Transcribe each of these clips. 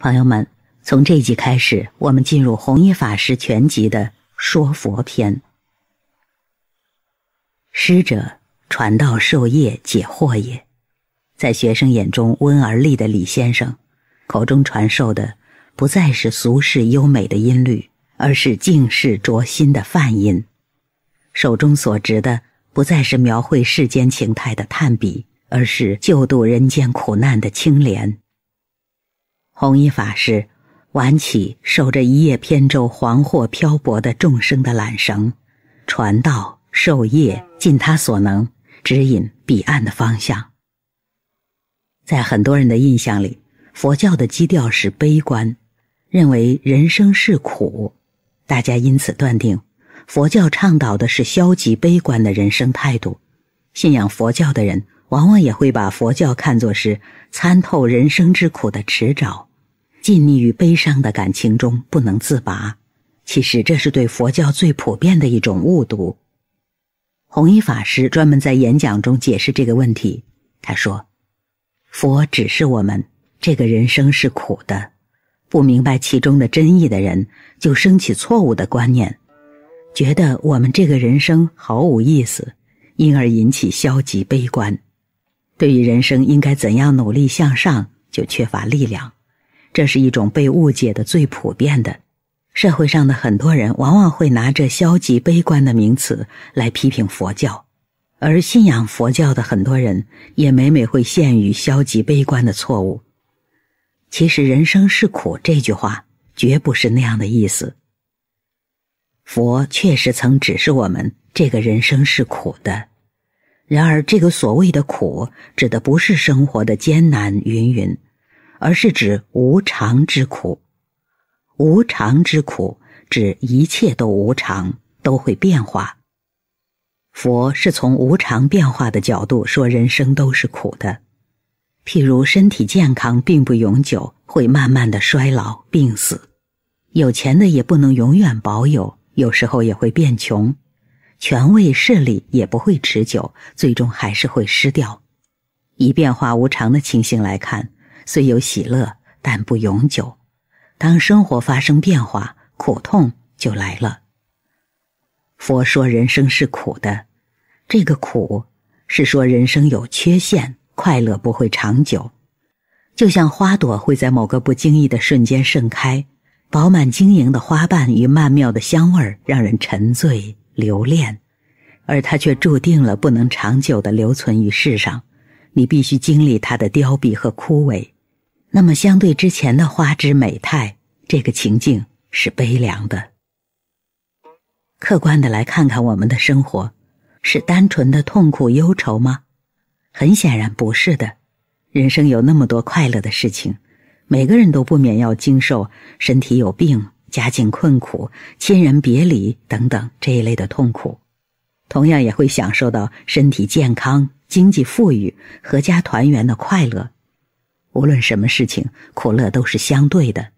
朋友们，从这集开始，我们进入《弘一法师全集》的《说佛篇》。师者，传道授业解惑也。在学生眼中温而立的李先生，口中传授的不再是俗世优美的音律，而是净世卓心的梵音；手中所执的不再是描绘世间情态的炭笔，而是救度人间苦难的青莲。弘一法师晚起，守着一叶扁舟，惶惑漂泊的众生的缆绳，传道授业，尽他所能，指引彼岸的方向。在很多人的印象里，佛教的基调是悲观，认为人生是苦，大家因此断定，佛教倡导的是消极悲观的人生态度。信仰佛教的人，往往也会把佛教看作是参透人生之苦的持招。浸溺于悲伤的感情中不能自拔，其实这是对佛教最普遍的一种误读。弘一法师专门在演讲中解释这个问题。他说：“佛指示我们，这个人生是苦的。不明白其中的真意的人，就升起错误的观念，觉得我们这个人生毫无意思，因而引起消极悲观。对于人生应该怎样努力向上，就缺乏力量。”这是一种被误解的最普遍的，社会上的很多人往往会拿着消极悲观的名词来批评佛教，而信仰佛教的很多人也每每会陷于消极悲观的错误。其实，“人生是苦”这句话绝不是那样的意思。佛确实曾指示我们，这个人生是苦的，然而这个所谓的“苦”，指的不是生活的艰难云云。而是指无常之苦，无常之苦指一切都无常，都会变化。佛是从无常变化的角度说人生都是苦的。譬如身体健康并不永久，会慢慢的衰老病死；有钱的也不能永远保有，有时候也会变穷；权位势力也不会持久，最终还是会失掉。以变化无常的情形来看。虽有喜乐，但不永久。当生活发生变化，苦痛就来了。佛说人生是苦的，这个苦是说人生有缺陷，快乐不会长久。就像花朵会在某个不经意的瞬间盛开，饱满晶莹的花瓣与曼妙的香味儿让人沉醉留恋，而它却注定了不能长久的留存于世上。你必须经历它的凋敝和枯萎。那么，相对之前的花之美态，这个情境是悲凉的。客观的来看看我们的生活，是单纯的痛苦忧愁吗？很显然不是的。人生有那么多快乐的事情，每个人都不免要经受身体有病、家境困苦、亲人别离等等这一类的痛苦，同样也会享受到身体健康、经济富裕、阖家团圆的快乐。无论什么事情，苦乐都是相对的。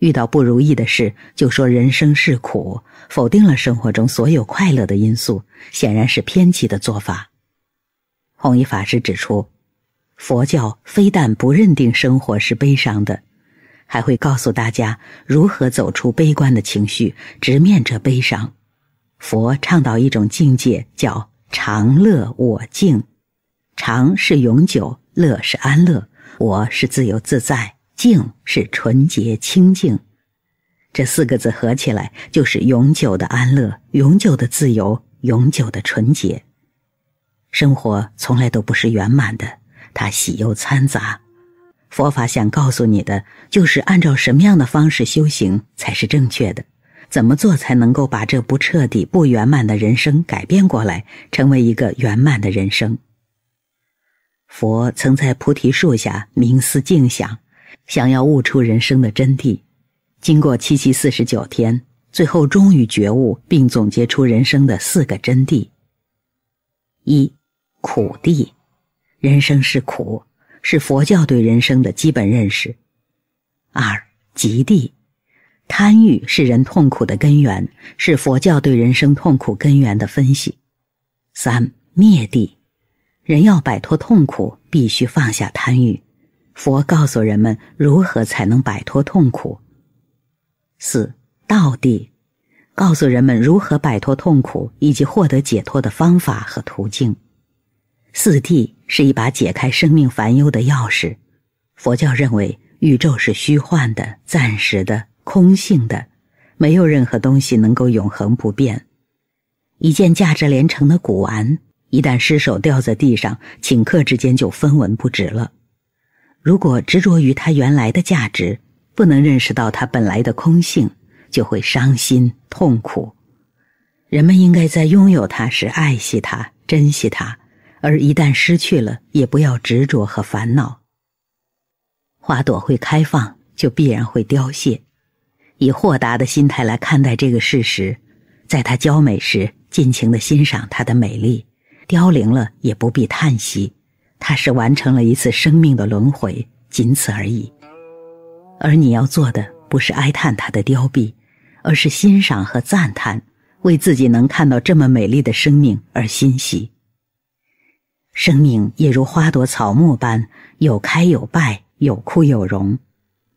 遇到不如意的事，就说人生是苦，否定了生活中所有快乐的因素，显然是偏激的做法。弘一法师指出，佛教非但不认定生活是悲伤的，还会告诉大家如何走出悲观的情绪，直面这悲伤。佛倡导一种境界，叫“常乐我净”，“常是永久，“乐”是安乐。我是自由自在，静是纯洁清净，这四个字合起来就是永久的安乐、永久的自由、永久的纯洁。生活从来都不是圆满的，它喜忧参杂。佛法想告诉你的，就是按照什么样的方式修行才是正确的，怎么做才能够把这不彻底、不圆满的人生改变过来，成为一个圆满的人生。佛曾在菩提树下冥思静想，想要悟出人生的真谛。经过七七四十九天，最后终于觉悟，并总结出人生的四个真谛：一、苦地，人生是苦，是佛教对人生的基本认识；二、极地，贪欲是人痛苦的根源，是佛教对人生痛苦根源的分析；三、灭地。人要摆脱痛苦，必须放下贪欲。佛告诉人们如何才能摆脱痛苦。四道谛告诉人们如何摆脱痛苦以及获得解脱的方法和途径。四谛是一把解开生命烦忧的钥匙。佛教认为，宇宙是虚幻的、暂时的、空性的，没有任何东西能够永恒不变。一件价值连城的古玩。一旦失手掉在地上，顷刻之间就分文不值了。如果执着于它原来的价值，不能认识到它本来的空性，就会伤心痛苦。人们应该在拥有它时爱惜它、珍惜它，而一旦失去了，也不要执着和烦恼。花朵会开放，就必然会凋谢。以豁达的心态来看待这个事实，在它娇美时尽情的欣赏它的美丽。凋零了也不必叹息，它是完成了一次生命的轮回，仅此而已。而你要做的不是哀叹它的凋敝，而是欣赏和赞叹，为自己能看到这么美丽的生命而欣喜。生命也如花朵草木般，有开有败，有枯有荣。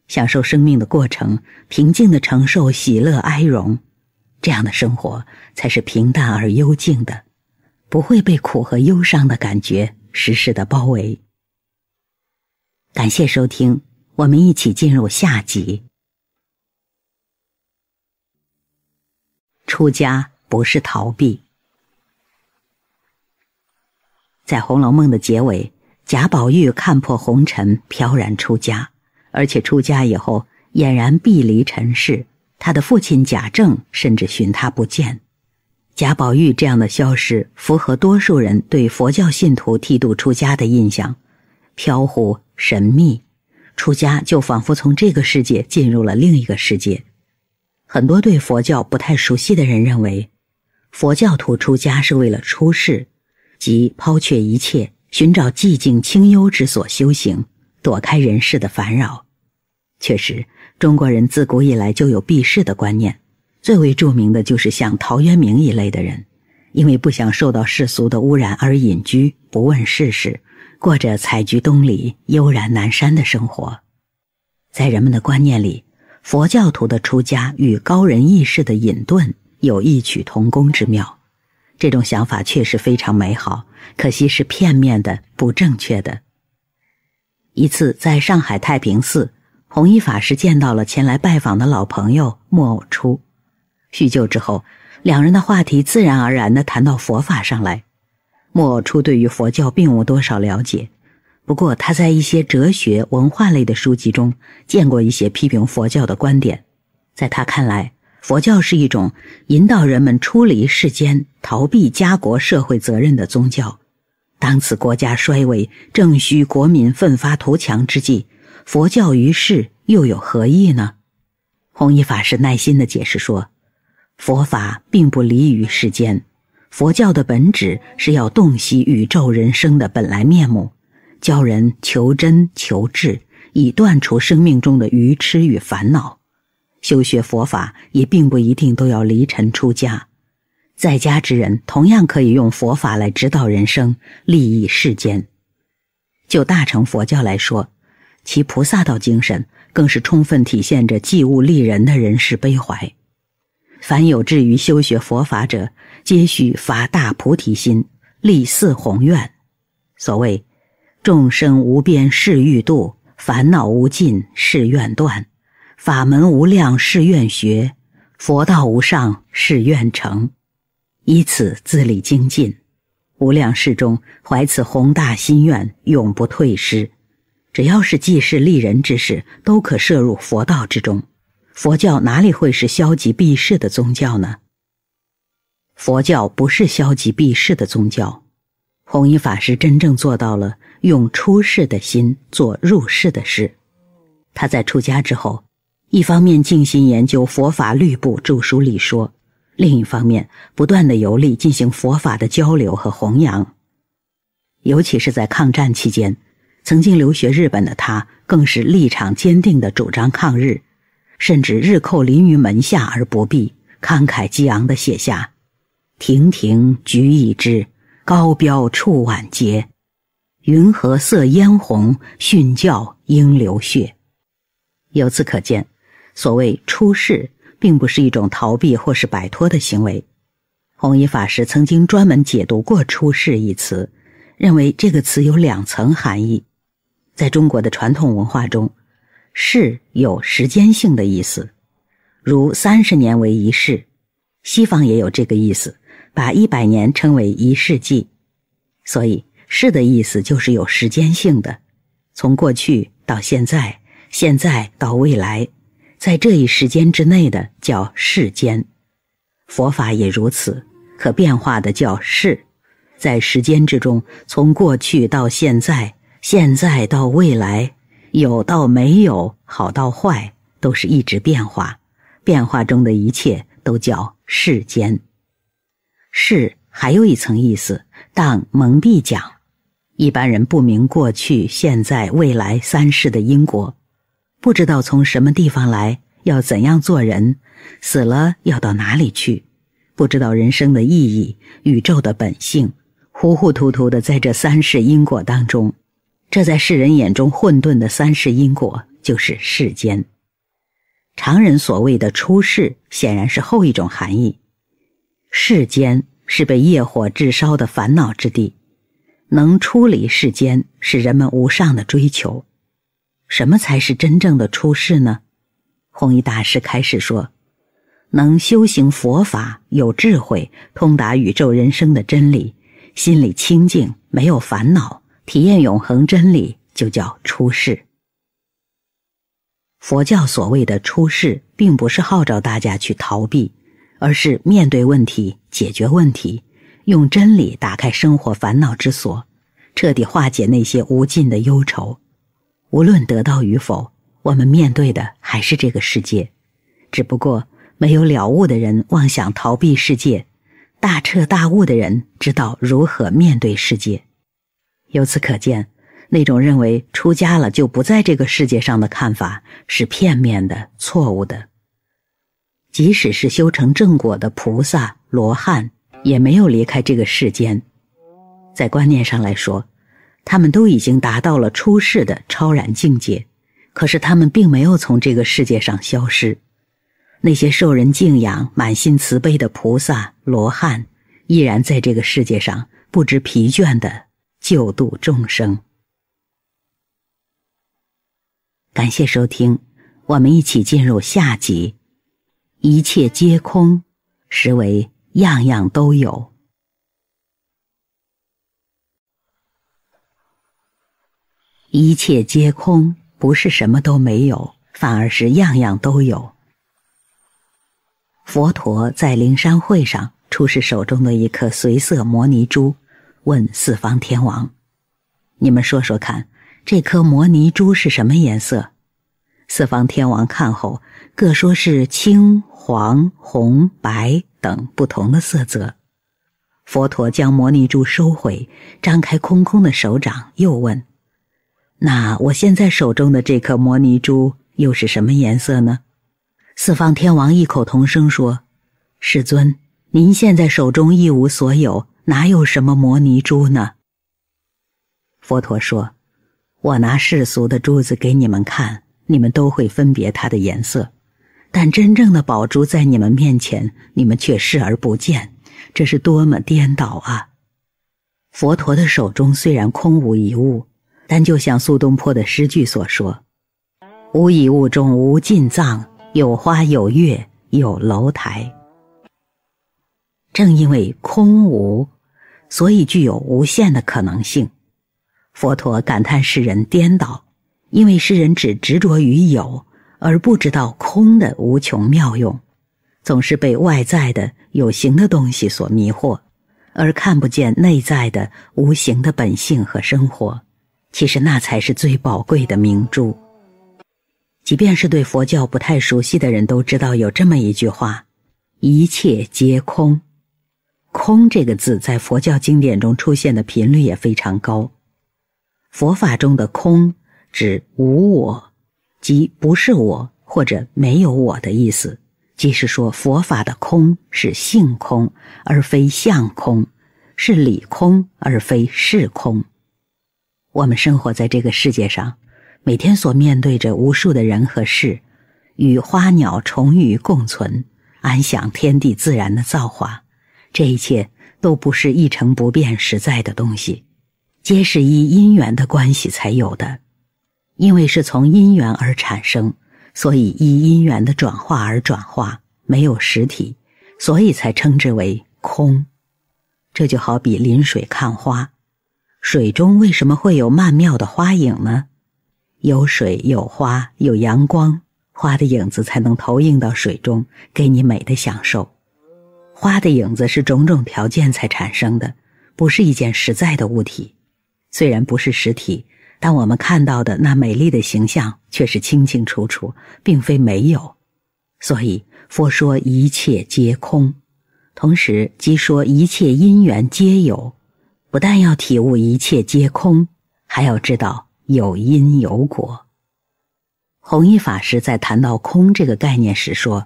享受生命的过程，平静的承受喜乐哀荣，这样的生活才是平淡而幽静的。不会被苦和忧伤的感觉时时的包围。感谢收听，我们一起进入下集。出家不是逃避。在《红楼梦》的结尾，贾宝玉看破红尘，飘然出家，而且出家以后俨然避离尘世，他的父亲贾政甚至寻他不见。贾宝玉这样的消失，符合多数人对佛教信徒剃度出家的印象：飘忽、神秘。出家就仿佛从这个世界进入了另一个世界。很多对佛教不太熟悉的人认为，佛教徒出家是为了出世，即抛却一切，寻找寂静清幽之所修行，躲开人世的烦扰。确实，中国人自古以来就有避世的观念。最为著名的就是像陶渊明一类的人，因为不想受到世俗的污染而隐居，不问世事，过着采菊东篱、悠然南山的生活。在人们的观念里，佛教徒的出家与高人异士的隐遁有异曲同工之妙。这种想法确实非常美好，可惜是片面的、不正确的。一次，在上海太平寺，弘一法师见到了前来拜访的老朋友木偶初。叙旧之后，两人的话题自然而然地谈到佛法上来。莫初对于佛教并无多少了解，不过他在一些哲学文化类的书籍中见过一些批评佛教的观点。在他看来，佛教是一种引导人们出离世间、逃避家国社会责任的宗教。当此国家衰微、正需国民奋发图强之际，佛教于世又有何意呢？弘一法师耐心地解释说。佛法并不离于世间，佛教的本旨是要洞悉宇宙人生的本来面目，教人求真求智，以断除生命中的愚痴与烦恼。修学佛法也并不一定都要离尘出家，在家之人同样可以用佛法来指导人生，利益世间。就大乘佛教来说，其菩萨道精神更是充分体现着济物利人的人世悲怀。凡有志于修学佛法者，皆须发大菩提心，立四宏愿。所谓：众生无边誓欲度，烦恼无尽誓愿断，法门无量誓愿学，佛道无上誓愿成。以此自力精进，无量世中怀此宏大心愿，永不退失。只要是济世利人之事，都可摄入佛道之中。佛教哪里会是消极避世的宗教呢？佛教不是消极避世的宗教。弘一法师真正做到了用出世的心做入世的事。他在出家之后，一方面静心研究佛法律部著书立说，另一方面不断的游历进行佛法的交流和弘扬。尤其是在抗战期间，曾经留学日本的他，更是立场坚定的主张抗日。甚至日寇临于门下而不避，慷慨激昂的写下：“亭亭菊已知，高标处晚节；云何色嫣红，训教应流血。”由此可见，所谓出世，并不是一种逃避或是摆脱的行为。弘一法师曾经专门解读过“出世”一词，认为这个词有两层含义，在中国的传统文化中。世有时间性的意思，如三十年为一世，西方也有这个意思，把一百年称为一世纪。所以，世的意思就是有时间性的，从过去到现在，现在到未来，在这一时间之内的叫世间。佛法也如此，可变化的叫世，在时间之中，从过去到现在，现在到未来。有到没有，好到坏，都是一直变化。变化中的一切都叫世间。世还有一层意思，当蒙蔽讲。一般人不明过去、现在、未来三世的因果，不知道从什么地方来，要怎样做人，死了要到哪里去，不知道人生的意义、宇宙的本性，糊糊涂涂的在这三世因果当中。这在世人眼中混沌的三世因果，就是世间。常人所谓的出世，显然是后一种含义。世间是被业火炙烧的烦恼之地，能出离世间是人们无上的追求。什么才是真正的出世呢？弘一大师开始说：“能修行佛法，有智慧，通达宇宙人生的真理，心里清净，没有烦恼。”体验永恒真理就叫出世。佛教所谓的出世，并不是号召大家去逃避，而是面对问题、解决问题，用真理打开生活烦恼之所，彻底化解那些无尽的忧愁。无论得到与否，我们面对的还是这个世界。只不过，没有了悟的人妄想逃避世界，大彻大悟的人知道如何面对世界。由此可见，那种认为出家了就不在这个世界上的看法是片面的、错误的。即使是修成正果的菩萨、罗汉，也没有离开这个世间。在观念上来说，他们都已经达到了出世的超然境界，可是他们并没有从这个世界上消失。那些受人敬仰、满心慈悲的菩萨、罗汉，依然在这个世界上不知疲倦的。救度众生。感谢收听，我们一起进入下集。一切皆空，实为样样都有。一切皆空，不是什么都没有，反而是样样都有。佛陀在灵山会上出示手中的一颗随色摩尼珠。问四方天王：“你们说说看，这颗摩尼珠是什么颜色？”四方天王看后，各说是青、黄、红、白等不同的色泽。佛陀将摩尼珠收回，张开空空的手掌，又问：“那我现在手中的这颗摩尼珠又是什么颜色呢？”四方天王异口同声说：“世尊，您现在手中一无所有。”哪有什么摩尼珠呢？佛陀说：“我拿世俗的珠子给你们看，你们都会分别它的颜色；但真正的宝珠在你们面前，你们却视而不见，这是多么颠倒啊！”佛陀的手中虽然空无一物，但就像苏东坡的诗句所说：“无一物中无尽藏，有花有月有楼台。”正因为空无。所以具有无限的可能性。佛陀感叹世人颠倒，因为世人只执着于有，而不知道空的无穷妙用，总是被外在的有形的东西所迷惑，而看不见内在的无形的本性和生活。其实那才是最宝贵的明珠。即便是对佛教不太熟悉的人都知道有这么一句话：“一切皆空。”“空”这个字在佛教经典中出现的频率也非常高。佛法中的“空”指无我，即不是我或者没有我的意思。即是说，佛法的“空”是性空，而非相空；是理空，而非事空。我们生活在这个世界上，每天所面对着无数的人和事，与花鸟虫鱼共存，安享天地自然的造化。这一切都不是一成不变、实在的东西，皆是依因缘的关系才有的。因为是从因缘而产生，所以依因缘的转化而转化，没有实体，所以才称之为空。这就好比临水看花，水中为什么会有曼妙的花影呢？有水，有花，有阳光，花的影子才能投映到水中，给你美的享受。花的影子是种种条件才产生的，不是一件实在的物体。虽然不是实体，但我们看到的那美丽的形象却是清清楚楚，并非没有。所以，佛说一切皆空，同时即说一切因缘皆有。不但要体悟一切皆空，还要知道有因有果。弘一法师在谈到空这个概念时说：“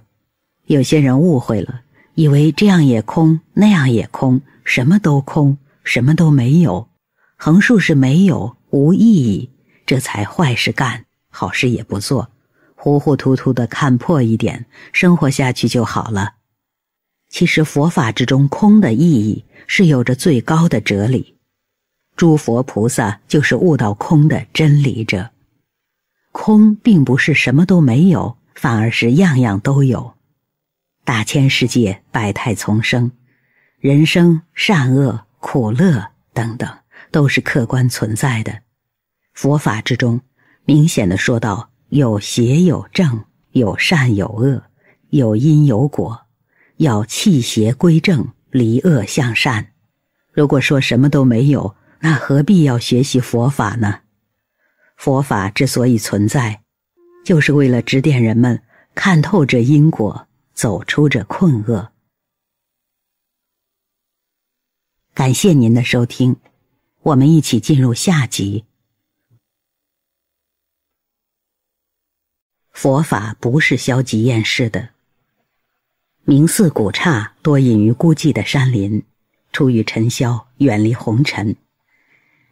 有些人误会了。”以为这样也空，那样也空，什么都空，什么都没有，横竖是没有，无意义，这才坏事干，好事也不做，糊糊涂涂的看破一点，生活下去就好了。其实佛法之中空的意义是有着最高的哲理，诸佛菩萨就是悟到空的真理者，空并不是什么都没有，反而是样样都有。大千世界，百态丛生，人生、善恶、苦乐等等，都是客观存在的。佛法之中，明显的说到有邪有正，有善有恶，有因有果，要弃邪归正，离恶向善。如果说什么都没有，那何必要学习佛法呢？佛法之所以存在，就是为了指点人们看透这因果。走出这困厄。感谢您的收听，我们一起进入下集。佛法不是消极厌世的。名寺古刹多隐于孤寂的山林，出于尘嚣，远离红尘。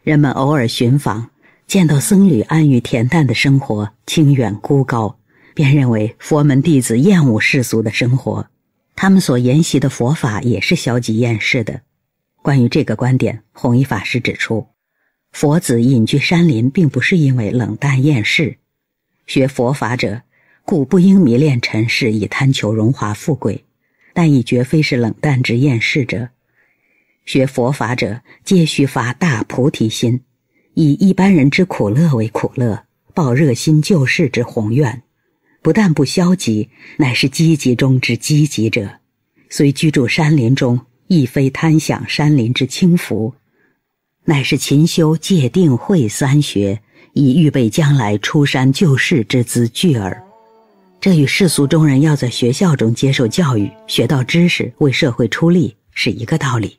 人们偶尔寻访，见到僧侣安于恬淡的生活，清远孤高。便认为佛门弟子厌恶世俗的生活，他们所研习的佛法也是消极厌世的。关于这个观点，弘一法师指出：佛子隐居山林，并不是因为冷淡厌世；学佛法者，故不应迷恋尘世以贪求荣华富贵，但亦绝非是冷淡之厌世者。学佛法者皆需发大菩提心，以一般人之苦乐为苦乐，抱热心救世之宏愿。不但不消极，乃是积极中之积极者。虽居住山林中，亦非贪享山林之清福，乃是勤修戒定慧三学，以预备将来出山救世之资具耳。这与世俗中人要在学校中接受教育、学到知识、为社会出力是一个道理。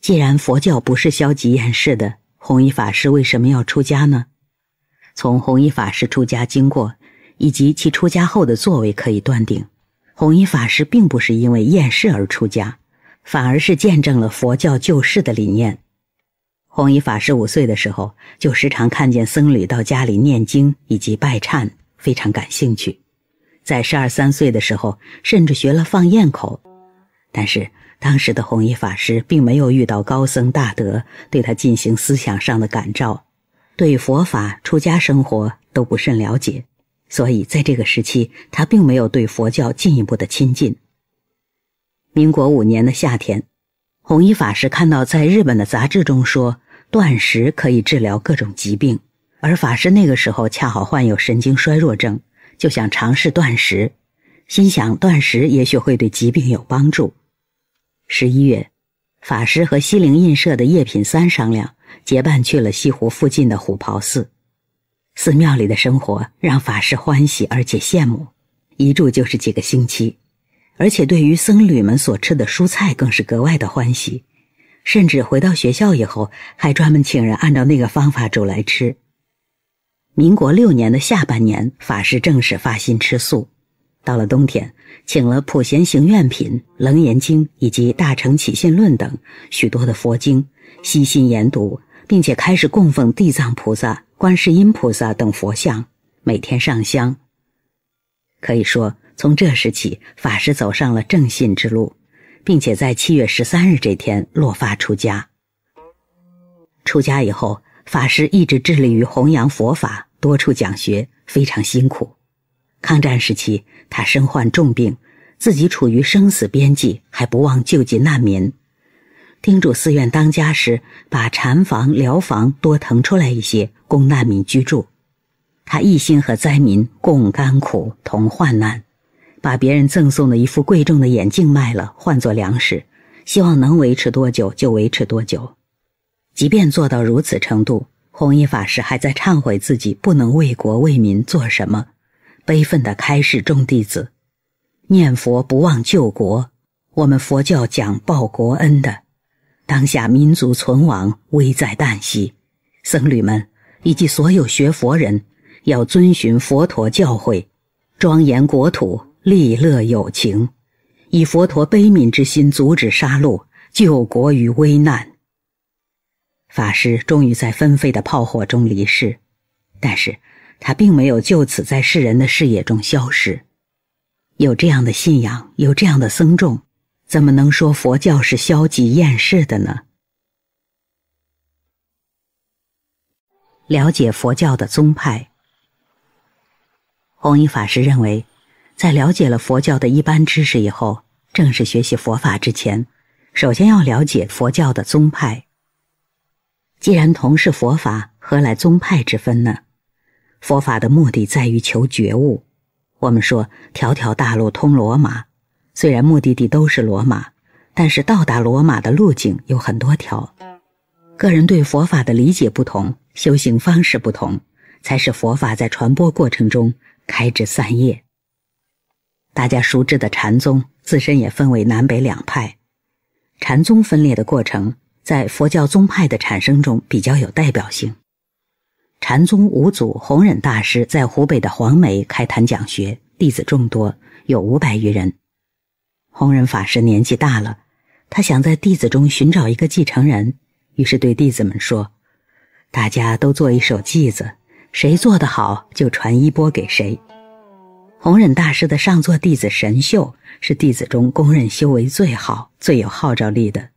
既然佛教不是消极掩饰的，弘一法师为什么要出家呢？从弘一法师出家经过。以及其出家后的作为，可以断定，弘一法师并不是因为厌世而出家，反而是见证了佛教救世的理念。弘一法师五岁的时候，就时常看见僧侣到家里念经以及拜忏，非常感兴趣。在十二三岁的时候，甚至学了放焰口。但是当时的弘一法师并没有遇到高僧大德对他进行思想上的感召，对佛法、出家生活都不甚了解。所以，在这个时期，他并没有对佛教进一步的亲近。民国五年的夏天，弘一法师看到在日本的杂志中说，断食可以治疗各种疾病，而法师那个时候恰好患有神经衰弱症，就想尝试断食，心想断食也许会对疾病有帮助。十一月，法师和西泠印社的叶品三商量，结伴去了西湖附近的虎跑寺。寺庙里的生活让法师欢喜，而且羡慕，一住就是几个星期，而且对于僧侣们所吃的蔬菜更是格外的欢喜，甚至回到学校以后还专门请人按照那个方法煮来吃。民国六年的下半年，法师正式发心吃素，到了冬天，请了《普贤行愿品》《楞严经》以及《大乘起信论》等许多的佛经，悉心研读，并且开始供奉地藏菩萨。观世音菩萨等佛像，每天上香。可以说，从这时起，法师走上了正信之路，并且在七月十三日这天落发出家。出家以后，法师一直致力于弘扬佛法，多处讲学，非常辛苦。抗战时期，他身患重病，自己处于生死边际，还不忘救济难民，叮嘱寺院当家时把禅房、疗房多腾出来一些。供难民居住，他一心和灾民共甘苦同患难，把别人赠送的一副贵重的眼镜卖了换作粮食，希望能维持多久就维持多久。即便做到如此程度，弘一法师还在忏悔自己不能为国为民做什么，悲愤地开示众弟子：念佛不忘救国，我们佛教讲报国恩的，当下民族存亡危在旦夕，僧侣们。以及所有学佛人要遵循佛陀教诲，庄严国土，利乐有情，以佛陀悲悯之心阻止杀戮，救国于危难。法师终于在纷飞的炮火中离世，但是他并没有就此在世人的视野中消失。有这样的信仰，有这样的僧众，怎么能说佛教是消极厌世的呢？了解佛教的宗派，弘一法师认为，在了解了佛教的一般知识以后，正式学习佛法之前，首先要了解佛教的宗派。既然同是佛法，何来宗派之分呢？佛法的目的在于求觉悟。我们说，条条大路通罗马，虽然目的地都是罗马，但是到达罗马的路径有很多条。个人对佛法的理解不同。修行方式不同，才使佛法在传播过程中开枝散叶。大家熟知的禅宗自身也分为南北两派，禅宗分裂的过程在佛教宗派的产生中比较有代表性。禅宗五祖弘忍大师在湖北的黄梅开坛讲学，弟子众多，有五百余人。弘忍法师年纪大了，他想在弟子中寻找一个继承人，于是对弟子们说。大家都做一首偈子，谁做得好就传衣钵给谁。弘忍大师的上座弟子神秀是弟子中公认修为最好、最有号召力的。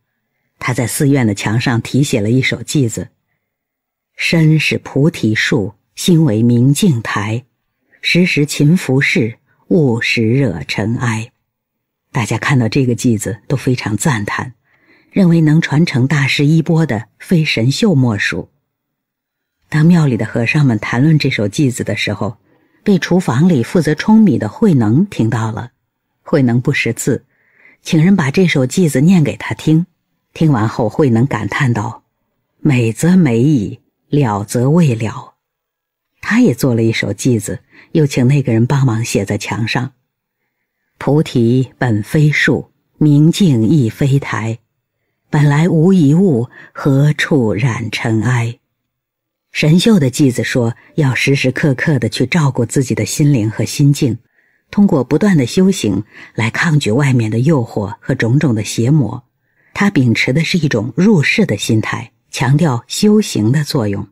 他在寺院的墙上题写了一首偈子：“身是菩提树，心为明镜台，时时勤拂拭，勿使惹尘埃。”大家看到这个偈子都非常赞叹，认为能传承大师衣钵的非神秀莫属。当庙里的和尚们谈论这首偈子的时候，被厨房里负责舂米的慧能听到了。慧能不识字，请人把这首偈子念给他听。听完后，慧能感叹道：“美则美矣，了则未了。”他也做了一首偈子，又请那个人帮忙写在墙上：“菩提本非树，明镜亦非台，本来无一物，何处染尘埃。”神秀的弟子说：“要时时刻刻的去照顾自己的心灵和心境，通过不断的修行来抗拒外面的诱惑和种种的邪魔。”他秉持的是一种入世的心态，强调修行的作用。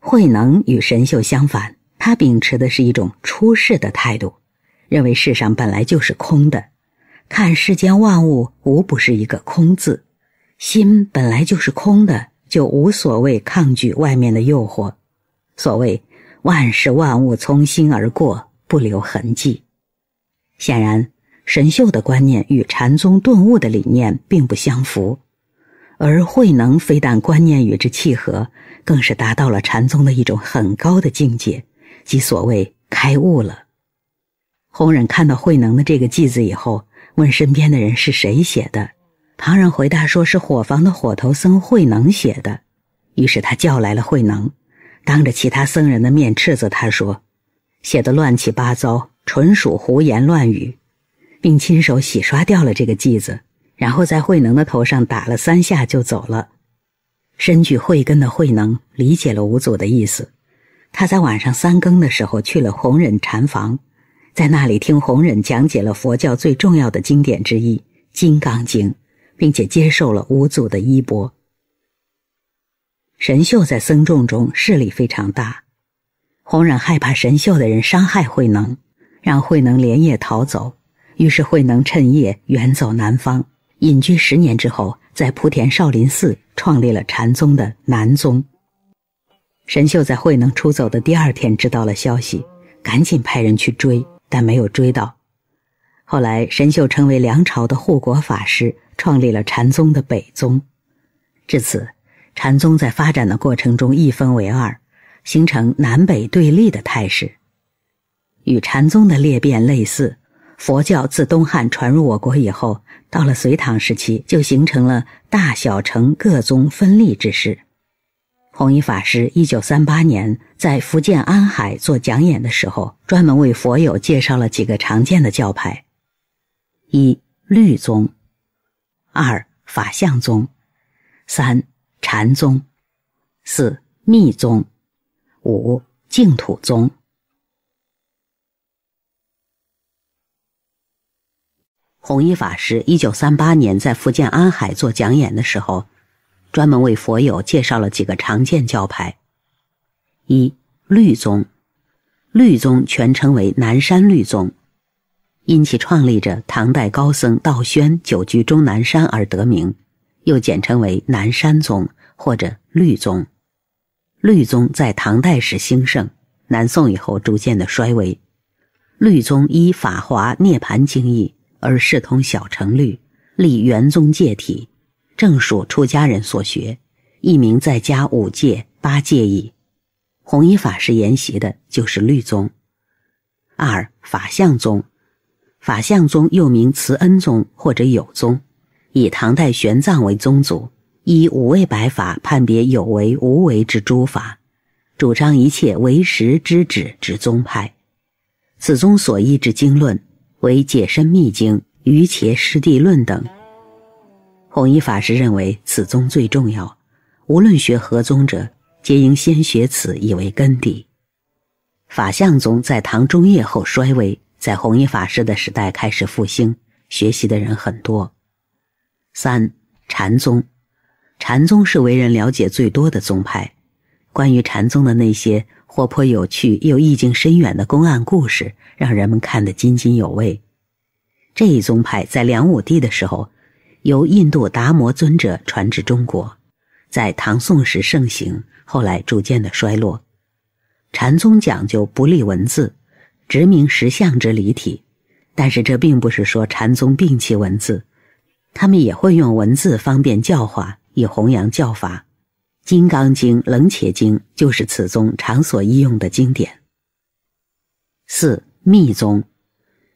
慧能与神秀相反，他秉持的是一种出世的态度，认为世上本来就是空的，看世间万物无不是一个空字，心本来就是空的。就无所谓抗拒外面的诱惑，所谓万事万物从心而过，不留痕迹。显然，神秀的观念与禅宗顿悟的理念并不相符，而慧能非但观念与之契合，更是达到了禅宗的一种很高的境界，即所谓开悟了。弘忍看到慧能的这个偈子以后，问身边的人是谁写的。旁人回答说：“是火房的火头僧慧能写的。”于是他叫来了慧能，当着其他僧人的面斥责他说：“写的乱七八糟，纯属胡言乱语。”并亲手洗刷掉了这个剂子，然后在慧能的头上打了三下就走了。身具慧根的慧能理解了五祖的意思，他在晚上三更的时候去了弘忍禅房，在那里听弘忍讲解了佛教最重要的经典之一《金刚经》。并且接受了五祖的衣钵。神秀在僧众中势力非常大，弘忍害怕神秀的人伤害慧能，让慧能连夜逃走。于是慧能趁夜远走南方，隐居十年之后，在莆田少林寺创立了禅宗的南宗。神秀在慧能出走的第二天知道了消息，赶紧派人去追，但没有追到。后来神秀成为梁朝的护国法师。创立了禅宗的北宗，至此，禅宗在发展的过程中一分为二，形成南北对立的态势。与禅宗的裂变类似，佛教自东汉传入我国以后，到了隋唐时期就形成了大小乘各宗分立之势。弘一法师一九三八年在福建安海做讲演的时候，专门为佛友介绍了几个常见的教派：一、律宗。二法相宗，三禅宗，四密宗，五净土宗。弘一法师一九三八年在福建安海做讲演的时候，专门为佛友介绍了几个常见教派：一律宗，律宗全称为南山律宗。因其创立者唐代高僧道宣久居终南山而得名，又简称为南山宗或者律宗。律宗在唐代时兴盛，南宋以后逐渐的衰微。律宗依《法华》《涅盘》经义而视通小乘律，立元宗戒体，正属出家人所学。一名在家五戒八戒矣。弘一法师研习的就是律宗。二法相宗。法相宗又名慈恩宗或者有宗，以唐代玄奘为宗祖，以五位白法判别有为无为之诸法，主张一切唯识之旨之宗派。此宗所依之经论为《解身密经》《瑜伽师地论》等。弘一法师认为此宗最重要，无论学何宗者，皆应先学此以为根底。法相宗在唐中叶后衰微。在弘一法师的时代开始复兴，学习的人很多。三禅宗，禅宗是为人了解最多的宗派。关于禅宗的那些活泼有趣又意境深远的公案故事，让人们看得津津有味。这一宗派在梁武帝的时候由印度达摩尊者传至中国，在唐宋时盛行，后来逐渐的衰落。禅宗讲究不立文字。直名实相之离体，但是这并不是说禅宗摒弃文字，他们也会用文字方便教化，以弘扬教法。《金刚经》《楞伽经》就是此宗常所应用的经典。四密宗，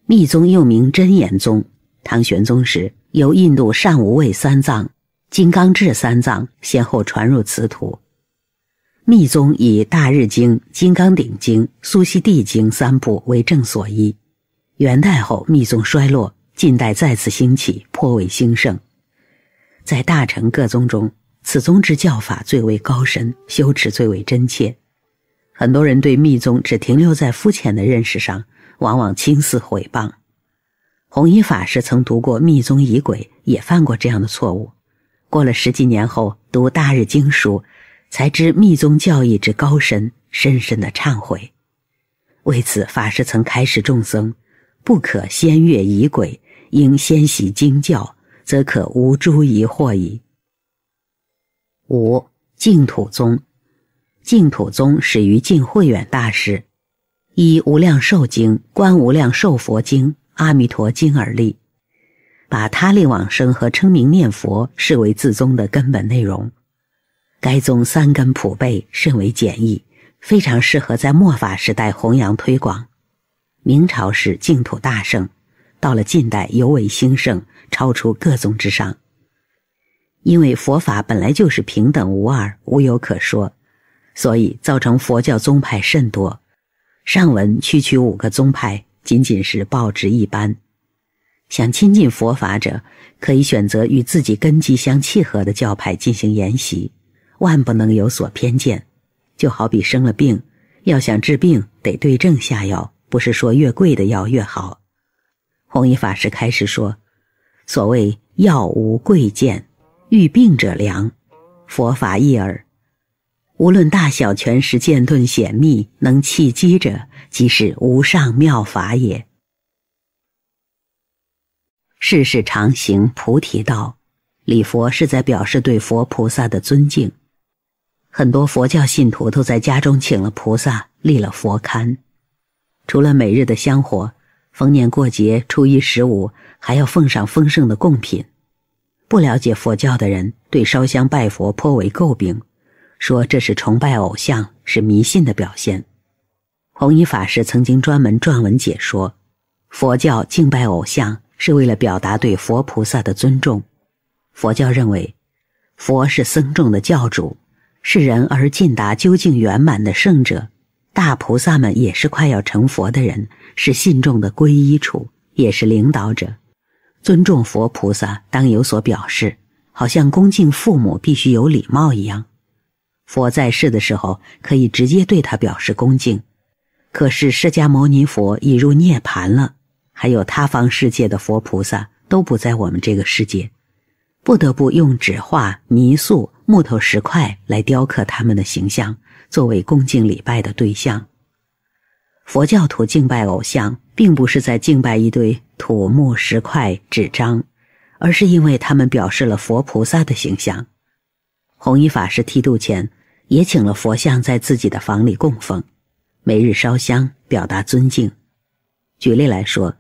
密宗又名真言宗。唐玄宗时，由印度善无畏三藏、金刚智三藏先后传入此土。密宗以《大日经》《金刚顶经》《苏悉地经》三部为正所依。元代后，密宗衰落，近代再次兴起，颇为兴盛。在大乘各宗中，此宗之教法最为高深，修持最为真切。很多人对密宗只停留在肤浅的认识上，往往轻肆毁谤。弘一法师曾读过密宗仪轨，也犯过这样的错误。过了十几年后，读《大日经》书。才知密宗教义之高深，深深的忏悔。为此，法师曾开示众僧：不可先阅疑鬼，应先习经教，则可无诸疑惑矣。五净土宗，净土宗始于净慧远大师，以《无量寿经》《观无量寿佛经》《阿弥陀经》而立，把他力往生和称名念佛视为自宗的根本内容。该宗三根普被，甚为简易，非常适合在末法时代弘扬推广。明朝时净土大盛，到了近代尤为兴盛，超出各宗之上。因为佛法本来就是平等无二，无有可说，所以造成佛教宗派甚多。上文区区五个宗派，仅仅是报纸一般。想亲近佛法者，可以选择与自己根基相契合的教派进行研习。万不能有所偏见，就好比生了病，要想治病得对症下药，不是说越贵的药越好。弘一法师开始说：“所谓药无贵贱，遇病者良，佛法一耳。无论大小，全时渐顿显密，能契机者，即是无上妙法也。”世事常行菩提道，礼佛是在表示对佛菩萨的尊敬。很多佛教信徒都在家中请了菩萨，立了佛龛。除了每日的香火，逢年过节、初一、十五还要奉上丰盛的贡品。不了解佛教的人对烧香拜佛颇为诟病，说这是崇拜偶像，是迷信的表现。弘一法师曾经专门撰文解说：佛教敬拜偶像是为了表达对佛菩萨的尊重。佛教认为，佛是僧众的教主。是人而尽达究竟圆满的圣者，大菩萨们也是快要成佛的人，是信众的皈依处，也是领导者。尊重佛菩萨，当有所表示，好像恭敬父母必须有礼貌一样。佛在世的时候，可以直接对他表示恭敬；可是释迦牟尼佛已入涅盘了，还有他方世界的佛菩萨都不在我们这个世界，不得不用纸画泥塑。木头、石块来雕刻他们的形象，作为恭敬礼拜的对象。佛教徒敬拜偶像，并不是在敬拜一堆土木石块、纸张，而是因为他们表示了佛菩萨的形象。弘一法师剃度前也请了佛像在自己的房里供奉，每日烧香表达尊敬。举例来说，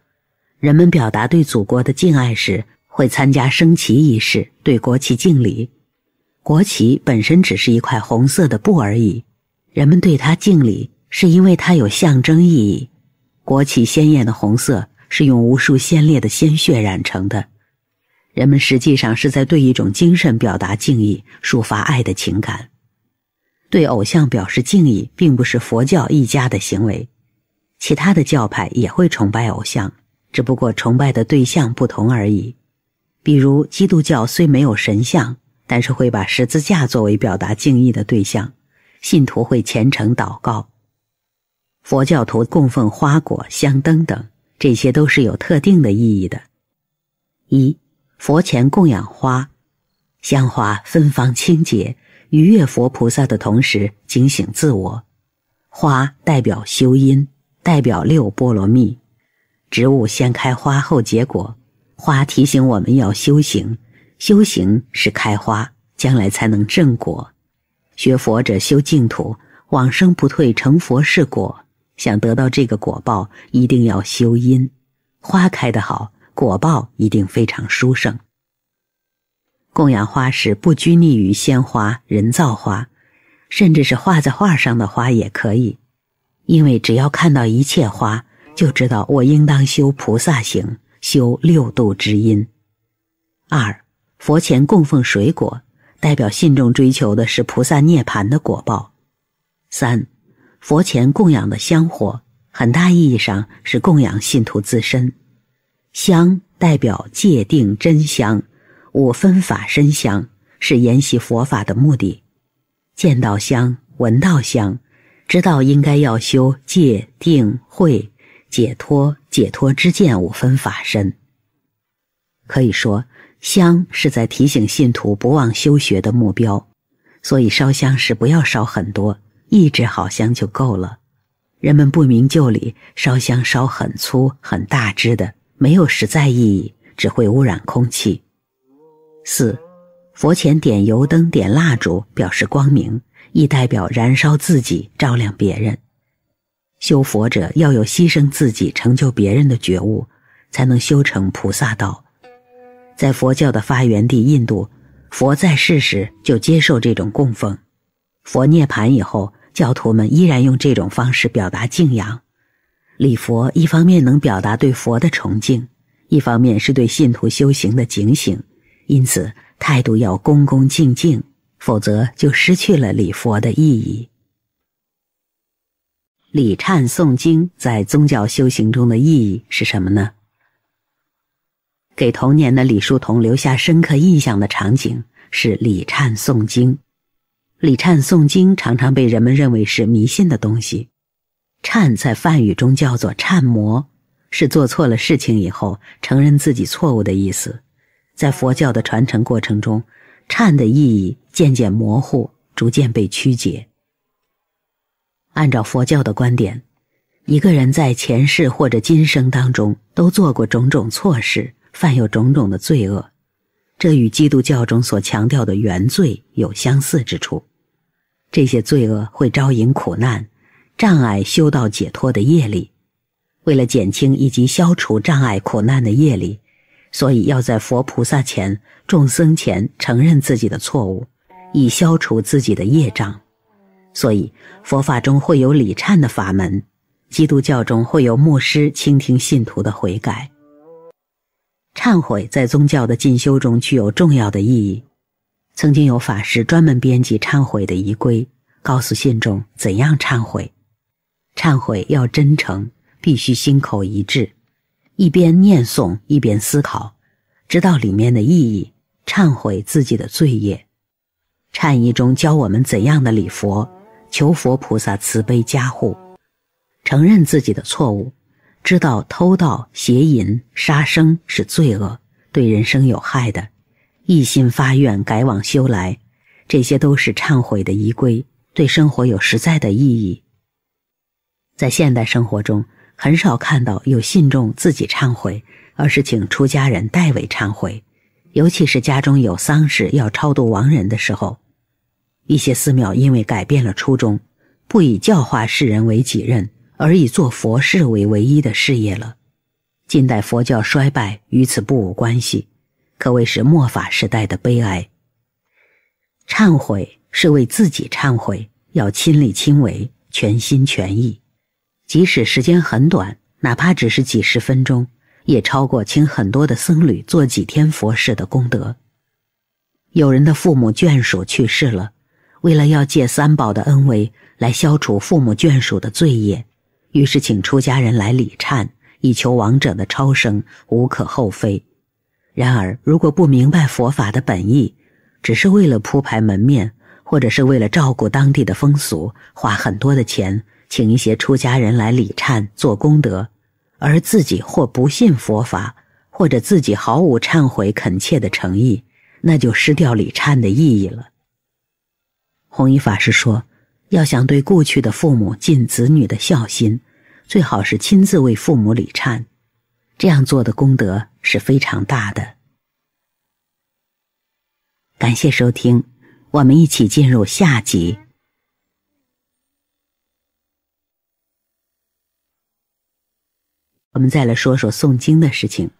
人们表达对祖国的敬爱时，会参加升旗仪式，对国旗敬礼。国旗本身只是一块红色的布而已，人们对它敬礼，是因为它有象征意义。国旗鲜艳的红色是用无数先烈的鲜血染成的，人们实际上是在对一种精神表达敬意，抒发爱的情感。对偶像表示敬意，并不是佛教一家的行为，其他的教派也会崇拜偶像，只不过崇拜的对象不同而已。比如基督教虽没有神像。但是会把十字架作为表达敬意的对象，信徒会虔诚祷告。佛教徒供奉花果、香灯等，这些都是有特定的意义的。一佛前供养花，香花芬芳清洁，愉悦佛菩萨的同时，警醒自我。花代表修因，代表六波罗蜜。植物先开花后结果，花提醒我们要修行。修行是开花，将来才能正果。学佛者修净土，往生不退，成佛是果。想得到这个果报，一定要修因。花开得好，果报一定非常殊胜。供养花时，不拘泥于鲜花、人造花，甚至是画在画上的花也可以。因为只要看到一切花，就知道我应当修菩萨行，修六度之音。二。佛前供奉水果，代表信众追求的是菩萨涅盘的果报。三，佛前供养的香火，很大意义上是供养信徒自身。香代表戒定真香，五分法身香是研习佛法的目的。见到香、闻到香，知道应该要修戒定慧，解脱解脱之见五分法身。可以说。香是在提醒信徒不忘修学的目标，所以烧香时不要烧很多，一支好香就够了。人们不明就里，烧香烧很粗很大支的，没有实在意义，只会污染空气。四，佛前点油灯、点蜡烛，表示光明，亦代表燃烧自己，照亮别人。修佛者要有牺牲自己、成就别人的觉悟，才能修成菩萨道。在佛教的发源地印度，佛在世时就接受这种供奉，佛涅槃以后，教徒们依然用这种方式表达敬仰。礼佛一方面能表达对佛的崇敬，一方面是对信徒修行的警醒，因此态度要恭恭敬敬，否则就失去了礼佛的意义。礼忏诵经在宗教修行中的意义是什么呢？给童年的李叔同留下深刻印象的场景是李忏诵经。李忏诵经常常被人们认为是迷信的东西。忏在梵语中叫做忏魔，是做错了事情以后承认自己错误的意思。在佛教的传承过程中，忏的意义渐渐模糊，逐渐被曲解。按照佛教的观点，一个人在前世或者今生当中都做过种种错事。犯有种种的罪恶，这与基督教中所强调的原罪有相似之处。这些罪恶会招引苦难、障碍修道解脱的业力。为了减轻以及消除障碍、苦难的业力，所以要在佛菩萨前、众僧前承认自己的错误，以消除自己的业障。所以佛法中会有礼忏的法门，基督教中会有牧师倾听信徒的悔改。忏悔在宗教的进修中具有重要的意义。曾经有法师专门编辑忏悔的仪规，告诉信众怎样忏悔。忏悔要真诚，必须心口一致，一边念诵一边思考，知道里面的意义，忏悔自己的罪业。忏仪中教我们怎样的礼佛，求佛菩萨慈悲加护，承认自己的错误。知道偷盗、邪淫、杀生是罪恶，对人生有害的；一心发愿改往修来，这些都是忏悔的仪规，对生活有实在的意义。在现代生活中，很少看到有信众自己忏悔，而是请出家人代为忏悔，尤其是家中有丧事要超度亡人的时候，一些寺庙因为改变了初衷，不以教化世人为己任。而以做佛事为唯一的事业了。近代佛教衰败与此不无关系，可谓是末法时代的悲哀。忏悔是为自己忏悔，要亲力亲为，全心全意，即使时间很短，哪怕只是几十分钟，也超过请很多的僧侣做几天佛事的功德。有人的父母眷属去世了，为了要借三宝的恩威来消除父母眷属的罪业。于是请出家人来礼忏，以求亡者的超生，无可厚非。然而，如果不明白佛法的本意，只是为了铺排门面，或者是为了照顾当地的风俗，花很多的钱请一些出家人来礼忏做功德，而自己或不信佛法，或者自己毫无忏悔恳切的诚意，那就失掉礼忏的意义了。弘一法师说。要想对过去的父母尽子女的孝心，最好是亲自为父母礼忏，这样做的功德是非常大的。感谢收听，我们一起进入下集。我们再来说说诵经的事情，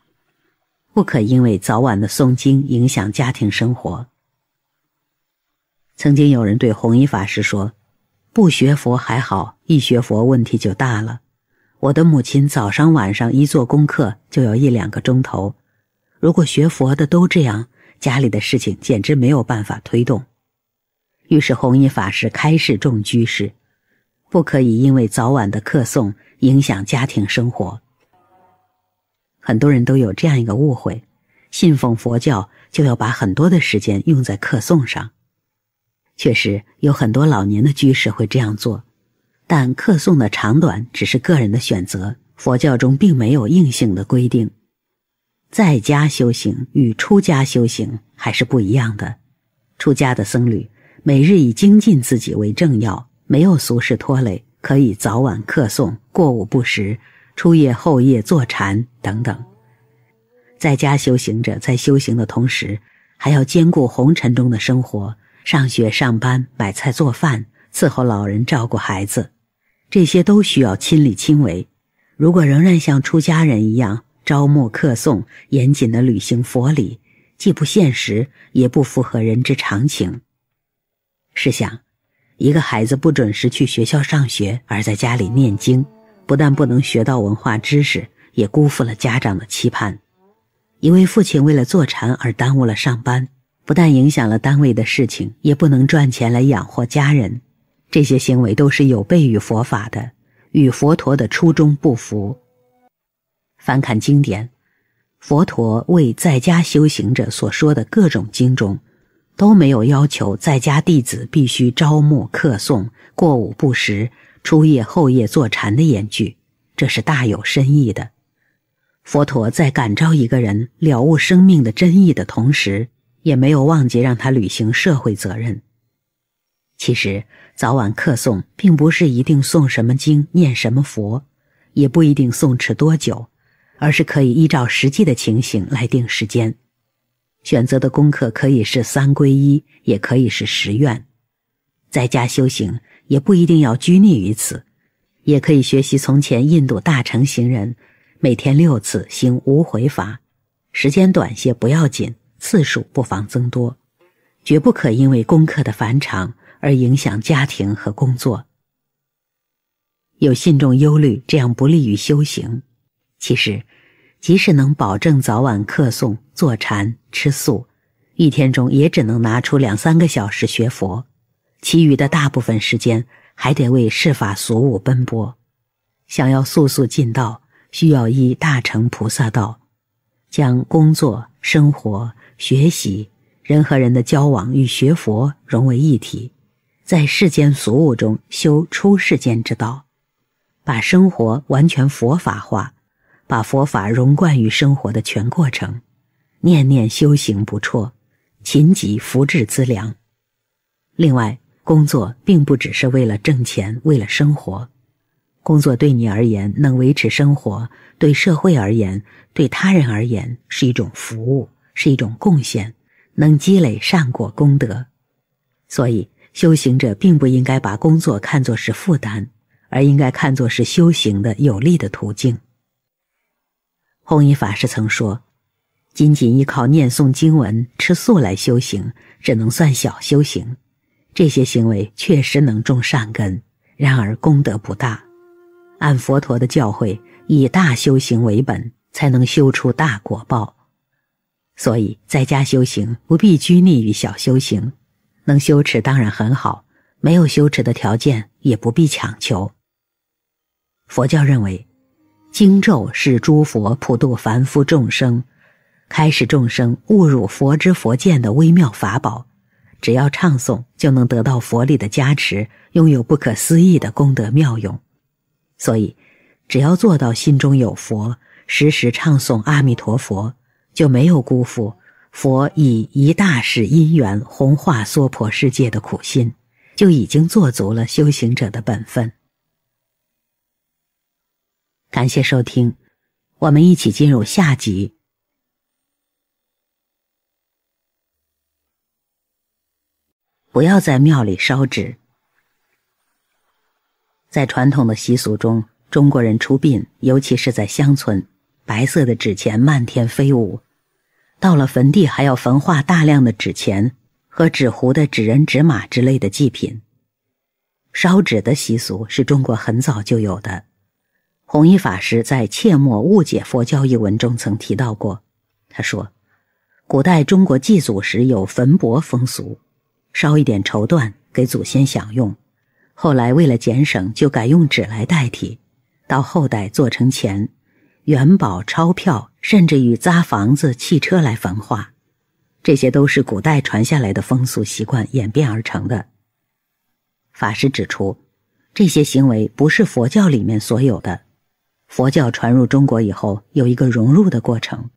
不可因为早晚的诵经影响家庭生活。曾经有人对弘一法师说。不学佛还好，一学佛问题就大了。我的母亲早上晚上一做功课就有一两个钟头，如果学佛的都这样，家里的事情简直没有办法推动。于是弘一法师开示众居士，不可以因为早晚的客送影响家庭生活。很多人都有这样一个误会：信奉佛教就要把很多的时间用在客送上。确实有很多老年的居士会这样做，但客诵的长短只是个人的选择。佛教中并没有硬性的规定。在家修行与出家修行还是不一样的。出家的僧侣每日以精进自己为正要，没有俗事拖累，可以早晚客诵、过午不食、初夜后夜坐禅等等。在家修行者在修行的同时，还要兼顾红尘中的生活。上学、上班、买菜、做饭、伺候老人、照顾孩子，这些都需要亲力亲为。如果仍然像出家人一样朝暮客送、严谨的履行佛礼，既不现实，也不符合人之常情。试想，一个孩子不准时去学校上学，而在家里念经，不但不能学到文化知识，也辜负了家长的期盼。一位父亲为了坐禅而耽误了上班。不但影响了单位的事情，也不能赚钱来养活家人。这些行为都是有悖于佛法的，与佛陀的初衷不符。翻看经典，佛陀为在家修行者所说的各种经中，都没有要求在家弟子必须朝暮客诵、过午不食、初夜后夜坐禅的言句。这是大有深意的。佛陀在感召一个人了悟生命的真意的同时，也没有忘记让他履行社会责任。其实早晚客送并不是一定诵什么经念什么佛，也不一定诵持多久，而是可以依照实际的情形来定时间。选择的功课可以是三皈依，也可以是十愿。在家修行也不一定要拘泥于此，也可以学习从前印度大乘行人每天六次行无回法，时间短些不要紧。次数不妨增多，绝不可因为功课的繁长而影响家庭和工作。有信众忧虑这样不利于修行。其实，即使能保证早晚客诵、坐禅、吃素，一天中也只能拿出两三个小时学佛，其余的大部分时间还得为世法俗务奔波。想要速速进道，需要依大乘菩萨道，将工作、生活。学习人和人的交往与学佛融为一体，在世间俗物中修出世间之道，把生活完全佛法化，把佛法融贯于生活的全过程，念念修行不辍，勤己福至资粮。另外，工作并不只是为了挣钱，为了生活，工作对你而言能维持生活，对社会而言，对他人而言是一种服务。是一种贡献，能积累善果功德，所以修行者并不应该把工作看作是负担，而应该看作是修行的有利的途径。弘一法师曾说：“仅仅依靠念诵经文、吃素来修行，只能算小修行。这些行为确实能种善根，然而功德不大。按佛陀的教诲，以大修行为本，才能修出大果报。”所以，在家修行不必拘泥于小修行，能羞耻当然很好；没有羞耻的条件，也不必强求。佛教认为，经咒是诸佛普度凡夫众生、开示众生误入佛之佛见的微妙法宝，只要唱诵就能得到佛力的加持，拥有不可思议的功德妙用。所以，只要做到心中有佛，时时唱诵阿弥陀佛。就没有辜负佛以一大世因缘弘化娑婆世界的苦心，就已经做足了修行者的本分。感谢收听，我们一起进入下集。不要在庙里烧纸，在传统的习俗中，中国人出殡，尤其是在乡村。白色的纸钱漫天飞舞，到了坟地还要焚化大量的纸钱和纸糊的纸人、纸马之类的祭品。烧纸的习俗是中国很早就有的。弘一法师在《切莫误解佛教》一文中曾提到过，他说：“古代中国祭祖时有焚帛风俗，烧一点绸缎给祖先享用，后来为了俭省，就改用纸来代替，到后代做成钱。”元宝、钞票，甚至于砸房子、汽车来焚化，这些都是古代传下来的风俗习惯演变而成的。法师指出，这些行为不是佛教里面所有的。佛教传入中国以后，有一个融入的过程，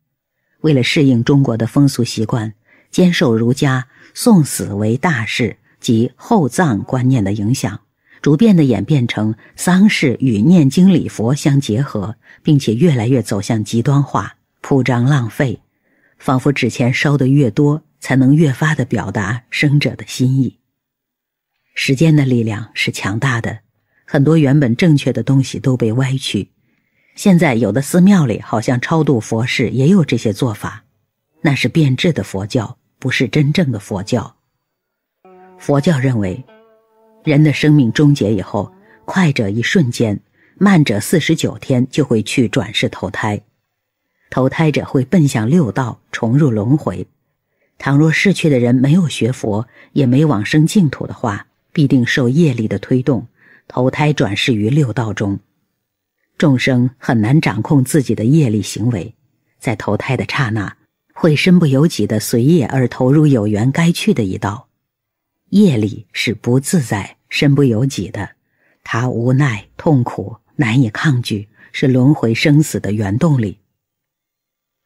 为了适应中国的风俗习惯，接受儒家“送死为大事”及厚葬观念的影响。逐渐的演变成丧事与念经礼佛相结合，并且越来越走向极端化、铺张浪费，仿佛纸钱烧的越多，才能越发的表达生者的心意。时间的力量是强大的，很多原本正确的东西都被歪曲。现在有的寺庙里，好像超度佛事也有这些做法，那是变质的佛教，不是真正的佛教。佛教认为。人的生命终结以后，快者一瞬间，慢者四十九天就会去转世投胎。投胎者会奔向六道，重入轮回。倘若逝去的人没有学佛，也没往生净土的话，必定受业力的推动，投胎转世于六道中。众生很难掌控自己的业力行为，在投胎的刹那，会身不由己地随业而投入有缘该去的一道。业力是不自在。身不由己的，他无奈、痛苦、难以抗拒，是轮回生死的原动力。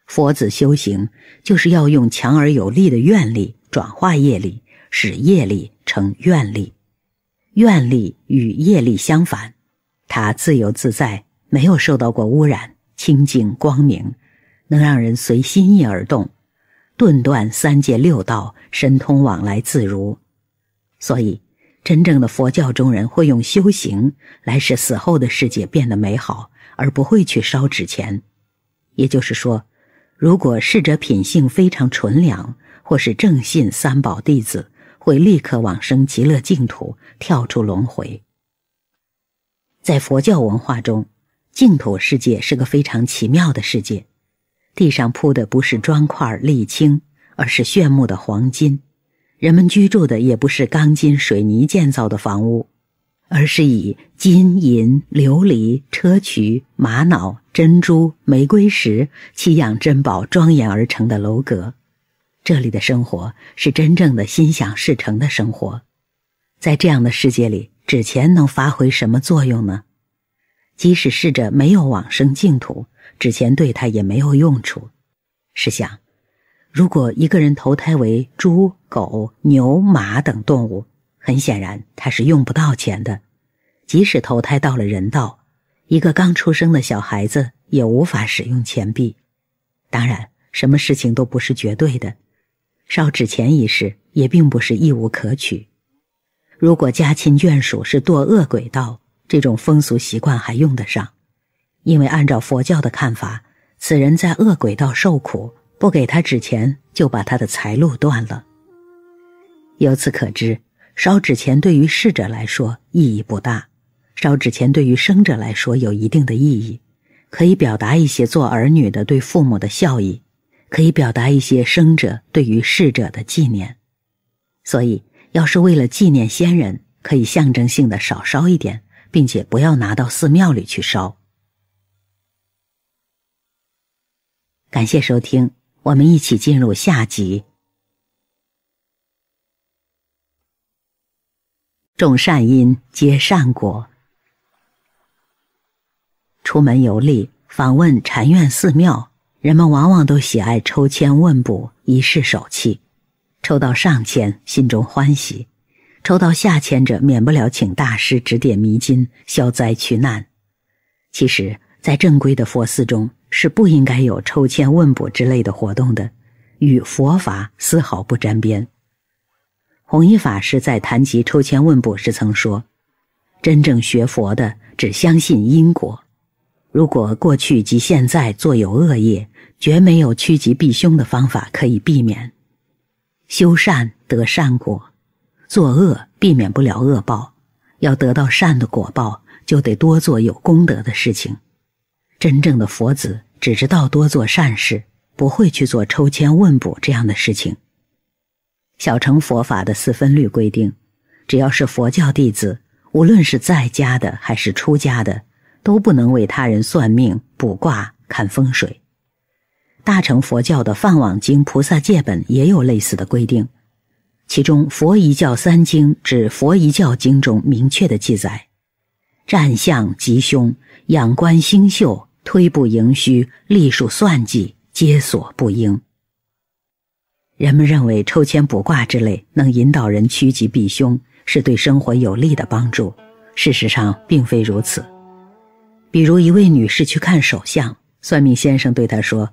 佛子修行就是要用强而有力的愿力转化业力，使业力成愿力。愿力与业力相反，它自由自在，没有受到过污染，清净光明，能让人随心意而动，顿断三界六道，神通往来自如。所以。真正的佛教中人会用修行来使死后的世界变得美好，而不会去烧纸钱。也就是说，如果逝者品性非常纯良，或是正信三宝弟子，会立刻往生极乐净土，跳出轮回。在佛教文化中，净土世界是个非常奇妙的世界，地上铺的不是砖块、沥青，而是炫目的黄金。人们居住的也不是钢筋水泥建造的房屋，而是以金银、琉璃、砗磲、玛瑙、珍珠、玫瑰石七样珍宝庄严而成的楼阁。这里的生活是真正的心想事成的生活。在这样的世界里，纸钱能发挥什么作用呢？即使试着没有往生净土，纸钱对他也没有用处。试想。如果一个人投胎为猪、狗、牛、马等动物，很显然他是用不到钱的。即使投胎到了人道，一个刚出生的小孩子也无法使用钱币。当然，什么事情都不是绝对的，烧纸钱一事也并不是一无可取。如果家亲眷属是堕恶鬼道，这种风俗习惯还用得上，因为按照佛教的看法，此人在恶鬼道受苦。不给他纸钱，就把他的财路断了。由此可知，烧纸钱对于逝者来说意义不大；烧纸钱对于生者来说有一定的意义，可以表达一些做儿女的对父母的孝意，可以表达一些生者对于逝者的纪念。所以，要是为了纪念先人，可以象征性的少烧一点，并且不要拿到寺庙里去烧。感谢收听。我们一起进入下集。种善因，结善果。出门游历，访问禅院寺庙，人们往往都喜爱抽签问卜，以试手气。抽到上签，心中欢喜；抽到下签者，免不了请大师指点迷津，消灾去难。其实，在正规的佛寺中，是不应该有抽签问卜之类的活动的，与佛法丝毫不沾边。弘一法师在谈及抽签问卜时曾说：“真正学佛的只相信因果，如果过去及现在做有恶业，绝没有趋吉避凶的方法可以避免。修善得善果，作恶避免不了恶报。要得到善的果报，就得多做有功德的事情。”真正的佛子只知道多做善事，不会去做抽签问卜这样的事情。小乘佛法的四分律规定，只要是佛教弟子，无论是在家的还是出家的，都不能为他人算命、卜卦、看风水。大乘佛教的《梵网经》《菩萨戒本》也有类似的规定，其中《佛一教三经》指《佛一教经》中明确的记载：占相吉凶，仰观星宿。推步盈虚，历数算计，皆所不应。人们认为抽签卜卦之类能引导人趋吉避凶，是对生活有利的帮助，事实上并非如此。比如一位女士去看手相，算命先生对她说：“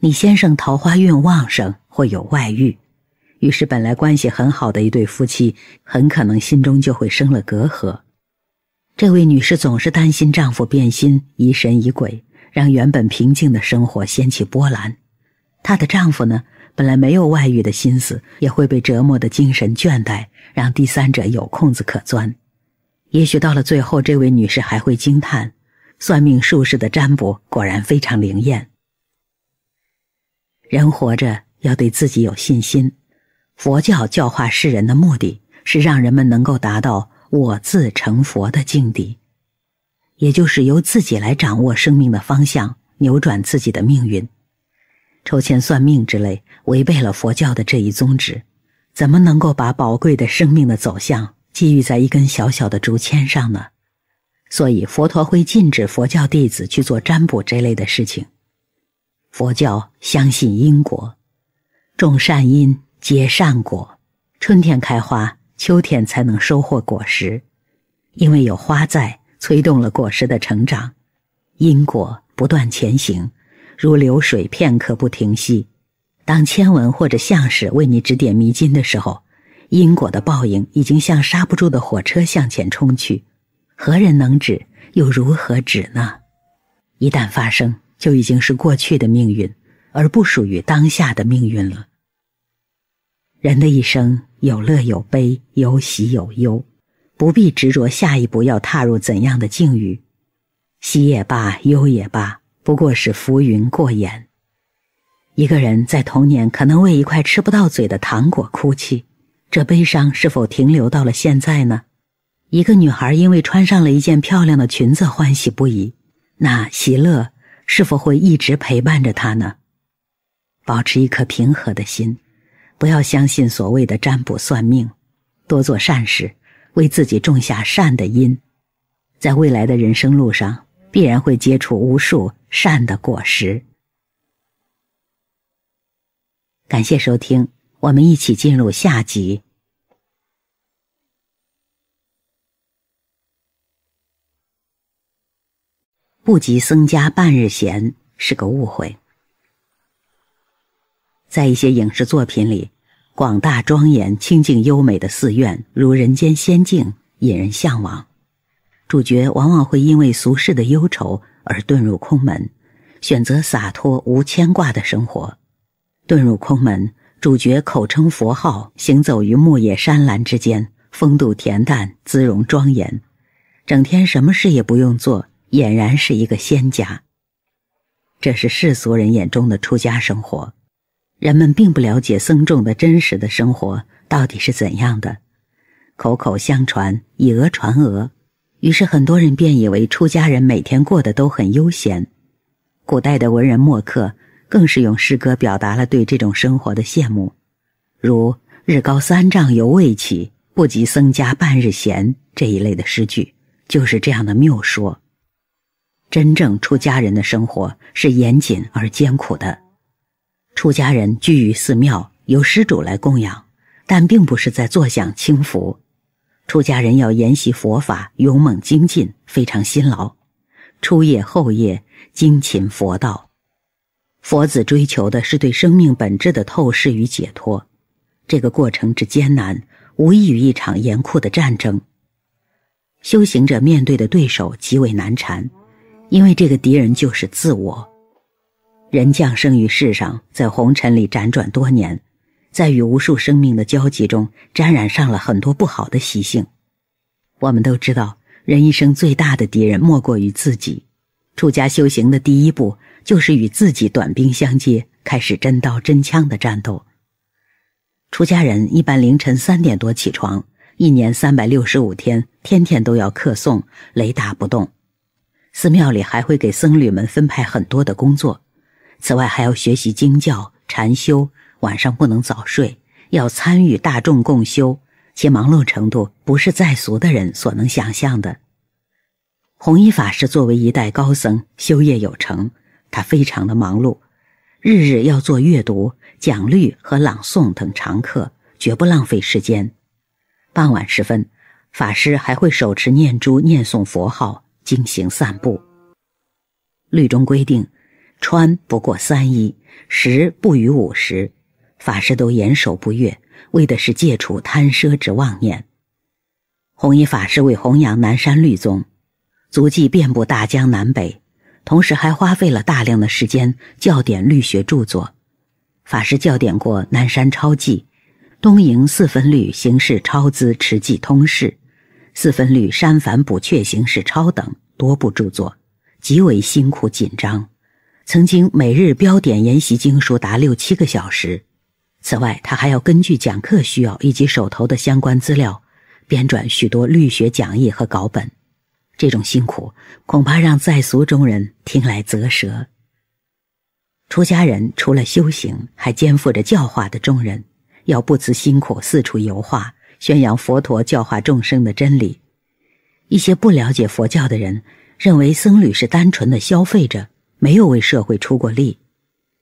你先生桃花运旺盛，会有外遇。”于是本来关系很好的一对夫妻，很可能心中就会生了隔阂。这位女士总是担心丈夫变心，疑神疑鬼。让原本平静的生活掀起波澜。她的丈夫呢，本来没有外遇的心思，也会被折磨的精神倦怠，让第三者有空子可钻。也许到了最后，这位女士还会惊叹：算命术士的占卜果然非常灵验。人活着要对自己有信心。佛教教化世人的目的是让人们能够达到我自成佛的境地。也就是由自己来掌握生命的方向，扭转自己的命运。抽签算命之类，违背了佛教的这一宗旨。怎么能够把宝贵的生命的走向寄予在一根小小的竹签上呢？所以佛陀会禁止佛教弟子去做占卜这类的事情。佛教相信因果，种善因结善果。春天开花，秋天才能收获果实，因为有花在。催动了果实的成长，因果不断前行，如流水片刻不停息。当千文或者相士为你指点迷津的时候，因果的报应已经像刹不住的火车向前冲去，何人能止？又如何止呢？一旦发生，就已经是过去的命运，而不属于当下的命运了。人的一生有乐有悲，有喜有忧。不必执着下一步要踏入怎样的境遇，喜也罢，忧也罢，不过是浮云过眼。一个人在童年可能为一块吃不到嘴的糖果哭泣，这悲伤是否停留到了现在呢？一个女孩因为穿上了一件漂亮的裙子欢喜不已，那喜乐是否会一直陪伴着她呢？保持一颗平和的心，不要相信所谓的占卜算命，多做善事。为自己种下善的因，在未来的人生路上必然会接触无数善的果实。感谢收听，我们一起进入下集。不及僧家半日闲是个误会，在一些影视作品里。广大庄严、清净优美的寺院，如人间仙境，引人向往。主角往往会因为俗世的忧愁而遁入空门，选择洒脱无牵挂的生活。遁入空门，主角口称佛号，行走于木野山岚之间，风度恬淡，姿容庄严，整天什么事也不用做，俨然是一个仙家。这是世俗人眼中的出家生活。人们并不了解僧众的真实的生活到底是怎样的，口口相传，以讹传讹，于是很多人便以为出家人每天过得都很悠闲。古代的文人墨客更是用诗歌表达了对这种生活的羡慕，如“日高三丈犹未起，不及僧家半日闲”这一类的诗句，就是这样的谬说。真正出家人的生活是严谨而艰苦的。出家人居于寺庙，由施主来供养，但并不是在坐享清福。出家人要研习佛法，勇猛精进，非常辛劳。初夜、后夜，精勤佛道。佛子追求的是对生命本质的透视与解脱。这个过程之艰难，无异于一场严酷的战争。修行者面对的对手极为难缠，因为这个敌人就是自我。人降生于世上，在红尘里辗转多年，在与无数生命的交集中，沾染上了很多不好的习性。我们都知道，人一生最大的敌人莫过于自己。出家修行的第一步，就是与自己短兵相接，开始真刀真枪的战斗。出家人一般凌晨三点多起床，一年三百六十五天，天天都要客诵，雷打不动。寺庙里还会给僧侣们分派很多的工作。此外，还要学习经教、禅修，晚上不能早睡，要参与大众共修，其忙碌程度不是在俗的人所能想象的。弘一法师作为一代高僧，修业有成，他非常的忙碌，日日要做阅读、讲律和朗诵等常课，绝不浪费时间。傍晚时分，法师还会手持念珠念诵佛号，进行散步。律中规定。穿不过三衣，食不逾五十，法师都严守不越，为的是戒除贪奢之妄念。弘一法师为弘扬南山律宗，足迹遍布大江南北，同时还花费了大量的时间教典律学著作。法师教典过《南山超记》《东瀛四分律行事超资持记通释》《四分律删繁补阙行事超等》多部著作，极为辛苦紧张。曾经每日标点研习经书达六七个小时，此外，他还要根据讲课需要以及手头的相关资料，编撰许多律学讲义和稿本。这种辛苦恐怕让在俗中人听来啧舌。出家人除了修行，还肩负着教化的重任，要不辞辛苦四处游化，宣扬佛陀教化众生的真理。一些不了解佛教的人，认为僧侣是单纯的消费者。没有为社会出过力。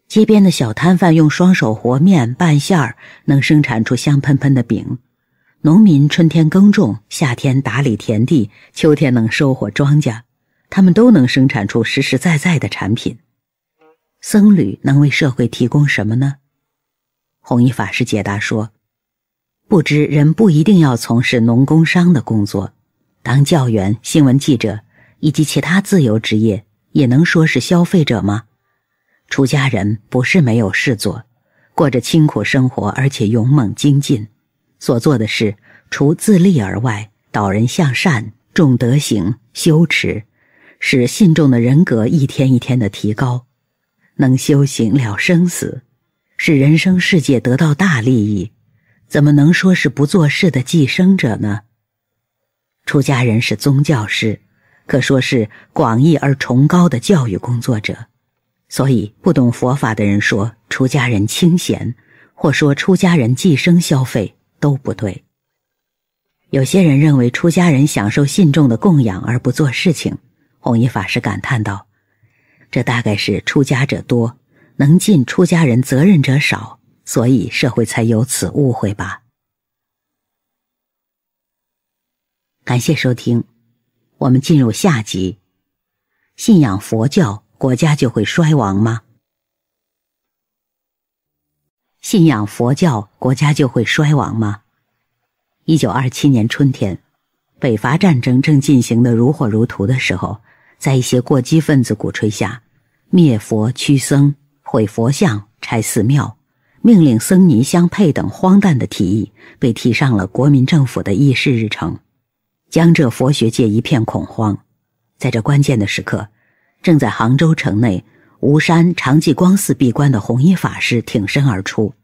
街边的小摊贩用双手和面拌馅儿，能生产出香喷喷的饼；农民春天耕种，夏天打理田地，秋天能收获庄稼，他们都能生产出实实在在的产品。僧侣能为社会提供什么呢？弘一法师解答说：“不知人不一定要从事农工商的工作，当教员、新闻记者以及其他自由职业。”也能说是消费者吗？出家人不是没有事做，过着清苦生活，而且勇猛精进，所做的事除自利而外，导人向善，重德行修持，使信众的人格一天一天的提高，能修行了生死，使人生世界得到大利益，怎么能说是不做事的寄生者呢？出家人是宗教师。可说是广义而崇高的教育工作者，所以不懂佛法的人说出家人清闲，或说出家人寄生消费都不对。有些人认为出家人享受信众的供养而不做事情，弘一法师感叹道：“这大概是出家者多，能尽出家人责任者少，所以社会才有此误会吧。”感谢收听。我们进入下集，信仰佛教国家就会衰亡吗？信仰佛教国家就会衰亡吗？一九二七年春天，北伐战争正进行的如火如荼的时候，在一些过激分子鼓吹下，灭佛驱僧、毁佛像、拆寺庙、命令僧尼相配等荒诞的提议，被提上了国民政府的议事日程。江浙佛学界一片恐慌，在这关键的时刻，正在杭州城内吴山长继光寺闭关的弘一法师挺身而出，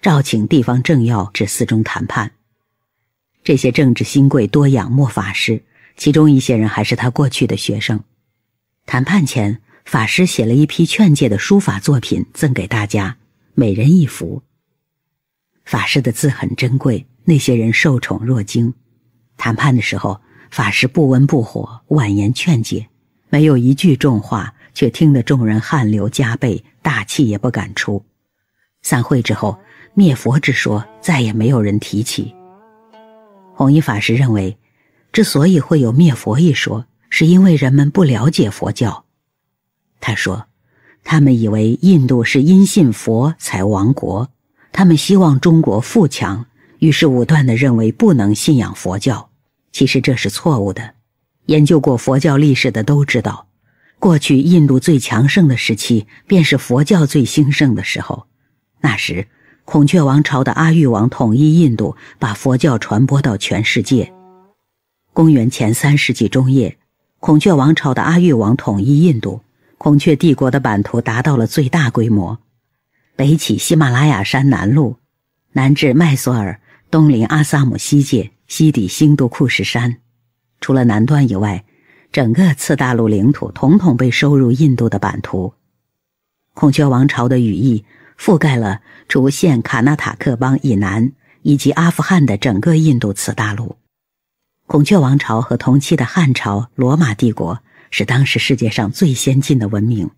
召请地方政要至寺中谈判。这些政治新贵多仰慕法师，其中一些人还是他过去的学生。谈判前，法师写了一批劝诫的书法作品赠给大家，每人一幅。法师的字很珍贵，那些人受宠若惊。谈判的时候，法师不温不火，婉言劝解，没有一句重话，却听得众人汗流浃背，大气也不敢出。散会之后，灭佛之说再也没有人提起。弘一法师认为，之所以会有灭佛一说，是因为人们不了解佛教。他说，他们以为印度是因信佛才亡国，他们希望中国富强，于是武断地认为不能信仰佛教。其实这是错误的。研究过佛教历史的都知道，过去印度最强盛的时期，便是佛教最兴盛的时候。那时，孔雀王朝的阿育王统一印度，把佛教传播到全世界。公元前三世纪中叶，孔雀王朝的阿育王统一印度，孔雀帝国的版图达到了最大规模，北起喜马拉雅山南麓，南至麦索尔，东临阿萨姆西界。西底星都库什山，除了南端以外，整个次大陆领土统统被收入印度的版图。孔雀王朝的羽翼覆盖了除现卡纳塔克邦以南以及阿富汗的整个印度次大陆。孔雀王朝和同期的汉朝、罗马帝国是当时世界上最先进的文明。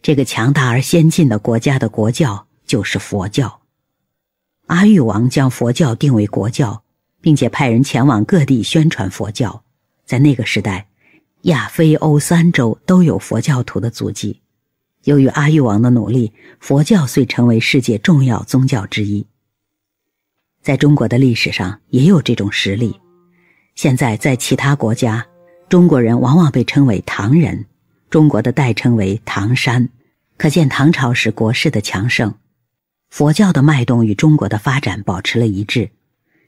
这个强大而先进的国家的国教就是佛教。阿育王将佛教定为国教。并且派人前往各地宣传佛教，在那个时代，亚非欧三洲都有佛教徒的足迹。由于阿育王的努力，佛教遂成为世界重要宗教之一。在中国的历史上也有这种实例。现在在其他国家，中国人往往被称为唐人，中国的代称为唐山，可见唐朝时国势的强盛，佛教的脉动与中国的发展保持了一致。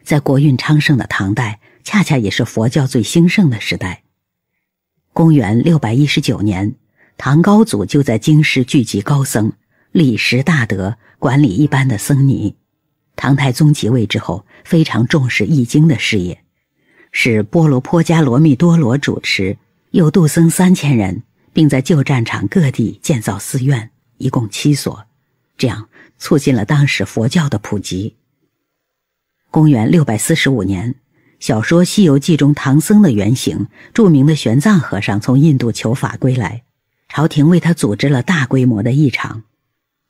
在国运昌盛的唐代，恰恰也是佛教最兴盛的时代。公元六百一十九年，唐高祖就在京师聚集高僧，礼识大德，管理一般的僧尼。唐太宗即位之后，非常重视《易经》的事业，使波罗波加罗密多罗主持，有度僧三千人，并在旧战场各地建造寺院，一共七所，这样促进了当时佛教的普及。公元六百四十五年，小说《西游记》中唐僧的原型——著名的玄奘和尚从印度求法归来，朝廷为他组织了大规模的议场。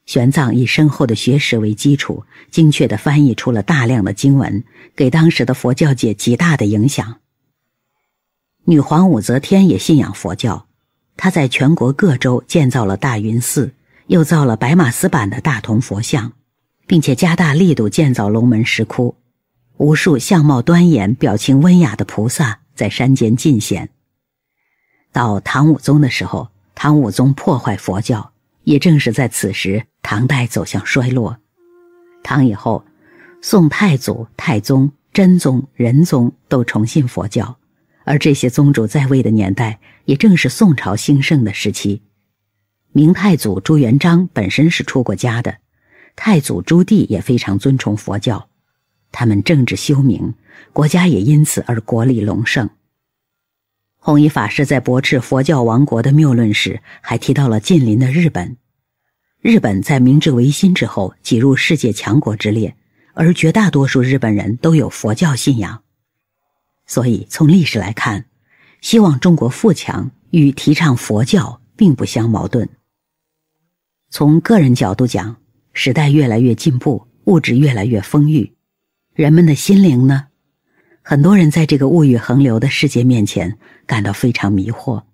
玄奘以深厚的学识为基础，精确的翻译出了大量的经文，给当时的佛教界极大的影响。女皇武则天也信仰佛教，她在全国各州建造了大云寺，又造了白马寺版的大同佛像，并且加大力度建造龙门石窟。无数相貌端严、表情温雅的菩萨在山间尽显。到唐武宗的时候，唐武宗破坏佛教，也正是在此时，唐代走向衰落。唐以后，宋太祖、太宗、真宗、仁宗都崇信佛教，而这些宗主在位的年代，也正是宋朝兴盛的时期。明太祖朱元璋本身是出过家的，太祖朱棣也非常尊崇佛教。他们政治休明，国家也因此而国力隆盛。弘一法师在驳斥佛教亡国的谬论时，还提到了近邻的日本。日本在明治维新之后挤入世界强国之列，而绝大多数日本人都有佛教信仰。所以，从历史来看，希望中国富强与提倡佛教并不相矛盾。从个人角度讲，时代越来越进步，物质越来越丰裕。人们的心灵呢？很多人在这个物欲横流的世界面前感到非常迷惑，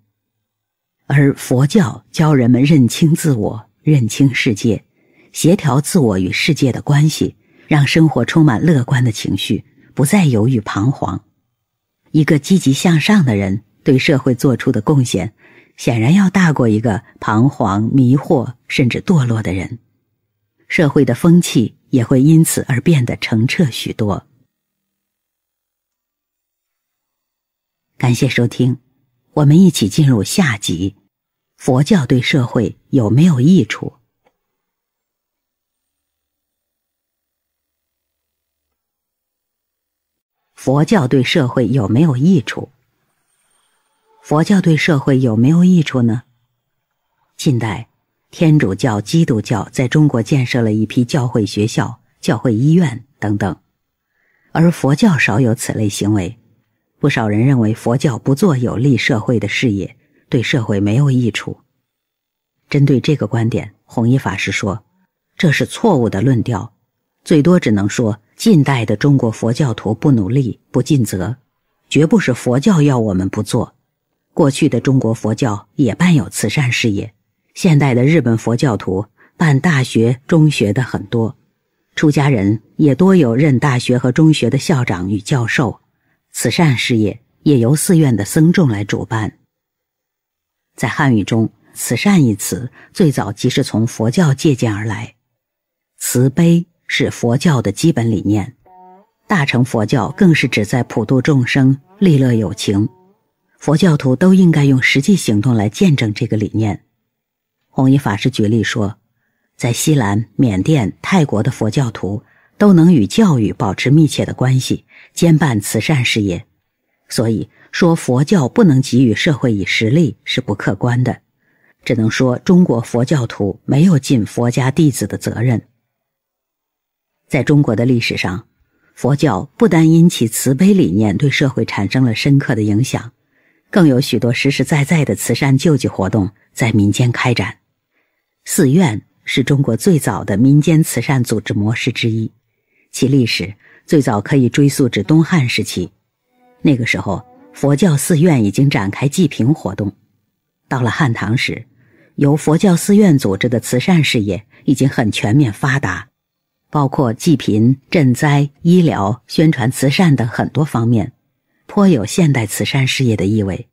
而佛教教人们认清自我、认清世界，协调自我与世界的关系，让生活充满乐观的情绪，不再犹豫彷徨。一个积极向上的人对社会做出的贡献，显然要大过一个彷徨、迷惑甚至堕落的人。社会的风气。也会因此而变得澄澈许多。感谢收听，我们一起进入下集：佛教对社会有没有益处？佛教对社会有没有益处？佛教对社会有没有益处呢？近代。天主教、基督教在中国建设了一批教会学校、教会医院等等，而佛教少有此类行为。不少人认为佛教不做有利社会的事业，对社会没有益处。针对这个观点，弘一法师说：“这是错误的论调，最多只能说近代的中国佛教徒不努力、不尽责，绝不是佛教要我们不做。过去的中国佛教也办有慈善事业。”现代的日本佛教徒办大学、中学的很多，出家人也多有任大学和中学的校长与教授，慈善事业也由寺院的僧众来主办。在汉语中，“慈善”一词最早即是从佛教借鉴而来。慈悲是佛教的基本理念，大乘佛教更是旨在普度众生、利乐有情。佛教徒都应该用实际行动来见证这个理念。弘一法师举例说，在西兰、缅甸、泰国的佛教徒都能与教育保持密切的关系，兼办慈善事业。所以说佛教不能给予社会以实力是不客观的，只能说中国佛教徒没有尽佛家弟子的责任。在中国的历史上，佛教不单因其慈悲理念对社会产生了深刻的影响，更有许多实实在在的慈善救济活动在民间开展。寺院是中国最早的民间慈善组织模式之一，其历史最早可以追溯至东汉时期。那个时候，佛教寺院已经展开济贫活动。到了汉唐时，由佛教寺院组织的慈善事业已经很全面发达，包括济贫、赈灾、医疗、宣传慈善等很多方面，颇有现代慈善事业的意味。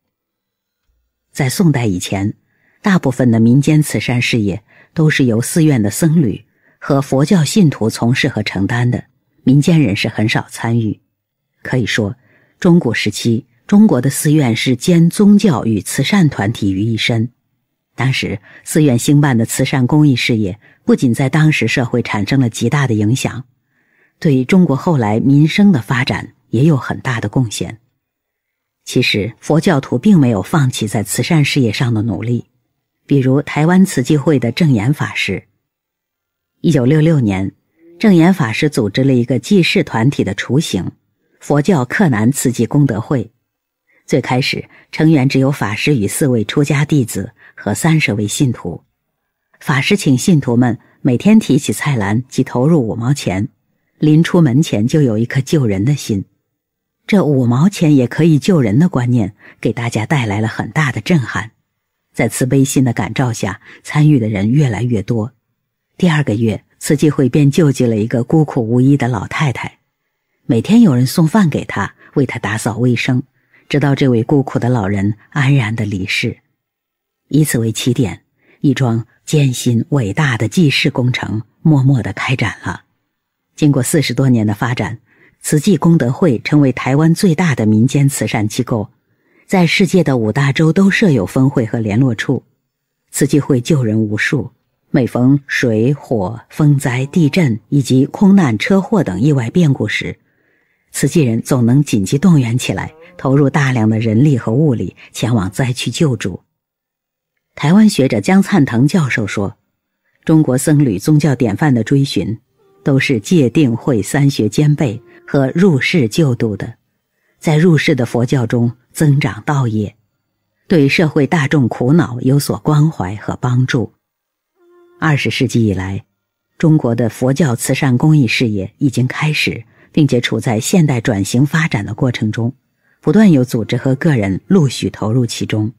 在宋代以前。大部分的民间慈善事业都是由寺院的僧侣和佛教信徒从事和承担的，民间人士很少参与。可以说，中古时期中国的寺院是兼宗教与慈善团体于一身。当时寺院兴办的慈善公益事业，不仅在当时社会产生了极大的影响，对中国后来民生的发展也有很大的贡献。其实，佛教徒并没有放弃在慈善事业上的努力。比如台湾慈济会的正言法师，一九六六年，正言法师组织了一个济世团体的雏形——佛教克难慈济功德会。最开始，成员只有法师与四位出家弟子和三十位信徒。法师请信徒们每天提起菜篮即投入五毛钱，临出门前就有一颗救人的心。这五毛钱也可以救人的观念，给大家带来了很大的震撼。在慈悲心的感召下，参与的人越来越多。第二个月，慈济会便救济了一个孤苦无依的老太太，每天有人送饭给她，为她打扫卫生，直到这位孤苦的老人安然的离世。以此为起点，一桩艰辛伟大的济世工程默默的开展了。经过四十多年的发展，慈济功德会成为台湾最大的民间慈善机构。在世界的五大洲都设有分会和联络处，慈济会救人无数。每逢水火风灾、地震以及空难、车祸等意外变故时，慈济人总能紧急动员起来，投入大量的人力和物力前往灾区救助。台湾学者江灿腾教授说：“中国僧侣宗教典范的追寻，都是戒定慧三学兼备和入世救度的。在入世的佛教中。”增长道业，对社会大众苦恼有所关怀和帮助。二十世纪以来，中国的佛教慈善公益事业已经开始，并且处在现代转型发展的过程中，不断有组织和个人陆续投入其中。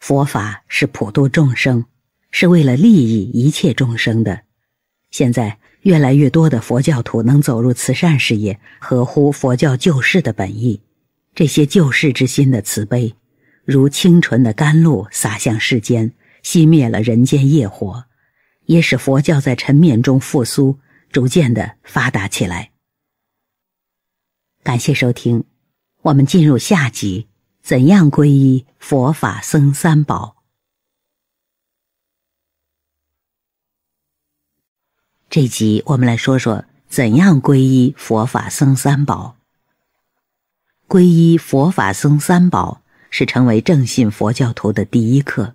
佛法是普度众生，是为了利益一切众生的。现在越来越多的佛教徒能走入慈善事业，合乎佛教救世的本意。这些救世之心的慈悲，如清纯的甘露洒向世间，熄灭了人间业火，也使佛教在沉湎中复苏，逐渐的发达起来。感谢收听，我们进入下集：怎样皈依佛法僧三宝？这集我们来说说怎样皈依佛法僧三宝。皈依佛法僧三宝是成为正信佛教徒的第一课。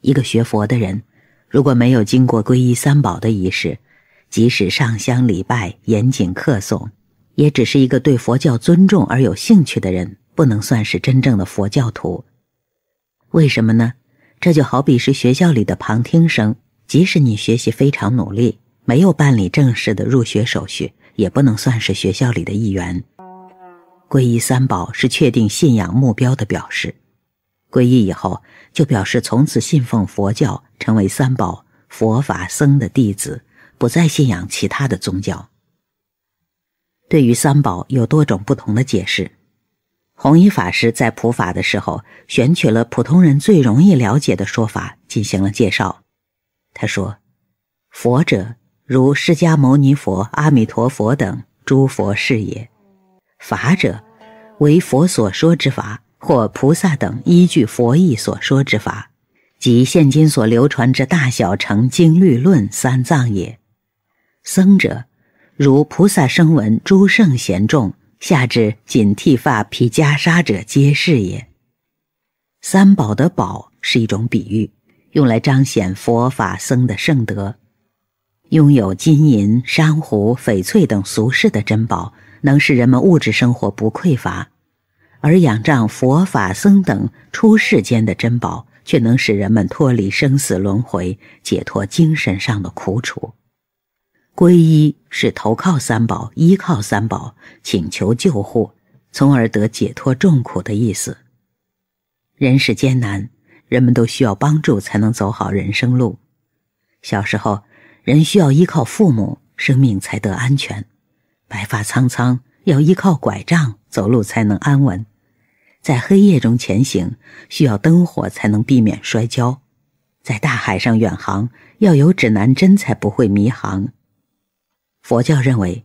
一个学佛的人，如果没有经过皈依三宝的仪式，即使上香礼拜、严谨客诵，也只是一个对佛教尊重而有兴趣的人，不能算是真正的佛教徒。为什么呢？这就好比是学校里的旁听生，即使你学习非常努力，没有办理正式的入学手续，也不能算是学校里的一员。皈依三宝是确定信仰目标的表示，皈依以后就表示从此信奉佛教，成为三宝佛法僧的弟子，不再信仰其他的宗教。对于三宝有多种不同的解释，弘一法师在普法的时候选取了普通人最容易了解的说法进行了介绍。他说：“佛者，如释迦牟尼佛、阿弥陀佛等诸佛是也。”法者，为佛所说之法，或菩萨等依据佛意所说之法，即现今所流传之大小乘经律论三藏也。僧者，如菩萨声闻诸圣贤众，下至紧剃发披袈裟者，皆是也。三宝的宝是一种比喻，用来彰显佛法僧的圣德，拥有金银珊瑚翡翠等俗世的珍宝。能使人们物质生活不匮乏，而仰仗佛法僧等出世间的珍宝，却能使人们脱离生死轮回，解脱精神上的苦楚。皈依是投靠三宝，依靠三宝，请求救护，从而得解脱众苦的意思。人世艰难，人们都需要帮助才能走好人生路。小时候，人需要依靠父母，生命才得安全。白发苍苍，要依靠拐杖走路才能安稳；在黑夜中前行，需要灯火才能避免摔跤；在大海上远航，要有指南针才不会迷航。佛教认为，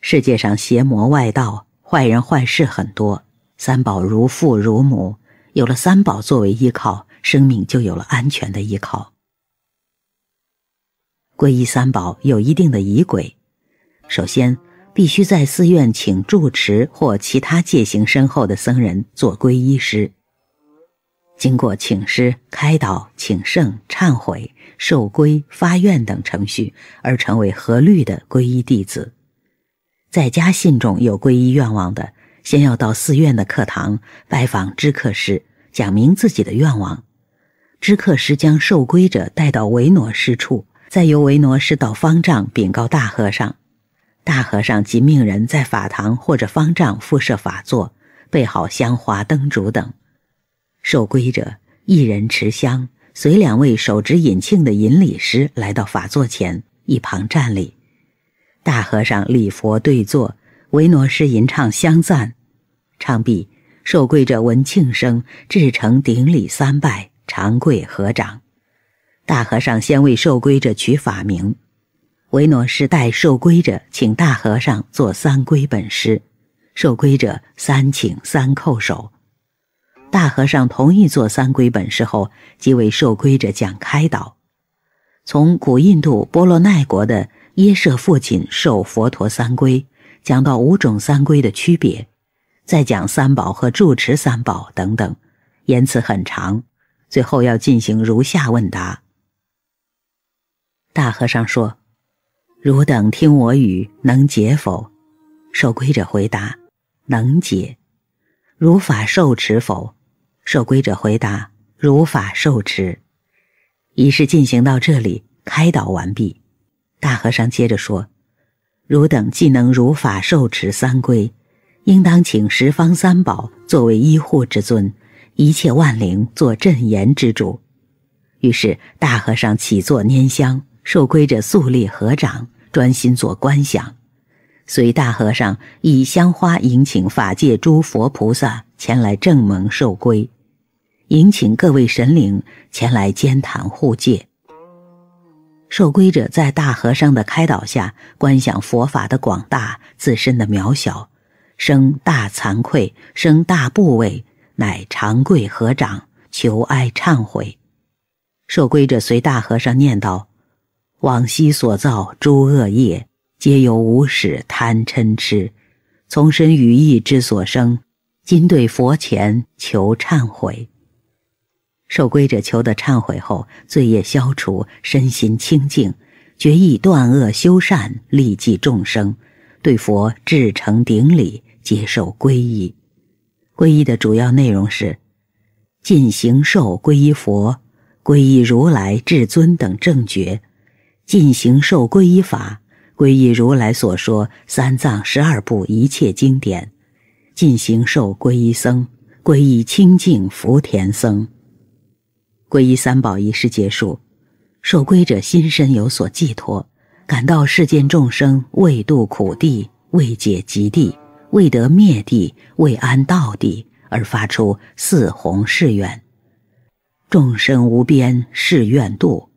世界上邪魔外道、坏人坏事很多，三宝如父如母，有了三宝作为依靠，生命就有了安全的依靠。皈依三宝有一定的仪轨，首先。必须在寺院请住持或其他戒行深厚的僧人做皈依师。经过请师开导、请圣忏悔、受皈、发愿等程序，而成为合律的皈依弟子。在家信众有皈依愿望的，先要到寺院的课堂拜访知客师，讲明自己的愿望。知客师将受规者带到维诺师处，再由维诺师到方丈禀告大和尚。大和尚即命人在法堂或者方丈复设法座，备好香花灯烛等。受规者一人持香，随两位手执引磬的引礼师来到法座前一旁站立。大和尚礼佛对坐，维诺师吟唱香赞。唱毕，受规者闻庆声，至诚顶礼三拜，长跪合掌。大和尚先为受规者取法名。维诺时代受规者，请大和尚做三规本师，受规者三请三叩首。大和尚同意做三规本师后，即为受规者讲开导，从古印度波罗奈国的耶舍父亲受佛陀三规，讲到五种三规的区别，再讲三宝和住持三宝等等，言辞很长。最后要进行如下问答：大和尚说。汝等听我语，能解否？受规者回答：能解。如法受持否？受规者回答：如法受持。仪式进行到这里，开导完毕。大和尚接着说：“汝等既能如法受持三规，应当请十方三宝作为医护之尊，一切万灵做镇严之主。”于是，大和尚起坐拈香，受规者肃立合掌。专心做观想，随大和尚以香花迎请法界诸佛菩萨前来正门受归，迎请各位神灵前来监坛护戒。受归者在大和尚的开导下，观想佛法的广大，自身的渺小，生大惭愧，生大部位，乃长跪合掌求哀忏悔。受归者随大和尚念道。往昔所造诸恶业，皆由无始贪嗔痴，从身语意之所生。今对佛前求忏悔。受归者求得忏悔后，罪业消除，身心清净，决意断恶修善，利济众生，对佛至诚顶礼，接受皈依。皈依的主要内容是：尽行受皈依佛、皈依如来、至尊等正觉。进行受皈依法，皈依如来所说三藏十二部一切经典，进行受皈依僧，皈依清净福田僧。皈依三宝仪式结束，受皈者心身有所寄托，感到世间众生未度苦地、未解疾地、未得灭地、未安道地，而发出四弘誓愿：众生无边誓愿度。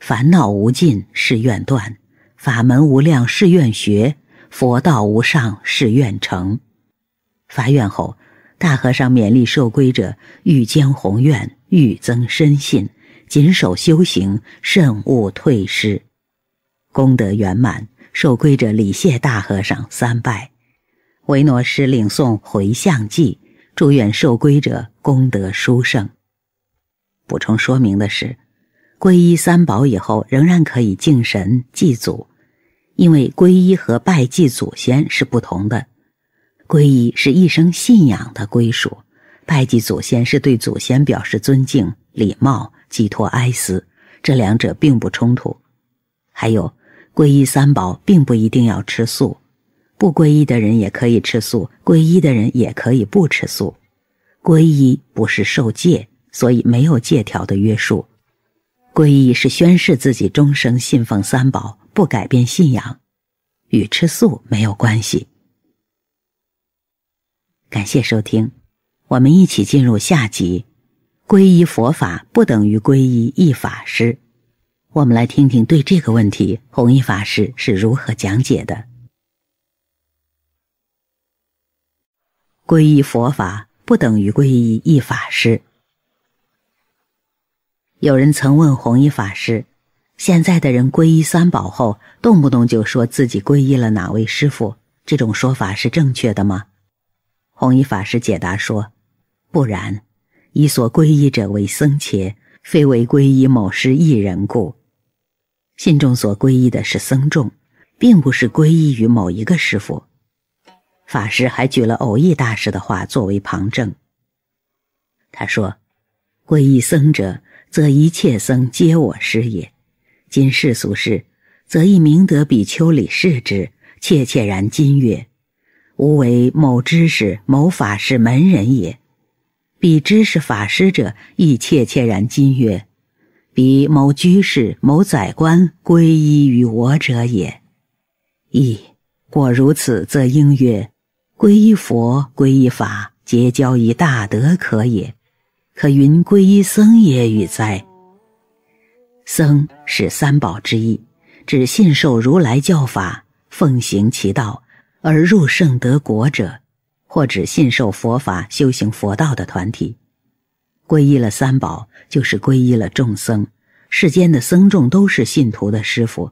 烦恼无尽是愿断，法门无量是愿学，佛道无上是愿成。发愿后，大和尚勉励受规者欲将宏愿，欲增深信，谨守修行，慎勿退失。功德圆满，受规者礼谢大和尚三拜，维诺师领诵回向偈，祝愿受规者功德殊胜。补充说明的是。皈依三宝以后，仍然可以敬神祭祖，因为皈依和拜祭祖先是不同的。皈依是一生信仰的归属，拜祭祖先是对祖先表示尊敬、礼貌、寄托哀思，这两者并不冲突。还有，皈依三宝并不一定要吃素，不皈依的人也可以吃素，皈依的人也可以不吃素。皈依不是受戒，所以没有戒条的约束。皈依是宣誓自己终生信奉三宝，不改变信仰，与吃素没有关系。感谢收听，我们一起进入下集。皈依佛法不等于皈依一法师，我们来听听对这个问题，弘一法师是如何讲解的。皈依佛法不等于皈依一法师。有人曾问弘一法师：“现在的人皈依三宝后，动不动就说自己皈依了哪位师傅，这种说法是正确的吗？”弘一法师解答说：“不然，以所皈依者为僧伽，非为皈依某师一人故。信众所皈依的是僧众，并不是皈依于某一个师傅。”法师还举了偶益大师的话作为旁证。他说：“皈依僧者。”则一切僧皆我师也。今世俗事，则亦明德比丘礼事之，切切然。今曰：吾为某知识、某法师门人也。彼知识、法师者，亦切切然。今曰：彼某居士、某宰官归依于我者也。亦果如此，则应曰：归依佛、归依法，结交以大德可也。可云皈依僧也与哉？僧是三宝之一，指信受如来教法、奉行其道而入圣得国者，或指信受佛法、修行佛道的团体。皈依了三宝，就是皈依了众僧。世间的僧众都是信徒的师傅。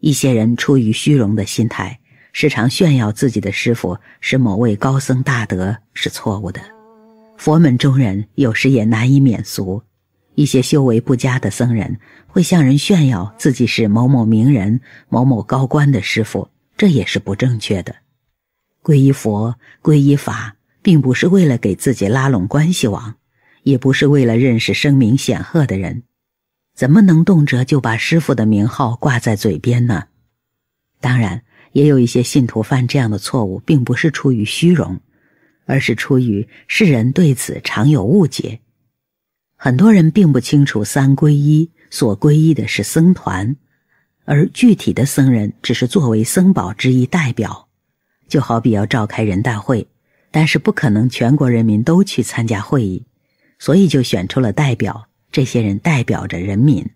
一些人出于虚荣的心态，时常炫耀自己的师傅是某位高僧大德，是错误的。佛门中人有时也难以免俗，一些修为不佳的僧人会向人炫耀自己是某某名人、某某高官的师傅，这也是不正确的。皈依佛、皈依法，并不是为了给自己拉拢关系网，也不是为了认识声名显赫的人，怎么能动辄就把师傅的名号挂在嘴边呢？当然，也有一些信徒犯这样的错误，并不是出于虚荣。而是出于世人对此常有误解，很多人并不清楚三皈依所皈依的是僧团，而具体的僧人只是作为僧宝之一代表。就好比要召开人大会，但是不可能全国人民都去参加会议，所以就选出了代表，这些人代表着人民。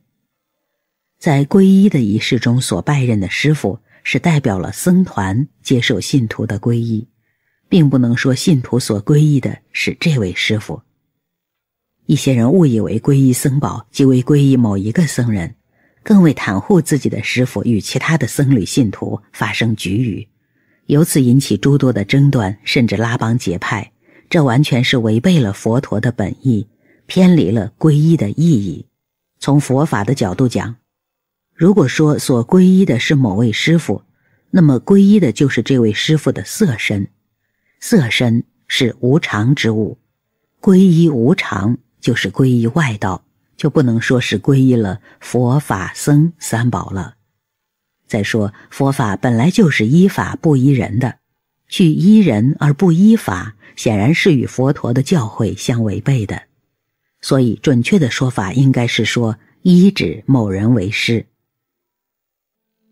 在皈依的仪式中，所拜认的师傅是代表了僧团接受信徒的皈依。并不能说信徒所皈依的是这位师傅。一些人误以为皈依僧宝即为皈依某一个僧人，更为袒护自己的师傅与其他的僧侣信徒发生龃龉，由此引起诸多的争端，甚至拉帮结派。这完全是违背了佛陀的本意，偏离了皈依的意义。从佛法的角度讲，如果说所皈依的是某位师傅，那么皈依的就是这位师傅的色身。色身是无常之物，皈依无常就是皈依外道，就不能说是皈依了佛法僧三宝了。再说佛法本来就是依法不依人的，去依人而不依法，显然是与佛陀的教诲相违背的。所以，准确的说法应该是说依指某人为师。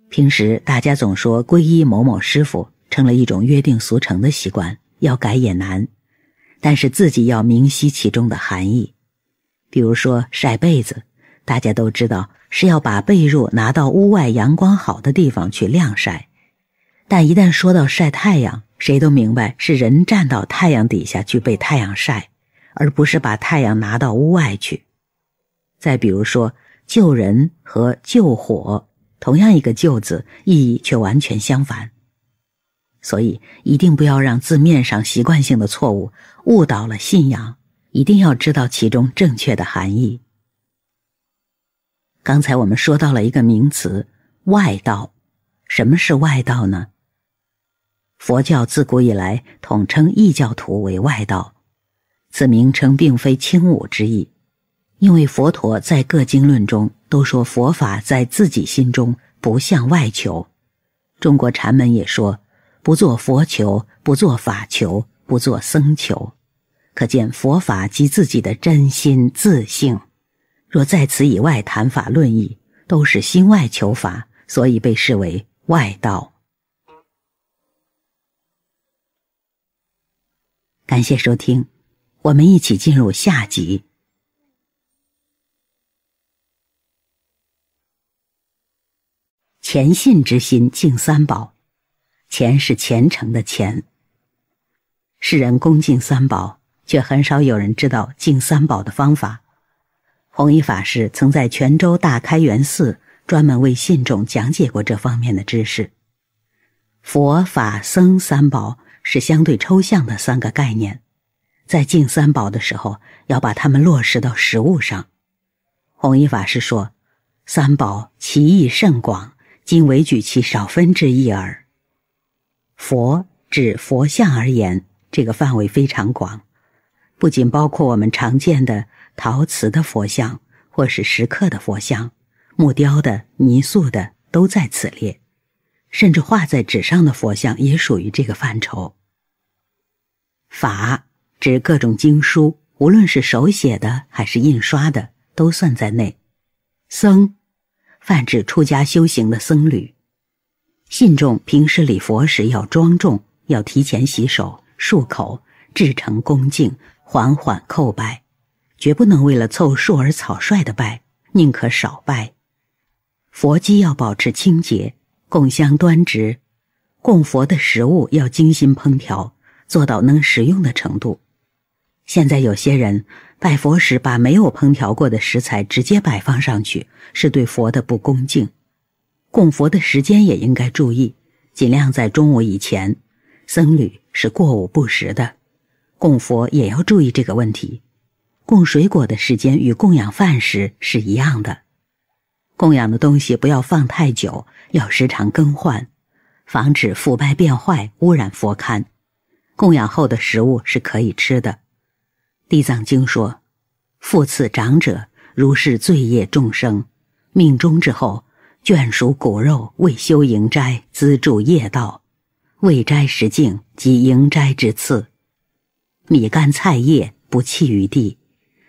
平时大家总说皈依某某师傅。成了一种约定俗成的习惯，要改也难。但是自己要明晰其中的含义。比如说晒被子，大家都知道是要把被褥拿到屋外阳光好的地方去晾晒。但一旦说到晒太阳，谁都明白是人站到太阳底下去被太阳晒，而不是把太阳拿到屋外去。再比如说救人和救火，同样一个救字，意义却完全相反。所以，一定不要让字面上习惯性的错误误导了信仰。一定要知道其中正确的含义。刚才我们说到了一个名词“外道”，什么是外道呢？佛教自古以来统称异教徒为外道，此名称并非轻侮之意，因为佛陀在各经论中都说佛法在自己心中，不向外求。中国禅门也说。不做佛求，不做法求，不做僧求，可见佛法即自己的真心自性。若在此以外谈法论义，都是心外求法，所以被视为外道。感谢收听，我们一起进入下集。虔信之心，敬三宝。钱是虔诚的钱。世人恭敬三宝，却很少有人知道敬三宝的方法。弘一法师曾在泉州大开元寺专门为信众讲解过这方面的知识。佛法僧三宝是相对抽象的三个概念，在敬三宝的时候要把它们落实到实物上。弘一法师说：“三宝其义甚广，今唯举其少分之一耳。”佛指佛像而言，这个范围非常广，不仅包括我们常见的陶瓷的佛像，或是石刻的佛像、木雕的、泥塑的都在此列，甚至画在纸上的佛像也属于这个范畴。法指各种经书，无论是手写的还是印刷的，都算在内。僧泛指出家修行的僧侣。信众平时礼佛时要庄重，要提前洗手、漱口，至诚恭敬，缓缓叩拜，绝不能为了凑数而草率的拜，宁可少拜。佛基要保持清洁，供香端直，供佛的食物要精心烹调，做到能食用的程度。现在有些人拜佛时把没有烹调过的食材直接摆放上去，是对佛的不恭敬。供佛的时间也应该注意，尽量在中午以前。僧侣是过午不食的，供佛也要注意这个问题。供水果的时间与供养饭食是一样的。供养的东西不要放太久，要时常更换，防止腐败变坏，污染佛龛。供养后的食物是可以吃的。地藏经说：“复次长者，如是罪业众生，命终之后。”眷属骨肉未修营斋资助业道，未斋食净及营斋之次，米干菜叶不弃于地，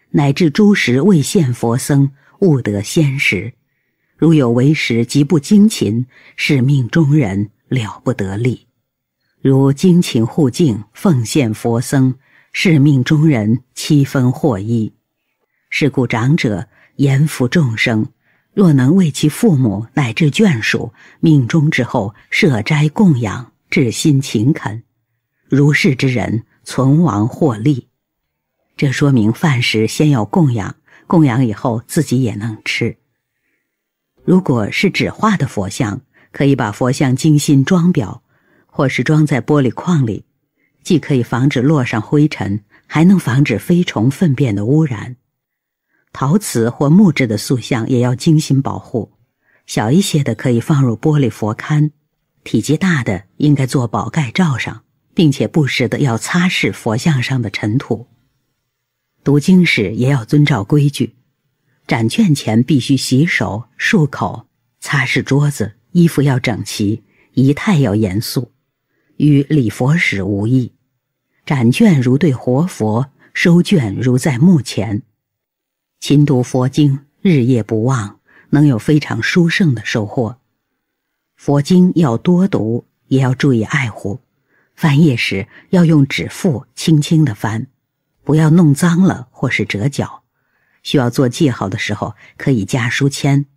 乃至诸食为献佛僧，悟得仙食。如有为食极不精勤，是命中人了不得力；如精勤护净奉献佛僧，是命中人七分获益。是故长者严福众生。若能为其父母乃至眷属，命终之后设斋供养，至心勤恳，如是之人，存亡获利。这说明饭食先要供养，供养以后自己也能吃。如果是纸画的佛像，可以把佛像精心装裱，或是装在玻璃框里，既可以防止落上灰尘，还能防止飞虫粪便的污染。陶瓷或木质的塑像也要精心保护，小一些的可以放入玻璃佛龛，体积大的应该做宝盖罩上，并且不时的要擦拭佛像上的尘土。读经时也要遵照规矩，展卷前必须洗手、漱口、擦拭桌子，衣服要整齐，仪态要严肃，与礼佛时无异。展卷如对活佛，收卷如在墓前。勤读佛经，日夜不忘，能有非常殊胜的收获。佛经要多读，也要注意爱护。翻页时要用指腹轻轻的翻，不要弄脏了或是折角。需要做记号的时候，可以加书签。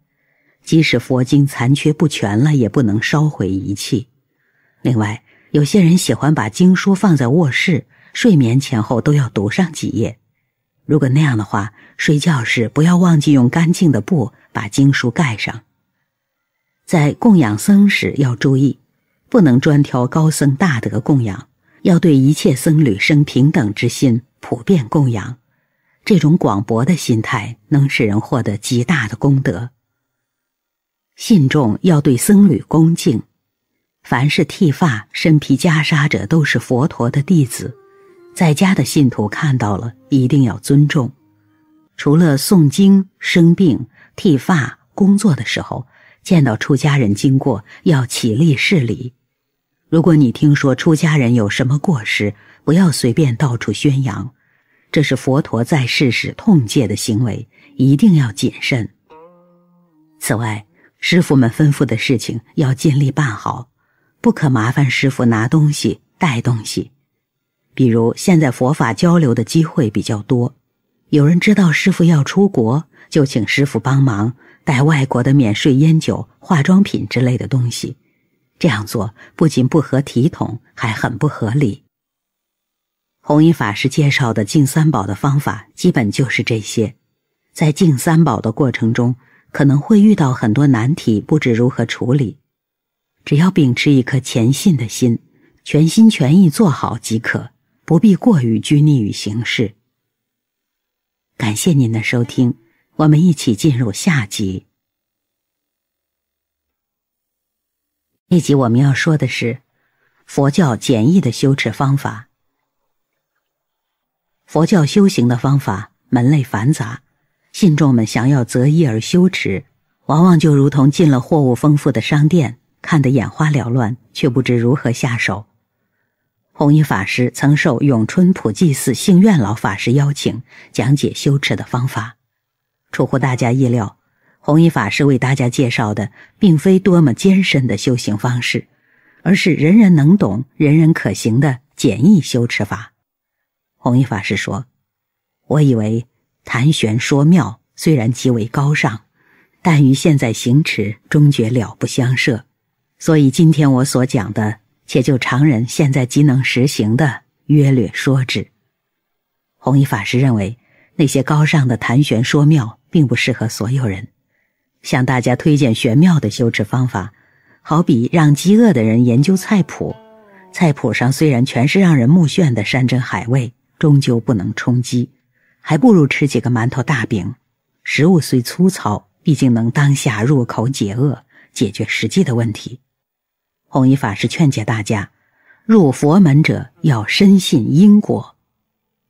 即使佛经残缺不全了，也不能烧毁遗弃。另外，有些人喜欢把经书放在卧室，睡眠前后都要读上几页。如果那样的话，睡觉时不要忘记用干净的布把经书盖上。在供养僧时要注意，不能专挑高僧大德供养，要对一切僧侣生平等之心，普遍供养。这种广博的心态能使人获得极大的功德。信众要对僧侣恭敬，凡是剃发身披袈裟者都是佛陀的弟子。在家的信徒看到了，一定要尊重。除了诵经、生病、剃发、工作的时候，见到出家人经过要起立施礼。如果你听说出家人有什么过失，不要随便到处宣扬，这是佛陀在世时痛戒的行为，一定要谨慎。此外，师傅们吩咐的事情要尽力办好，不可麻烦师傅拿东西、带东西。比如现在佛法交流的机会比较多，有人知道师傅要出国，就请师傅帮忙带外国的免税烟酒、化妆品之类的东西。这样做不仅不合体统，还很不合理。弘一法师介绍的净三宝的方法，基本就是这些。在净三宝的过程中，可能会遇到很多难题，不知如何处理。只要秉持一颗虔信的心，全心全意做好即可。不必过于拘泥于形式。感谢您的收听，我们一起进入下集。这集我们要说的是佛教简易的修持方法。佛教修行的方法门类繁杂，信众们想要择一而修持，往往就如同进了货物丰富的商店，看得眼花缭乱，却不知如何下手。弘一法师曾受永春普济寺性愿老法师邀请，讲解修持的方法。出乎大家意料，弘一法师为大家介绍的并非多么艰深的修行方式，而是人人能懂、人人可行的简易修持法。弘一法师说：“我以为谈玄说妙，虽然极为高尚，但与现在行持终觉了不相涉，所以今天我所讲的。”且就常人现在即能实行的，约略说之。弘一法师认为，那些高尚的谈玄说妙，并不适合所有人。向大家推荐玄妙的修持方法，好比让饥饿的人研究菜谱，菜谱上虽然全是让人目眩的山珍海味，终究不能充饥，还不如吃几个馒头大饼。食物虽粗糙，毕竟能当下入口解饿，解决实际的问题。弘一法师劝解大家：入佛门者要深信因果。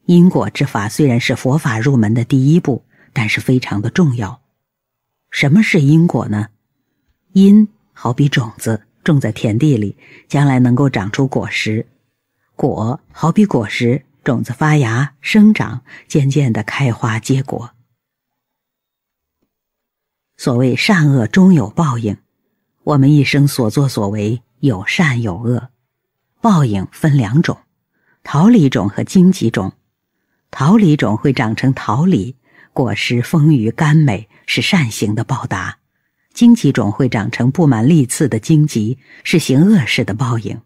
因果之法虽然是佛法入门的第一步，但是非常的重要。什么是因果呢？因好比种子，种在田地里，将来能够长出果实；果好比果实，种子发芽、生长，渐渐的开花结果。所谓善恶终有报应，我们一生所作所为。有善有恶，报应分两种：桃李种和荆棘种。桃李种会长成桃李，果实丰腴甘美，是善行的报答；荆棘种会长成布满利刺的荆棘，是行恶事的报应。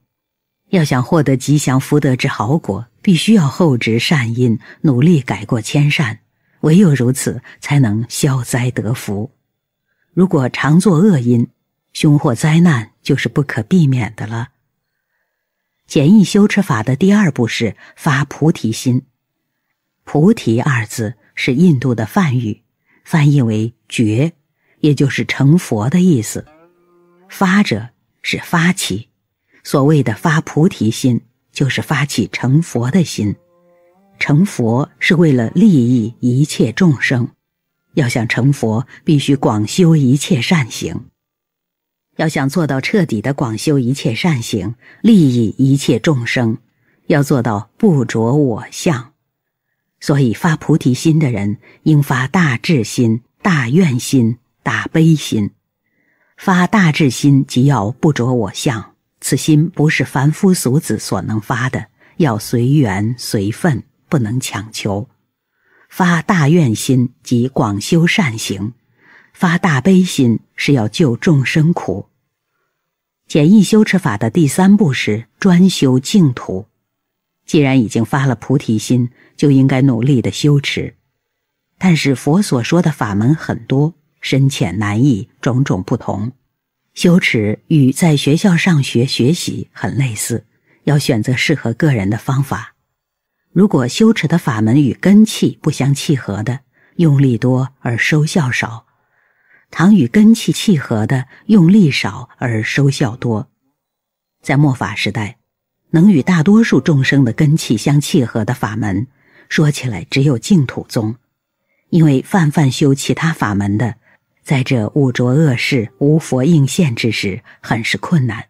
要想获得吉祥福德之好果，必须要厚植善因，努力改过迁善，唯有如此，才能消灾得福。如果常作恶因，凶祸灾难就是不可避免的了。简易修持法的第二步是发菩提心。菩提二字是印度的梵语，翻译为“觉”，也就是成佛的意思。发者是发起，所谓的发菩提心，就是发起成佛的心。成佛是为了利益一切众生。要想成佛，必须广修一切善行。要想做到彻底的广修一切善行，利益一切众生，要做到不着我相。所以发菩提心的人，应发大智心、大愿心、大悲心。发大智心，即要不着我相，此心不是凡夫俗子所能发的，要随缘随份，不能强求。发大愿心，即广修善行；发大悲心，是要救众生苦。简易修持法的第三步是专修净土。既然已经发了菩提心，就应该努力的修持。但是佛所说的法门很多，深浅难易，种种不同。修持与在学校上学学习很类似，要选择适合个人的方法。如果修持的法门与根气不相契合的，用力多而收效少。常与根气契合的用力少而收效多，在末法时代，能与大多数众生的根气相契合的法门，说起来只有净土宗。因为泛泛修其他法门的，在这五浊恶世无佛应现之时，很是困难。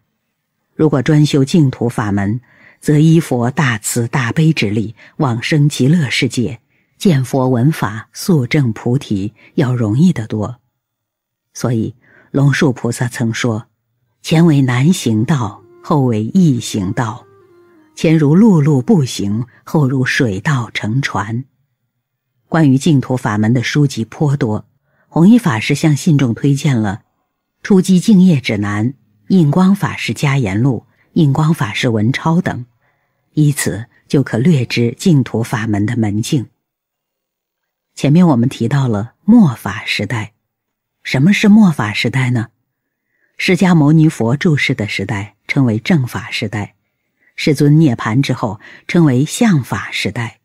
如果专修净土法门，则依佛大慈大悲之力往生极乐世界，见佛闻法，速证菩提，要容易得多。所以，龙树菩萨曾说：“前为南行道，后为易行道；前如陆路步行，后如水道乘船。”关于净土法门的书籍颇多，弘一法师向信众推荐了《初击净业指南》《印光法师加言录》《印光法师文钞》等，依此就可略知净土法门的门径。前面我们提到了末法时代。什么是末法时代呢？释迦牟尼佛注释的时代称为正法时代，世尊涅盘之后称为相法时代。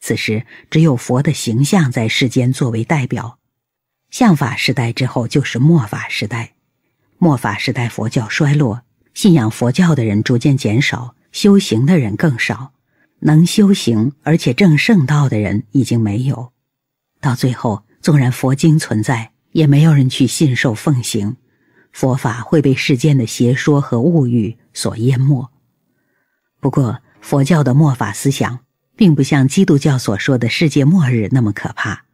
此时只有佛的形象在世间作为代表。相法时代之后就是末法时代。末法时代，佛教衰落，信仰佛教的人逐渐减少，修行的人更少，能修行而且正圣道的人已经没有。到最后，纵然佛经存在。也没有人去信受奉行，佛法会被世间的邪说和物欲所淹没。不过，佛教的末法思想并不像基督教所说的世界末日那么可怕。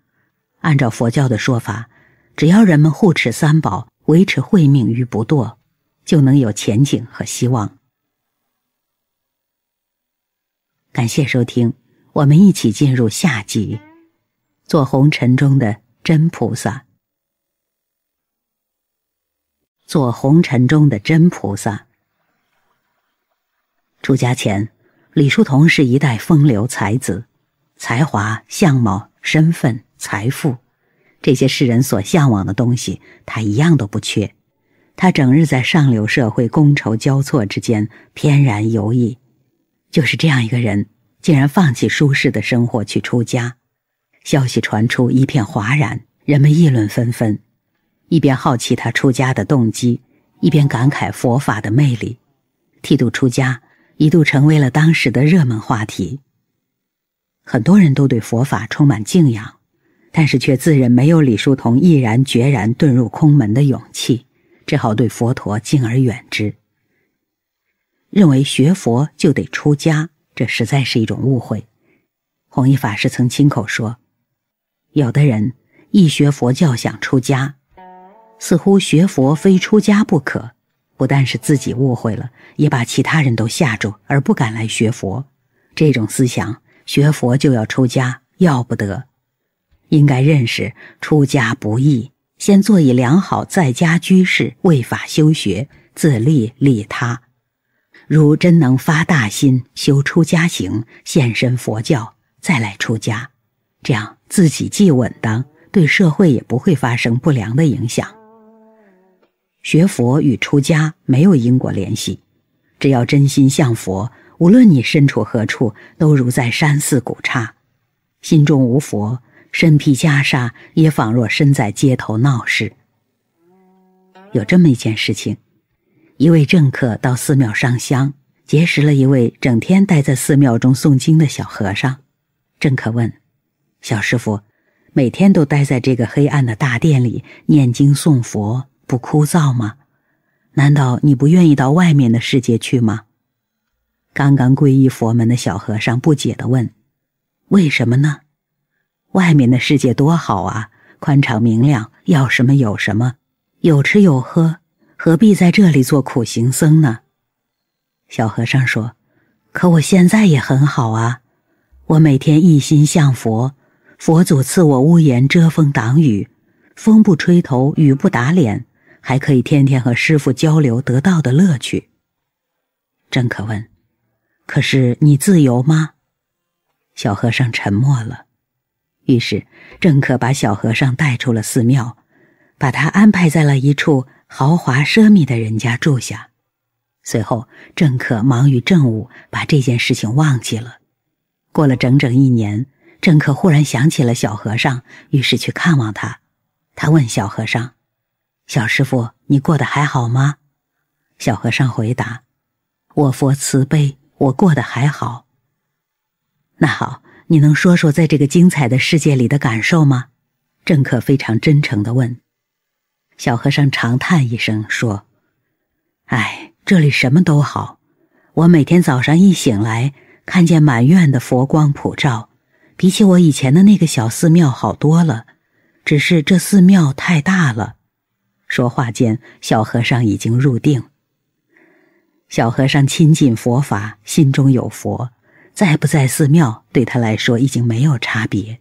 按照佛教的说法，只要人们护持三宝，维持慧命于不堕，就能有前景和希望。感谢收听，我们一起进入下集，做红尘中的真菩萨。做红尘中的真菩萨。出家前，李叔同是一代风流才子，才华、相貌、身份、财富，这些世人所向往的东西，他一样都不缺。他整日在上流社会觥筹交错之间翩然游弋，就是这样一个人，竟然放弃舒适的生活去出家。消息传出，一片哗然，人们议论纷纷。一边好奇他出家的动机，一边感慨佛法的魅力。剃度出家一度成为了当时的热门话题。很多人都对佛法充满敬仰，但是却自认没有李叔同毅然决然遁入空门的勇气，只好对佛陀敬而远之。认为学佛就得出家，这实在是一种误会。弘一法师曾亲口说：“有的人一学佛教想出家。”似乎学佛非出家不可，不但是自己误会了，也把其他人都吓住，而不敢来学佛。这种思想，学佛就要出家，要不得。应该认识出家不易，先做以良好在家居士，为法修学，自利利他。如真能发大心，修出家行，现身佛教，再来出家，这样自己既稳当，对社会也不会发生不良的影响。学佛与出家没有因果联系，只要真心向佛，无论你身处何处，都如在山寺古刹；心中无佛，身披袈裟，也仿若身在街头闹市。有这么一件事情：一位政客到寺庙上香，结识了一位整天待在寺庙中诵经的小和尚。政客问：“小师傅，每天都待在这个黑暗的大殿里念经诵佛？”不枯燥吗？难道你不愿意到外面的世界去吗？刚刚皈依佛门的小和尚不解的问：“为什么呢？外面的世界多好啊，宽敞明亮，要什么有什么，有吃有喝，何必在这里做苦行僧呢？”小和尚说：“可我现在也很好啊，我每天一心向佛，佛祖赐我屋檐遮风挡雨，风不吹头，雨不打脸。”还可以天天和师傅交流得道的乐趣。政客问：“可是你自由吗？”小和尚沉默了。于是政客把小和尚带出了寺庙，把他安排在了一处豪华奢靡的人家住下。随后，政客忙于政务，把这件事情忘记了。过了整整一年，政客忽然想起了小和尚，于是去看望他。他问小和尚。小师傅，你过得还好吗？小和尚回答：“我佛慈悲，我过得还好。”那好，你能说说在这个精彩的世界里的感受吗？政客非常真诚的问。小和尚长叹一声说：“哎，这里什么都好。我每天早上一醒来，看见满院的佛光普照，比起我以前的那个小寺庙好多了。只是这寺庙太大了。”说话间，小和尚已经入定。小和尚亲近佛法，心中有佛，在不在寺庙对他来说已经没有差别。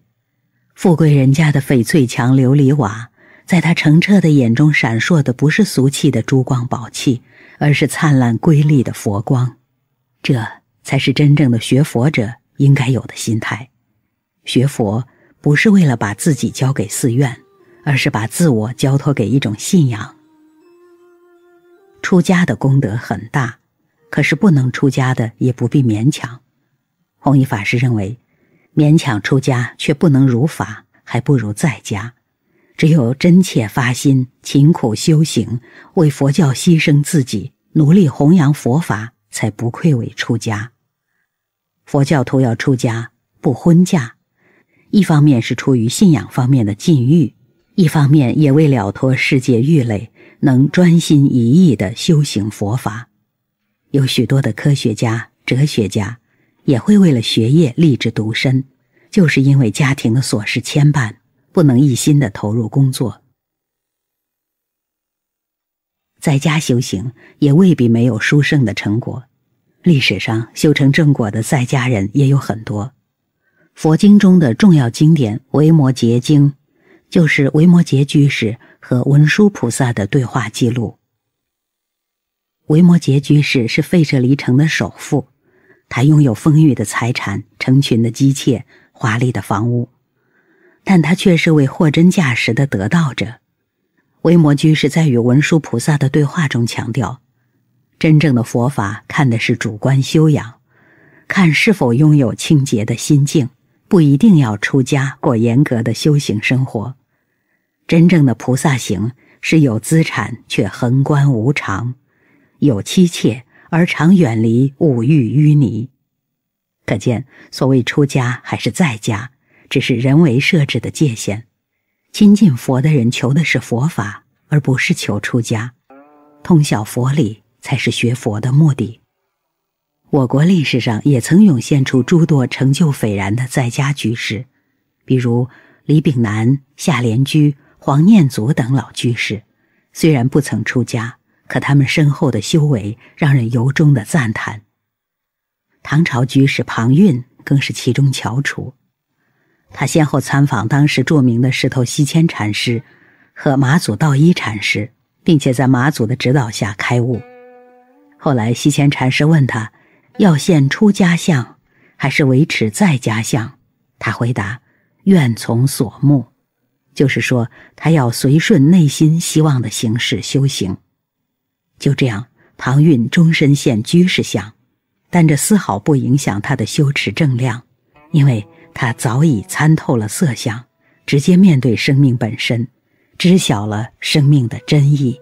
富贵人家的翡翠墙、琉璃瓦，在他澄澈的眼中闪烁的不是俗气的珠光宝气，而是灿烂瑰丽的佛光。这才是真正的学佛者应该有的心态。学佛不是为了把自己交给寺院。而是把自我交托给一种信仰。出家的功德很大，可是不能出家的也不必勉强。弘一法师认为，勉强出家却不能如法，还不如在家。只有真切发心、勤苦修行，为佛教牺牲自己，努力弘扬佛法，才不愧为出家。佛教徒要出家不婚嫁，一方面是出于信仰方面的禁欲。一方面也为了脱世界欲累，能专心一意的修行佛法，有许多的科学家、哲学家也会为了学业立志独身，就是因为家庭的琐事牵绊，不能一心的投入工作。在家修行也未必没有殊胜的成果，历史上修成正果的在家人也有很多。佛经中的重要经典《维摩诘经》。就是维摩诘居士和文殊菩萨的对话记录。维摩诘居士是费舍离城的首富，他拥有丰裕的财产、成群的妻妾、华丽的房屋，但他却是位货真价实的得道者。维摩居士在与文殊菩萨的对话中强调，真正的佛法看的是主观修养，看是否拥有清洁的心境，不一定要出家过严格的修行生活。真正的菩萨行是有资产却恒观无常，有妻妾而常远离五欲淤泥。可见，所谓出家还是在家，只是人为设置的界限。亲近佛的人求的是佛法，而不是求出家。通晓佛理才是学佛的目的。我国历史上也曾涌现出诸多成就斐然的在家居士，比如李炳南、夏莲居。黄念祖等老居士，虽然不曾出家，可他们深厚的修为让人由衷的赞叹。唐朝居士庞蕴更是其中翘楚，他先后参访当时著名的石头西迁禅师和马祖道一禅师，并且在马祖的指导下开悟。后来，西迁禅师问他，要现出家相，还是维持在家相？他回答，愿从所目。就是说，他要随顺内心希望的形式修行。就这样，唐韵终身现居士相，但这丝毫不影响他的修持正量，因为他早已参透了色相，直接面对生命本身，知晓了生命的真意。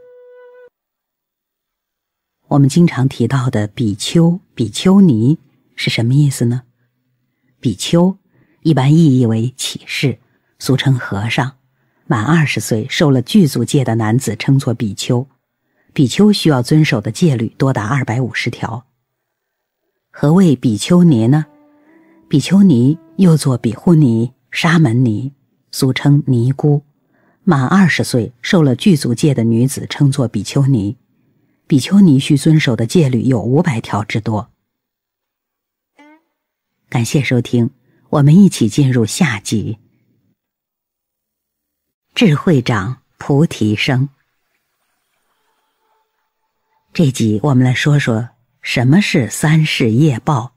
我们经常提到的比丘、比丘尼是什么意思呢？比丘一般意义为启示，俗称和尚。满二十岁受了具足戒的男子称作比丘，比丘需要遵守的戒律多达二百五十条。何谓比丘尼呢？比丘尼又作比护尼、沙门尼，俗称尼姑。满二十岁受了具足戒的女子称作比丘尼，比丘尼需遵守的戒律有五百条之多。感谢收听，我们一起进入下集。智慧长，菩提生。这集我们来说说什么是三世业报，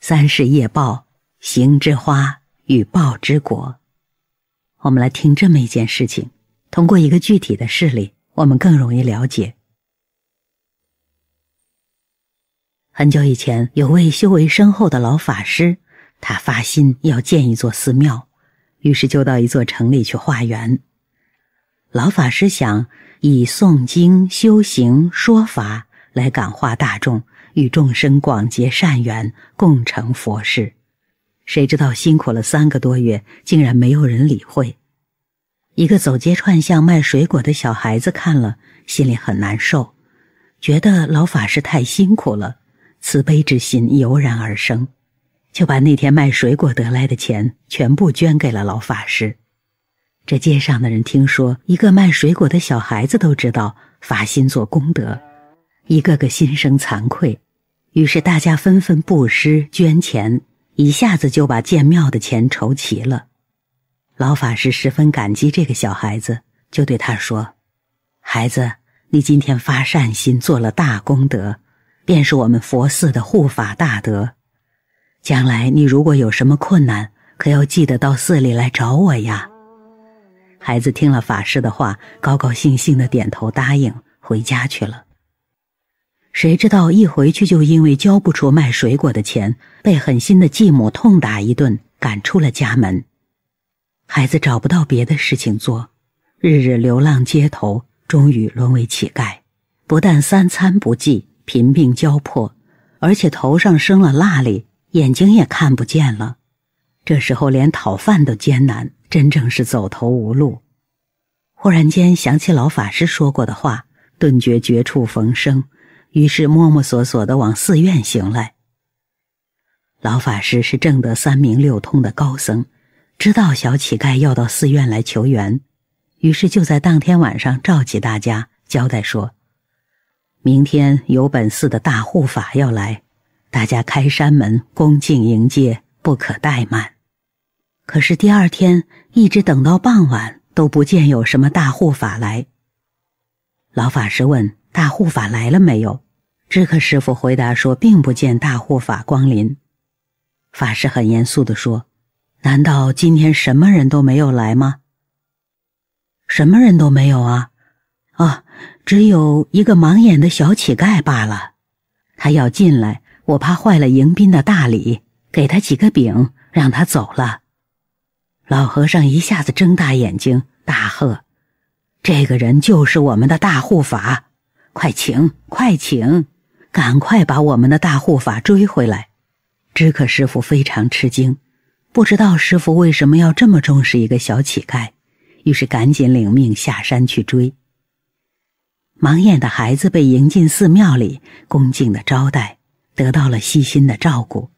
三世业报行之花与报之果。我们来听这么一件事情，通过一个具体的事例，我们更容易了解。很久以前，有位修为深厚的老法师，他发心要建一座寺庙。于是就到一座城里去化缘。老法师想以诵经、修行、说法来感化大众，与众生广结善缘，共成佛事。谁知道辛苦了三个多月，竟然没有人理会。一个走街串巷卖水果的小孩子看了，心里很难受，觉得老法师太辛苦了，慈悲之心油然而生。就把那天卖水果得来的钱全部捐给了老法师。这街上的人听说一个卖水果的小孩子都知道发心做功德，一个个心生惭愧，于是大家纷纷布施捐钱，一下子就把建庙的钱筹齐了。老法师十分感激这个小孩子，就对他说：“孩子，你今天发善心做了大功德，便是我们佛寺的护法大德。”将来你如果有什么困难，可要记得到寺里来找我呀。孩子听了法师的话，高高兴兴的点头答应，回家去了。谁知道一回去就因为交不出卖水果的钱，被狠心的继母痛打一顿，赶出了家门。孩子找不到别的事情做，日日流浪街头，终于沦为乞丐。不但三餐不济，贫病交迫，而且头上生了蜡痢。眼睛也看不见了，这时候连讨饭都艰难，真正是走投无路。忽然间想起老法师说过的话，顿觉绝处逢生，于是摸摸索索的往寺院行来。老法师是正德三明六通的高僧，知道小乞丐要到寺院来求援，于是就在当天晚上召集大家，交代说：“明天有本寺的大护法要来。”大家开山门，恭敬迎接，不可怠慢。可是第二天一直等到傍晚，都不见有什么大护法来。老法师问：“大护法来了没有？”智可师傅回答说：“并不见大护法光临。”法师很严肃的说：“难道今天什么人都没有来吗？”“什么人都没有啊！啊，只有一个盲眼的小乞丐罢了。他要进来。”我怕坏了迎宾的大礼，给他几个饼，让他走了。老和尚一下子睁大眼睛，大喝：“这个人就是我们的大护法！快请，快请，赶快把我们的大护法追回来！”知客师傅非常吃惊，不知道师傅为什么要这么重视一个小乞丐，于是赶紧领命下山去追。盲眼的孩子被迎进寺庙里，恭敬的招待。得到了悉心的照顾，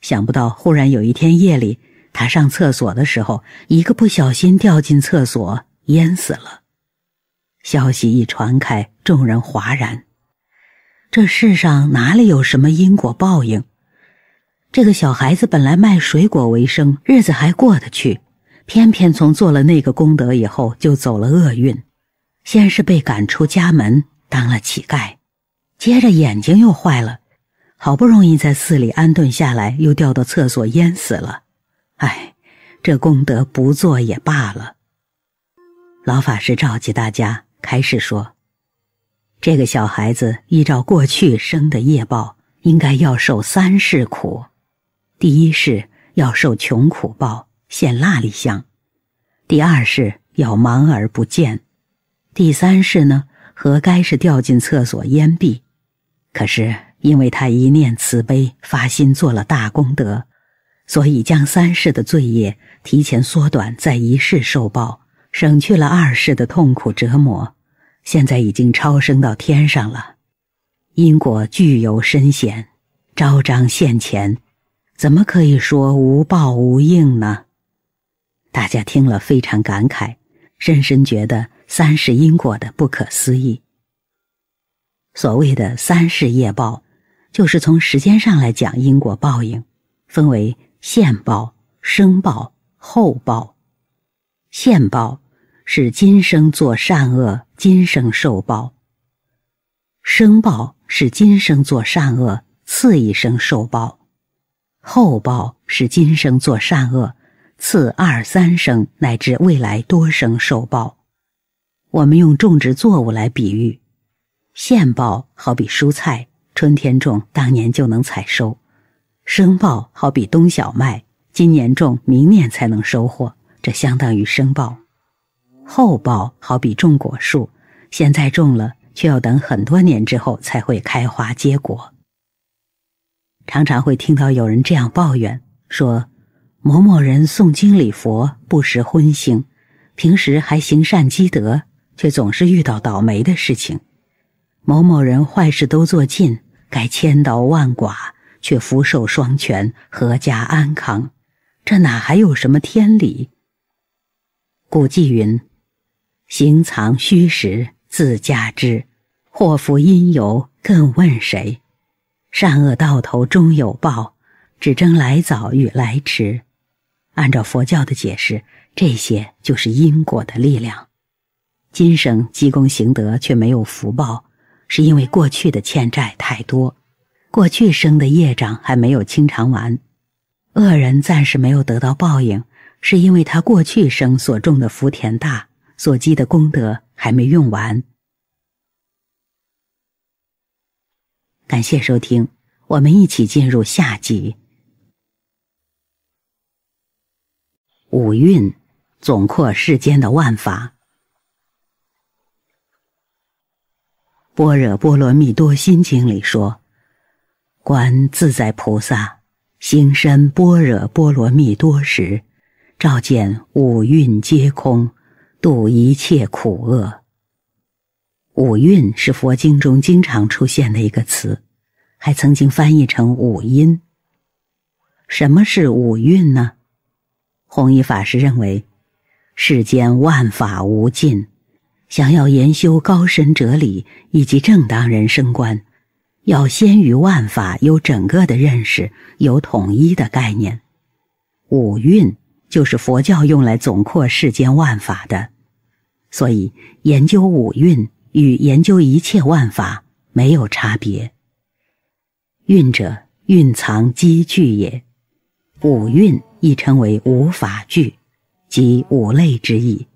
想不到忽然有一天夜里，他上厕所的时候，一个不小心掉进厕所淹死了。消息一传开，众人哗然。这世上哪里有什么因果报应？这个小孩子本来卖水果为生，日子还过得去，偏偏从做了那个功德以后就走了厄运。先是被赶出家门当了乞丐，接着眼睛又坏了。好不容易在寺里安顿下来，又掉到厕所淹死了。唉，这功德不做也罢了。老法师召集大家开始说：“这个小孩子依照过去生的业报，应该要受三世苦。第一世要受穷苦报，献蜡里香；第二世要盲而不见；第三世呢，何该是掉进厕所淹毙。可是。”因为他一念慈悲，发心做了大功德，所以将三世的罪业提前缩短，在一世受报，省去了二世的痛苦折磨。现在已经超生到天上了，因果具有深显，昭彰现前，怎么可以说无报无应呢？大家听了非常感慨，深深觉得三世因果的不可思议。所谓的三世业报。就是从时间上来讲，因果报应分为现报、生报、后报。现报是今生做善恶，今生受报；生报是今生做善恶，次一生受报；后报是今生做善恶，次二三生乃至未来多生受报。我们用种植作物来比喻，现报好比蔬菜。春天种，当年就能采收；生报好比冬小麦，今年种，明年才能收获，这相当于生报。后报好比种果树，现在种了，却要等很多年之后才会开花结果。常常会听到有人这样抱怨说：“某某人诵经礼佛，不识荤腥，平时还行善积德，却总是遇到倒霉的事情。”某某人坏事都做尽。该千刀万剐，却福寿双全，阖家安康，这哪还有什么天理？古迹云：“行藏虚实自加之，祸福因由更问谁？善恶到头终有报，只争来早与来迟。”按照佛教的解释，这些就是因果的力量。今生积功行德却没有福报。是因为过去的欠债太多，过去生的业障还没有清偿完；恶人暂时没有得到报应，是因为他过去生所种的福田大，所积的功德还没用完。感谢收听，我们一起进入下集《五蕴》，总括世间的万法。《般若波罗蜜多心经》里说：“观自在菩萨，行深般若波罗蜜多时，照见五蕴皆空，度一切苦厄。”五蕴是佛经中经常出现的一个词，还曾经翻译成五音。什么是五蕴呢？弘一法师认为，世间万法无尽。想要研修高深哲理以及正当人生观，要先于万法有整个的认识，有统一的概念。五蕴就是佛教用来总括世间万法的，所以研究五蕴与研究一切万法没有差别。蕴者蕴藏积聚也，五蕴亦称为五法聚，即五类之意。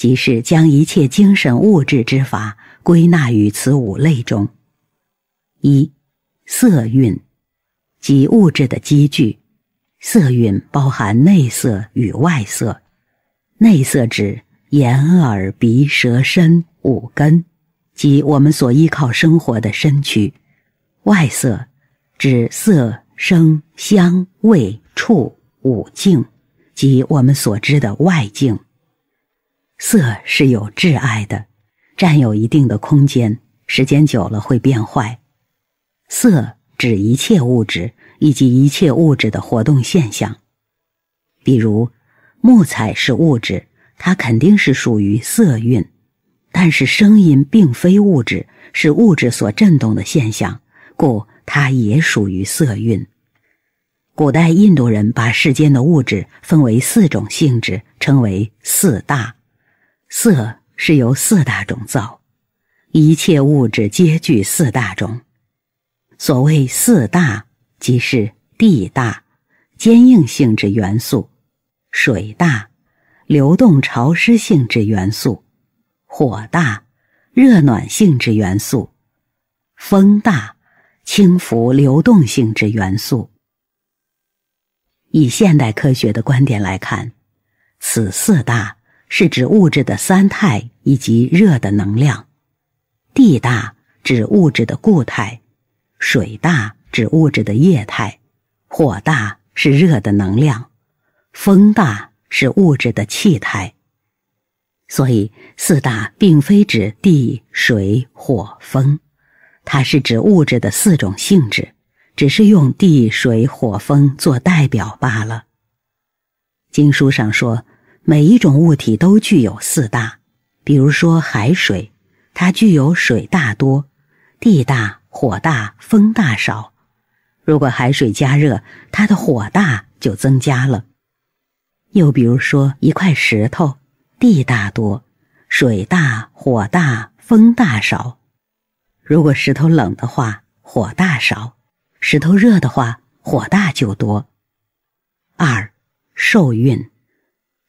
即是将一切精神物质之法归纳于此五类中：一、色蕴，即物质的积聚。色蕴包含内色与外色。内色指眼、耳、鼻、舌、身五根，即我们所依靠生活的身躯；外色指色、声、香、味、触五境，即我们所知的外境。色是有挚爱的，占有一定的空间，时间久了会变坏。色指一切物质以及一切物质的活动现象，比如木材是物质，它肯定是属于色蕴；但是声音并非物质，是物质所震动的现象，故它也属于色蕴。古代印度人把世间的物质分为四种性质，称为四大。色是由四大种造，一切物质皆具四大种。所谓四大，即是地大，坚硬性质元素；水大，流动潮湿性质元素；火大，热暖性质元素；风大，轻浮流动性质元素。以现代科学的观点来看，此四大。是指物质的三态以及热的能量，地大指物质的固态，水大指物质的液态，火大是热的能量，风大是物质的气态。所以四大并非指地水火风，它是指物质的四种性质，只是用地水火风做代表罢了。经书上说。每一种物体都具有四大，比如说海水，它具有水大多、地大火大、风大少。如果海水加热，它的火大就增加了。又比如说一块石头，地大多、水大火大、风大少。如果石头冷的话，火大少；石头热的话，火大就多。二受孕。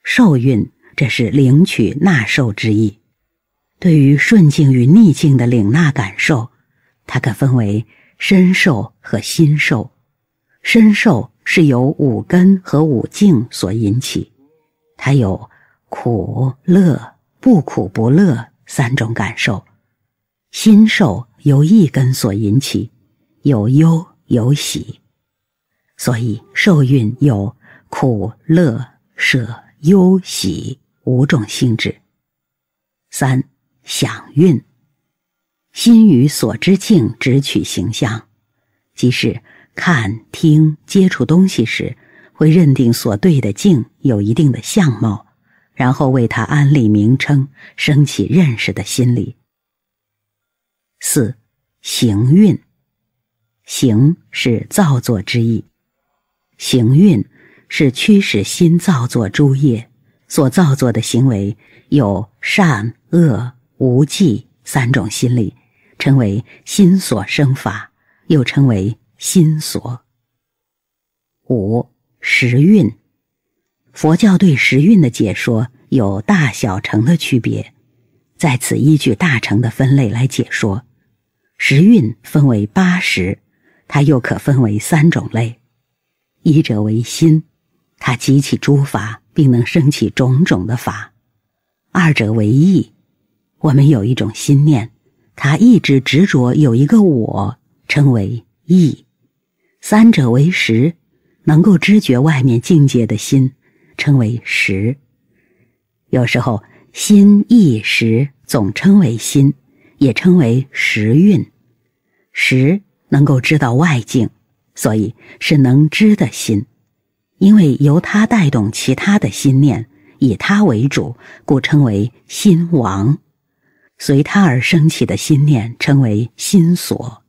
受蕴，这是领取纳受之意。对于顺境与逆境的领纳感受，它可分为身受和心受。身受是由五根和五境所引起，它有苦、乐、不苦不乐三种感受；心受由一根所引起，有忧有喜。所以受蕴有苦、乐、舍。忧喜五种性质。三想运，心于所知境直取形象，即是看、听、接触东西时，会认定所对的境有一定的相貌，然后为它安立名称，升起认识的心理。四行运，行是造作之意，行运。是驱使心造作诸业所造作的行为，有善、恶、无忌三种心理，称为心所生法，又称为心所。五时运，佛教对时运的解说有大小乘的区别，在此依据大乘的分类来解说，时运分为八时，它又可分为三种类，一者为心。它激起诸法，并能生起种种的法，二者为意。我们有一种心念，它一直执着有一个我，称为意。三者为实，能够知觉外面境界的心，称为实。有时候心、意、实总称为心，也称为时运。时能够知道外境，所以是能知的心。因为由它带动其他的心念，以它为主，故称为心王；随它而升起的心念称为心所。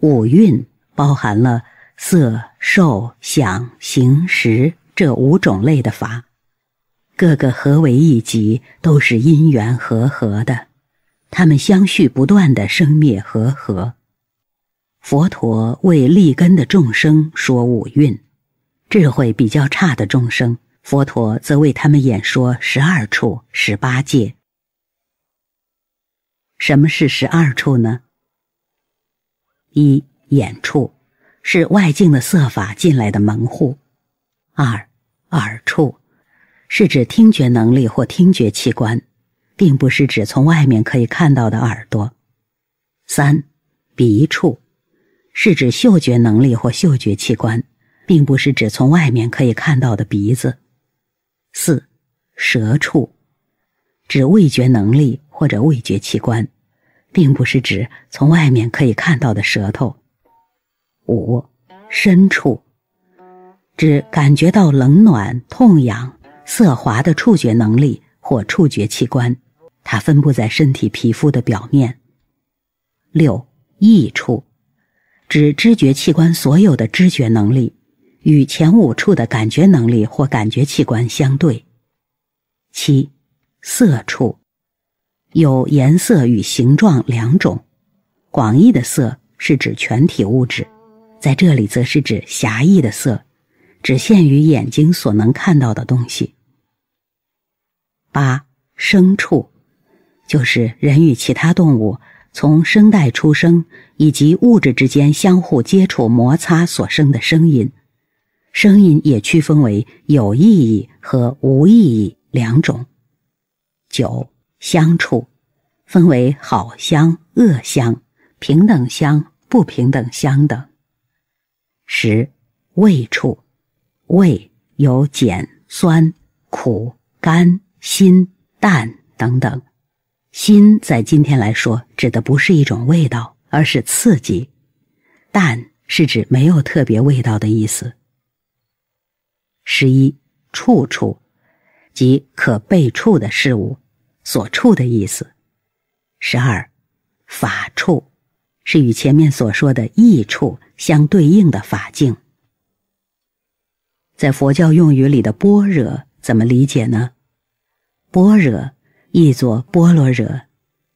五蕴包含了色、受、想、行、识这五种类的法，各个合为一集，都是因缘合合的。他们相续不断的生灭和合。佛陀为利根的众生说五蕴；智慧比较差的众生，佛陀则为他们演说十二处、十八界。什么是十二处呢？一眼处是外境的色法进来的门户；二耳处是指听觉能力或听觉器官。并不是指从外面可以看到的耳朵。三，鼻触是指嗅觉能力或嗅觉器官，并不是指从外面可以看到的鼻子。四，舌触指味觉能力或者味觉器官，并不是指从外面可以看到的舌头。五，深触指感觉到冷暖、痛痒、涩滑的触觉能力或触觉器官。它分布在身体皮肤的表面。六、异处，指知觉器官所有的知觉能力，与前五处的感觉能力或感觉器官相对。七、色处，有颜色与形状两种。广义的色是指全体物质，在这里则是指狭义的色，只限于眼睛所能看到的东西。八、声处。就是人与其他动物从声带出声，以及物质之间相互接触摩擦所生的声音。声音也区分为有意义和无意义两种。九相处分为好相、恶相、平等相、不平等相等。十味处味有碱、酸、苦、甘、辛、淡等等。心在今天来说，指的不是一种味道，而是刺激；，但是指没有特别味道的意思。十一、处处，即可被触的事物，所触的意思。十二、法处，是与前面所说的意处相对应的法境。在佛教用语里的“般若”怎么理解呢？般若。译作“般若”，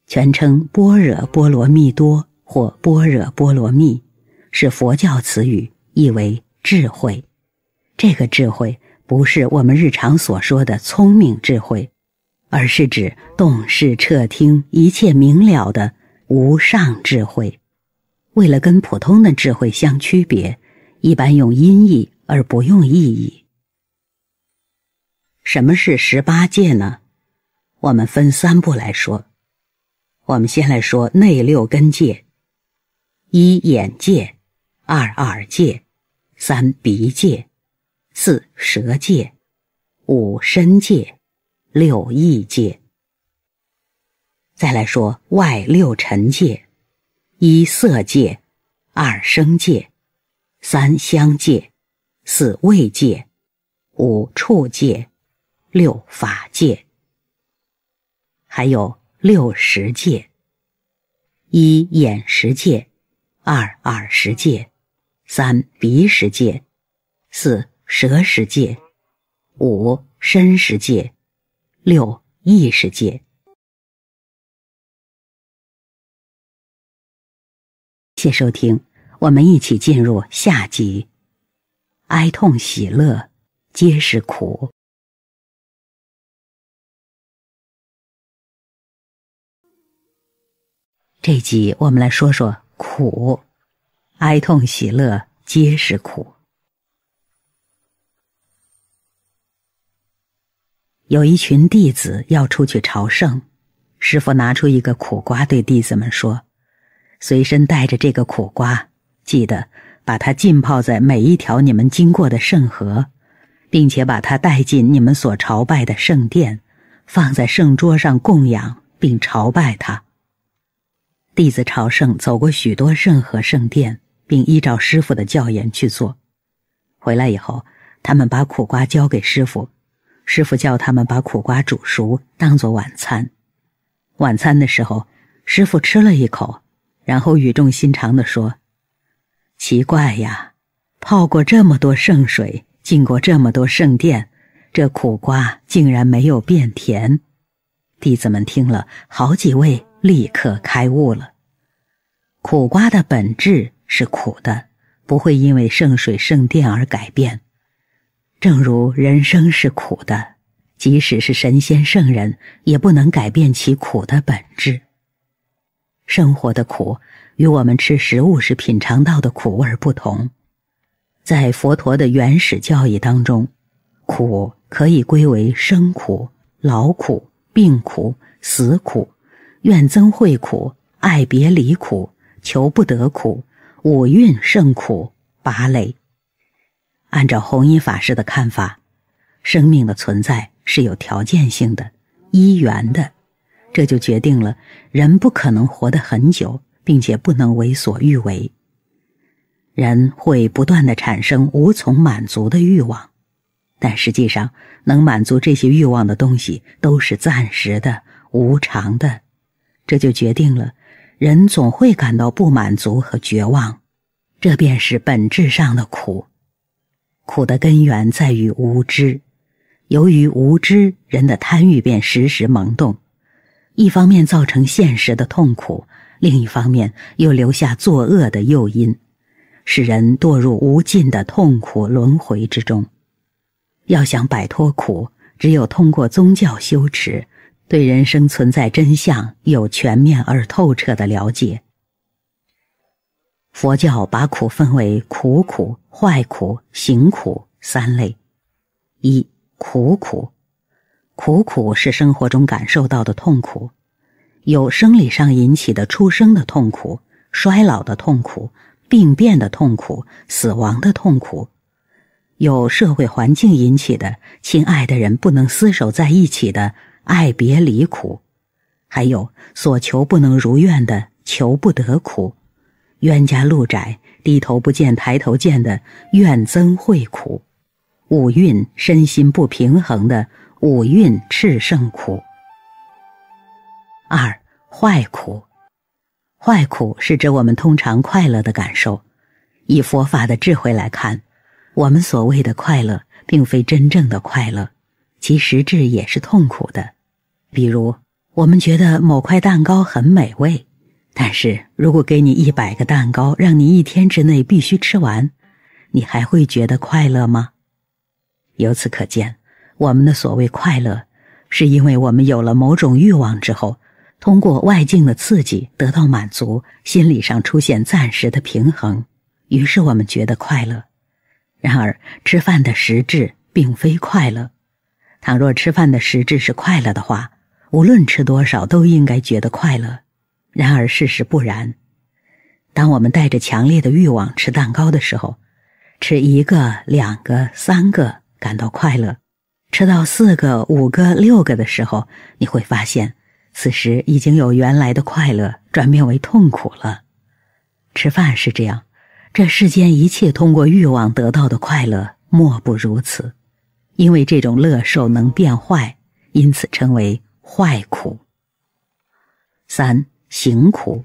全称“般若波罗蜜多”或“般若波罗蜜”，是佛教词语，意为智慧。这个智慧不是我们日常所说的聪明智慧，而是指洞视彻听、一切明了的无上智慧。为了跟普通的智慧相区别，一般用音译而不用意译。什么是十八戒呢？我们分三步来说。我们先来说内六根界：一、眼界；二、耳界；三、鼻界；四、舌界；五、身界；六、意界。再来说外六尘界：一、色界；二、声界；三、香界；四、味界；五、触界；六、法界。还有六十界：一眼十界，二耳十界，三鼻十界，四舌十界，五身十界，六意识界。谢收听，我们一起进入下集。哀痛、喜乐，皆是苦。这集我们来说说苦，哀痛、喜乐皆是苦。有一群弟子要出去朝圣，师傅拿出一个苦瓜，对弟子们说：“随身带着这个苦瓜，记得把它浸泡在每一条你们经过的圣河，并且把它带进你们所朝拜的圣殿，放在圣桌上供养并朝拜它。”弟子朝圣走过许多任何圣殿，并依照师傅的教言去做。回来以后，他们把苦瓜交给师傅，师傅叫他们把苦瓜煮熟，当做晚餐。晚餐的时候，师傅吃了一口，然后语重心长的说：“奇怪呀，泡过这么多圣水，进过这么多圣殿，这苦瓜竟然没有变甜。”弟子们听了，好几位。立刻开悟了。苦瓜的本质是苦的，不会因为圣水、圣殿而改变。正如人生是苦的，即使是神仙圣人，也不能改变其苦的本质。生活的苦与我们吃食物时品尝到的苦味不同。在佛陀的原始教义当中，苦可以归为生苦、劳苦、病苦、死苦。怨憎会苦，爱别离苦，求不得苦，五蕴胜苦，拔累。按照弘一法师的看法，生命的存在是有条件性的、一元的，这就决定了人不可能活得很久，并且不能为所欲为。人会不断的产生无从满足的欲望，但实际上能满足这些欲望的东西都是暂时的、无常的。这就决定了，人总会感到不满足和绝望，这便是本质上的苦。苦的根源在于无知，由于无知，人的贪欲便时时萌动，一方面造成现实的痛苦，另一方面又留下作恶的诱因，使人堕入无尽的痛苦轮回之中。要想摆脱苦，只有通过宗教修持。对人生存在真相有全面而透彻的了解。佛教把苦分为苦苦、坏苦、行苦三类。一、苦苦，苦苦是生活中感受到的痛苦，有生理上引起的出生的痛苦、衰老的痛苦、病变的痛苦、死亡的痛苦；有社会环境引起的，亲爱的人不能厮守在一起的。爱别离苦，还有所求不能如愿的求不得苦，冤家路窄，低头不见抬头见的怨憎会苦，五蕴身心不平衡的五蕴炽盛苦。二坏苦，坏苦是指我们通常快乐的感受。以佛法的智慧来看，我们所谓的快乐，并非真正的快乐，其实质也是痛苦的。比如，我们觉得某块蛋糕很美味，但是如果给你一百个蛋糕，让你一天之内必须吃完，你还会觉得快乐吗？由此可见，我们的所谓快乐，是因为我们有了某种欲望之后，通过外境的刺激得到满足，心理上出现暂时的平衡，于是我们觉得快乐。然而，吃饭的实质并非快乐。倘若吃饭的实质是快乐的话，无论吃多少，都应该觉得快乐。然而事实不然。当我们带着强烈的欲望吃蛋糕的时候，吃一个、两个、三个，感到快乐；吃到四个、五个、六个的时候，你会发现，此时已经有原来的快乐转变为痛苦了。吃饭是这样，这世间一切通过欲望得到的快乐，莫不如此。因为这种乐受能变坏，因此称为。坏苦，三行苦，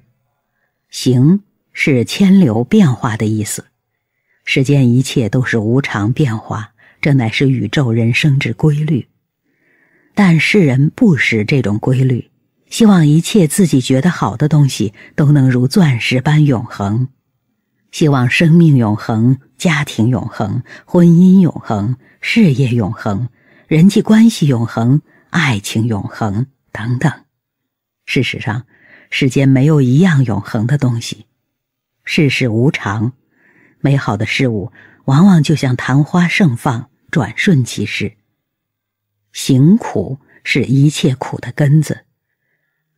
行是迁流变化的意思。世间一切都是无常变化，这乃是宇宙人生之规律。但世人不识这种规律，希望一切自己觉得好的东西都能如钻石般永恒，希望生命永恒，家庭永恒，婚姻永恒，事业永恒，人际关系永恒。爱情永恒等等，事实上，世间没有一样永恒的东西。世事无常，美好的事物往往就像昙花盛放，转瞬即逝。行苦是一切苦的根子，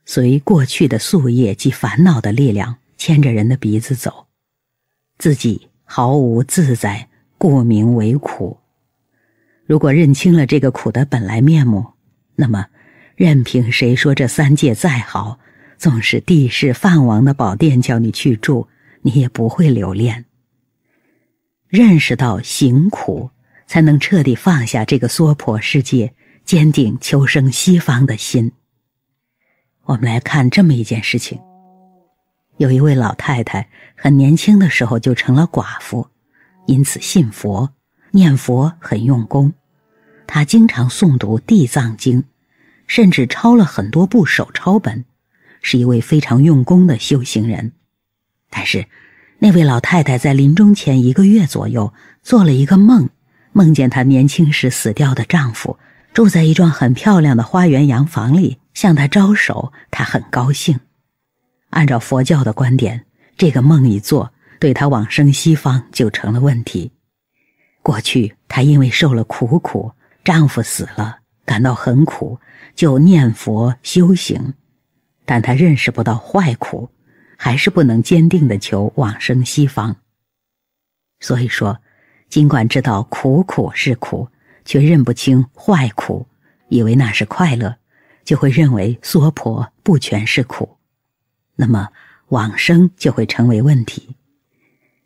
随过去的宿业及烦恼的力量牵着人的鼻子走，自己毫无自在，故名为苦。如果认清了这个苦的本来面目，那么，任凭谁说这三界再好，纵使地势范王的宝殿叫你去住，你也不会留恋。认识到行苦，才能彻底放下这个娑婆世界，坚定求生西方的心。我们来看这么一件事情：有一位老太太，很年轻的时候就成了寡妇，因此信佛，念佛很用功。他经常诵读《地藏经》，甚至抄了很多部手抄本，是一位非常用功的修行人。但是，那位老太太在临终前一个月左右做了一个梦，梦见她年轻时死掉的丈夫住在一幢很漂亮的花园洋房里，向她招手。她很高兴。按照佛教的观点，这个梦一做，对她往生西方就成了问题。过去她因为受了苦苦。丈夫死了，感到很苦，就念佛修行，但他认识不到坏苦，还是不能坚定的求往生西方。所以说，尽管知道苦苦是苦，却认不清坏苦，以为那是快乐，就会认为娑婆不全是苦，那么往生就会成为问题。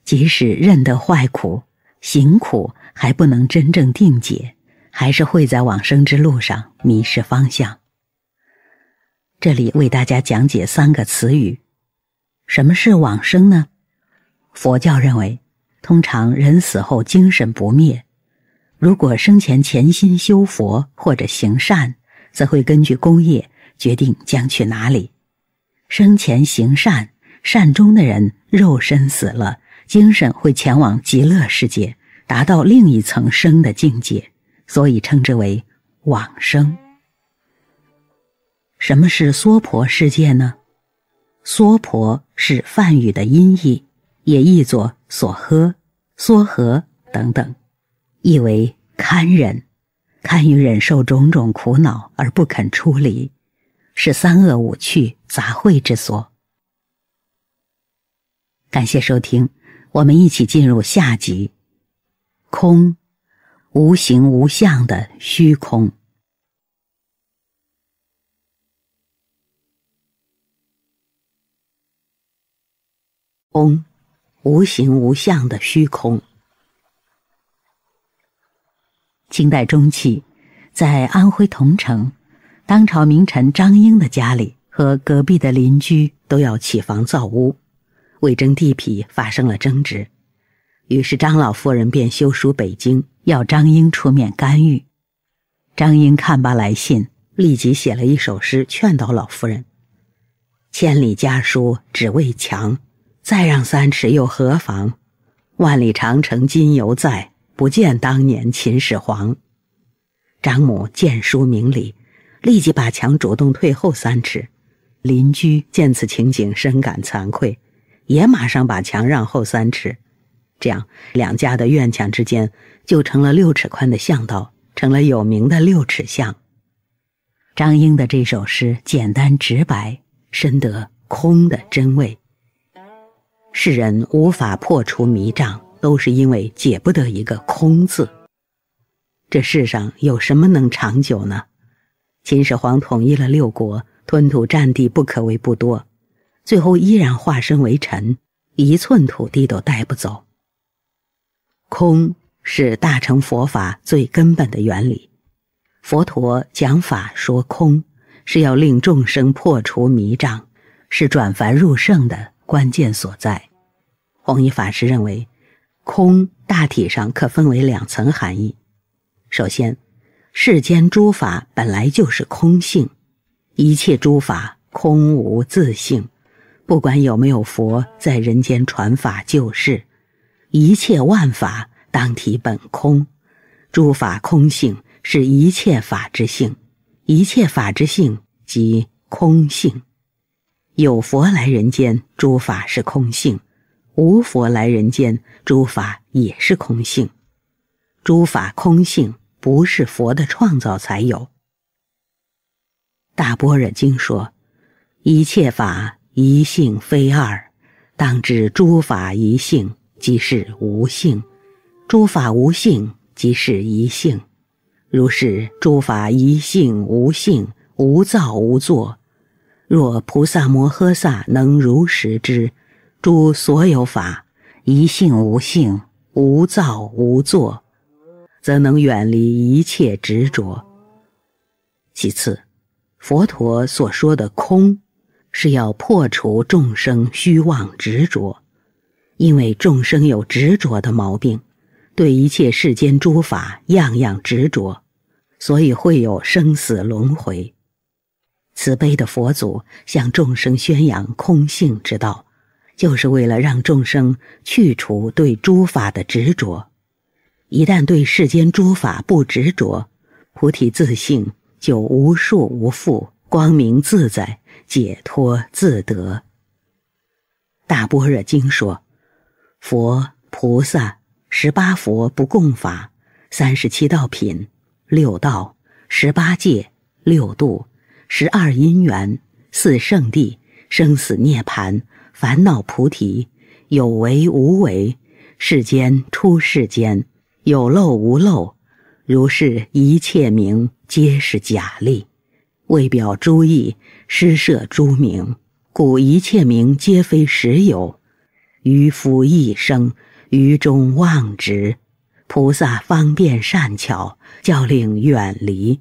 即使认得坏苦，行苦还不能真正定解。还是会在往生之路上迷失方向。这里为大家讲解三个词语：什么是往生呢？佛教认为，通常人死后精神不灭。如果生前潜心修佛或者行善，则会根据功业决定将去哪里。生前行善善终的人，肉身死了，精神会前往极乐世界，达到另一层生的境界。所以称之为往生。什么是娑婆世界呢？娑婆是梵语的音译，也译作所喝、娑诃等等，意为堪忍，堪于忍受种种苦恼而不肯出离，是三恶五趣杂秽之所。感谢收听，我们一起进入下集，空。无形无相的虚空，空，无形无相的虚空。清代中期，在安徽桐城，当朝名臣张英的家里和隔壁的邻居都要起房造屋，为争地皮发生了争执，于是张老夫人便修书北京。要张英出面干预，张英看罢来信，立即写了一首诗劝导老夫人：“千里家书只为墙，再让三尺又何妨？万里长城今犹在，不见当年秦始皇。”长母见书明理，立即把墙主动退后三尺。邻居见此情景，深感惭愧，也马上把墙让后三尺。这样，两家的院墙之间就成了六尺宽的巷道，成了有名的“六尺巷”。张英的这首诗简单直白，深得“空”的真味。世人无法破除迷障，都是因为解不得一个“空”字。这世上有什么能长久呢？秦始皇统一了六国，吞吐占地不可谓不多，最后依然化身为尘，一寸土地都带不走。空是大乘佛法最根本的原理。佛陀讲法说空，是要令众生破除迷障，是转凡入圣的关键所在。弘一法师认为，空大体上可分为两层含义：首先，世间诸法本来就是空性，一切诸法空无自性，不管有没有佛在人间传法救世。一切万法当体本空，诸法空性是一切法之性，一切法之性即空性。有佛来人间，诸法是空性；无佛来人间，诸法也是空性。诸法空性不是佛的创造才有。《大般若经》说：“一切法一性非二，当知诸法一性。”即是无性，诸法无性即是一性。如是诸法一性无性，无造无作。若菩萨摩诃萨能如实知诸所有法一性无性，无造无作，则能远离一切执着。其次，佛陀所说的空，是要破除众生虚妄执着。因为众生有执着的毛病，对一切世间诸法样样执着，所以会有生死轮回。慈悲的佛祖向众生宣扬空性之道，就是为了让众生去除对诸法的执着。一旦对世间诸法不执着，菩提自性就无数无缚，光明自在，解脱自得。《大般若经》说。佛菩萨十八佛不共法，三十七道品，六道，十八界，六度，十二因缘，四圣地，生死涅槃，烦恼菩提，有为无为，世间出世间，有漏无漏，如是一切名皆是假立，为表诸意，施设诸名，故一切名皆非实有。于夫一生于中妄执，菩萨方便善巧，教令远离，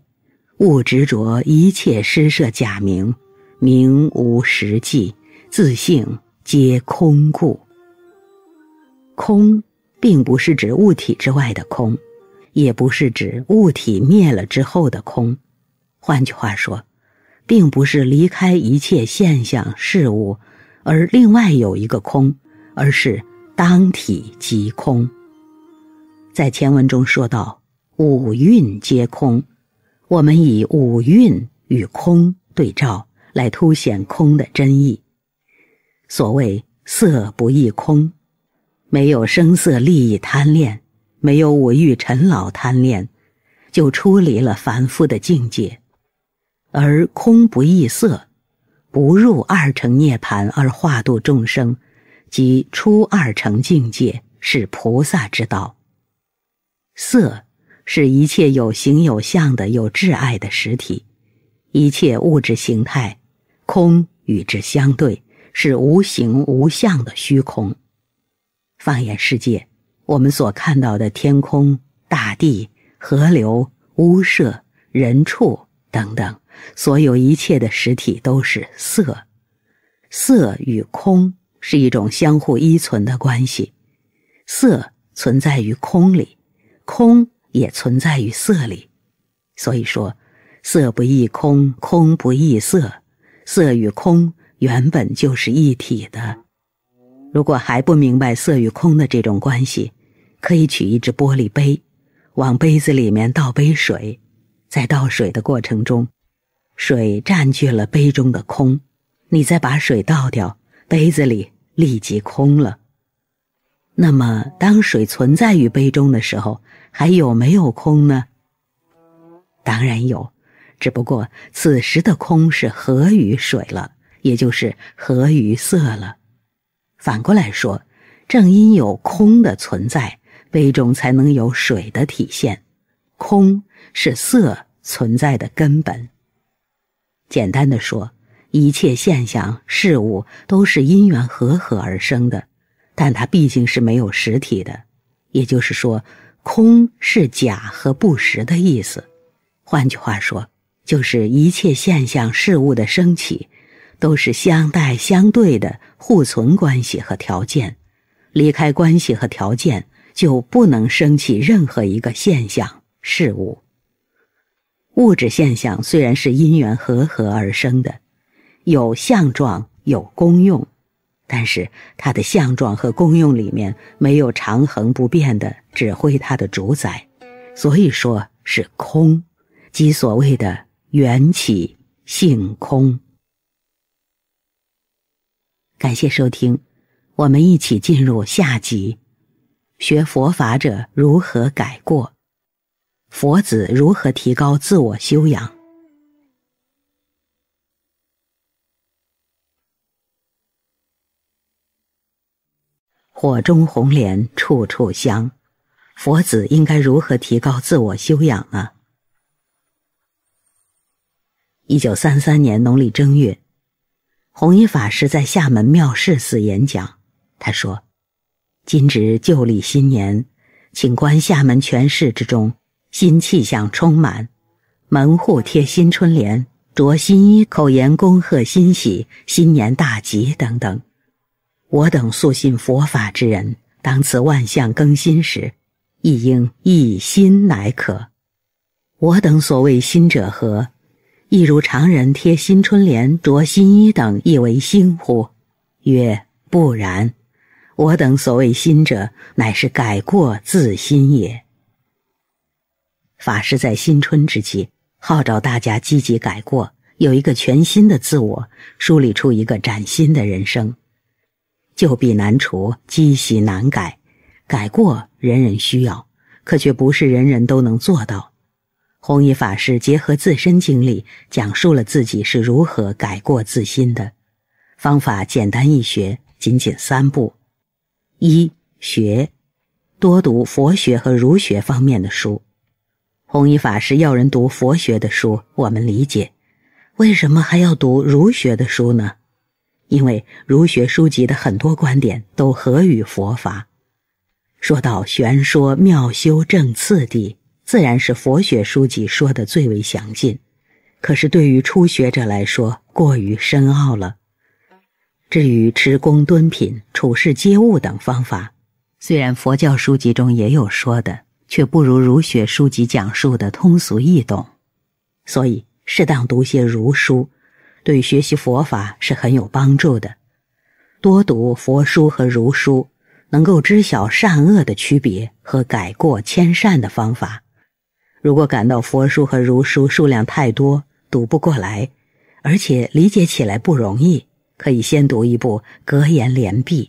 勿执着一切施设假名，名无实际，自性皆空故。空，并不是指物体之外的空，也不是指物体灭了之后的空。换句话说，并不是离开一切现象事物，而另外有一个空。而是当体即空。在前文中说到五蕴皆空，我们以五蕴与空对照，来凸显空的真意。所谓色不异空，没有声色利益贪恋，没有五欲尘老贪恋，就出离了凡夫的境界；而空不异色，不入二乘涅盘，而化度众生。即初二成境界是菩萨之道。色是一切有形有相的、有挚爱的实体，一切物质形态；空与之相对，是无形无相的虚空。放眼世界，我们所看到的天空、大地、河流、屋舍、人畜等等，所有一切的实体都是色。色与空。是一种相互依存的关系，色存在于空里，空也存在于色里。所以说，色不异空，空不异色，色与空原本就是一体的。如果还不明白色与空的这种关系，可以取一只玻璃杯，往杯子里面倒杯水，在倒水的过程中，水占据了杯中的空，你再把水倒掉。杯子里立即空了。那么，当水存在于杯中的时候，还有没有空呢？当然有，只不过此时的空是合于水了，也就是合于色了。反过来说，正因有空的存在，杯中才能有水的体现。空是色存在的根本。简单的说。一切现象事物都是因缘和合而生的，但它毕竟是没有实体的，也就是说，空是假和不实的意思。换句话说，就是一切现象事物的升起，都是相待相对的互存关系和条件，离开关系和条件，就不能升起任何一个现象事物。物质现象虽然是因缘和合而生的。有相状，有功用，但是它的相状和功用里面没有长恒不变的指挥它的主宰，所以说是空，即所谓的缘起性空。感谢收听，我们一起进入下集：学佛法者如何改过，佛子如何提高自我修养。火中红莲处处香，佛子应该如何提高自我修养呢？一九三三年农历正月，弘一法师在厦门妙世寺演讲，他说：“今值旧历新年，请观厦门全市之中，新气象充满，门户贴新春联，着新衣，口言恭贺新喜，新年大吉等等。”我等素信佛法之人，当此万象更新时，亦应一心乃可。我等所谓心者何？亦如常人贴新春联、着新衣等，亦为心乎？曰：不然。我等所谓心者，乃是改过自新也。法师在新春之际，号召大家积极改过，有一个全新的自我，梳理出一个崭新的人生。旧弊难除，积习难改，改过人人需要，可却不是人人都能做到。弘一法师结合自身经历，讲述了自己是如何改过自新的。方法简单易学，仅仅三步：一学，多读佛学和儒学方面的书。弘一法师要人读佛学的书，我们理解，为什么还要读儒学的书呢？因为儒学书籍的很多观点都合于佛法，说到玄说妙修正次第，自然是佛学书籍说的最为详尽。可是对于初学者来说，过于深奥了。至于持功敦品、处世接物等方法，虽然佛教书籍中也有说的，却不如儒学书籍讲述的通俗易懂。所以，适当读些儒书。对学习佛法是很有帮助的。多读佛书和儒书，能够知晓善恶的区别和改过迁善的方法。如果感到佛书和儒书数量太多，读不过来，而且理解起来不容易，可以先读一部《格言联璧》。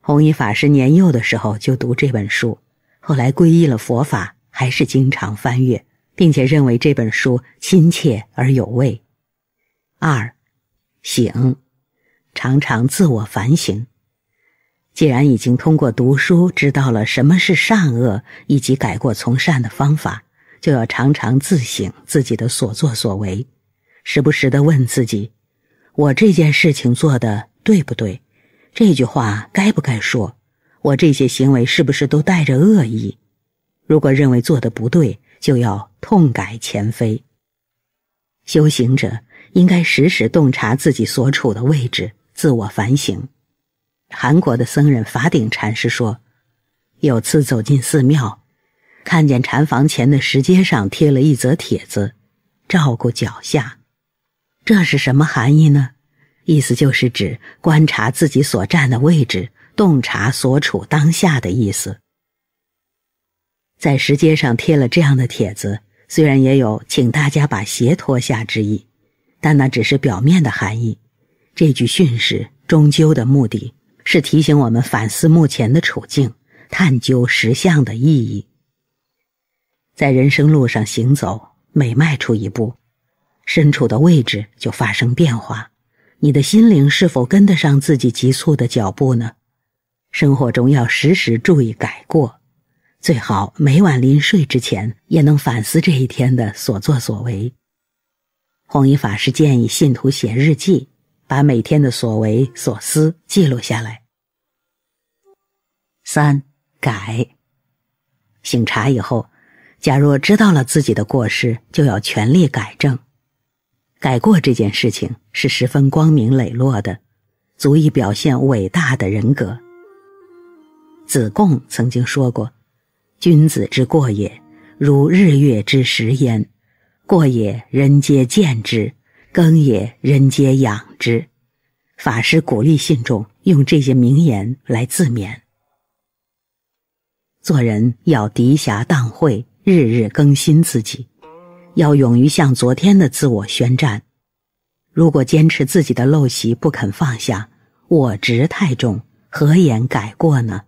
弘一法师年幼的时候就读这本书，后来皈依了佛法，还是经常翻阅，并且认为这本书亲切而有味。二，醒，常常自我反省。既然已经通过读书知道了什么是善恶，以及改过从善的方法，就要常常自省自己的所作所为，时不时的问自己：我这件事情做的对不对？这句话该不该说？我这些行为是不是都带着恶意？如果认为做的不对，就要痛改前非。修行者。应该时时洞察自己所处的位置，自我反省。韩国的僧人法顶禅师说：“有次走进寺庙，看见禅房前的石阶上贴了一则帖子，‘照顾脚下’，这是什么含义呢？意思就是指观察自己所站的位置，洞察所处当下的意思。在石阶上贴了这样的帖子，虽然也有请大家把鞋脱下之意。”但那只是表面的含义，这句训示终究的目的，是提醒我们反思目前的处境，探究实相的意义。在人生路上行走，每迈出一步，身处的位置就发生变化。你的心灵是否跟得上自己急促的脚步呢？生活中要时时注意改过，最好每晚临睡之前，也能反思这一天的所作所为。弘一法师建议信徒写日记，把每天的所为所思记录下来。三改，醒茶以后，假若知道了自己的过失，就要全力改正。改过这件事情是十分光明磊落的，足以表现伟大的人格。子贡曾经说过：“君子之过也，如日月之食焉。”过也，人皆见之；耕也，人皆养之。法师鼓励信众用这些名言来自勉：做人要涤暇荡秽，日日更新自己；要勇于向昨天的自我宣战。如果坚持自己的陋习不肯放下，我执太重，何言改过呢？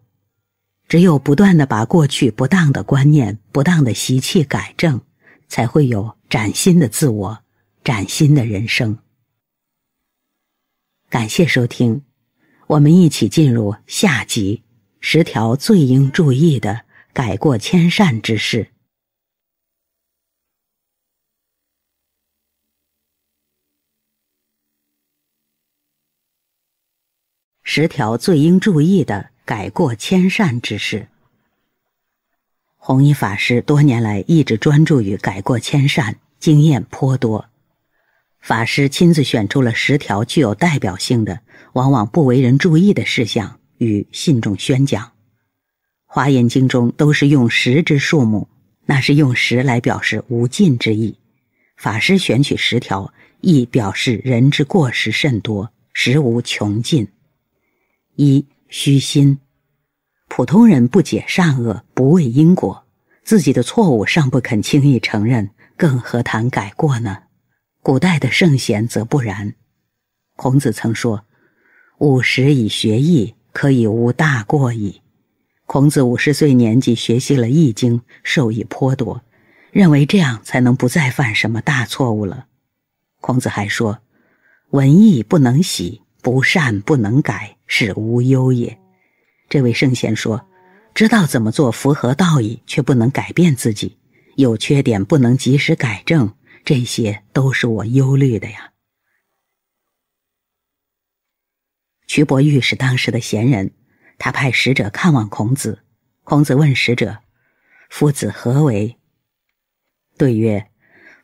只有不断的把过去不当的观念、不当的习气改正，才会有。崭新的自我，崭新的人生。感谢收听，我们一起进入下集十条最应注意的改过迁善之事。十条最应注意的改过迁善之事。弘一法师多年来一直专注于改过迁善，经验颇多。法师亲自选出了十条具有代表性的、往往不为人注意的事项与信众宣讲。《华严经》中都是用十之数目，那是用十来表示无尽之意。法师选取十条，亦表示人之过失甚多，实无穷尽。一，虚心。普通人不解善恶，不畏因果，自己的错误尚不肯轻易承认，更何谈改过呢？古代的圣贤则不然。孔子曾说：“五十以学艺，可以无大过矣。”孔子五十岁年纪学习了《易经》，受益颇多，认为这样才能不再犯什么大错误了。孔子还说：“文艺不能喜，不善不能改，是无忧也。”这位圣贤说：“知道怎么做符合道义，却不能改变自己，有缺点不能及时改正，这些都是我忧虑的呀。”徐伯玉是当时的贤人，他派使者看望孔子。孔子问使者：“夫子何为？”对曰：“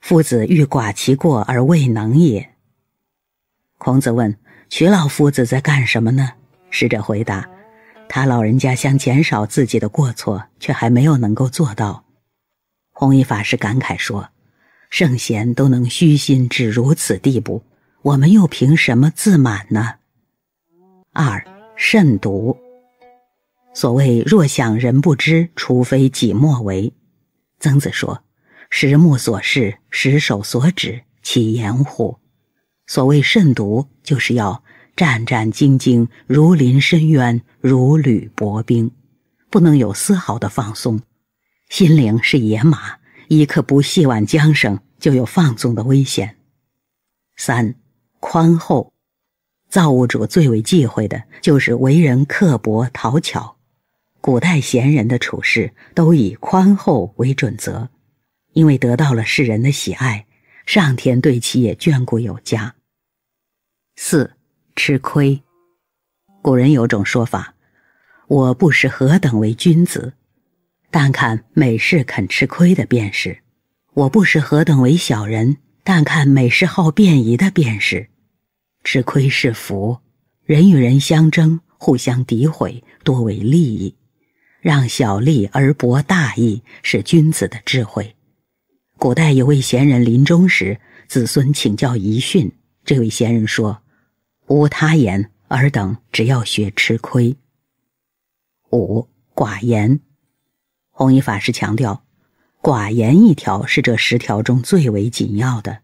夫子欲寡其过而未能也。”孔子问：“徐老夫子在干什么呢？”使者回答。他老人家想减少自己的过错，却还没有能够做到。弘一法师感慨说：“圣贤都能虚心至如此地步，我们又凭什么自满呢？”二慎独。所谓“若想人不知，除非己莫为”，曾子说：“食目所视，食手所指，其言乎？”所谓慎独，就是要。战战兢兢，如临深渊，如履薄冰，不能有丝毫的放松。心灵是野马，一刻不系稳缰绳，就有放纵的危险。三，宽厚，造物主最为忌讳的就是为人刻薄、讨巧。古代贤人的处事都以宽厚为准则，因为得到了世人的喜爱，上天对其也眷顾有加。四。吃亏。古人有种说法：“我不识何等为君子，但看每事肯吃亏的便是；我不识何等为小人，但看每事好便宜的便是。”吃亏是福。人与人相争，互相诋毁，多为利益。让小利而博大义，是君子的智慧。古代有位贤人临终时，子孙请教遗训，这位贤人说。无他言，尔等只要学吃亏。五寡言，弘一法师强调，寡言一条是这十条中最为紧要的。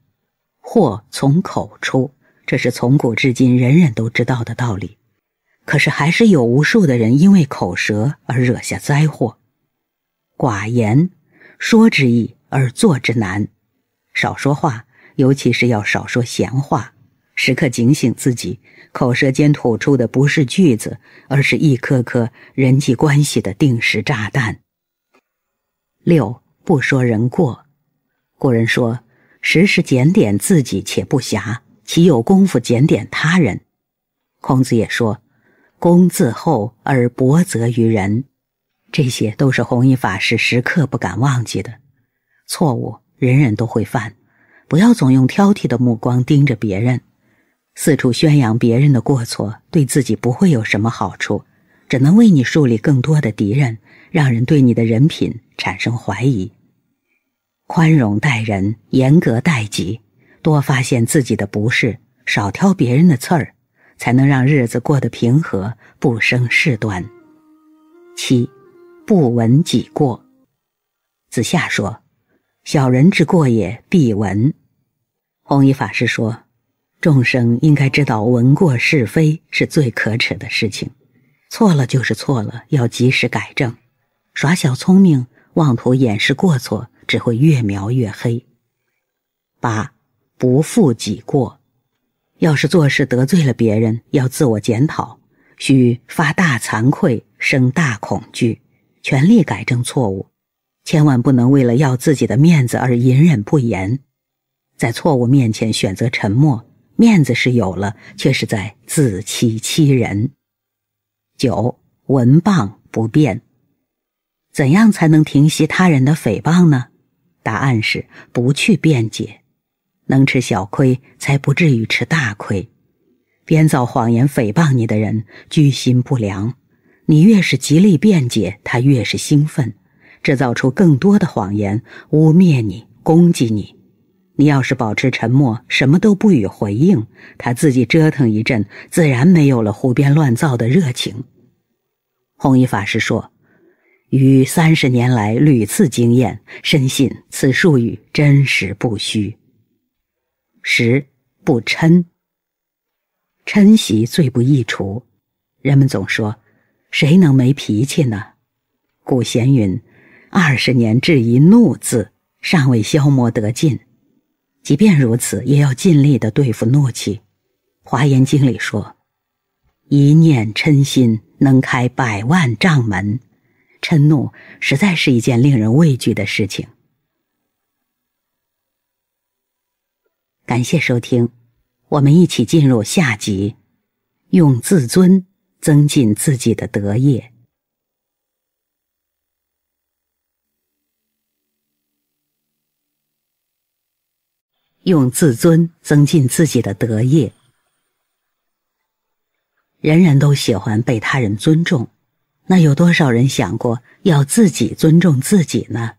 祸从口出，这是从古至今人人都知道的道理。可是还是有无数的人因为口舌而惹下灾祸。寡言，说之易而做之难，少说话，尤其是要少说闲话。时刻警醒自己，口舌间吐出的不是句子，而是一颗颗人际关系的定时炸弹。六不说人过，古人说：“时时检点自己，且不暇，岂有功夫检点他人？”孔子也说：“躬自厚而薄责于人。”这些都是弘一法师时刻不敢忘记的。错误人人都会犯，不要总用挑剔的目光盯着别人。四处宣扬别人的过错，对自己不会有什么好处，只能为你树立更多的敌人，让人对你的人品产生怀疑。宽容待人，严格待己，多发现自己的不是，少挑别人的刺儿，才能让日子过得平和，不生事端。七，不闻己过。子夏说：“小人之过也必闻。”弘一法师说。众生应该知道，闻过是非是最可耻的事情。错了就是错了，要及时改正。耍小聪明，妄图掩饰过错，只会越描越黑。八不负己过，要是做事得罪了别人，要自我检讨，需发大惭愧，生大恐惧，全力改正错误。千万不能为了要自己的面子而隐忍不言，在错误面前选择沉默。面子是有了，却是在自欺欺人。九，文谤不变，怎样才能停息他人的诽谤呢？答案是不去辩解，能吃小亏才不至于吃大亏。编造谎言诽谤你的人居心不良，你越是极力辩解，他越是兴奋，制造出更多的谎言，污蔑你，攻击你。你要是保持沉默，什么都不予回应，他自己折腾一阵，自然没有了胡编乱造的热情。弘一法师说：“于三十年来屡次经验，深信此术语真实不虚。十不嗔，嗔习最不易除。人们总说，谁能没脾气呢？古贤云：‘二十年质疑怒字，尚未消磨得尽。’”即便如此，也要尽力的对付怒气。华严经里说：“一念嗔心，能开百万丈门。”嗔怒实在是一件令人畏惧的事情。感谢收听，我们一起进入下集，用自尊增进自己的德业。用自尊增进自己的德业。人人都喜欢被他人尊重，那有多少人想过要自己尊重自己呢？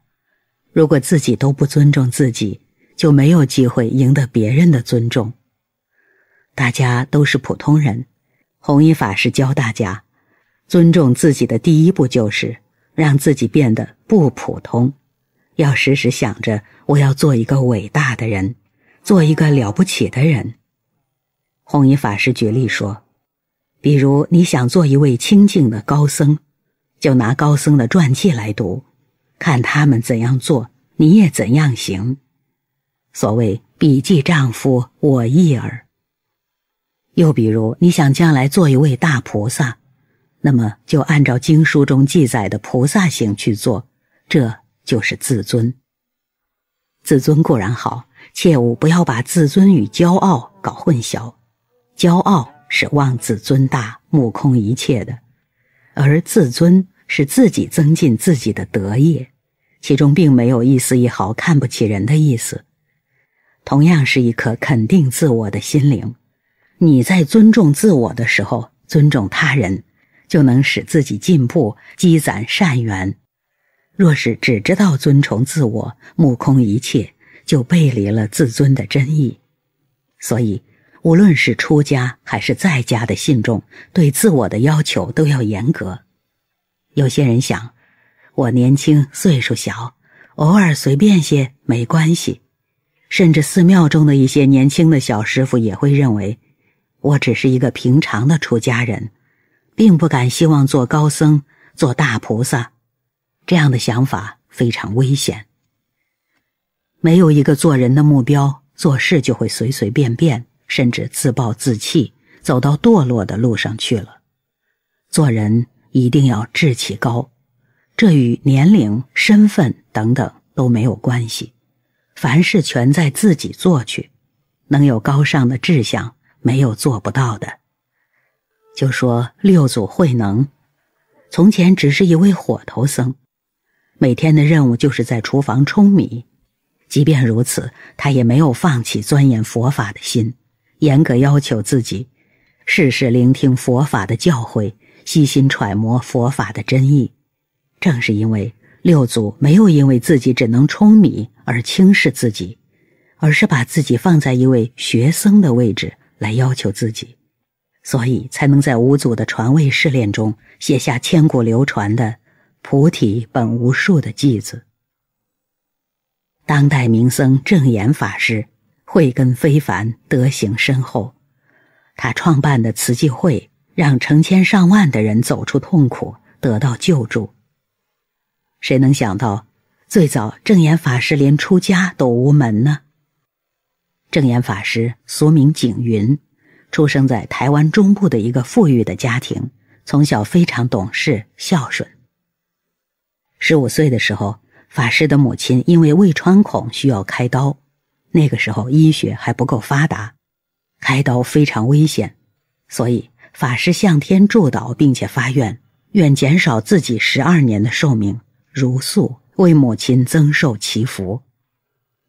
如果自己都不尊重自己，就没有机会赢得别人的尊重。大家都是普通人，弘一法师教大家，尊重自己的第一步就是让自己变得不普通，要时时想着我要做一个伟大的人。做一个了不起的人，弘一法师举例说：“比如你想做一位清净的高僧，就拿高僧的传记来读，看他们怎样做，你也怎样行。所谓‘笔记丈夫我亦尔’。又比如你想将来做一位大菩萨，那么就按照经书中记载的菩萨行去做，这就是自尊。自尊固然好。”切勿不要把自尊与骄傲搞混淆，骄傲是妄自尊大、目空一切的，而自尊是自己增进自己的德业，其中并没有一丝一毫看不起人的意思。同样是一颗肯定自我的心灵，你在尊重自我的时候尊重他人，就能使自己进步、积攒善缘。若是只知道尊崇自我、目空一切。就背离了自尊的真意，所以无论是出家还是在家的信众，对自我的要求都要严格。有些人想，我年轻，岁数小，偶尔随便些没关系。甚至寺庙中的一些年轻的小师傅也会认为，我只是一个平常的出家人，并不敢希望做高僧、做大菩萨。这样的想法非常危险。没有一个做人的目标，做事就会随随便便，甚至自暴自弃，走到堕落的路上去了。做人一定要志气高，这与年龄、身份等等都没有关系。凡事全在自己做去，能有高尚的志向，没有做不到的。就说六祖慧能，从前只是一位火头僧，每天的任务就是在厨房舂米。即便如此，他也没有放弃钻研佛法的心，严格要求自己，事事聆听佛法的教诲，悉心揣摩佛法的真意。正是因为六祖没有因为自己只能舂米而轻视自己，而是把自己放在一位学僧的位置来要求自己，所以才能在五祖的传位试炼中写下千古流传的“菩提本无树”的偈子。当代名僧正言法师，慧根非凡，德行深厚。他创办的慈济会，让成千上万的人走出痛苦，得到救助。谁能想到，最早正言法师连出家都无门呢？正言法师俗名景云，出生在台湾中部的一个富裕的家庭，从小非常懂事孝顺。十五岁的时候。法师的母亲因为胃穿孔需要开刀，那个时候医学还不够发达，开刀非常危险，所以法师向天祝祷，并且发愿，愿减少自己十二年的寿命，如素为母亲增寿祈福。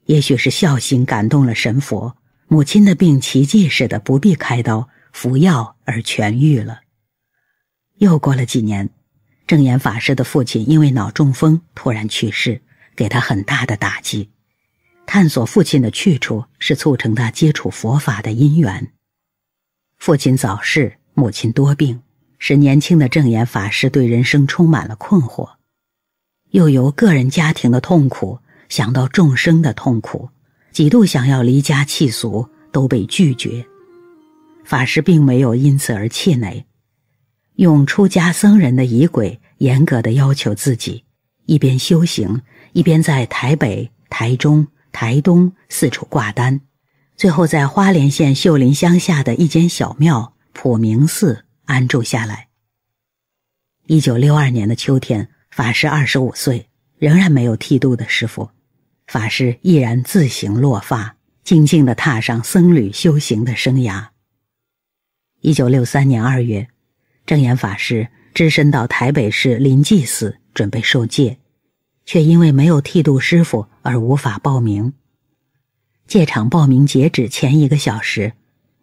也许是孝心感动了神佛，母亲的病奇迹似的不必开刀服药而痊愈了。又过了几年。正言法师的父亲因为脑中风突然去世，给他很大的打击。探索父亲的去处是促成他接触佛法的因缘。父亲早逝，母亲多病，使年轻的正言法师对人生充满了困惑。又由个人家庭的痛苦想到众生的痛苦，几度想要离家弃俗，都被拒绝。法师并没有因此而气馁。用出家僧人的仪轨严格的要求自己，一边修行，一边在台北、台中、台东四处挂单，最后在花莲县秀林乡下的一间小庙普明寺安住下来。一九六二年的秋天，法师二十五岁，仍然没有剃度的师傅，法师毅然自行落发，静静的踏上僧侣修行的生涯。一九六三年二月。正言法师只身到台北市林济寺准备受戒，却因为没有剃度师傅而无法报名。戒场报名截止前一个小时，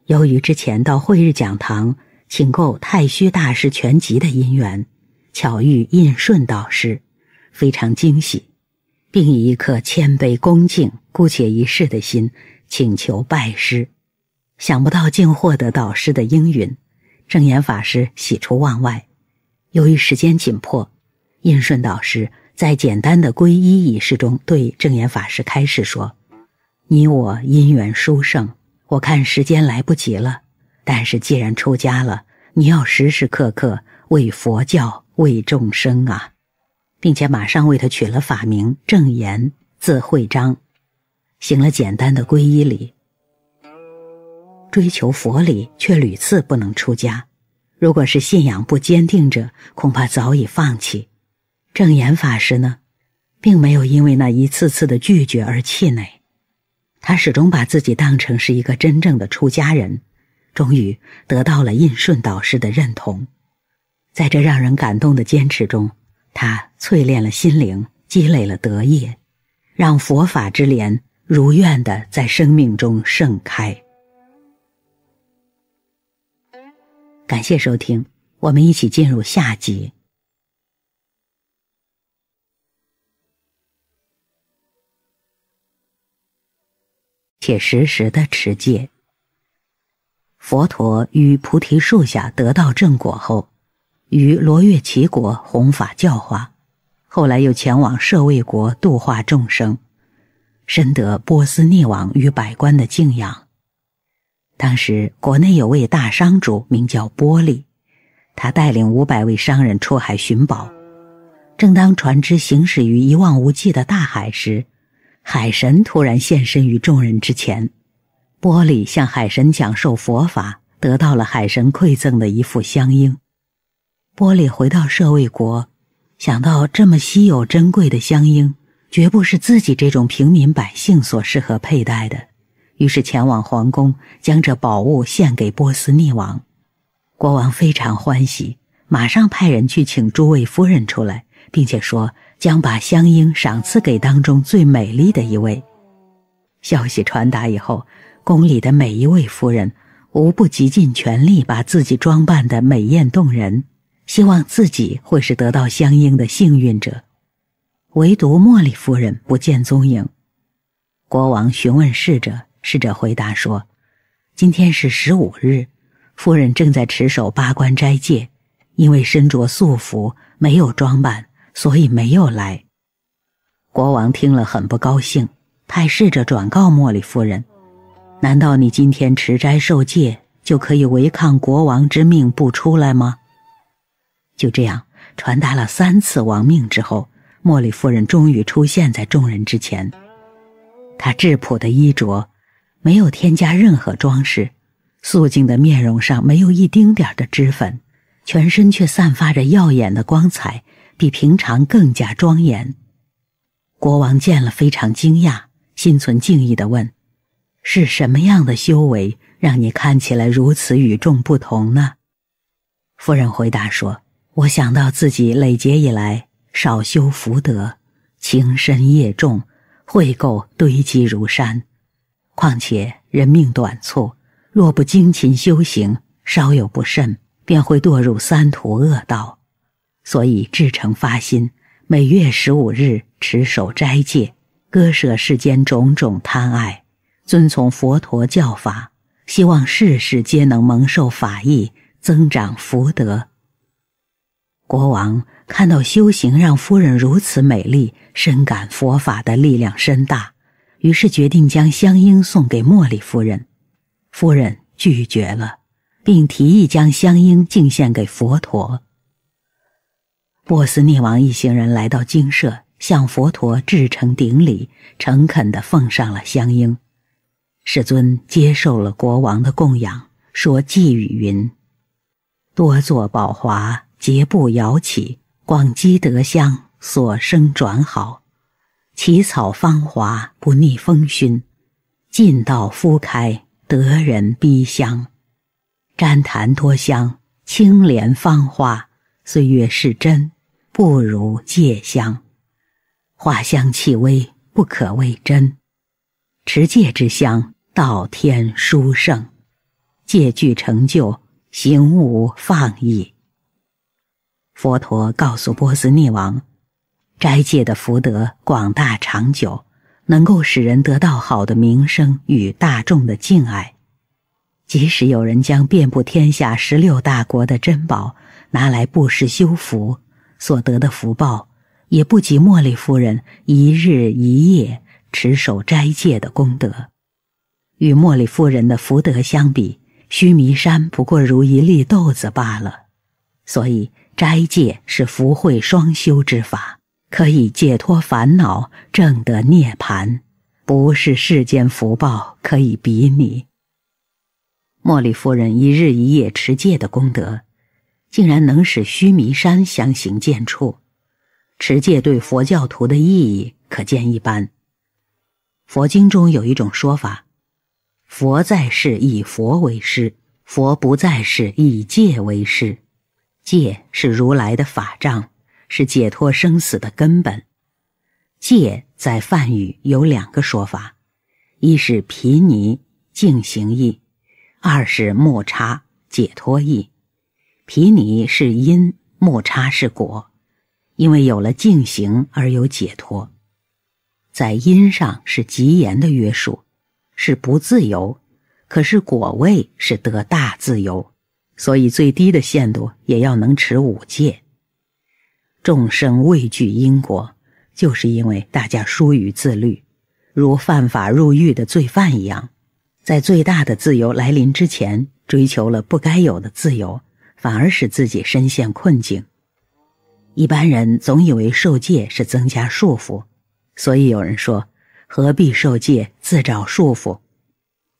由于之前到慧日讲堂请购《太虚大师全集》的姻缘，巧遇印顺导师，非常惊喜，并以一颗谦卑恭敬、姑且一试的心请求拜师，想不到竟获得导师的应允。证严法师喜出望外。由于时间紧迫，印顺导师在简单的皈依仪式中对证严法师开示说：“你我因缘殊胜，我看时间来不及了。但是既然出家了，你要时时刻刻为佛教、为众生啊，并且马上为他取了法名，正言，字慧章，行了简单的皈依礼。”追求佛理，却屡次不能出家。如果是信仰不坚定者，恐怕早已放弃。正言法师呢，并没有因为那一次次的拒绝而气馁，他始终把自己当成是一个真正的出家人。终于得到了印顺导师的认同，在这让人感动的坚持中，他淬炼了心灵，积累了德业，让佛法之莲如愿的在生命中盛开。感谢收听，我们一起进入下集。且时时的持戒。佛陀于菩提树下得到正果后，于罗越齐国弘法教化，后来又前往舍卫国度化众生，深得波斯匿王与百官的敬仰。当时，国内有位大商主名叫波利，他带领五百位商人出海寻宝。正当船只行驶于一望无际的大海时，海神突然现身于众人之前。波利向海神讲授佛法，得到了海神馈赠的一副香缨。波利回到舍卫国，想到这么稀有珍贵的香缨，绝不是自己这种平民百姓所适合佩戴的。于是前往皇宫，将这宝物献给波斯匿王。国王非常欢喜，马上派人去请诸位夫人出来，并且说将把香樱赏赐给当中最美丽的一位。消息传达以后，宫里的每一位夫人无不极尽全力把自己装扮的美艳动人，希望自己会是得到香樱的幸运者。唯独茉莉夫人不见踪影。国王询问侍者。侍者回答说：“今天是十五日，夫人正在持守八关斋戒，因为身着素服，没有装扮，所以没有来。”国王听了很不高兴，派侍者转告莫里夫人：“难道你今天持斋受戒就可以违抗国王之命不出来吗？”就这样，传达了三次王命之后，莫里夫人终于出现在众人之前。她质朴的衣着。没有添加任何装饰，素净的面容上没有一丁点的脂粉，全身却散发着耀眼的光彩，比平常更加庄严。国王见了非常惊讶，心存敬意的问：“是什么样的修为，让你看起来如此与众不同呢？”夫人回答说：“我想到自己累劫以来少修福德，情深业重，会垢堆积如山。”况且人命短促，若不精勤修行，稍有不慎，便会堕入三途恶道。所以至诚发心，每月十五日持守斋戒，割舍世间种种贪爱，遵从佛陀教法，希望世事皆能蒙受法益，增长福德。国王看到修行让夫人如此美丽，深感佛法的力量深大。于是决定将香樱送给茉莉夫人，夫人拒绝了，并提议将香樱敬献给佛陀。波斯匿王一行人来到精舍，向佛陀至诚顶礼，诚恳地奉上了香樱。世尊接受了国王的供养，说寄语云：“多作宝华，结步摇起，广积德香，所生转好。”起草芳华不逆风熏，近道敷开得人逼香，沾坛多香。清莲芳花，岁月是真不如戒香，花香气微不可谓真。持戒之香，道天殊胜，戒具成就，行无放逸。佛陀告诉波斯匿王。斋戒的福德广大长久，能够使人得到好的名声与大众的敬爱。即使有人将遍布天下十六大国的珍宝拿来布施修福，所得的福报也不及茉莉夫人一日一夜持守斋戒的功德。与茉莉夫人的福德相比，须弥山不过如一粒豆子罢了。所以，斋戒是福慧双修之法。可以解脱烦恼，证得涅盘，不是世间福报可以比拟。茉莉夫人一日一夜持戒的功德，竟然能使须弥山相形见绌。持戒对佛教徒的意义，可见一斑。佛经中有一种说法：佛在世以佛为师，佛不在世以戒为师，戒是如来的法杖。是解脱生死的根本。戒在梵语有两个说法：一是毗尼净行意，二是木叉解脱意。毗尼是因，木叉是果。因为有了净行而有解脱，在因上是极严的约束，是不自由；可是果位是得大自由，所以最低的限度也要能持五戒。众生畏惧因果，就是因为大家疏于自律，如犯法入狱的罪犯一样，在最大的自由来临之前，追求了不该有的自由，反而使自己深陷困境。一般人总以为受戒是增加束缚，所以有人说：“何必受戒，自找束缚？”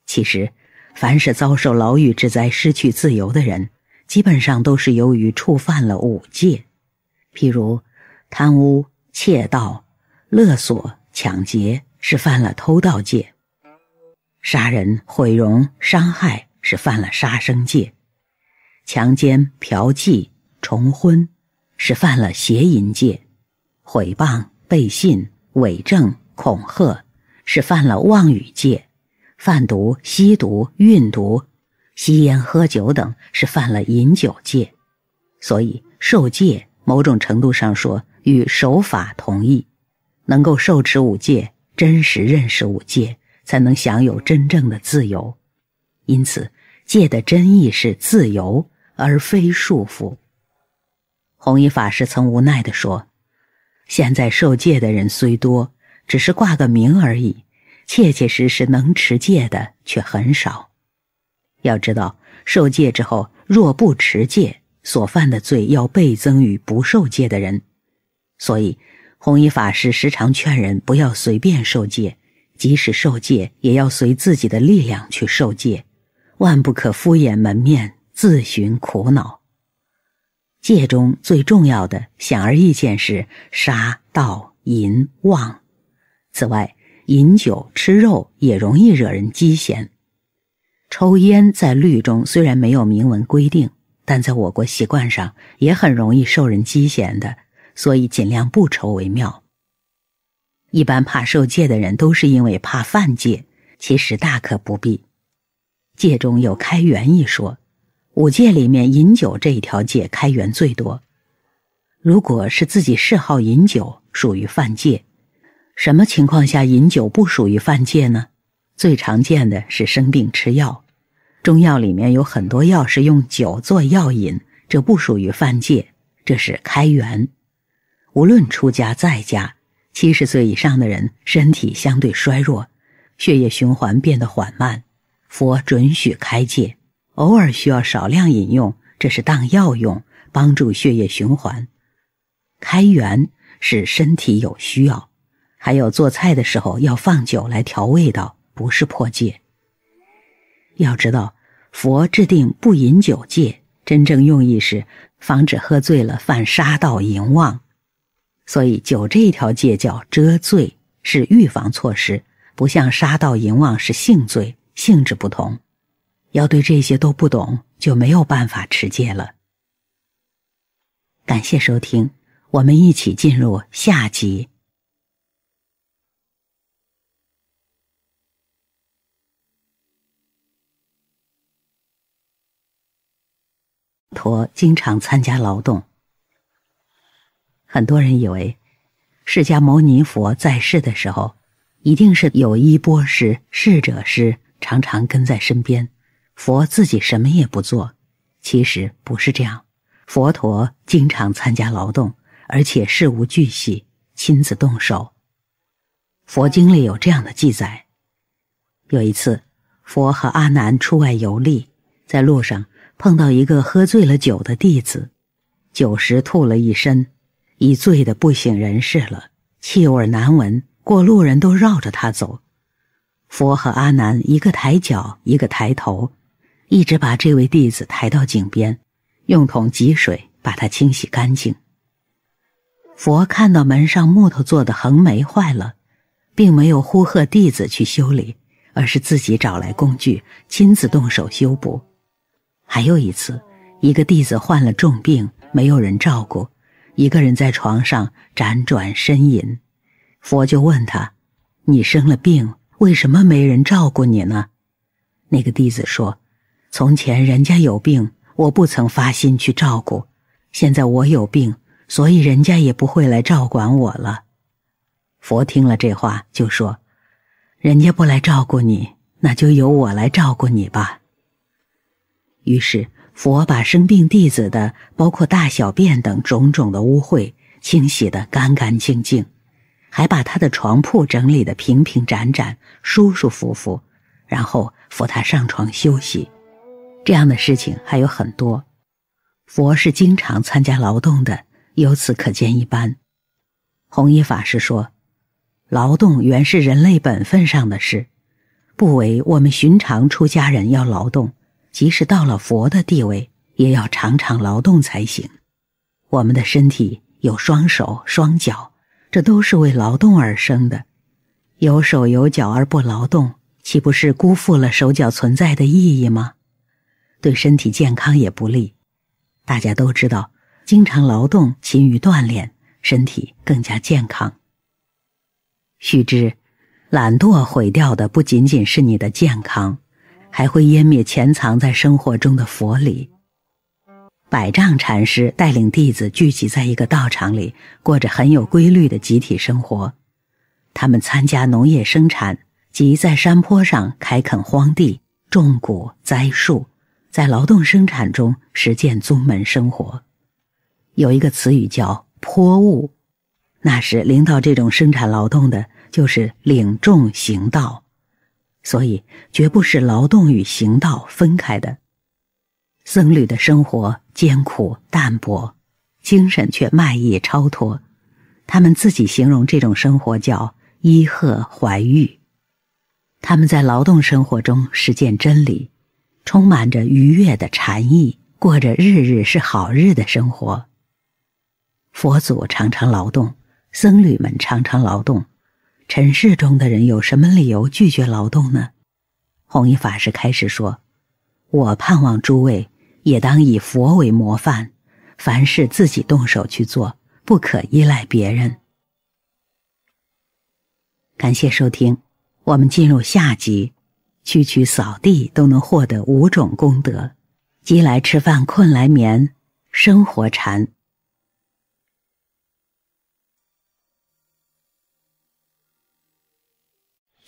其实，凡是遭受牢狱之灾、失去自由的人，基本上都是由于触犯了五戒。譬如，贪污、窃盗、勒索、抢劫是犯了偷盗戒；杀人、毁容、伤害是犯了杀生戒；强奸、嫖妓、重婚是犯了邪淫戒；毁谤、背信、伪证、恐吓是犯了妄语戒；贩毒、吸毒、运毒、吸烟、喝酒等是犯了饮酒戒。所以受戒。某种程度上说，与守法同意，能够受持五戒，真实认识五戒，才能享有真正的自由。因此，戒的真意是自由，而非束缚。弘一法师曾无奈地说：“现在受戒的人虽多，只是挂个名而已；切切实实能持戒的却很少。要知道，受戒之后，若不持戒。”所犯的罪要倍增于不受戒的人，所以，弘一法师时常劝人不要随便受戒，即使受戒，也要随自己的力量去受戒，万不可敷衍门面，自寻苦恼。戒中最重要的，显而易见是杀、盗、淫、妄。此外，饮酒、吃肉也容易惹人嫉嫌，抽烟在律中虽然没有明文规定。但在我国习惯上也很容易受人讥嫌的，所以尽量不抽为妙。一般怕受戒的人都是因为怕犯戒，其实大可不必。戒中有开源一说，五戒里面饮酒这一条戒开源最多。如果是自己嗜好饮酒，属于犯戒。什么情况下饮酒不属于犯戒呢？最常见的是生病吃药。中药里面有很多药是用酒做药引，这不属于犯戒，这是开源。无论出家在家，七十岁以上的人身体相对衰弱，血液循环变得缓慢，佛准许开戒，偶尔需要少量饮用，这是当药用，帮助血液循环。开源是身体有需要。还有做菜的时候要放酒来调味道，不是破戒。要知道，佛制定不饮酒戒，真正用意是防止喝醉了犯杀盗淫妄。所以酒这一条戒叫遮罪，是预防措施，不像杀盗淫妄是性罪，性质不同。要对这些都不懂，就没有办法持戒了。感谢收听，我们一起进入下集。佛经常参加劳动。很多人以为，释迦牟尼佛在世的时候，一定是有衣钵师、侍者师，常常跟在身边，佛自己什么也不做。其实不是这样，佛陀经常参加劳动，而且事无巨细，亲自动手。佛经里有这样的记载：有一次，佛和阿难出外游历，在路上。碰到一个喝醉了酒的弟子，酒时吐了一身，已醉得不省人事了，气味难闻，过路人都绕着他走。佛和阿难一个抬脚，一个抬头，一直把这位弟子抬到井边，用桶汲水把他清洗干净。佛看到门上木头做的横眉坏了，并没有呼喝弟子去修理，而是自己找来工具，亲自动手修补。还有一次，一个弟子患了重病，没有人照顾，一个人在床上辗转呻吟。佛就问他：“你生了病，为什么没人照顾你呢？”那个弟子说：“从前人家有病，我不曾发心去照顾；现在我有病，所以人家也不会来照管我了。”佛听了这话，就说：“人家不来照顾你，那就由我来照顾你吧。”于是，佛把生病弟子的包括大小便等种种的污秽清洗的干干净净，还把他的床铺整理的平平展展、舒舒服服，然后扶他上床休息。这样的事情还有很多。佛是经常参加劳动的，由此可见一斑。弘一法师说：“劳动原是人类本分上的事，不为我们寻常出家人要劳动。”即使到了佛的地位，也要常常劳动才行。我们的身体有双手双脚，这都是为劳动而生的。有手有脚而不劳动，岂不是辜负了手脚存在的意义吗？对身体健康也不利。大家都知道，经常劳动、勤于锻炼，身体更加健康。须知，懒惰毁掉的不仅仅是你的健康。还会湮灭潜藏在生活中的佛理。百丈禅师带领弟子聚集在一个道场里，过着很有规律的集体生活。他们参加农业生产，即在山坡上开垦荒地、种谷、栽树，在劳动生产中实践宗门生活。有一个词语叫“泼物”，那时领导这种生产劳动的就是领众行道。所以，绝不是劳动与行道分开的。僧侣的生活艰苦淡薄，精神却卖艺超脱。他们自己形容这种生活叫“依鹤怀玉”。他们在劳动生活中实践真理，充满着愉悦的禅意，过着“日日是好日”的生活。佛祖常常劳动，僧侣们常常劳动。尘世中的人有什么理由拒绝劳动呢？弘一法师开始说：“我盼望诸位也当以佛为模范，凡事自己动手去做，不可依赖别人。”感谢收听，我们进入下集：区区扫地都能获得五种功德，饥来吃饭，困来眠，生活禅。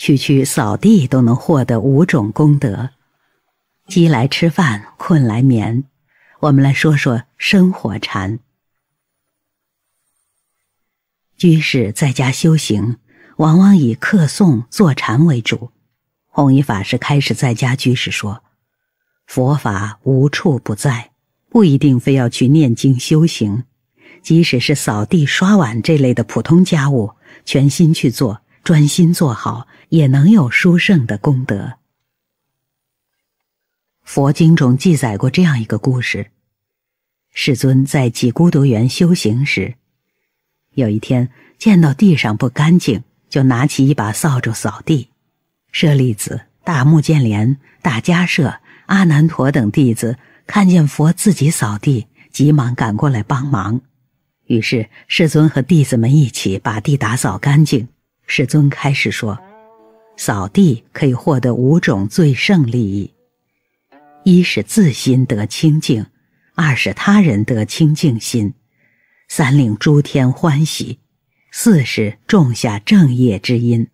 区区扫地都能获得五种功德，饥来吃饭，困来眠。我们来说说生活禅。居士在家修行，往往以客诵、坐禅为主。弘一法师开始在家居士说：“佛法无处不在，不一定非要去念经修行，即使是扫地、刷碗这类的普通家务，全心去做，专心做好。”也能有殊胜的功德。佛经中记载过这样一个故事：世尊在几孤独园修行时，有一天见到地上不干净，就拿起一把扫帚扫地。舍利子、大目犍连、大迦舍、阿难陀等弟子看见佛自己扫地，急忙赶过来帮忙。于是世尊和弟子们一起把地打扫干净。世尊开始说。扫地可以获得五种最胜利益：一是自心得清净，二是他人得清净心，三令诸天欢喜，四是种下正业之因，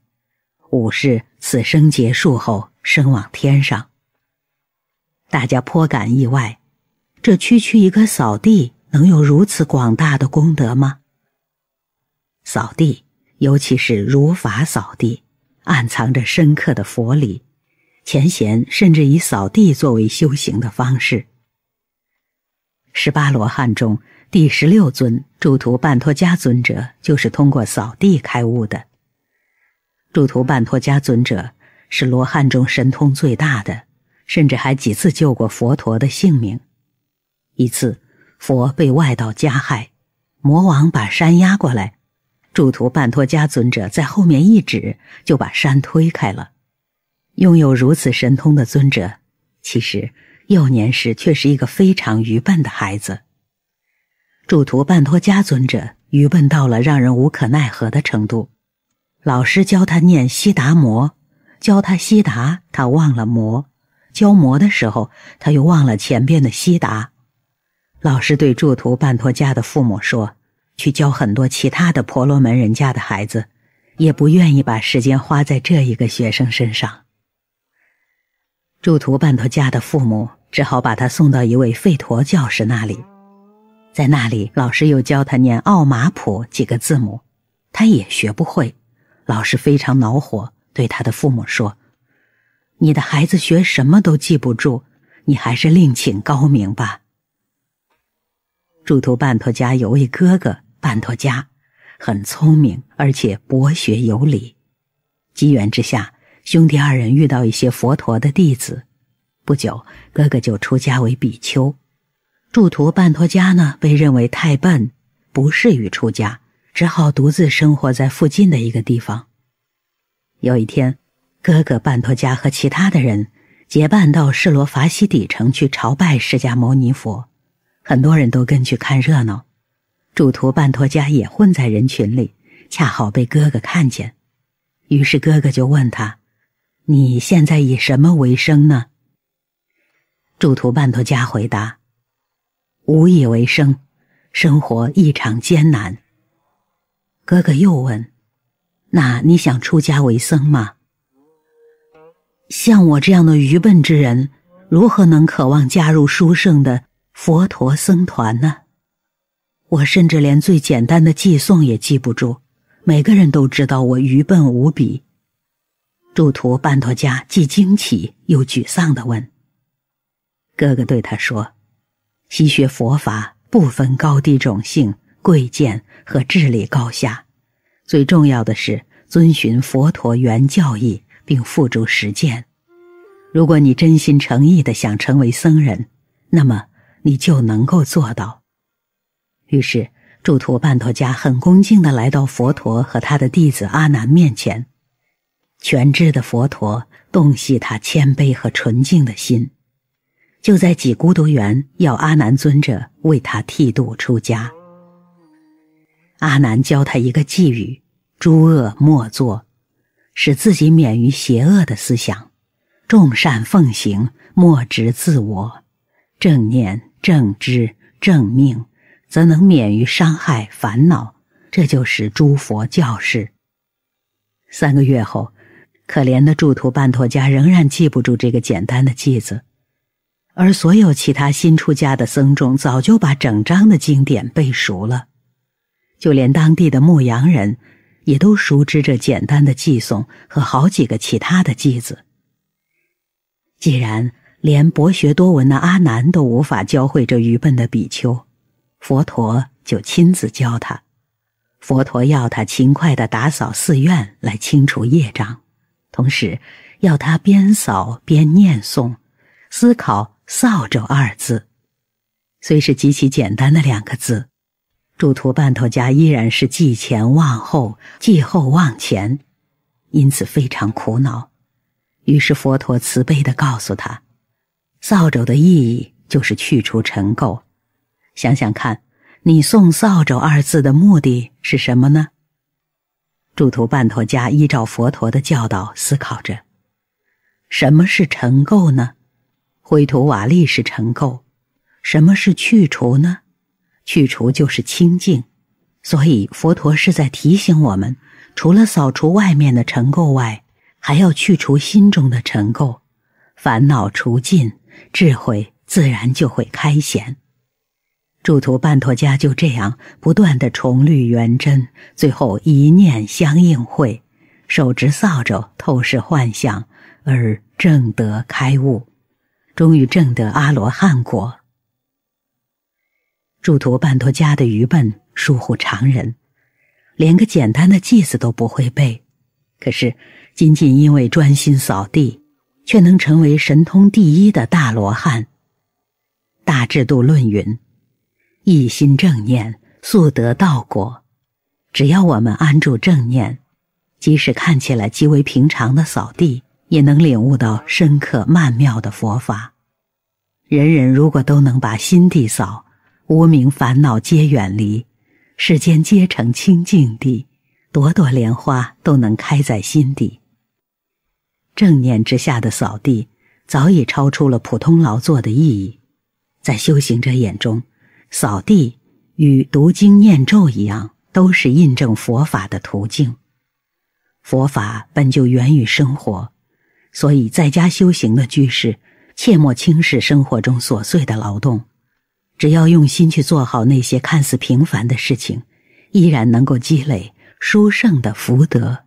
五是此生结束后升往天上。大家颇感意外，这区区一个扫地能有如此广大的功德吗？扫地，尤其是如法扫地。暗藏着深刻的佛理，前贤甚至以扫地作为修行的方式。十八罗汉中，第十六尊柱图半托迦尊者就是通过扫地开悟的。柱图半托迦尊者是罗汉中神通最大的，甚至还几次救过佛陀的性命。一次，佛被外道加害，魔王把山压过来。住图半托迦尊者在后面一指，就把山推开了。拥有如此神通的尊者，其实幼年时却是一个非常愚笨的孩子。住图半托迦尊者愚笨到了让人无可奈何的程度。老师教他念“悉达摩”，教他“悉达”，他忘了“摩”；教“摩”的时候，他又忘了前边的“悉达”。老师对住图半托迦的父母说。去教很多其他的婆罗门人家的孩子，也不愿意把时间花在这一个学生身上。驻图半托家的父母只好把他送到一位吠陀教师那里，在那里，老师又教他念奥马普几个字母，他也学不会。老师非常恼火，对他的父母说：“你的孩子学什么都记不住，你还是另请高明吧。”驻图半托家有位哥哥。半托迦很聪明，而且博学有礼。机缘之下，兄弟二人遇到一些佛陀的弟子。不久，哥哥就出家为比丘。住徒半托迦呢，被认为太笨，不适于出家，只好独自生活在附近的一个地方。有一天，哥哥半托迦和其他的人结伴到舍罗法西底城去朝拜释迦牟尼佛，很多人都跟去看热闹。主徒半托家也混在人群里，恰好被哥哥看见。于是哥哥就问他：“你现在以什么为生呢？”主徒半托家回答：“无以为生，生活异常艰难。”哥哥又问：“那你想出家为僧吗？”“像我这样的愚笨之人，如何能渴望加入书圣的佛陀僧团呢？”我甚至连最简单的寄送也记不住。每个人都知道我愚笨无比。住徒半托迦既惊奇又沮丧的问：“哥哥，对他说，西学佛法不分高低种姓、贵贱和智力高下，最重要的是遵循佛陀原教义并付诸实践。如果你真心诚意的想成为僧人，那么你就能够做到。”于是，住徒半托迦很恭敬地来到佛陀和他的弟子阿难面前。全知的佛陀洞悉他谦卑和纯净的心，就在几孤独园要阿难尊者为他剃度出家。阿难教他一个寄语：“诸恶莫作，使自己免于邪恶的思想；众善奉行，莫执自我，正念、正知、正命。”则能免于伤害烦恼，这就是诸佛教示。三个月后，可怜的柱徒半托家仍然记不住这个简单的偈子，而所有其他新出家的僧众早就把整章的经典背熟了，就连当地的牧羊人也都熟知这简单的寄颂和好几个其他的偈子。既然连博学多闻的阿难都无法教会这愚笨的比丘。佛陀就亲自教他，佛陀要他勤快的打扫寺院来清除业障，同时要他边扫边念诵、思考“扫帚”二字。虽是极其简单的两个字，住徒半头家依然是继前往后，继后往前，因此非常苦恼。于是佛陀慈悲的告诉他：“扫帚的意义就是去除尘垢。”想想看，你送扫帚二字的目的是什么呢？住图半托家依照佛陀的教导思考着：什么是尘垢呢？灰土瓦砾是尘垢。什么是去除呢？去除就是清净。所以佛陀是在提醒我们，除了扫除外面的尘垢外，还要去除心中的尘垢。烦恼除尽，智慧自然就会开显。柱图半陀迦就这样不断的重虑圆真，最后一念相应会，手执扫帚透视幻象而正得开悟，终于正得阿罗汉果。柱图半陀迦的愚笨疏忽常人，连个简单的偈子都不会背，可是仅仅因为专心扫地，却能成为神通第一的大罗汉。大智度论云。一心正念，速得道果。只要我们安住正念，即使看起来极为平常的扫地，也能领悟到深刻曼妙的佛法。人人如果都能把心地扫，无名烦恼皆远离，世间皆成清净地，朵朵莲花都能开在心底。正念之下的扫地，早已超出了普通劳作的意义，在修行者眼中。扫地与读经念咒一样，都是印证佛法的途径。佛法本就源于生活，所以在家修行的居士，切莫轻视生活中琐碎的劳动。只要用心去做好那些看似平凡的事情，依然能够积累殊胜的福德。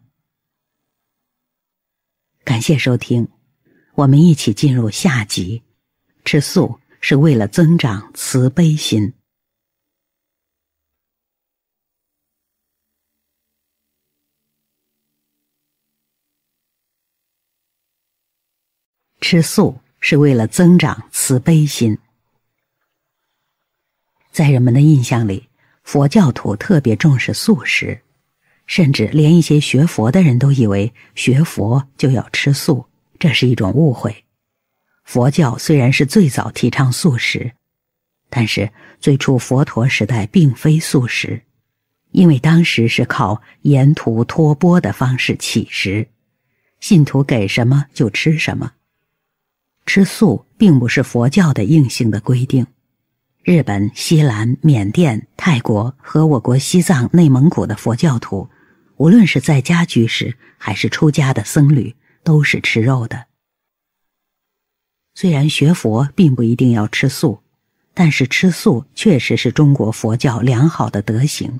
感谢收听，我们一起进入下集。吃素是为了增长慈悲心。吃素是为了增长慈悲心。在人们的印象里，佛教徒特别重视素食，甚至连一些学佛的人都以为学佛就要吃素，这是一种误会。佛教虽然是最早提倡素食，但是最初佛陀时代并非素食，因为当时是靠沿途托钵的方式乞食，信徒给什么就吃什么。吃素并不是佛教的硬性的规定。日本、西兰、缅甸、泰国和我国西藏、内蒙古的佛教徒，无论是在家居士还是出家的僧侣，都是吃肉的。虽然学佛并不一定要吃素，但是吃素确实是中国佛教良好的德行。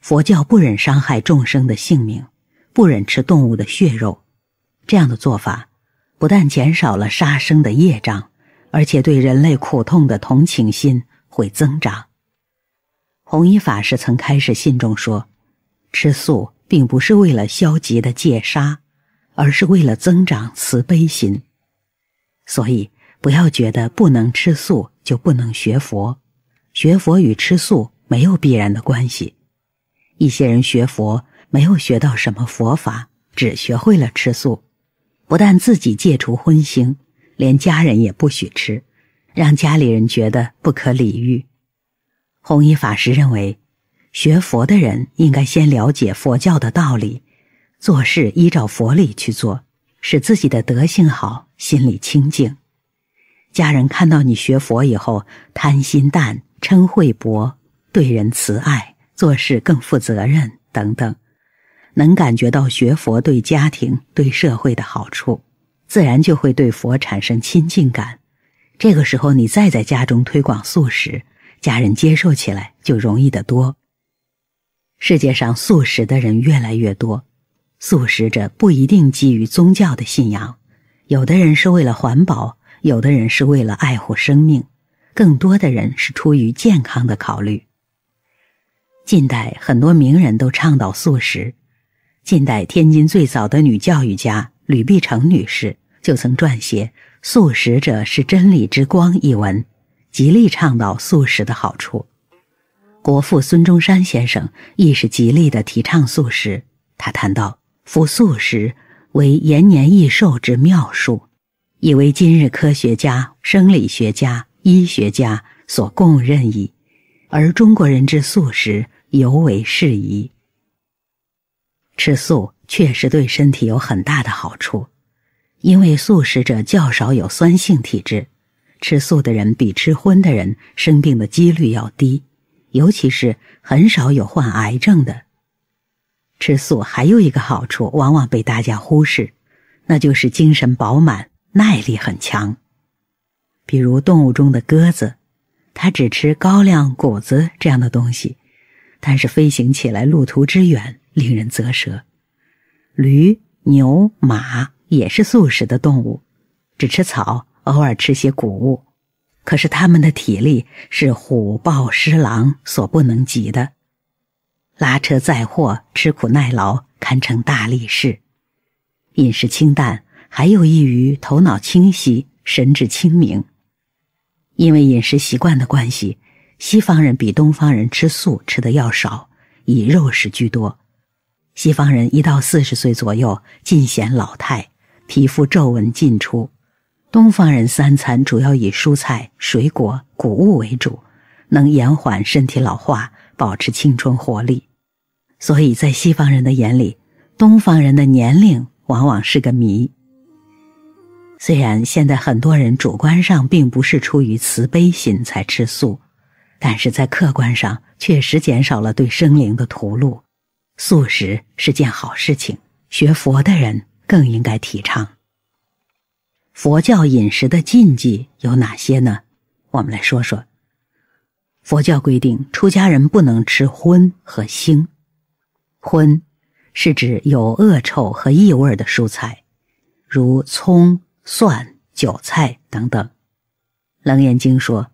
佛教不忍伤害众生的性命，不忍吃动物的血肉，这样的做法。不但减少了杀生的业障，而且对人类苦痛的同情心会增长。弘一法师曾开始信中说：“吃素并不是为了消极的戒杀，而是为了增长慈悲心。所以不要觉得不能吃素就不能学佛，学佛与吃素没有必然的关系。一些人学佛没有学到什么佛法，只学会了吃素。”不但自己戒除荤腥，连家人也不许吃，让家里人觉得不可理喻。弘一法师认为，学佛的人应该先了解佛教的道理，做事依照佛理去做，使自己的德性好，心里清净。家人看到你学佛以后，贪心淡，嗔慧薄，对人慈爱，做事更负责任等等。能感觉到学佛对家庭、对社会的好处，自然就会对佛产生亲近感。这个时候，你再在家中推广素食，家人接受起来就容易得多。世界上素食的人越来越多，素食者不一定基于宗教的信仰，有的人是为了环保，有的人是为了爱护生命，更多的人是出于健康的考虑。近代很多名人都倡导素食。近代天津最早的女教育家吕碧城女士就曾撰写《素食者是真理之光》一文，极力倡导素食的好处。国父孙中山先生亦是极力的提倡素食。他谈到：“服素食为延年益寿之妙术，已为今日科学家、生理学家、医学家所公认矣，而中国人之素食尤为适宜。”吃素确实对身体有很大的好处，因为素食者较少有酸性体质，吃素的人比吃荤的人生病的几率要低，尤其是很少有患癌症的。吃素还有一个好处，往往被大家忽视，那就是精神饱满，耐力很强。比如动物中的鸽子，它只吃高粱谷子这样的东西，但是飞行起来路途之远。令人啧舌。驴、牛、马也是素食的动物，只吃草，偶尔吃些谷物。可是它们的体力是虎豹狮狼所不能及的，拉车载货，吃苦耐劳，堪称大力士。饮食清淡还有益于头脑清晰、神志清明。因为饮食习惯的关系，西方人比东方人吃素吃的要少，以肉食居多。西方人一到四十岁左右，尽显老态，皮肤皱纹尽出；东方人三餐主要以蔬菜、水果、谷物为主，能延缓身体老化，保持青春活力。所以在西方人的眼里，东方人的年龄往往是个谜。虽然现在很多人主观上并不是出于慈悲心才吃素，但是在客观上确实减少了对生灵的屠戮。素食是件好事情，学佛的人更应该提倡。佛教饮食的禁忌有哪些呢？我们来说说。佛教规定，出家人不能吃荤和腥。荤是指有恶臭和异味的蔬菜，如葱、蒜、韭菜等等。《楞严经》说：“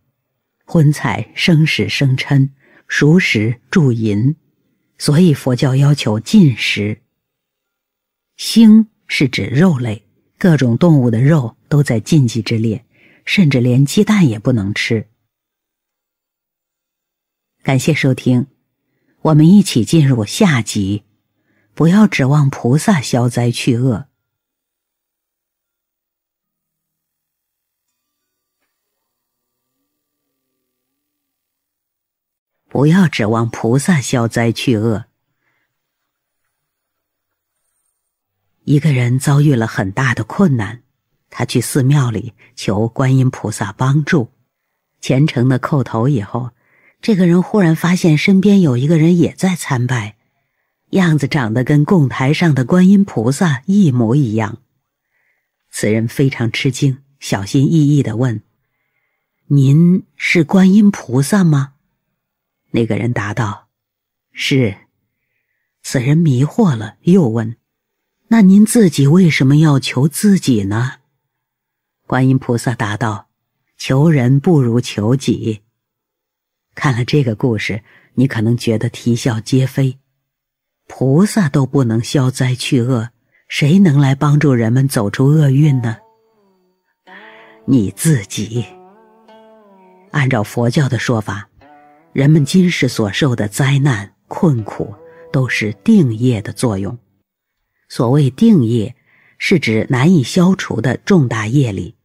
荤菜生食生嗔，熟食助淫。”所以佛教要求禁食，腥是指肉类，各种动物的肉都在禁忌之列，甚至连鸡蛋也不能吃。感谢收听，我们一起进入下集。不要指望菩萨消灾去恶。不要指望菩萨消灾去恶。一个人遭遇了很大的困难，他去寺庙里求观音菩萨帮助，虔诚的叩头以后，这个人忽然发现身边有一个人也在参拜，样子长得跟供台上的观音菩萨一模一样。此人非常吃惊，小心翼翼的问：“您是观音菩萨吗？”那个人答道：“是，此人迷惑了。”又问：“那您自己为什么要求自己呢？”观音菩萨答道：“求人不如求己。”看了这个故事，你可能觉得啼笑皆非。菩萨都不能消灾去恶，谁能来帮助人们走出厄运呢？你自己。按照佛教的说法。人们今世所受的灾难困苦，都是定业的作用。所谓定业，是指难以消除的重大业力。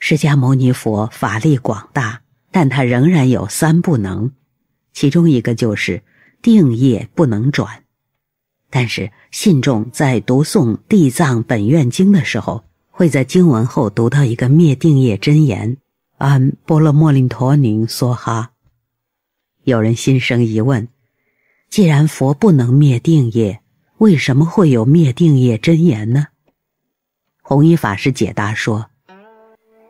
释迦牟尼佛法力广大，但他仍然有三不能，其中一个就是定业不能转。但是信众在读诵《地藏本愿经》的时候，会在经文后读到一个灭定业真言：“安波罗摩林陀宁梭哈。”有人心生疑问：既然佛不能灭定业，为什么会有灭定业真言呢？弘一法师解答说：“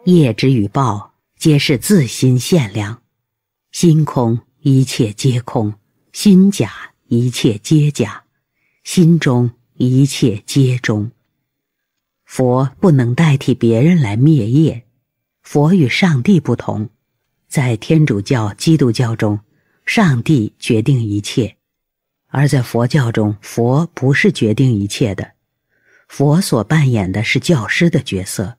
业之与报，皆是自心限量；心空，一切皆空；心假，一切皆假；心中一切皆中。佛不能代替别人来灭业，佛与上帝不同，在天主教、基督教中。”上帝决定一切，而在佛教中，佛不是决定一切的，佛所扮演的是教师的角色。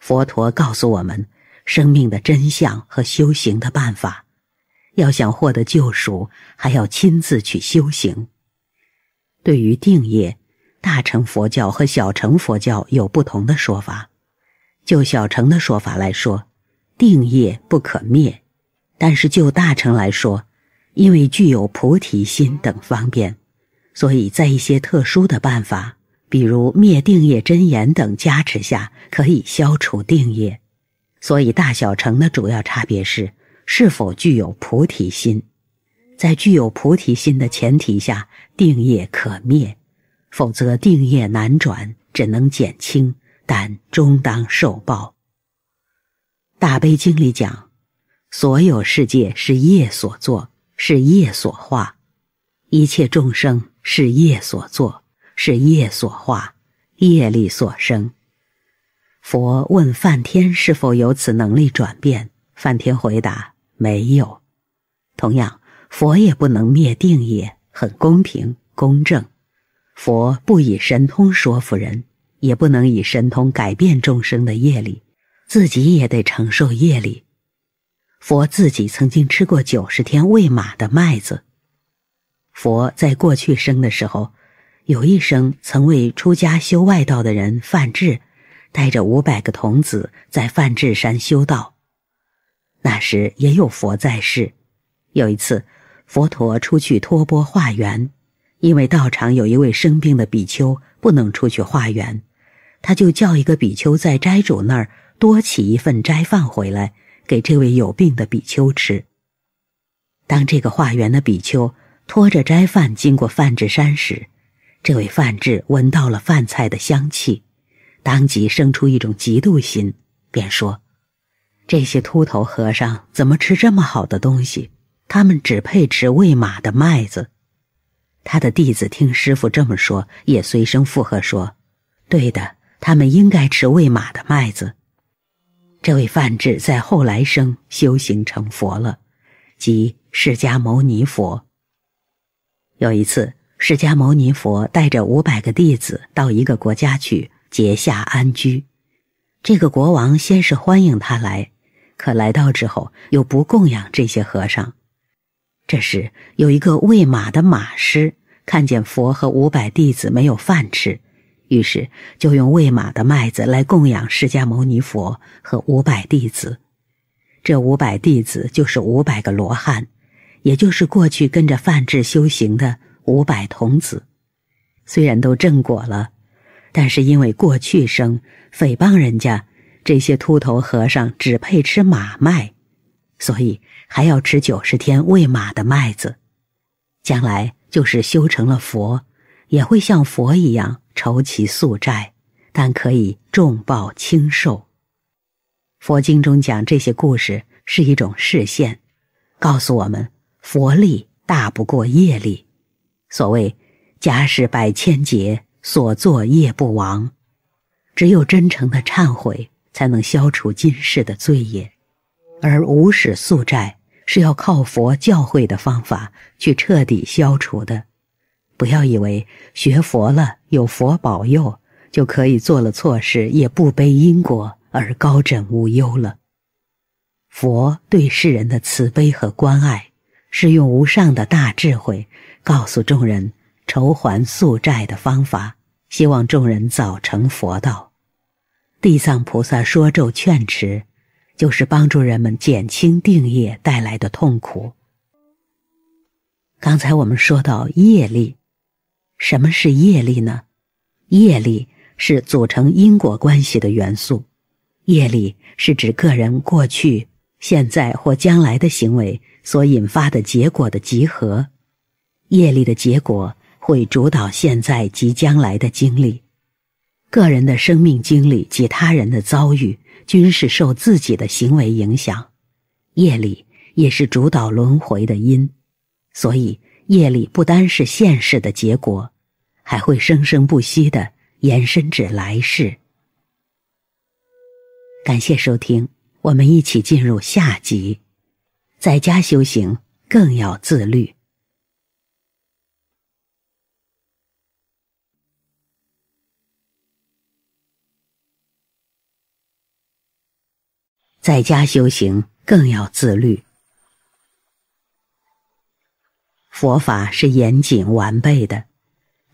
佛陀告诉我们生命的真相和修行的办法。要想获得救赎，还要亲自去修行。对于定业，大乘佛教和小乘佛教有不同的说法。就小乘的说法来说，定业不可灭；但是就大乘来说，因为具有菩提心等方便，所以在一些特殊的办法，比如灭定业真言等加持下，可以消除定业。所以大小乘的主要差别是是否具有菩提心。在具有菩提心的前提下，定业可灭；否则定业难转，只能减轻，但终当受报。大悲经里讲，所有世界是业所作。是业所化，一切众生是业所作，是业所化，业力所生。佛问梵天是否有此能力转变？梵天回答：没有。同样，佛也不能灭定业，很公平公正。佛不以神通说服人，也不能以神通改变众生的业力，自己也得承受业力。佛自己曾经吃过九十天喂马的麦子。佛在过去生的时候，有一生曾为出家修外道的人范志，带着五百个童子在范志山修道。那时也有佛在世。有一次，佛陀出去托钵化缘，因为道场有一位生病的比丘不能出去化缘，他就叫一个比丘在斋主那儿多起一份斋饭回来。给这位有病的比丘吃。当这个化缘的比丘拖着斋饭经过范智山时，这位范智闻到了饭菜的香气，当即生出一种嫉妒心，便说：“这些秃头和尚怎么吃这么好的东西？他们只配吃喂马的麦子。”他的弟子听师傅这么说，也随声附和说：“对的，他们应该吃喂马的麦子。”这位范志在后来生修行成佛了，即释迦牟尼佛。有一次，释迦牟尼佛带着五百个弟子到一个国家去结下安居。这个国王先是欢迎他来，可来到之后又不供养这些和尚。这时，有一个喂马的马师看见佛和五百弟子没有饭吃。于是就用喂马的麦子来供养释迦牟尼佛和五百弟子，这五百弟子就是五百个罗汉，也就是过去跟着范志修行的五百童子。虽然都正果了，但是因为过去生诽谤人家，这些秃头和尚只配吃马麦，所以还要吃九十天喂马的麦子。将来就是修成了佛，也会像佛一样。筹其宿债，但可以重报轻受。佛经中讲这些故事是一种示现，告诉我们佛力大不过业力。所谓“家事百千劫，所作业不亡”，只有真诚的忏悔才能消除今世的罪业，而无始宿债是要靠佛教诲的方法去彻底消除的。不要以为学佛了。有佛保佑，就可以做了错事也不背因果而高枕无忧了。佛对世人的慈悲和关爱，是用无上的大智慧告诉众人筹还宿债的方法，希望众人早成佛道。地藏菩萨说咒劝持，就是帮助人们减轻定业带来的痛苦。刚才我们说到业力。什么是业力呢？业力是组成因果关系的元素。业力是指个人过去、现在或将来的行为所引发的结果的集合。业力的结果会主导现在及将来的经历。个人的生命经历及他人的遭遇均是受自己的行为影响。业力也是主导轮回的因，所以。夜里不单是现世的结果，还会生生不息的延伸至来世。感谢收听，我们一起进入下集。在家修行更要自律，在家修行更要自律。佛法是严谨完备的，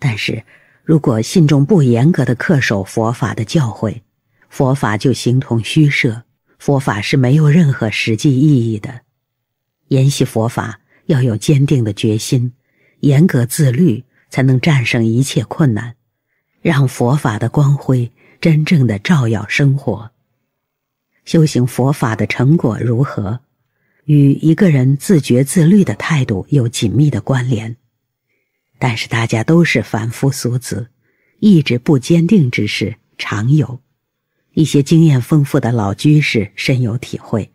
但是，如果信众不严格的恪守佛法的教诲，佛法就形同虚设，佛法是没有任何实际意义的。研习佛法要有坚定的决心，严格自律，才能战胜一切困难，让佛法的光辉真正的照耀生活。修行佛法的成果如何？与一个人自觉自律的态度有紧密的关联，但是大家都是凡夫俗子，意志不坚定之事常有。一些经验丰富的老居士深有体会：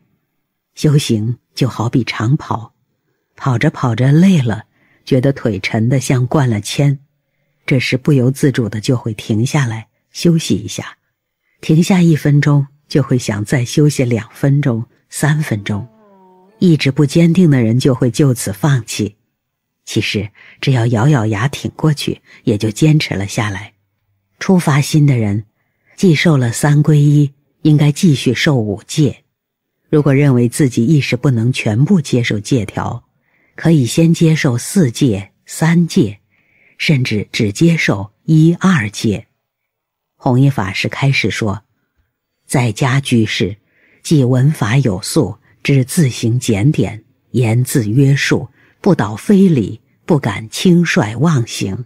修行就好比长跑，跑着跑着累了，觉得腿沉的像灌了铅，这时不由自主的就会停下来休息一下。停下一分钟，就会想再休息两分钟、三分钟。意志不坚定的人就会就此放弃。其实只要咬咬牙挺过去，也就坚持了下来。初发心的人，既受了三皈依，应该继续受五戒。如果认为自己一时不能全部接受戒条，可以先接受四戒、三戒，甚至只接受一二戒。弘一法师开始说：“在家居士，既闻法有素。”是自行检点、严自约束，不倒非礼，不敢轻率妄行。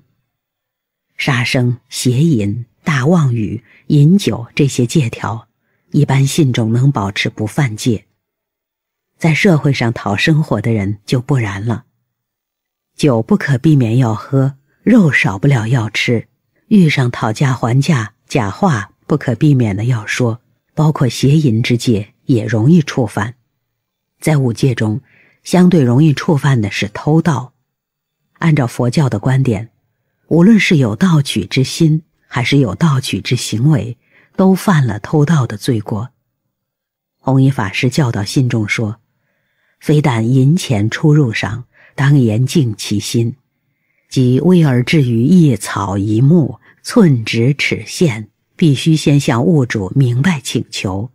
杀生、邪淫、大妄语、饮酒这些戒条，一般信众能保持不犯戒。在社会上讨生活的人就不然了，酒不可避免要喝，肉少不了要吃，遇上讨价还价，假话不可避免的要说，包括邪淫之戒也容易触犯。在五戒中，相对容易触犯的是偷盗。按照佛教的观点，无论是有盗取之心，还是有盗取之行为，都犯了偷盗的罪过。弘一法师教导信众说：“非但银钱出入上当严净其心，即为而至于一草一木、寸直尺线，必须先向物主明白请求。”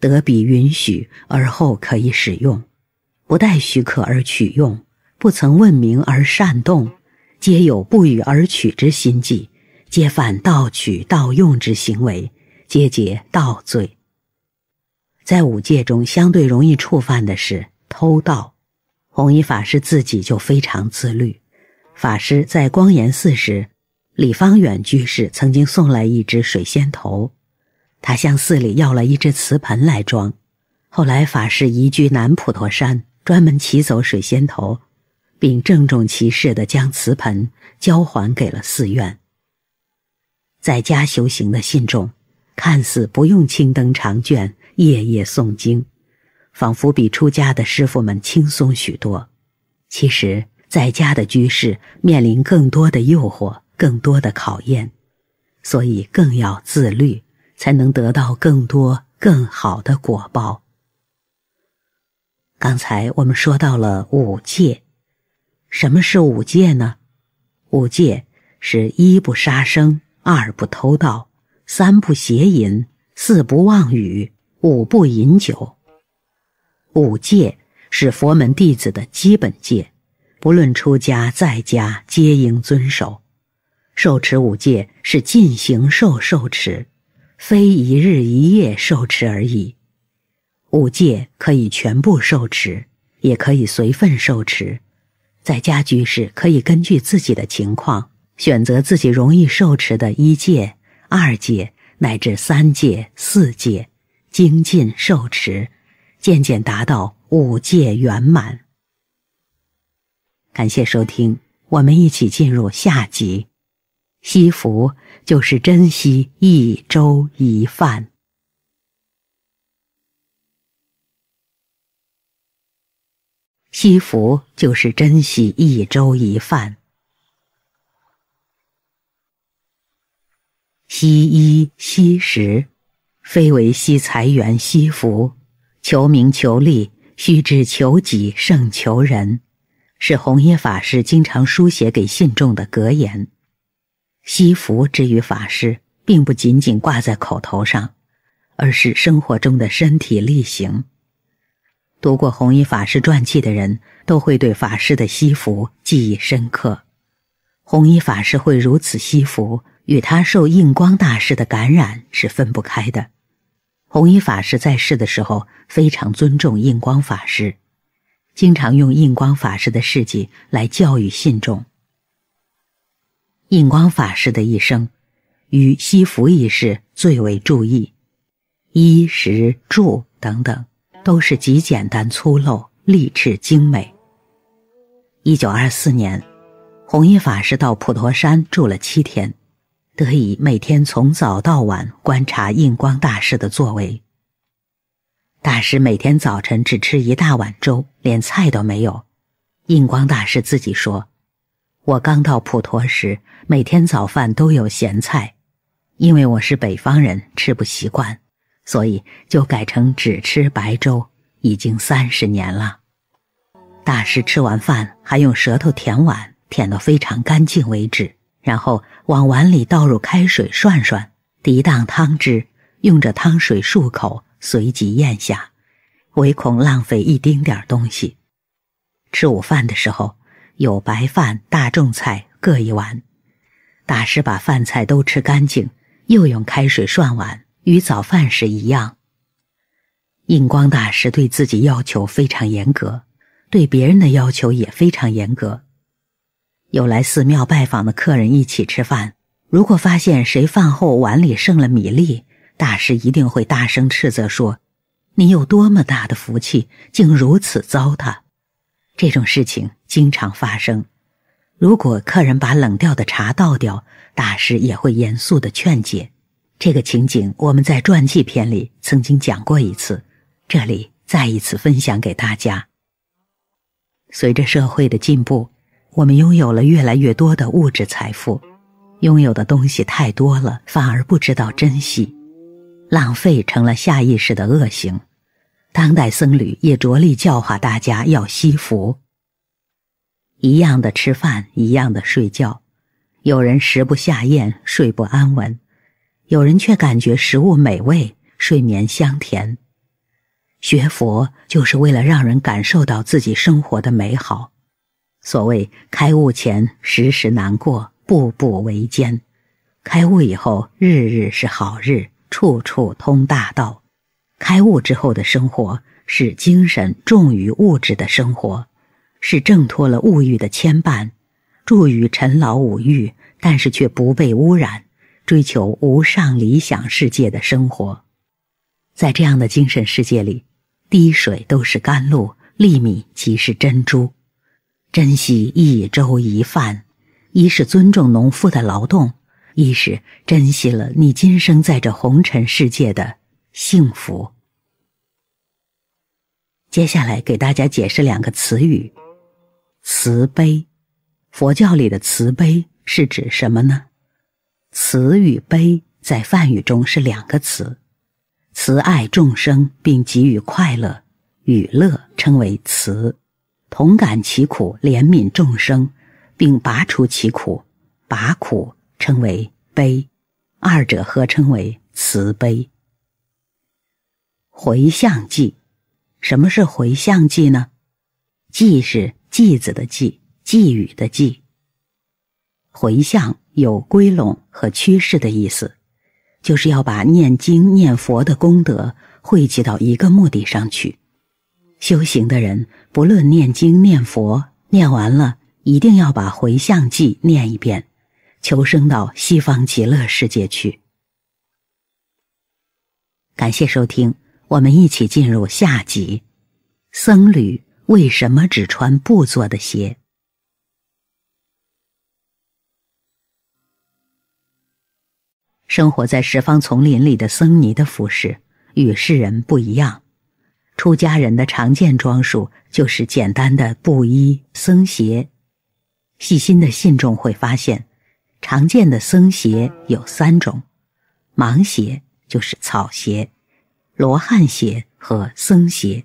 得彼允许而后可以使用，不待许可而取用，不曾问明而擅动，皆有不与而取之心计，皆犯盗取盗用之行为，皆结盗罪。在五戒中，相对容易触犯的是偷盗。弘一法师自己就非常自律。法师在光严寺时，李方远居士曾经送来一只水仙头。他向寺里要了一只瓷盆来装。后来法师移居南普陀山，专门骑走水仙头，并郑重其事地将瓷盆交还给了寺院。在家修行的信众，看似不用青灯长卷，夜夜诵经，仿佛比出家的师傅们轻松许多。其实，在家的居士面临更多的诱惑，更多的考验，所以更要自律。才能得到更多更好的果报。刚才我们说到了五戒，什么是五戒呢？五戒是一不杀生，二不偷盗，三不邪淫，四不妄语，五不饮酒。五戒是佛门弟子的基本戒，不论出家在家，皆应遵守。受持五戒是尽形受受持。非一日一夜受持而已，五戒可以全部受持，也可以随份受持。在家居士可以根据自己的情况，选择自己容易受持的一戒、二戒乃至三戒、四戒，精进受持，渐渐达到五戒圆满。感谢收听，我们一起进入下集，《西服》。就是珍惜一粥一饭，惜福就是珍惜一粥一饭，惜衣惜食，非为惜财缘惜福，求名求利，须知求己胜求人，是弘一法师经常书写给信众的格言。惜福之于法师，并不仅仅挂在口头上，而是生活中的身体力行。读过弘一法师传记的人都会对法师的惜福记忆深刻。弘一法师会如此惜福，与他受印光大师的感染是分不开的。弘一法师在世的时候非常尊重印光法师，经常用印光法师的事迹来教育信众。印光法师的一生，与西服一事最为注意，衣食住等等都是极简单粗陋，力翅精美。一九二四年，弘一法师到普陀山住了七天，得以每天从早到晚观察印光大师的作为。大师每天早晨只吃一大碗粥，连菜都没有。印光大师自己说。我刚到普陀时，每天早饭都有咸菜，因为我是北方人吃不习惯，所以就改成只吃白粥。已经三十年了，大师吃完饭还用舌头舔碗，舔到非常干净为止，然后往碗里倒入开水涮涮，涤荡汤汁，用着汤水漱口，随即咽下，唯恐浪费一丁点儿东西。吃午饭的时候。有白饭、大众菜各一碗。大师把饭菜都吃干净，又用开水涮碗，与早饭时一样。印光大师对自己要求非常严格，对别人的要求也非常严格。有来寺庙拜访的客人一起吃饭，如果发现谁饭后碗里剩了米粒，大师一定会大声斥责说：“你有多么大的福气，竟如此糟蹋！”这种事情经常发生。如果客人把冷掉的茶倒掉，大师也会严肃的劝解。这个情景我们在传记篇里曾经讲过一次，这里再一次分享给大家。随着社会的进步，我们拥有了越来越多的物质财富，拥有的东西太多了，反而不知道珍惜，浪费成了下意识的恶行。当代僧侣也着力教化大家要惜福。一样的吃饭，一样的睡觉，有人食不下咽，睡不安稳；有人却感觉食物美味，睡眠香甜。学佛就是为了让人感受到自己生活的美好。所谓开悟前，时时难过，步步维艰；开悟以后，日日是好日，处处通大道。开悟之后的生活是精神重于物质的生活，是挣脱了物欲的牵绊，住于尘劳五欲，但是却不被污染，追求无上理想世界的生活。在这样的精神世界里，滴水都是甘露，粒米即是珍珠。珍惜一粥一饭，一是尊重农夫的劳动，一是珍惜了你今生在这红尘世界的。幸福。接下来给大家解释两个词语：慈悲。佛教里的慈悲是指什么呢？慈与悲在梵语中是两个词。慈爱众生并给予快乐与乐，称为慈；同感其苦，怜悯众生并拔除其苦，拔苦称为悲。二者合称为慈悲。回向记，什么是回向记呢？记是偈子的偈，寄语的偈。回向有归拢和趋势的意思，就是要把念经念佛的功德汇集到一个目的上去。修行的人不论念经念佛，念完了一定要把回向记念一遍，求生到西方极乐世界去。感谢收听。我们一起进入下集：僧侣为什么只穿布做的鞋？生活在十方丛林里的僧尼的服饰与世人不一样。出家人的常见装束就是简单的布衣、僧鞋。细心的信众会发现，常见的僧鞋有三种：芒鞋就是草鞋。罗汉鞋和僧鞋。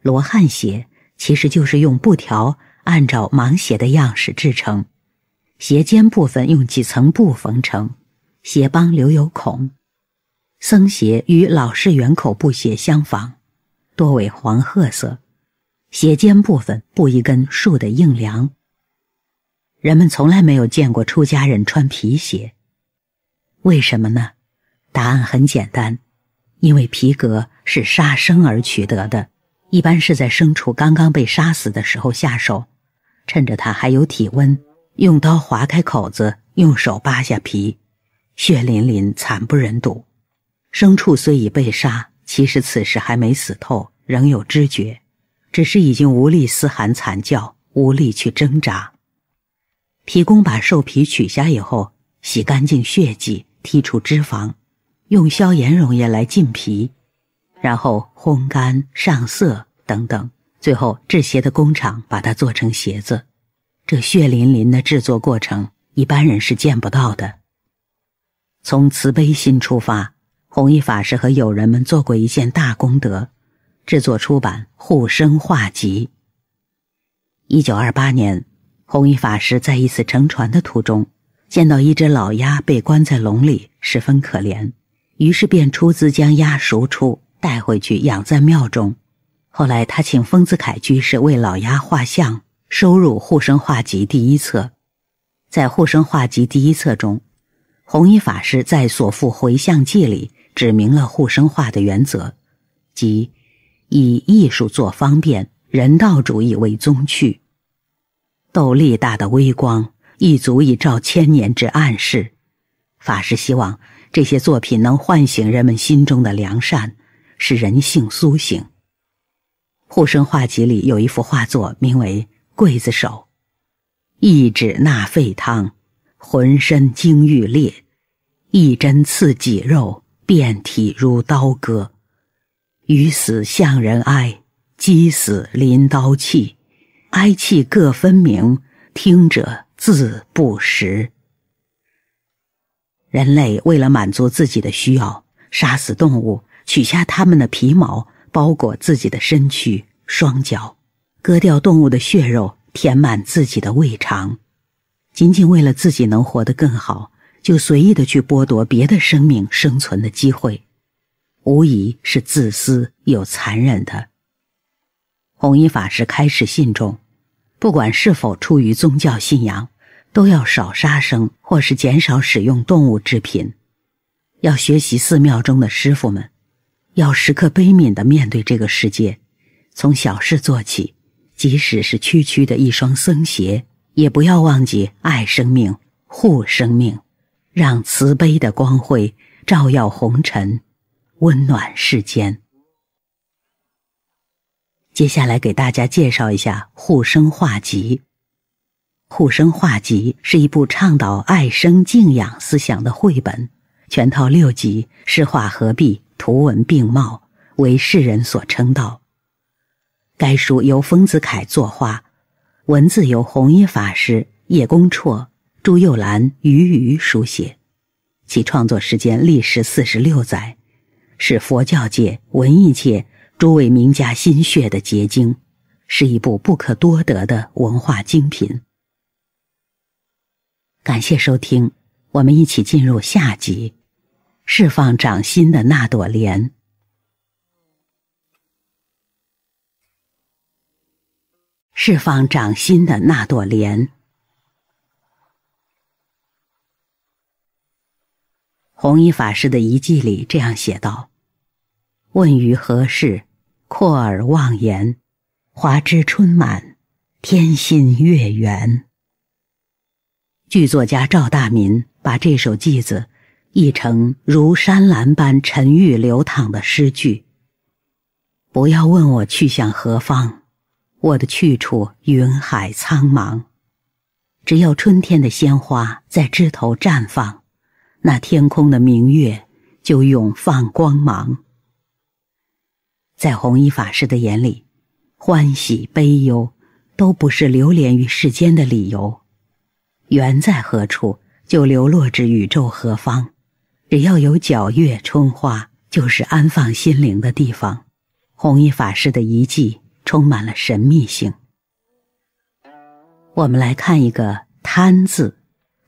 罗汉鞋其实就是用布条按照芒鞋的样式制成，鞋尖部分用几层布缝成，鞋帮留有孔。僧鞋与老式圆口布鞋相仿，多为黄褐色，鞋尖部分布一根竖的硬梁。人们从来没有见过出家人穿皮鞋，为什么呢？答案很简单。因为皮革是杀生而取得的，一般是在牲畜刚刚被杀死的时候下手，趁着它还有体温，用刀划开口子，用手扒下皮，血淋淋、惨不忍睹。牲畜虽已被杀，其实此时还没死透，仍有知觉，只是已经无力嘶喊惨叫，无力去挣扎。皮工把兽皮取下以后，洗干净血迹，剔除脂肪。用消炎溶液来浸皮，然后烘干、上色等等，最后制鞋的工厂把它做成鞋子。这血淋淋的制作过程，一般人是见不到的。从慈悲心出发，弘一法师和友人们做过一件大功德：制作出版《护生画集》。一九二八年，弘一法师在一次乘船的途中，见到一只老鸭被关在笼里，十分可怜。于是便出资将鸭赎出，带回去养在庙中。后来他请丰子恺居士为老鸭画像，收入《护生画集》第一册。在《护生画集》第一册中，弘一法师在所附回向记里指明了护生画的原则，即以艺术作方便，人道主义为宗趣。斗力大的微光亦足以照千年之暗室。法师希望。这些作品能唤醒人们心中的良善，使人性苏醒。《护生画集》里有一幅画作，名为《刽子手》，一指纳沸汤，浑身精欲裂；一针刺脊肉，遍体如刀割。鱼死向人哀，鸡死临刀泣，哀泣各分明，听者自不识。人类为了满足自己的需要，杀死动物，取下它们的皮毛包裹自己的身躯、双脚，割掉动物的血肉填满自己的胃肠，仅仅为了自己能活得更好，就随意的去剥夺别的生命生存的机会，无疑是自私又残忍的。弘一法师开始信中，不管是否出于宗教信仰。都要少杀生，或是减少使用动物制品。要学习寺庙中的师傅们，要时刻悲悯的面对这个世界，从小事做起，即使是区区的一双僧鞋，也不要忘记爱生命、护生命，让慈悲的光辉照耀红尘，温暖世间。接下来给大家介绍一下护生画集。《护生画集》是一部倡导爱生敬养思想的绘本，全套六集，诗画合璧，图文并茂，为世人所称道。该书由丰子恺作画，文字由弘一法师、叶公绰、朱佑兰、俞渝书写，其创作时间历时四十六载，是佛教界、文艺界诸位名家心血的结晶，是一部不可多得的文化精品。感谢收听，我们一起进入下集，《释放掌心的那朵莲》。释放掌心的那朵莲。弘一法师的遗记里这样写道：“问于何事，阔而望言；华枝春满，天心月圆。”剧作家赵大民把这首偈子译成如山岚般沉郁流淌的诗句：“不要问我去向何方，我的去处云海苍茫。只要春天的鲜花在枝头绽放，那天空的明月就永放光芒。”在弘一法师的眼里，欢喜悲忧都不是流连于世间的理由。缘在何处，就流落至宇宙何方。只要有皎月、春花，就是安放心灵的地方。弘一法师的遗迹充满了神秘性。我们来看一个“贪”字，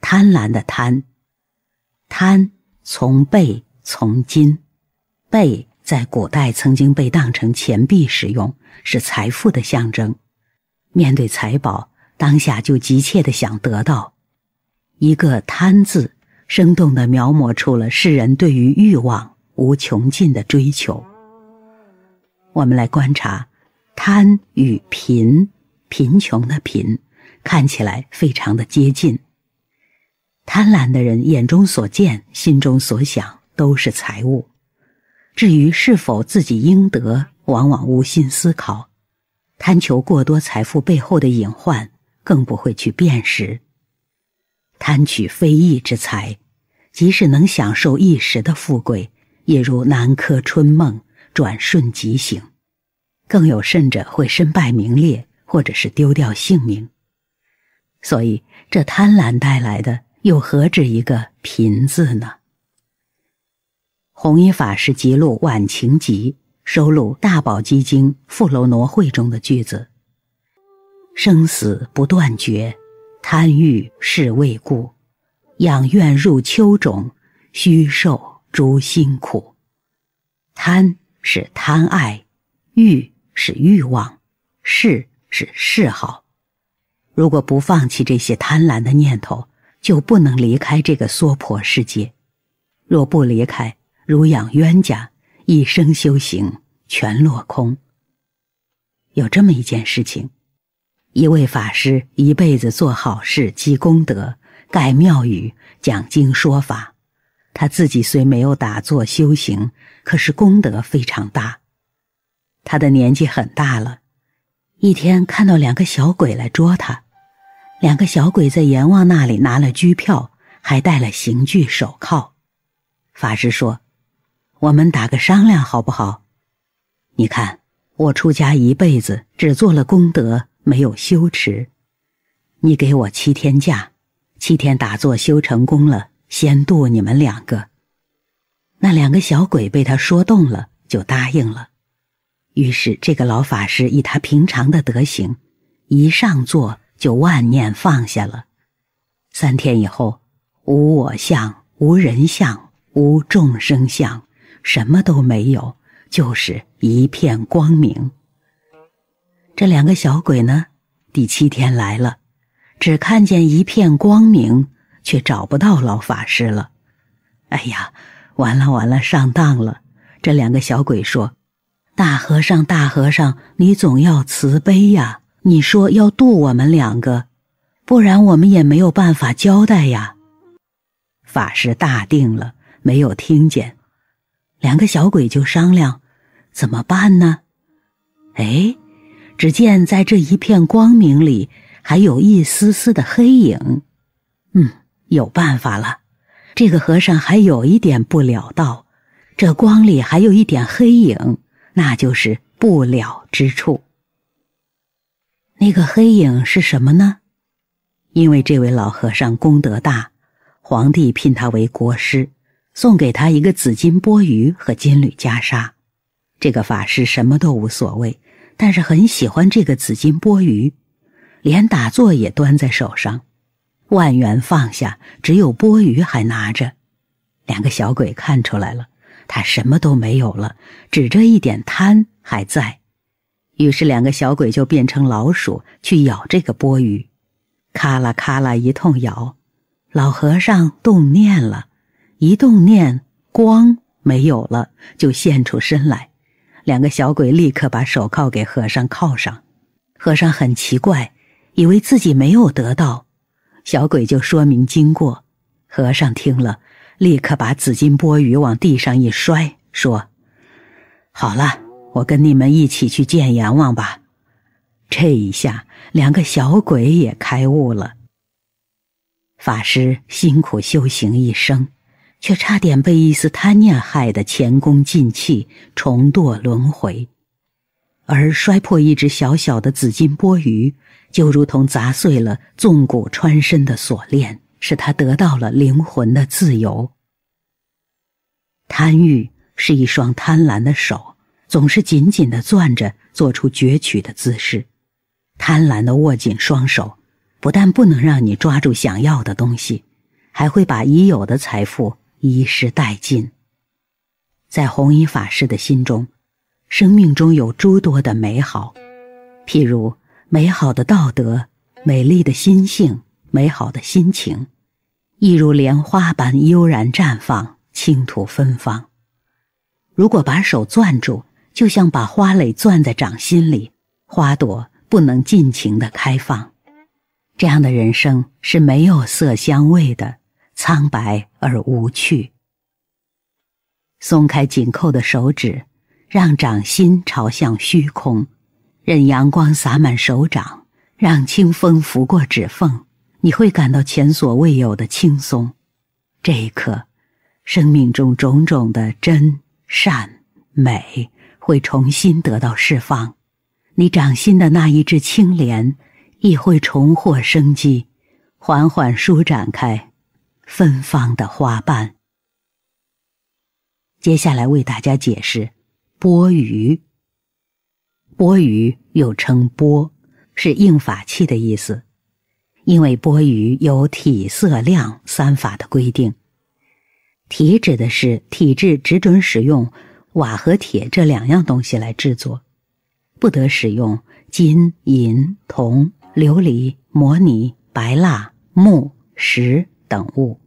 贪婪的“贪”。贪从贝从金，贝在古代曾经被当成钱币使用，是财富的象征。面对财宝。当下就急切的想得到，一个“贪”字，生动的描摹出了世人对于欲望无穷尽的追求。我们来观察，“贪”与“贫”，贫穷的“贫”，看起来非常的接近。贪婪的人眼中所见，心中所想，都是财物。至于是否自己应得，往往无心思考。贪求过多财富背后的隐患。更不会去辨识，贪取非义之财，即使能享受一时的富贵，也如南柯春梦，转瞬即醒。更有甚者，会身败名裂，或者是丢掉性命。所以，这贪婪带来的，又何止一个“贫”字呢？弘一法师辑录《晚晴集》，收录《大宝积经·富楼挪会》中的句子。生死不断绝，贪欲是未故，养怨入秋种，须受诸辛苦。贪是贪爱，欲是欲望，嗜是嗜好。如果不放弃这些贪婪的念头，就不能离开这个娑婆世界。若不离开，如养冤家，一生修行全落空。有这么一件事情。一位法师一辈子做好事积功德，盖庙宇、讲经说法。他自己虽没有打坐修行，可是功德非常大。他的年纪很大了，一天看到两个小鬼来捉他。两个小鬼在阎王那里拿了拘票，还带了刑具、手铐。法师说：“我们打个商量好不好？你看我出家一辈子只做了功德。”没有羞持，你给我七天假，七天打坐修成功了，先度你们两个。那两个小鬼被他说动了，就答应了。于是这个老法师以他平常的德行，一上座就万念放下了。三天以后，无我相，无人相，无众生相，什么都没有，就是一片光明。这两个小鬼呢？第七天来了，只看见一片光明，却找不到老法师了。哎呀，完了完了，上当了！这两个小鬼说：“大和尚，大和尚，你总要慈悲呀！你说要渡我们两个，不然我们也没有办法交代呀。”法师大定了，没有听见。两个小鬼就商量：“怎么办呢？”哎。只见在这一片光明里，还有一丝丝的黑影。嗯，有办法了。这个和尚还有一点不了道，这光里还有一点黑影，那就是不了之处。那个黑影是什么呢？因为这位老和尚功德大，皇帝聘他为国师，送给他一个紫金钵盂和金缕袈裟。这个法师什么都无所谓。但是很喜欢这个紫金钵盂，连打坐也端在手上。万元放下，只有钵盂还拿着。两个小鬼看出来了，他什么都没有了，只这一点贪还在。于是两个小鬼就变成老鼠去咬这个钵盂，咔啦咔啦一通咬。老和尚动念了，一动念光没有了，就现出身来。两个小鬼立刻把手铐给和尚铐上，和尚很奇怪，以为自己没有得到，小鬼就说明经过。和尚听了，立刻把紫金钵盂往地上一摔，说：“好了，我跟你们一起去见阎王吧。”这一下，两个小鬼也开悟了。法师辛苦修行一生。却差点被一丝贪念害得前功尽弃，重堕轮回。而摔破一只小小的紫金钵盂，就如同砸碎了纵骨穿身的锁链，使他得到了灵魂的自由。贪欲是一双贪婪的手，总是紧紧的攥着，做出攫取的姿势。贪婪的握紧双手，不但不能让你抓住想要的东西，还会把已有的财富。遗失殆尽，在弘一法师的心中，生命中有诸多的美好，譬如美好的道德、美丽的心性、美好的心情，一如莲花般悠然绽放，倾吐芬芳。如果把手攥住，就像把花蕾攥在掌心里，花朵不能尽情的开放，这样的人生是没有色香味的。苍白而无趣。松开紧扣的手指，让掌心朝向虚空，任阳光洒满手掌，让清风拂过指缝，你会感到前所未有的轻松。这一刻，生命中种种的真、善、美会重新得到释放，你掌心的那一只青莲亦会重获生机，缓缓舒展开。芬芳的花瓣。接下来为大家解释“钵盂”。钵盂又称“钵”，是应法器的意思。因为钵盂有体色量三法的规定，体指的是体质，只准使用瓦和铁这两样东西来制作，不得使用金、银、铜、琉璃、摩尼、白蜡、木、石等物。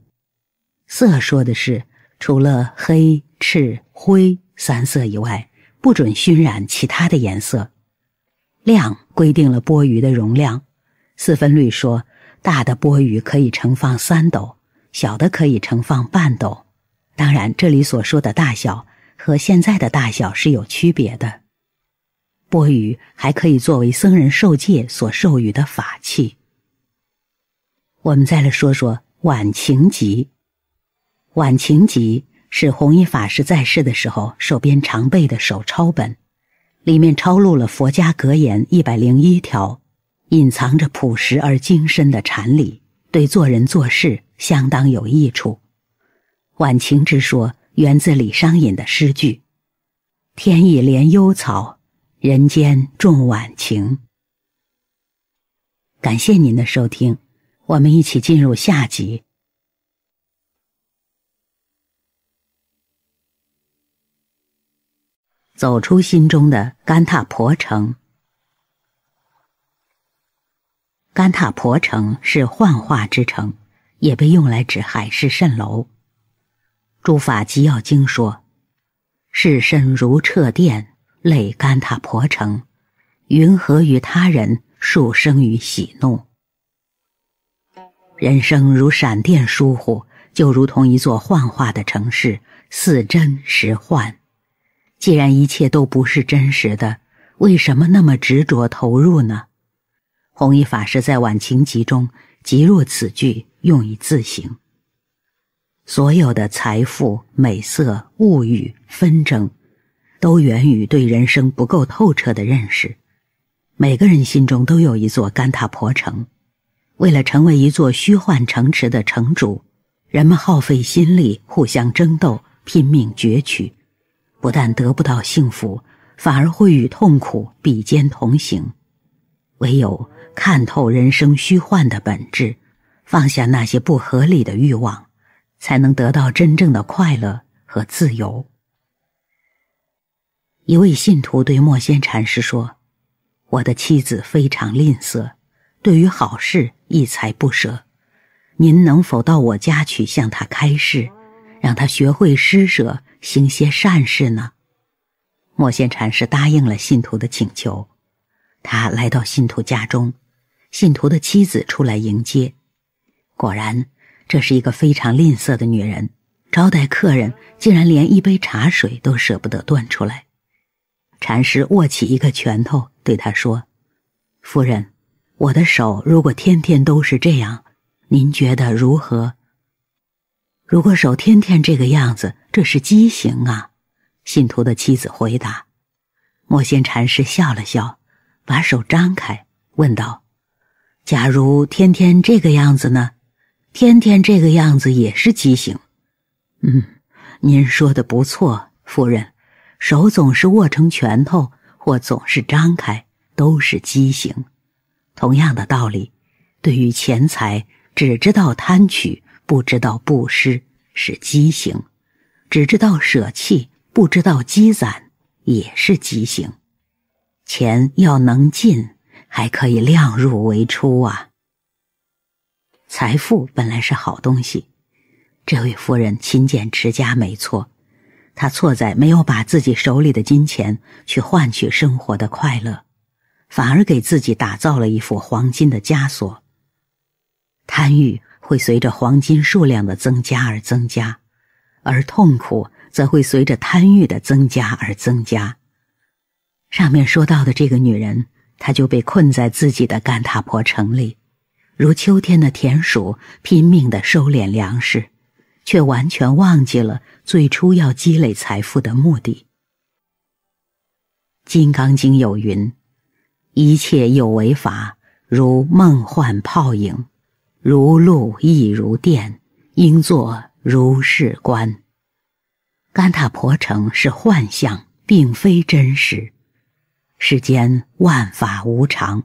色说的是，除了黑、赤、灰三色以外，不准熏染其他的颜色。量规定了钵盂的容量，四分律说大的钵盂可以盛放三斗，小的可以盛放半斗。当然，这里所说的大小和现在的大小是有区别的。钵盂还可以作为僧人受戒所授予的法器。我们再来说说《晚晴集》。《晚晴集》是弘一法师在世的时候手编常备的手抄本，里面抄录了佛家格言一百零一条，隐藏着朴实而精深的禅理，对做人做事相当有益处。晚晴之说源自李商隐的诗句：“天意怜幽草，人间重晚晴。”感谢您的收听，我们一起进入下集。走出心中的甘塔婆城。甘塔婆城是幻化之城，也被用来指海市蜃楼。《诸法集要经》说：“视身如彻电，类甘塔婆城；云何与他人数生于喜怒？人生如闪电，疏忽就如同一座幻化的城市，似真实幻。”既然一切都不是真实的，为什么那么执着投入呢？弘一法师在《晚晴集》中即若此句用以自省。所有的财富、美色、物欲、纷争，都源于对人生不够透彻的认识。每个人心中都有一座甘塔婆城，为了成为一座虚幻城池的城主，人们耗费心力，互相争斗，拼命攫取。不但得不到幸福，反而会与痛苦比肩同行。唯有看透人生虚幻的本质，放下那些不合理的欲望，才能得到真正的快乐和自由。一位信徒对莫仙禅师说：“我的妻子非常吝啬，对于好事一财不舍。您能否到我家去向他开示，让他学会施舍？”行些善事呢？莫仙禅师答应了信徒的请求，他来到信徒家中，信徒的妻子出来迎接。果然，这是一个非常吝啬的女人，招待客人竟然连一杯茶水都舍不得端出来。禅师握起一个拳头对他说：“夫人，我的手如果天天都是这样，您觉得如何？如果手天天这个样子。”这是畸形啊！信徒的妻子回答。莫仙禅师笑了笑，把手张开，问道：“假如天天这个样子呢？天天这个样子也是畸形。”“嗯，您说的不错，夫人。手总是握成拳头，或总是张开，都是畸形。同样的道理，对于钱财，只知道贪取，不知道布施，是畸形。”只知道舍弃，不知道积攒，也是畸形。钱要能进，还可以量入为出啊。财富本来是好东西，这位夫人勤俭持家没错，她错在没有把自己手里的金钱去换取生活的快乐，反而给自己打造了一副黄金的枷锁。贪欲会随着黄金数量的增加而增加。而痛苦则会随着贪欲的增加而增加。上面说到的这个女人，她就被困在自己的干塔婆城里，如秋天的田鼠拼命的收敛粮食，却完全忘记了最初要积累财富的目的。《金刚经》有云：“一切有为法，如梦幻泡影，如露亦如电，应作。”如是观，甘塔婆城是幻象，并非真实。世间万法无常，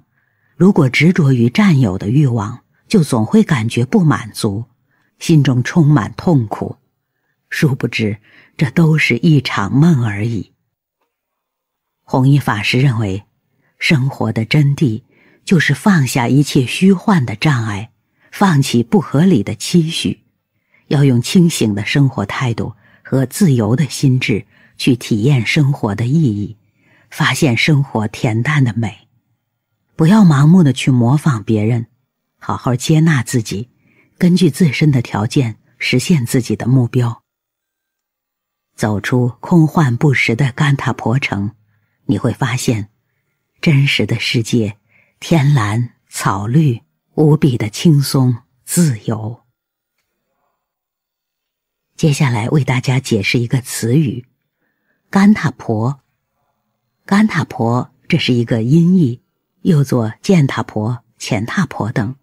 如果执着于占有的欲望，就总会感觉不满足，心中充满痛苦。殊不知，这都是一场梦而已。弘一法师认为，生活的真谛就是放下一切虚幻的障碍，放弃不合理的期许。要用清醒的生活态度和自由的心智去体验生活的意义，发现生活恬淡的美。不要盲目的去模仿别人，好好接纳自己，根据自身的条件实现自己的目标。走出空幻不实的甘塔婆城，你会发现真实的世界：天蓝草绿，无比的轻松自由。接下来为大家解释一个词语——甘塔婆。甘塔婆这是一个音译，又作见塔婆、浅塔婆等。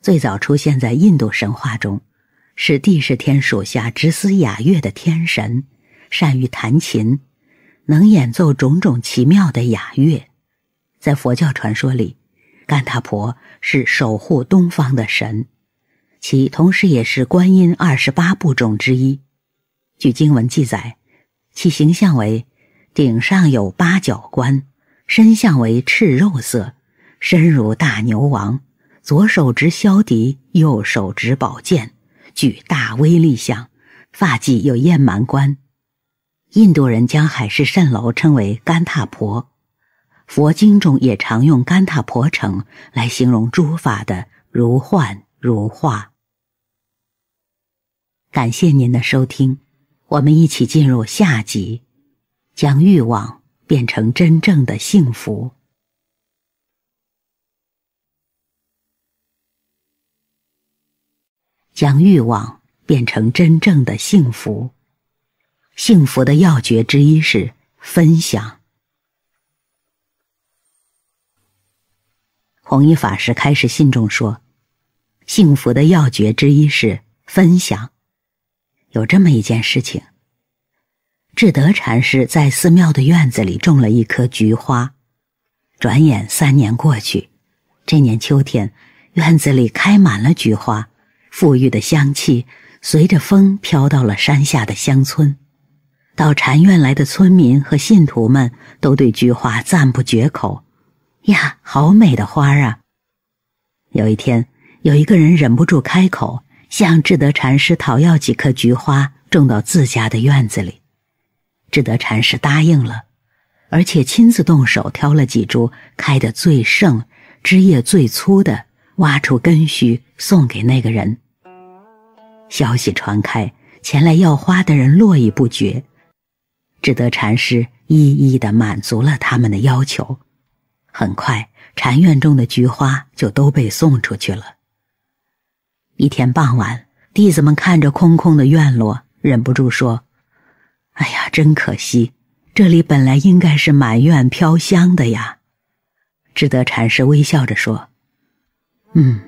最早出现在印度神话中，是帝释天属下执司雅乐的天神，善于弹琴，能演奏种种奇妙的雅乐。在佛教传说里，甘塔婆是守护东方的神。其同时也是观音二十八部众之一。据经文记载，其形象为顶上有八角冠，身相为赤肉色，身如大牛王，左手执萧笛，右手执宝剑，具大威力相，发髻有燕蛮冠。印度人将海市蜃楼称为甘塔婆，佛经中也常用甘塔婆城来形容诸法的如幻。如画，感谢您的收听，我们一起进入下集，将欲望变成真正的幸福。将欲望变成真正的幸福，幸福的要诀之一是分享。弘一法师开始信中说。幸福的要诀之一是分享。有这么一件事情：智德禅师在寺庙的院子里种了一棵菊花。转眼三年过去，这年秋天，院子里开满了菊花，馥郁的香气随着风飘到了山下的乡村。到禅院来的村民和信徒们都对菊花赞不绝口：“呀，好美的花儿啊！”有一天。有一个人忍不住开口，向智德禅师讨要几棵菊花，种到自家的院子里。智德禅师答应了，而且亲自动手挑了几株开得最盛、枝叶最粗的，挖出根须送给那个人。消息传开，前来要花的人络绎不绝，智德禅师一一的满足了他们的要求。很快，禅院中的菊花就都被送出去了。一天傍晚，弟子们看着空空的院落，忍不住说：“哎呀，真可惜！这里本来应该是满院飘香的呀。”智德禅师微笑着说：“嗯，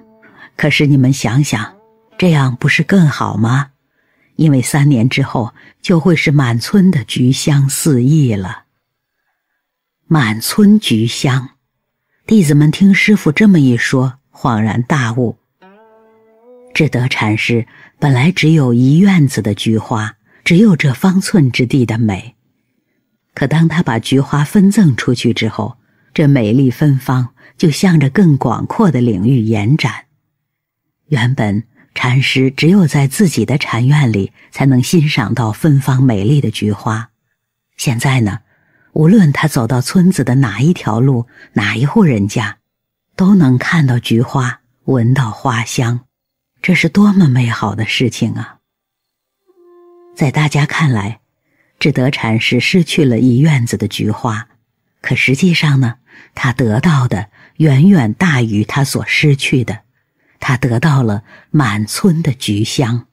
可是你们想想，这样不是更好吗？因为三年之后，就会是满村的菊香四溢了。满村菊香。”弟子们听师傅这么一说，恍然大悟。智德禅师本来只有一院子的菊花，只有这方寸之地的美。可当他把菊花分赠出去之后，这美丽芬芳就向着更广阔的领域延展。原本禅师只有在自己的禅院里才能欣赏到芬芳美丽的菊花，现在呢，无论他走到村子的哪一条路、哪一户人家，都能看到菊花，闻到花香。这是多么美好的事情啊！在大家看来，智德禅师失去了一院子的菊花，可实际上呢，他得到的远远大于他所失去的，他得到了满村的菊香。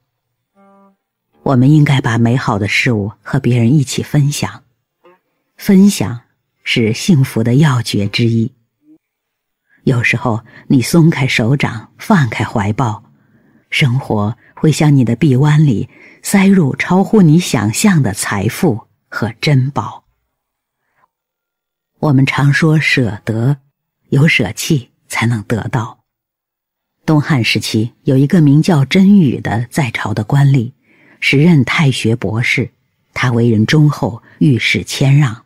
我们应该把美好的事物和别人一起分享，分享是幸福的要诀之一。有时候，你松开手掌，放开怀抱。生活会向你的臂弯里塞入超乎你想象的财富和珍宝。我们常说，舍得有舍弃才能得到。东汉时期，有一个名叫甄宇的在朝的官吏，时任太学博士。他为人忠厚，遇事谦让。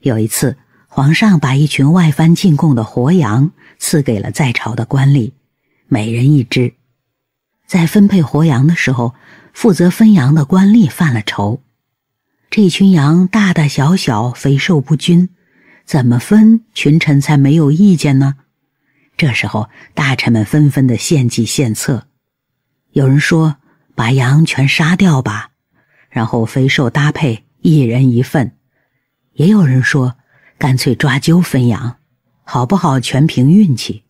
有一次，皇上把一群外藩进贡的活羊赐给了在朝的官吏，每人一只。在分配活羊的时候，负责分羊的官吏犯了愁：这群羊大大小小、肥瘦不均，怎么分群臣才没有意见呢？这时候，大臣们纷纷的献计献策。有人说：“把羊全杀掉吧，然后肥瘦搭配，一人一份。”也有人说：“干脆抓阄分羊，好不好全凭运气。”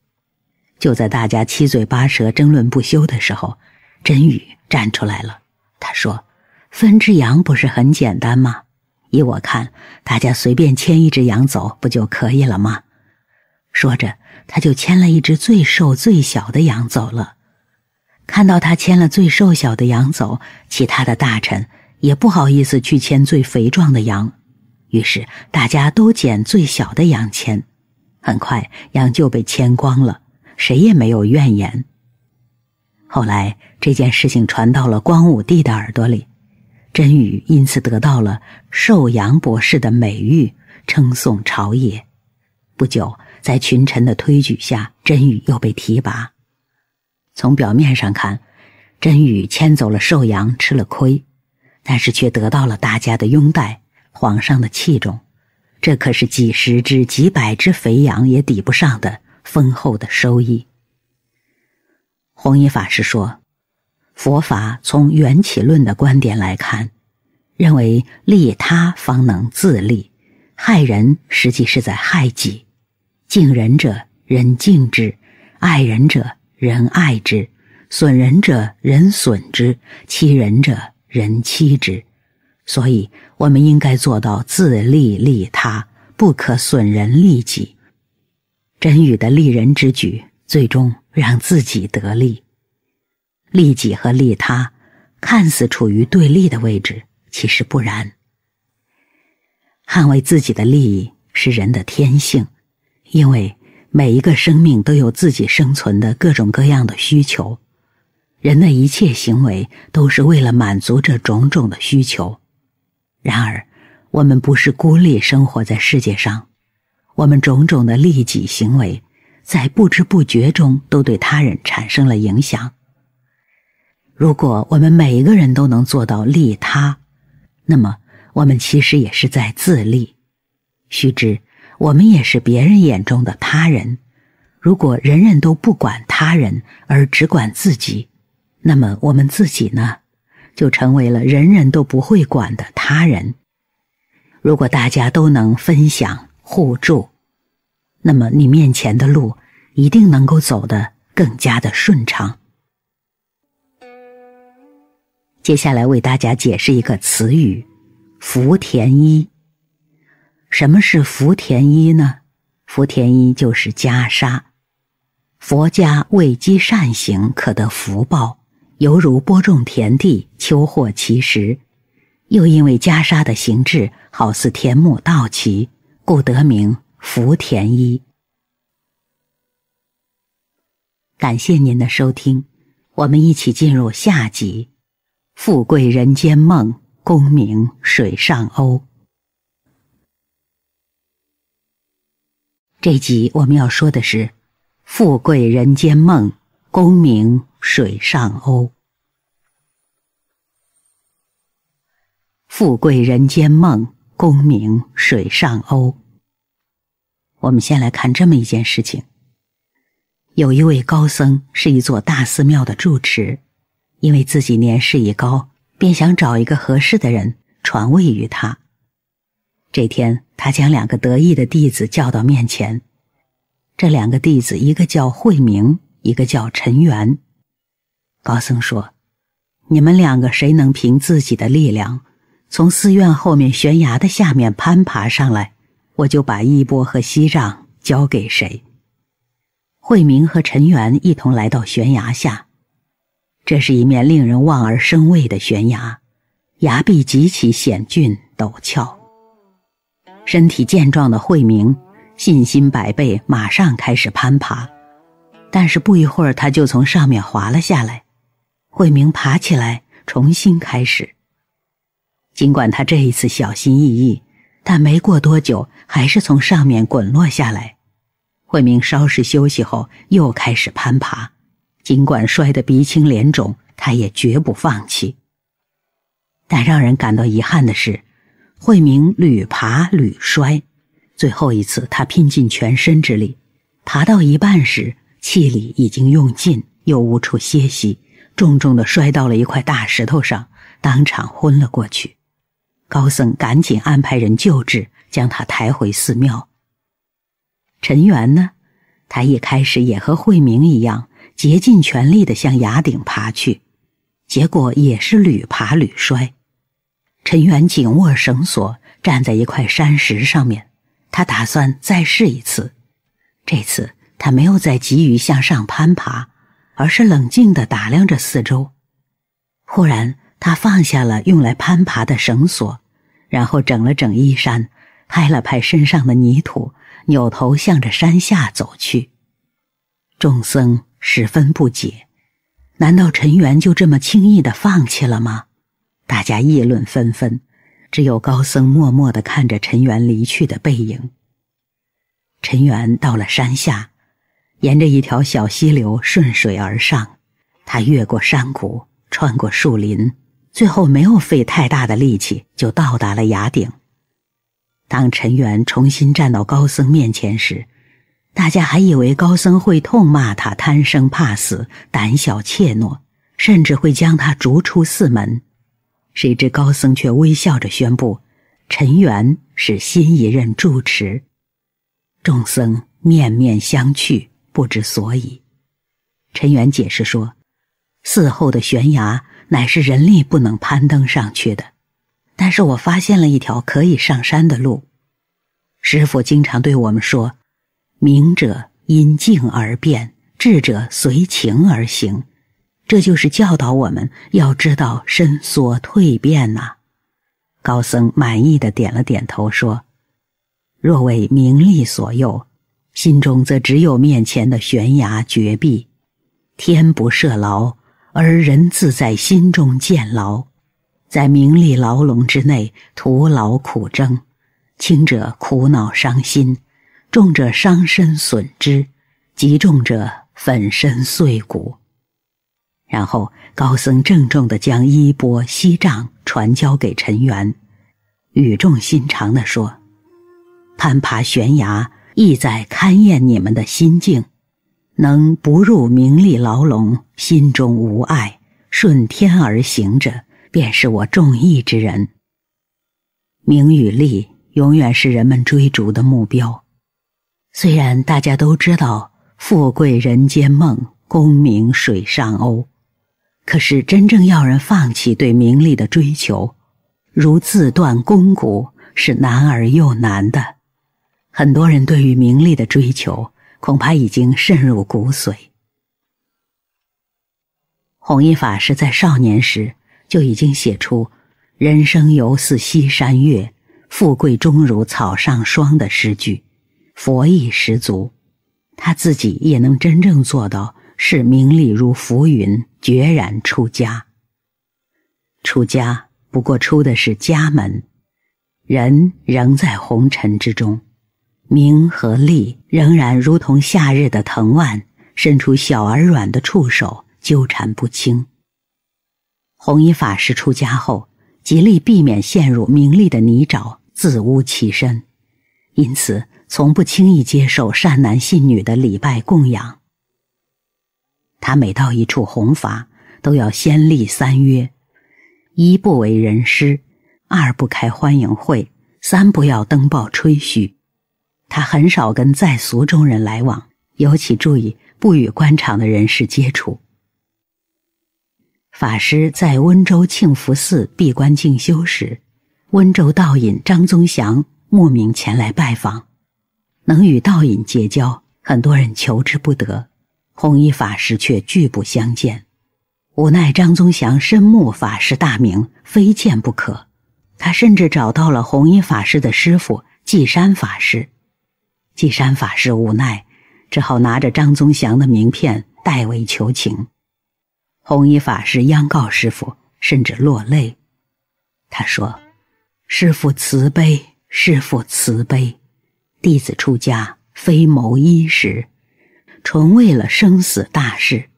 就在大家七嘴八舌争论不休的时候，真宇站出来了。他说：“分只羊不是很简单吗？依我看，大家随便牵一只羊走不就可以了吗？”说着，他就牵了一只最瘦最小的羊走了。看到他牵了最瘦小的羊走，其他的大臣也不好意思去牵最肥壮的羊，于是大家都捡最小的羊牵。很快，羊就被牵光了。谁也没有怨言。后来这件事情传到了光武帝的耳朵里，甄宇因此得到了寿阳博士的美誉，称颂朝野。不久，在群臣的推举下，甄宇又被提拔。从表面上看，甄宇牵走了寿阳，吃了亏，但是却得到了大家的拥戴，皇上的器重。这可是几十只、几百只肥羊也抵不上的。丰厚的收益。弘一法师说：“佛法从缘起论的观点来看，认为利他方能自利，害人实际是在害己。敬人者人敬之，爱人者人爱之，损人者人损之，欺人者人欺之。所以，我们应该做到自利利他，不可损人利己。”真宇的利人之举，最终让自己得利。利己和利他看似处于对立的位置，其实不然。捍卫自己的利益是人的天性，因为每一个生命都有自己生存的各种各样的需求，人的一切行为都是为了满足这种种的需求。然而，我们不是孤立生活在世界上。我们种种的利己行为，在不知不觉中都对他人产生了影响。如果我们每一个人都能做到利他，那么我们其实也是在自利。须知，我们也是别人眼中的他人。如果人人都不管他人而只管自己，那么我们自己呢，就成为了人人都不会管的他人。如果大家都能分享、互助，那么你面前的路一定能够走得更加的顺畅。接下来为大家解释一个词语：福田一”。什么是福田一呢？福田一就是袈裟。佛家为积善行可得福报，犹如播种田地，秋获其实。又因为袈裟的形制好似田亩稻畦，故得名。福田一，感谢您的收听，我们一起进入下集，《富贵人间梦，功名水上鸥》。这集我们要说的是，《富贵人间梦，功名水上鸥》。富贵人间梦，功名水上鸥。我们先来看这么一件事情。有一位高僧是一座大寺庙的住持，因为自己年事已高，便想找一个合适的人传位于他。这天，他将两个得意的弟子叫到面前。这两个弟子，一个叫慧明，一个叫陈元。高僧说：“你们两个，谁能凭自己的力量，从寺院后面悬崖的下面攀爬上来？”我就把衣钵和西藏交给谁。惠明和陈元一同来到悬崖下，这是一面令人望而生畏的悬崖，崖壁极其险峻陡峭。身体健壮的惠明信心百倍，马上开始攀爬，但是不一会儿他就从上面滑了下来。惠明爬起来，重新开始。尽管他这一次小心翼翼。但没过多久，还是从上面滚落下来。慧明稍事休息后，又开始攀爬。尽管摔得鼻青脸肿，他也绝不放弃。但让人感到遗憾的是，慧明屡爬屡摔。最后一次，他拼尽全身之力，爬到一半时，气力已经用尽，又无处歇息，重重的摔到了一块大石头上，当场昏了过去。高僧赶紧安排人救治，将他抬回寺庙。陈元呢？他一开始也和慧明一样，竭尽全力的向崖顶爬去，结果也是屡爬屡摔。陈元紧握绳索，站在一块山石上面，他打算再试一次。这次他没有再急于向上攀爬，而是冷静的打量着四周。忽然。他放下了用来攀爬的绳索，然后整了整衣衫，拍了拍身上的泥土，扭头向着山下走去。众僧十分不解：难道陈元就这么轻易的放弃了吗？大家议论纷纷，只有高僧默默的看着陈元离去的背影。陈元到了山下，沿着一条小溪流顺水而上，他越过山谷，穿过树林。最后没有费太大的力气，就到达了崖顶。当陈元重新站到高僧面前时，大家还以为高僧会痛骂他贪生怕死、胆小怯懦，甚至会将他逐出寺门。谁知高僧却微笑着宣布，陈元是新一任住持。众僧面面相觑，不知所以。陈元解释说：“寺后的悬崖。”乃是人力不能攀登上去的，但是我发现了一条可以上山的路。师傅经常对我们说：“明者因境而变，智者随情而行。”这就是教导我们要知道身所蜕变呐。高僧满意的点了点头，说：“若为名利所诱，心中则只有面前的悬崖绝壁，天不设牢。”而人自在心中渐牢，在名利牢笼之内徒劳苦争，轻者苦恼伤心，重者伤身损肢，极重者粉身碎骨。然后，高僧郑重地将衣钵、锡杖传交给陈元，语重心长地说：“攀爬悬崖，意在勘验你们的心境。”能不入名利牢笼，心中无爱，顺天而行者，便是我重义之人。名与利永远是人们追逐的目标。虽然大家都知道“富贵人间梦，功名水上鸥”，可是真正要人放弃对名利的追求，如自断肱骨，是难而又难的。很多人对于名利的追求。恐怕已经渗入骨髓。弘一法师在少年时就已经写出“人生犹似西山月，富贵终如草上霜”的诗句，佛意十足。他自己也能真正做到视名利如浮云，决然出家。出家不过出的是家门，人仍在红尘之中。名和利仍然如同夏日的藤蔓，伸出小而软的触手，纠缠不清。弘一法师出家后，极力避免陷入名利的泥沼，自污其身，因此从不轻易接受善男信女的礼拜供养。他每到一处弘法，都要先立三约：一不为人师，二不开欢迎会，三不要登报吹嘘。他很少跟在俗中人来往，尤其注意不与官场的人士接触。法师在温州庆福寺闭关静修时，温州道隐张宗祥慕名前来拜访。能与道隐结交，很多人求之不得，弘一法师却拒不相见。无奈张宗祥深慕法师大名，非见不可，他甚至找到了弘一法师的师傅济山法师。济山法师无奈，只好拿着张宗祥的名片代为求情。红衣法师央告师傅，甚至落泪。他说：“师傅慈悲，师傅慈悲，弟子出家非谋衣食，纯为了生死大事。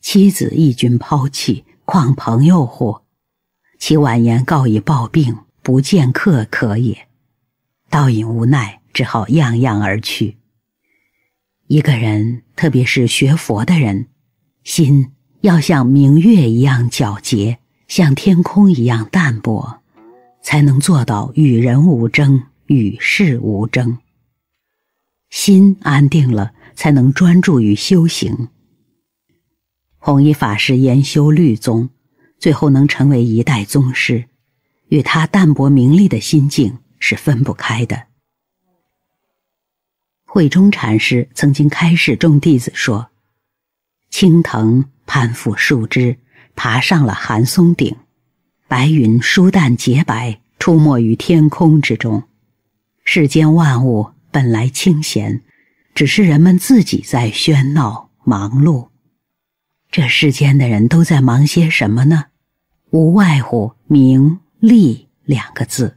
妻子一君抛弃，况朋友乎？其晚言告以抱病，不见客可也。道隐无奈。”只好样样而去。一个人，特别是学佛的人，心要像明月一样皎洁，像天空一样淡泊，才能做到与人无争、与世无争。心安定了，才能专注于修行。弘一法师研修律宗，最后能成为一代宗师，与他淡泊名利的心境是分不开的。慧中禅师曾经开示众弟子说：“青藤攀附树枝，爬上了寒松顶；白云舒淡洁白，出没于天空之中。世间万物本来清闲，只是人们自己在喧闹忙碌。这世间的人都在忙些什么呢？无外乎名利两个字。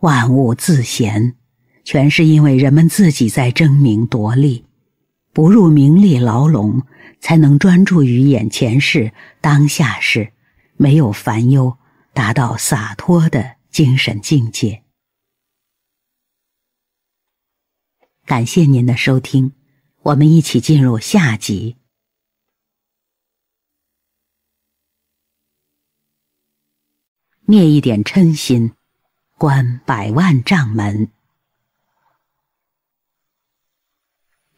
万物自闲。”全是因为人们自己在争名夺利，不入名利牢笼，才能专注于眼前事、当下事，没有烦忧，达到洒脱的精神境界。感谢您的收听，我们一起进入下集。灭一点嗔心，关百万丈门。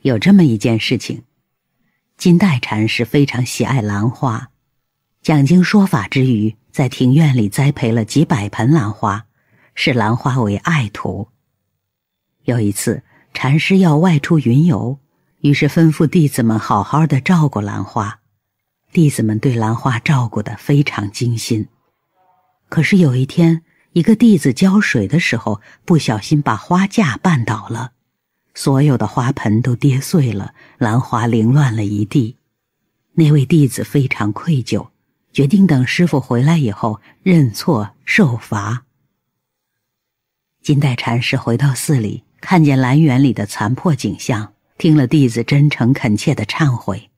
有这么一件事情，金代禅师非常喜爱兰花，讲经说法之余，在庭院里栽培了几百盆兰花，视兰花为爱徒。有一次，禅师要外出云游，于是吩咐弟子们好好的照顾兰花。弟子们对兰花照顾的非常精心，可是有一天，一个弟子浇水的时候，不小心把花架绊倒了。所有的花盆都跌碎了，兰花凌乱了一地。那位弟子非常愧疚，决定等师傅回来以后认错受罚。金代禅师回到寺里，看见兰园里的残破景象，听了弟子真诚恳切的忏悔，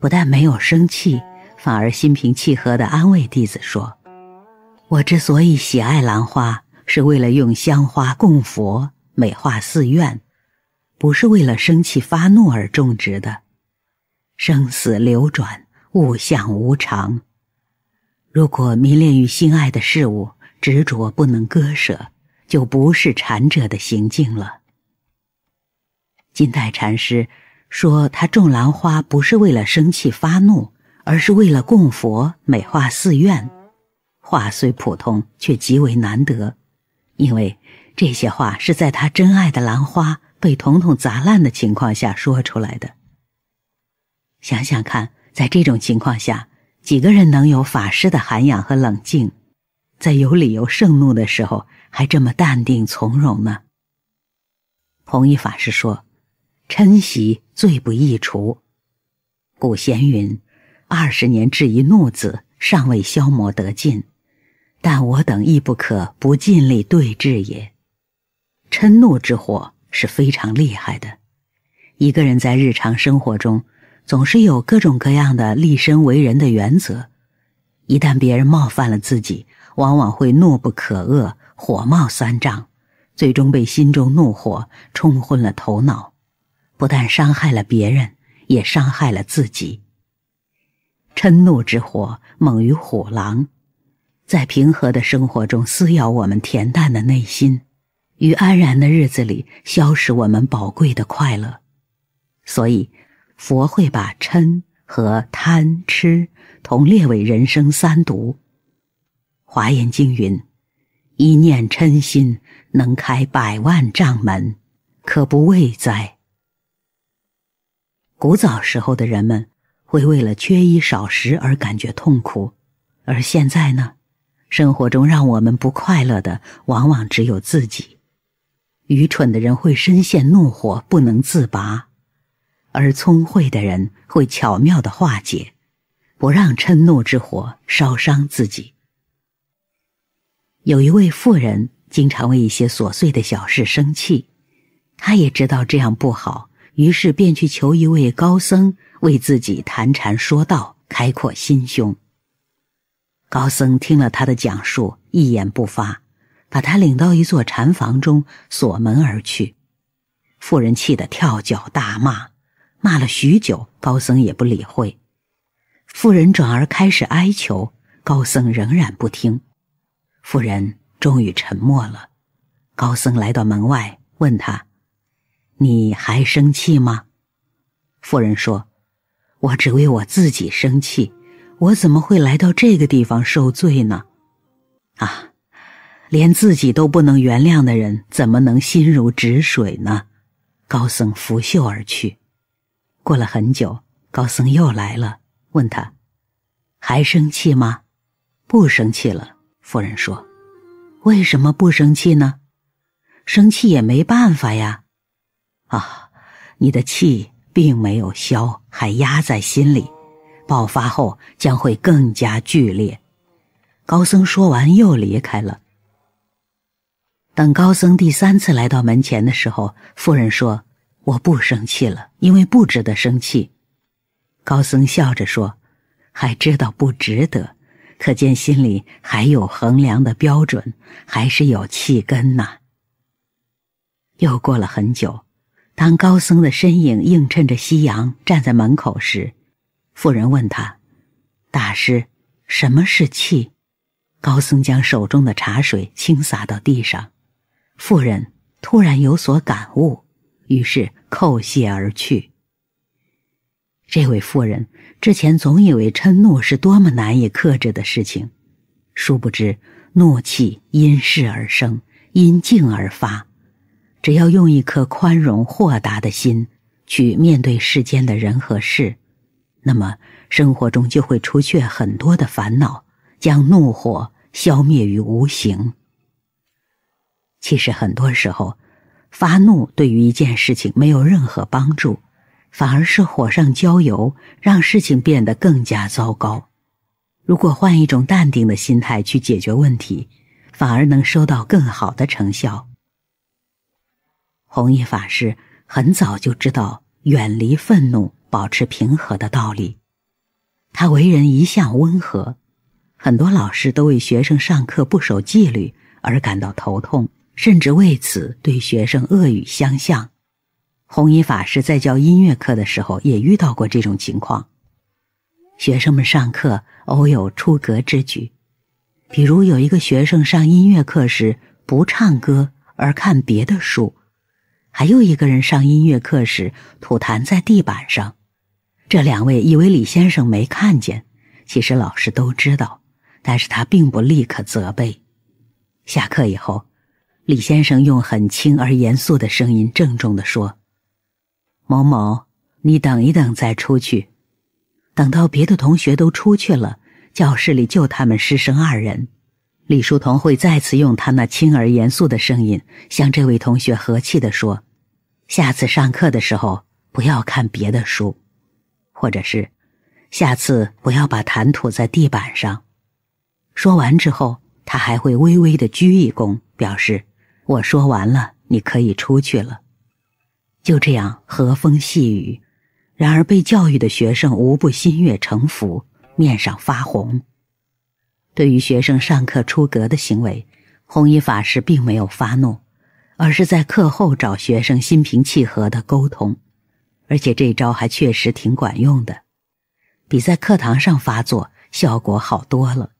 不但没有生气，反而心平气和的安慰弟子说：“我之所以喜爱兰花，是为了用香花供佛，美化寺院。”不是为了生气发怒而种植的，生死流转，物象无常。如果迷恋于心爱的事物，执着不能割舍，就不是禅者的行径了。金代禅师说：“他种兰花不是为了生气发怒，而是为了供佛，美化寺院。”话虽普通，却极为难得，因为这些话是在他真爱的兰花。被统统砸烂的情况下说出来的。想想看，在这种情况下，几个人能有法师的涵养和冷静，在有理由盛怒的时候还这么淡定从容呢？弘一法师说：“嗔喜罪不易除。古贤云：‘二十年治一怒子，尚未消磨得尽。’但我等亦不可不尽力对治也。嗔怒之火。”是非常厉害的。一个人在日常生活中，总是有各种各样的立身为人的原则。一旦别人冒犯了自己，往往会怒不可遏、火冒三丈，最终被心中怒火冲昏了头脑，不但伤害了别人，也伤害了自己。嗔怒之火猛于虎狼，在平和的生活中撕咬我们恬淡的内心。于安然的日子里，消失我们宝贵的快乐。所以，佛会把嗔和贪吃同列为人生三毒。华严经云：“一念嗔心，能开百万丈门，可不畏哉？”古早时候的人们会为了缺衣少食而感觉痛苦，而现在呢？生活中让我们不快乐的，往往只有自己。愚蠢的人会深陷怒火不能自拔，而聪慧的人会巧妙的化解，不让嗔怒之火烧伤自己。有一位富人经常为一些琐碎的小事生气，他也知道这样不好，于是便去求一位高僧为自己谈禅说道，开阔心胸。高僧听了他的讲述，一言不发。把他领到一座禅房中，锁门而去。妇人气得跳脚大骂，骂了许久，高僧也不理会。妇人转而开始哀求，高僧仍然不听。妇人终于沉默了。高僧来到门外，问他：“你还生气吗？”妇人说：“我只为我自己生气，我怎么会来到这个地方受罪呢？”啊。连自己都不能原谅的人，怎么能心如止水呢？高僧拂袖而去。过了很久，高僧又来了，问他：“还生气吗？”“不生气了。”夫人说。“为什么不生气呢？”“生气也没办法呀。”“啊，你的气并没有消，还压在心里，爆发后将会更加剧烈。”高僧说完又离开了。等高僧第三次来到门前的时候，妇人说：“我不生气了，因为不值得生气。”高僧笑着说：“还知道不值得，可见心里还有衡量的标准，还是有气根呐。”又过了很久，当高僧的身影映衬着夕阳站在门口时，妇人问他：“大师，什么是气？”高僧将手中的茶水倾洒到地上。妇人突然有所感悟，于是叩谢而去。这位妇人之前总以为嗔怒是多么难以克制的事情，殊不知怒气因事而生，因境而发。只要用一颗宽容豁达的心去面对世间的人和事，那么生活中就会除却很多的烦恼，将怒火消灭于无形。其实很多时候，发怒对于一件事情没有任何帮助，反而是火上浇油，让事情变得更加糟糕。如果换一种淡定的心态去解决问题，反而能收到更好的成效。弘一法师很早就知道远离愤怒、保持平和的道理，他为人一向温和，很多老师都为学生上课不守纪律而感到头痛。甚至为此对学生恶语相向。弘一法师在教音乐课的时候，也遇到过这种情况。学生们上课偶有出格之举，比如有一个学生上音乐课时不唱歌而看别的书，还有一个人上音乐课时吐痰在地板上。这两位以为李先生没看见，其实老师都知道，但是他并不立刻责备。下课以后。李先生用很轻而严肃的声音郑重地说：“某某，你等一等再出去，等到别的同学都出去了，教室里就他们师生二人。李书同会再次用他那轻而严肃的声音向这位同学和气的说：下次上课的时候不要看别的书，或者是下次不要把痰吐在地板上。说完之后，他还会微微的鞠一躬，表示。”我说完了，你可以出去了。就这样和风细雨，然而被教育的学生无不心悦诚服，面上发红。对于学生上课出格的行为，弘一法师并没有发怒，而是在课后找学生心平气和的沟通，而且这招还确实挺管用的，比在课堂上发作效果好多了。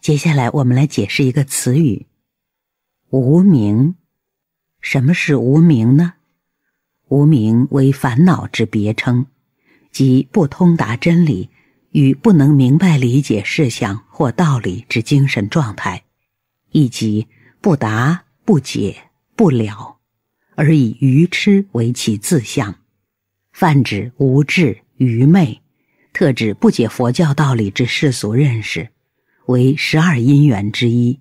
接下来我们来解释一个词语。无明，什么是无明呢？无名为烦恼之别称，即不通达真理与不能明白理解事项或道理之精神状态，以及不答、不解、不了，而以愚痴为其自相，泛指无智愚昧，特指不解佛教道理之世俗认识，为十二因缘之一。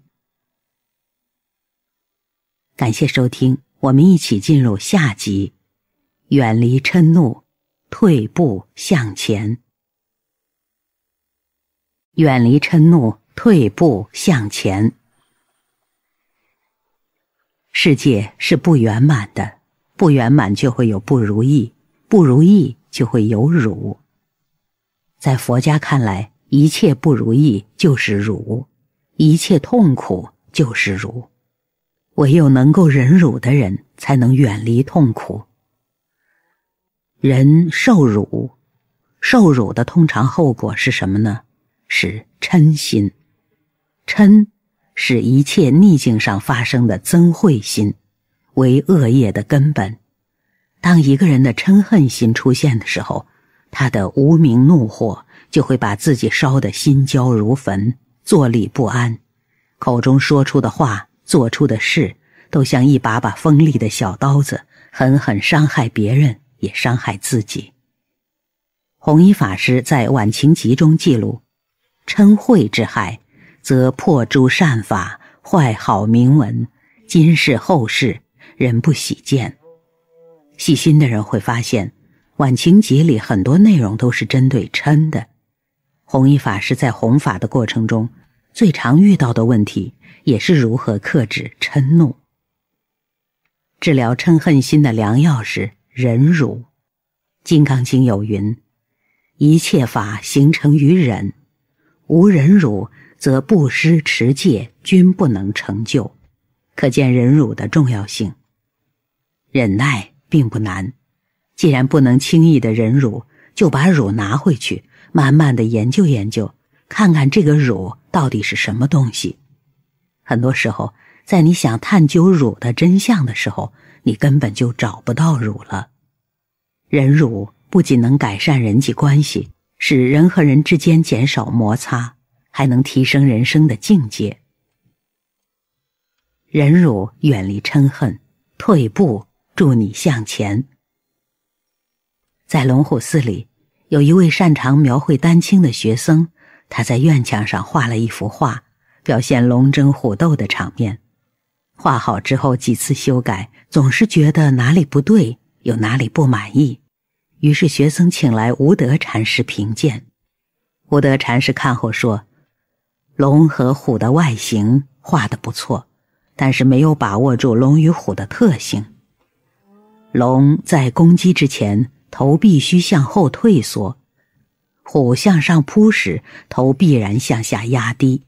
感谢收听，我们一起进入下集。远离嗔怒，退步向前。远离嗔怒，退步向前。世界是不圆满的，不圆满就会有不如意，不如意就会有辱。在佛家看来，一切不如意就是辱，一切痛苦就是辱。唯有能够忍辱的人，才能远离痛苦。人受辱，受辱的通常后果是什么呢？是嗔心。嗔是一切逆境上发生的憎慧心，为恶业的根本。当一个人的嗔恨心出现的时候，他的无名怒火就会把自己烧得心焦如焚，坐立不安，口中说出的话。做出的事都像一把把锋利的小刀子，狠狠伤害别人，也伤害自己。弘一法师在《晚晴集》中记录：“嗔恚之害，则破诸善法，坏好名闻，今世后世人不喜见。”细心的人会发现，《晚晴集》里很多内容都是针对嗔的。弘一法师在弘法的过程中，最常遇到的问题。也是如何克制嗔怒？治疗嗔恨心的良药是忍辱。《金刚经》有云：“一切法形成于忍，无忍辱则布施、持戒均不能成就。”可见忍辱的重要性。忍耐并不难，既然不能轻易的忍辱，就把辱拿回去，慢慢的研究研究，看看这个辱到底是什么东西。很多时候，在你想探究汝的真相的时候，你根本就找不到汝了。忍辱不仅能改善人际关系，使人和人之间减少摩擦，还能提升人生的境界。忍辱远离嗔恨，退步助你向前。在龙虎寺里，有一位擅长描绘丹青的学生，他在院墙上画了一幅画。表现龙争虎斗的场面，画好之后几次修改，总是觉得哪里不对，有哪里不满意。于是学僧请来无德禅师评鉴。无德禅师看后说：“龙和虎的外形画的不错，但是没有把握住龙与虎的特性。龙在攻击之前，头必须向后退缩；虎向上扑时，头必然向下压低。”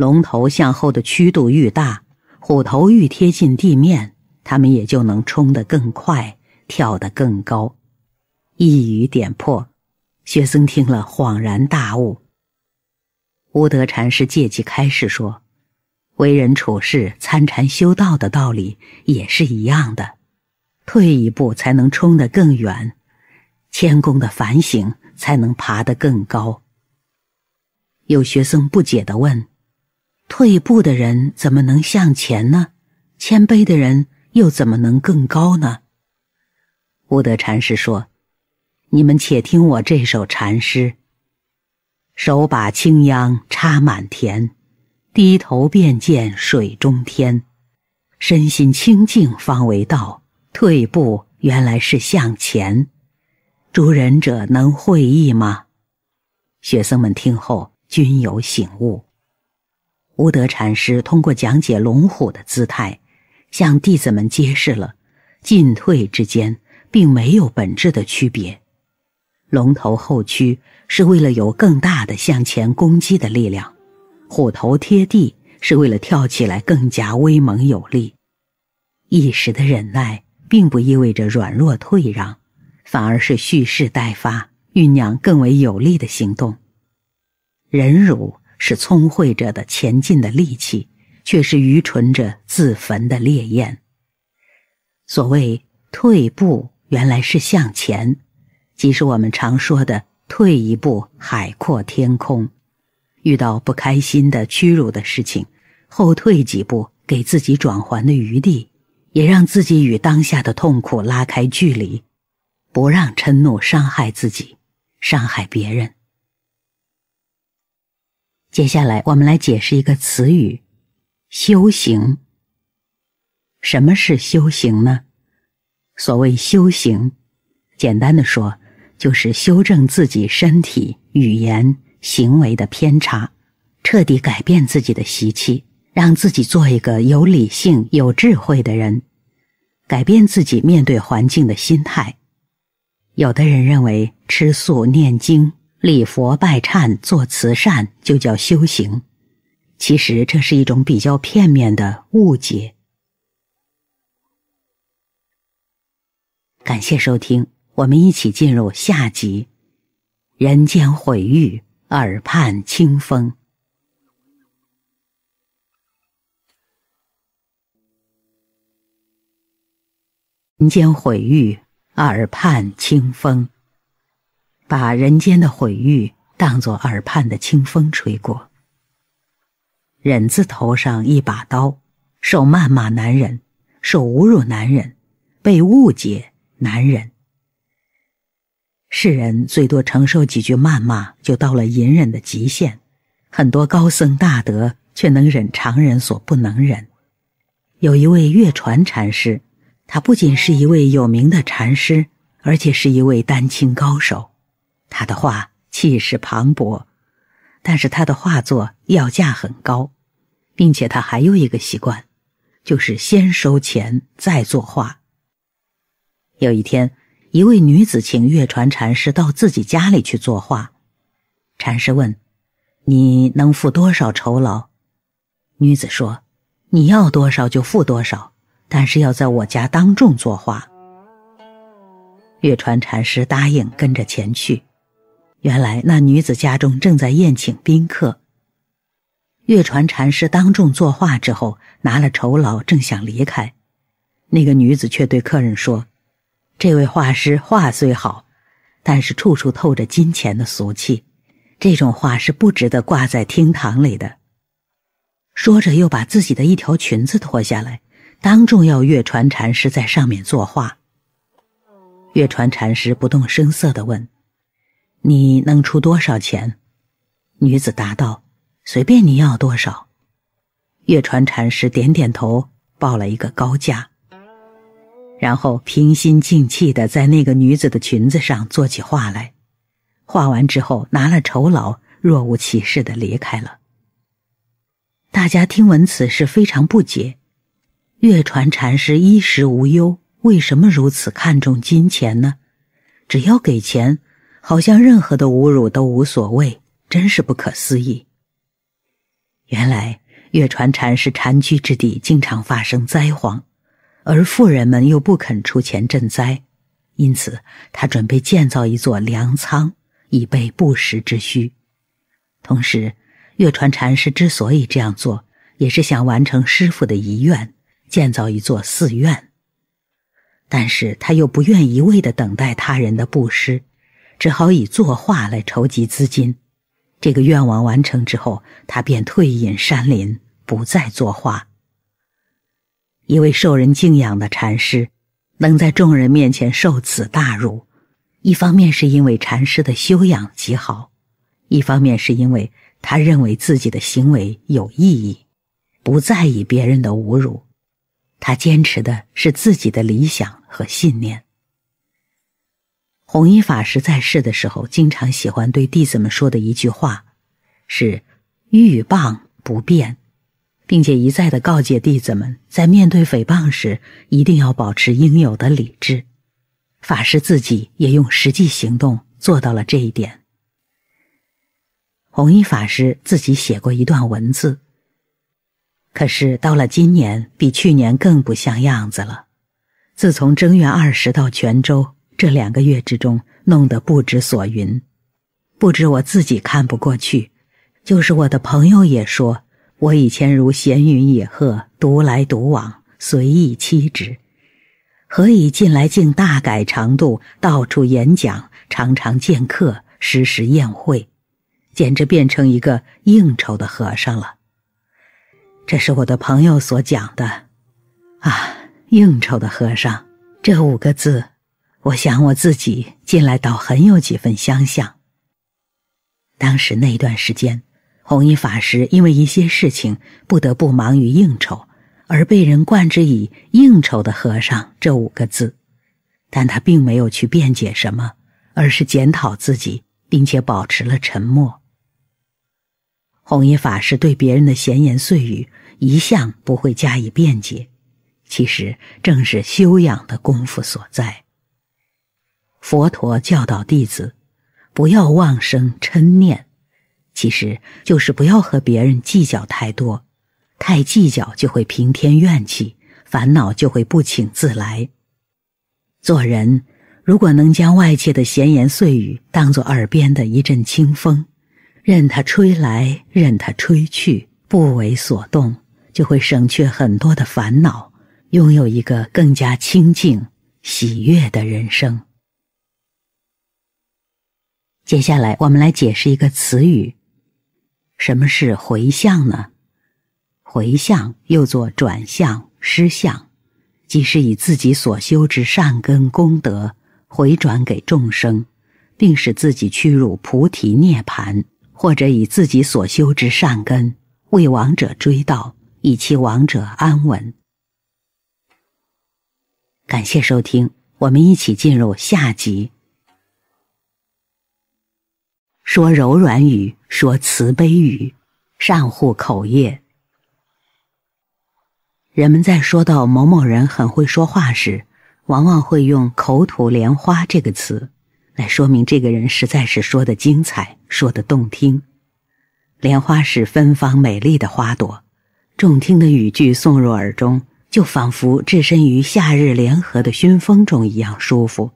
龙头向后的曲度愈大，虎头愈贴近地面，它们也就能冲得更快，跳得更高。一语点破，学生听了恍然大悟。吴德禅师借机开示说：“为人处事、参禅修道的道理也是一样的，退一步才能冲得更远，谦恭的反省才能爬得更高。”有学生不解的问。退步的人怎么能向前呢？谦卑的人又怎么能更高呢？无德禅师说：“你们且听我这首禅诗。手把青秧插满田，低头便见水中天。身心清净方为道，退步原来是向前。诸人者能会意吗？”学生们听后均有醒悟。无德禅师通过讲解龙虎的姿态，向弟子们揭示了进退之间并没有本质的区别。龙头后屈是为了有更大的向前攻击的力量，虎头贴地是为了跳起来更加威猛有力。一时的忍耐并不意味着软弱退让，反而是蓄势待发，酝酿更为有力的行动。忍辱。是聪慧者的前进的利器，却是愚蠢者自焚的烈焰。所谓退步，原来是向前。即是我们常说的“退一步，海阔天空”，遇到不开心的屈辱的事情，后退几步，给自己转还的余地，也让自己与当下的痛苦拉开距离，不让嗔怒伤害自己，伤害别人。接下来，我们来解释一个词语：修行。什么是修行呢？所谓修行，简单的说，就是修正自己身体、语言、行为的偏差，彻底改变自己的习气，让自己做一个有理性、有智慧的人，改变自己面对环境的心态。有的人认为吃素、念经。礼佛拜忏做慈善就叫修行，其实这是一种比较片面的误解。感谢收听，我们一起进入下集：人间毁誉，耳畔清风。人间毁誉，耳畔清风。把人间的毁誉当作耳畔的清风吹过。忍字头上一把刀，受谩骂难忍，受侮辱难忍，被误解难忍。世人最多承受几句谩骂，就到了隐忍的极限。很多高僧大德却能忍常人所不能忍。有一位月传禅师，他不仅是一位有名的禅师，而且是一位丹青高手。他的画气势磅礴，但是他的画作要价很高，并且他还有一个习惯，就是先收钱再作画。有一天，一位女子请月传禅师到自己家里去作画。禅师问：“你能付多少酬劳？”女子说：“你要多少就付多少，但是要在我家当众作画。”月传禅师答应跟着前去。原来那女子家中正在宴请宾客，月传禅师当众作画之后，拿了酬劳，正想离开，那个女子却对客人说：“这位画师画虽好，但是处处透着金钱的俗气，这种画是不值得挂在厅堂里的。”说着，又把自己的一条裙子脱下来，当众要月传禅师在上面作画。月传禅师不动声色的问。你能出多少钱？女子答道：“随便你要多少。”月传禅师点点头，报了一个高价，然后平心静气的在那个女子的裙子上做起画来。画完之后，拿了酬劳，若无其事的离开了。大家听闻此事，非常不解：月传禅师衣食无忧，为什么如此看重金钱呢？只要给钱。好像任何的侮辱都无所谓，真是不可思议。原来月传禅师禅居之地经常发生灾荒，而富人们又不肯出钱赈灾，因此他准备建造一座粮仓以备不时之需。同时，月传禅师之所以这样做，也是想完成师傅的遗愿，建造一座寺院。但是他又不愿一味的等待他人的布施。只好以作画来筹集资金。这个愿望完成之后，他便退隐山林，不再作画。一位受人敬仰的禅师能在众人面前受此大辱，一方面是因为禅师的修养极好，一方面是因为他认为自己的行为有意义，不在意别人的侮辱。他坚持的是自己的理想和信念。弘一法师在世的时候，经常喜欢对弟子们说的一句话是“欲谤不变”，并且一再的告诫弟子们，在面对诽谤时，一定要保持应有的理智。法师自己也用实际行动做到了这一点。弘一法师自己写过一段文字，可是到了今年，比去年更不像样子了。自从正月二十到泉州。这两个月之中弄得不知所云，不止我自己看不过去，就是我的朋友也说我以前如闲云野鹤，独来独往，随意栖止，何以近来竟大改长度，到处演讲，常常见客，时时宴会，简直变成一个应酬的和尚了。这是我的朋友所讲的，啊，应酬的和尚这五个字。我想我自己近来倒很有几分相像。当时那段时间，弘一法师因为一些事情不得不忙于应酬，而被人冠之以“应酬的和尚”这五个字，但他并没有去辩解什么，而是检讨自己，并且保持了沉默。弘一法师对别人的闲言碎语一向不会加以辩解，其实正是修养的功夫所在。佛陀教导弟子，不要妄生嗔念，其实就是不要和别人计较太多。太计较就会平添怨气，烦恼就会不请自来。做人如果能将外界的闲言碎语当作耳边的一阵清风，任它吹来，任它吹去，不为所动，就会省却很多的烦恼，拥有一个更加清净、喜悦的人生。接下来，我们来解释一个词语，什么是回向呢？回向又作转向、施向，即是以自己所修之善根功德回转给众生，并使自己屈入菩提涅盘，或者以自己所修之善根为亡者追悼，以其亡者安稳。感谢收听，我们一起进入下集。说柔软语，说慈悲语，善护口业。人们在说到某某人很会说话时，往往会用“口吐莲花”这个词来说明这个人实在是说的精彩，说的动听。莲花是芬芳美丽的花朵，动听的语句送入耳中，就仿佛置身于夏日联合的熏风中一样舒服。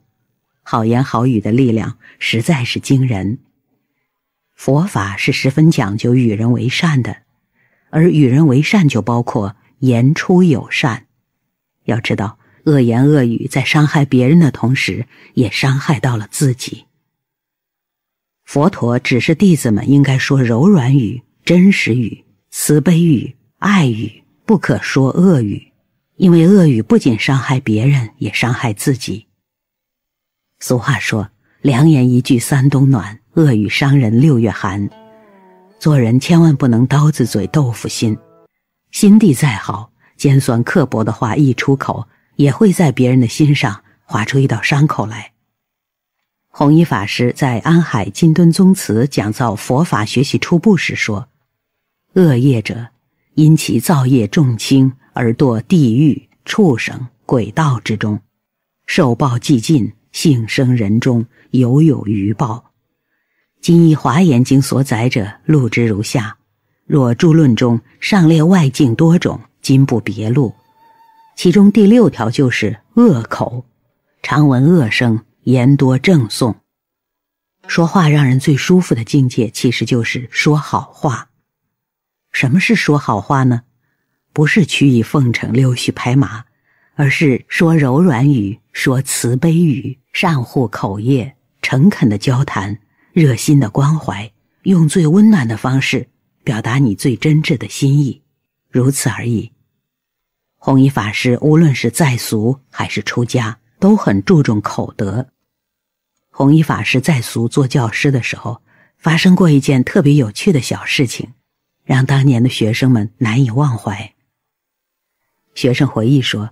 好言好语的力量实在是惊人。佛法是十分讲究与人为善的，而与人为善就包括言出友善。要知道，恶言恶语在伤害别人的，同时也伤害到了自己。佛陀指示弟子们应该说柔软语、真实语、慈悲语、爱语，不可说恶语，因为恶语不仅伤害别人，也伤害自己。俗话说。良言一句三冬暖，恶语伤人六月寒。做人千万不能刀子嘴豆腐心，心地再好，尖酸刻薄的话一出口，也会在别人的心上划出一道伤口来。弘一法师在安海金墩宗祠讲造佛法学习初步时说：“恶业者，因其造业重轻而堕地狱、畜生、鬼道之中，受报既尽。”性生人中犹有余报。金以华言经所载者，录之如下：若诸论中上列外境多种，今不别录。其中第六条就是恶口，常闻恶声，言多正诵。说话让人最舒服的境界，其实就是说好话。什么是说好话呢？不是曲意奉承、溜须拍马，而是说柔软语，说慈悲语。善护口业，诚恳的交谈，热心的关怀，用最温暖的方式表达你最真挚的心意，如此而已。弘一法师无论是在俗还是出家，都很注重口德。弘一法师在俗做教师的时候，发生过一件特别有趣的小事情，让当年的学生们难以忘怀。学生回忆说：“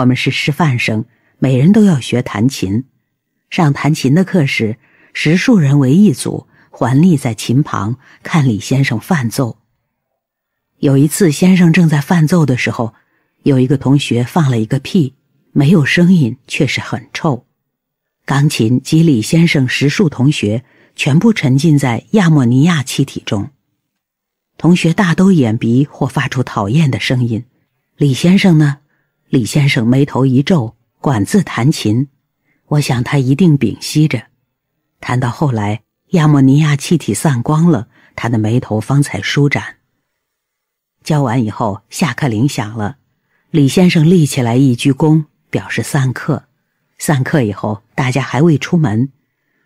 我们是师范生。”每人都要学弹琴，上弹琴的课时，十数人为一组，环立在琴旁看李先生泛奏。有一次，先生正在泛奏的时候，有一个同学放了一个屁，没有声音，却是很臭。钢琴及李先生十数同学全部沉浸在亚莫尼亚气体中，同学大都掩鼻或发出讨厌的声音。李先生呢？李先生眉头一皱。管字弹琴，我想他一定屏息着，弹到后来，亚莫尼亚气体散光了，他的眉头方才舒展。教完以后，下课铃响了，李先生立起来一鞠躬，表示散课。散课以后，大家还未出门，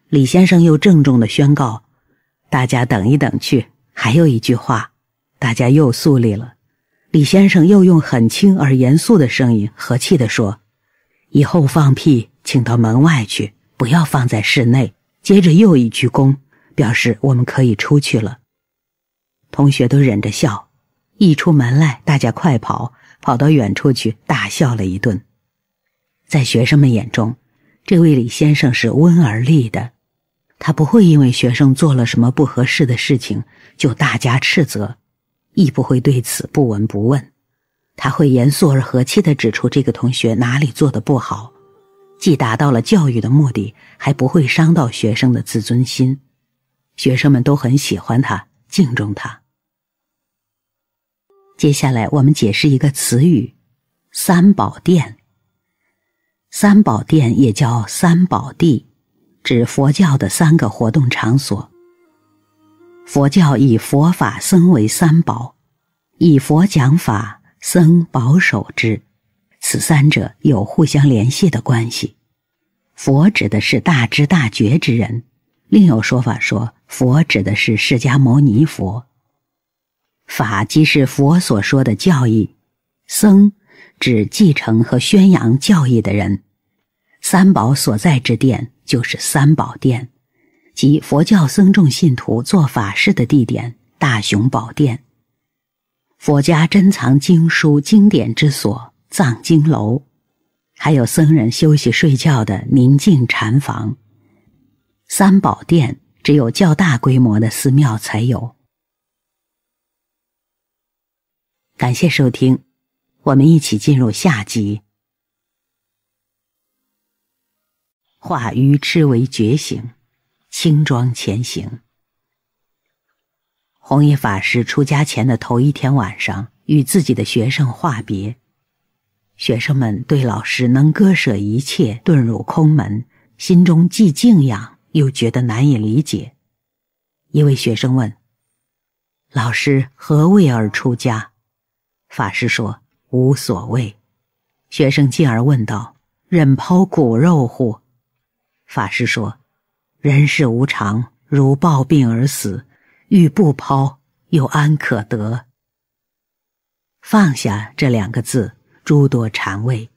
李先生又郑重的宣告：“大家等一等，去。”还有一句话，大家又肃立了。李先生又用很轻而严肃的声音，和气的说。以后放屁，请到门外去，不要放在室内。接着又一鞠躬，表示我们可以出去了。同学都忍着笑，一出门来，大家快跑，跑到远处去大笑了一顿。在学生们眼中，这位李先生是温而立的，他不会因为学生做了什么不合适的事情就大加斥责，亦不会对此不闻不问。他会严肃而和气地指出这个同学哪里做的不好，既达到了教育的目的，还不会伤到学生的自尊心。学生们都很喜欢他，敬重他。接下来我们解释一个词语：三宝殿。三宝殿也叫三宝地，指佛教的三个活动场所。佛教以佛法僧为三宝，以佛讲法。僧保守之，此三者有互相联系的关系。佛指的是大智大觉之人，另有说法说佛指的是释迦牟尼佛。法即是佛所说的教义，僧指继承和宣扬教义的人。三宝所在之殿就是三宝殿，即佛教僧众信徒做法事的地点——大雄宝殿。佛家珍藏经书经典之所——藏经楼，还有僧人休息睡觉的宁静禅房。三宝殿只有较大规模的寺庙才有。感谢收听，我们一起进入下集。化愚痴为觉醒，轻装前行。弘一法师出家前的头一天晚上，与自己的学生话别。学生们对老师能割舍一切，遁入空门，心中既敬仰又觉得难以理解。一位学生问：“老师何为而出家？”法师说：“无所谓。”学生进而问道：“忍抛骨肉乎？”法师说：“人世无常，如暴病而死。”欲不抛，又安可得？放下这两个字，诸多禅味。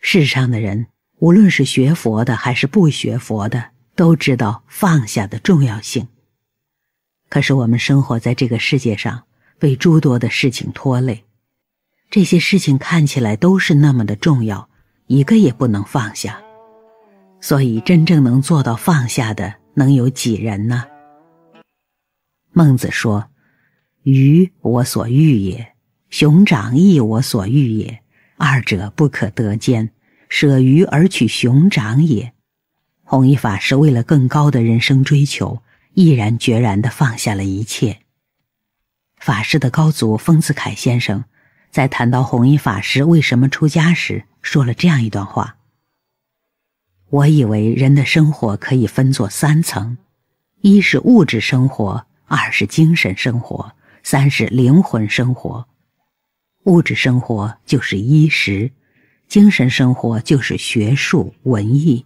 世上的人，无论是学佛的还是不学佛的，都知道放下的重要性。可是我们生活在这个世界上，被诸多的事情拖累，这些事情看起来都是那么的重要，一个也不能放下。所以，真正能做到放下的，能有几人呢？孟子说：“鱼，我所欲也；熊掌，亦我所欲也。二者不可得兼，舍鱼而取熊掌也。”弘一法师为了更高的人生追求，毅然决然的放下了一切。法师的高祖丰子恺先生，在谈到弘一法师为什么出家时，说了这样一段话：“我以为人的生活可以分作三层，一是物质生活。”二是精神生活，三是灵魂生活。物质生活就是衣食，精神生活就是学术文艺，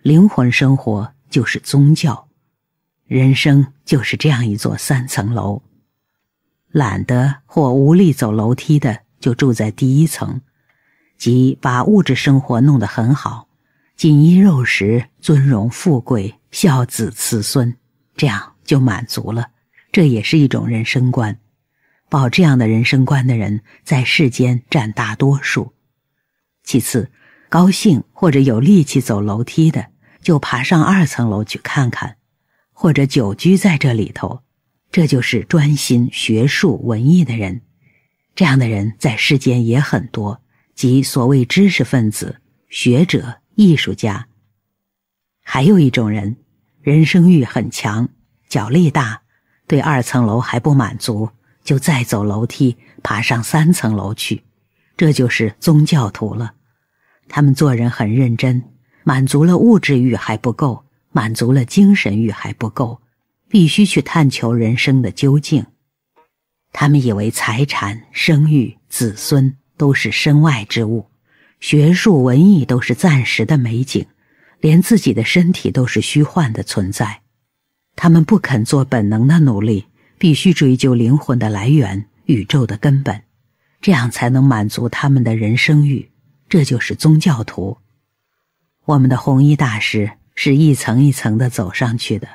灵魂生活就是宗教。人生就是这样一座三层楼，懒得或无力走楼梯的，就住在第一层，即把物质生活弄得很好，锦衣肉食，尊荣富贵，孝子慈孙，这样就满足了。这也是一种人生观，抱这样的人生观的人在世间占大多数。其次，高兴或者有力气走楼梯的，就爬上二层楼去看看；或者久居在这里头，这就是专心学术、文艺的人。这样的人在世间也很多，即所谓知识分子、学者、艺术家。还有一种人，人生欲很强，脚力大。对二层楼还不满足，就再走楼梯爬上三层楼去。这就是宗教徒了。他们做人很认真，满足了物质欲还不够，满足了精神欲还不够，必须去探求人生的究竟。他们以为财产、声誉、子孙都是身外之物，学术、文艺都是暂时的美景，连自己的身体都是虚幻的存在。他们不肯做本能的努力，必须追究灵魂的来源、宇宙的根本，这样才能满足他们的人生欲。这就是宗教徒。我们的红衣大师是一层一层的走上去的，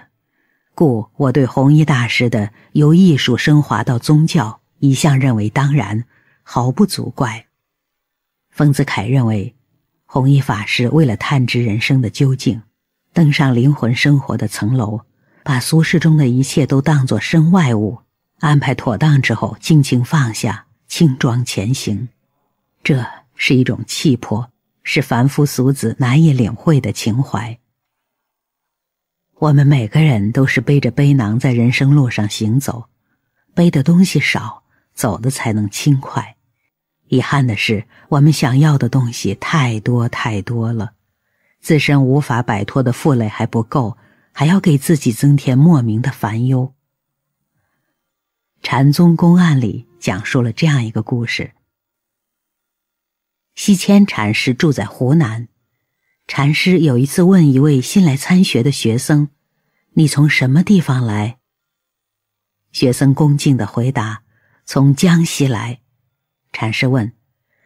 故我对红衣大师的由艺术升华到宗教，一向认为当然毫不足怪。丰子恺认为，红衣法师为了探知人生的究竟，登上灵魂生活的层楼。把俗世中的一切都当做身外物，安排妥当之后，轻轻放下，轻装前行。这是一种气魄，是凡夫俗子难以领会的情怀。我们每个人都是背着背囊在人生路上行走，背的东西少，走的才能轻快。遗憾的是，我们想要的东西太多太多了，自身无法摆脱的负累还不够。还要给自己增添莫名的烦忧。禅宗公案里讲述了这样一个故事：西迁禅师住在湖南，禅师有一次问一位新来参学的学生：“你从什么地方来？”学生恭敬的回答：“从江西来。”禅师问：“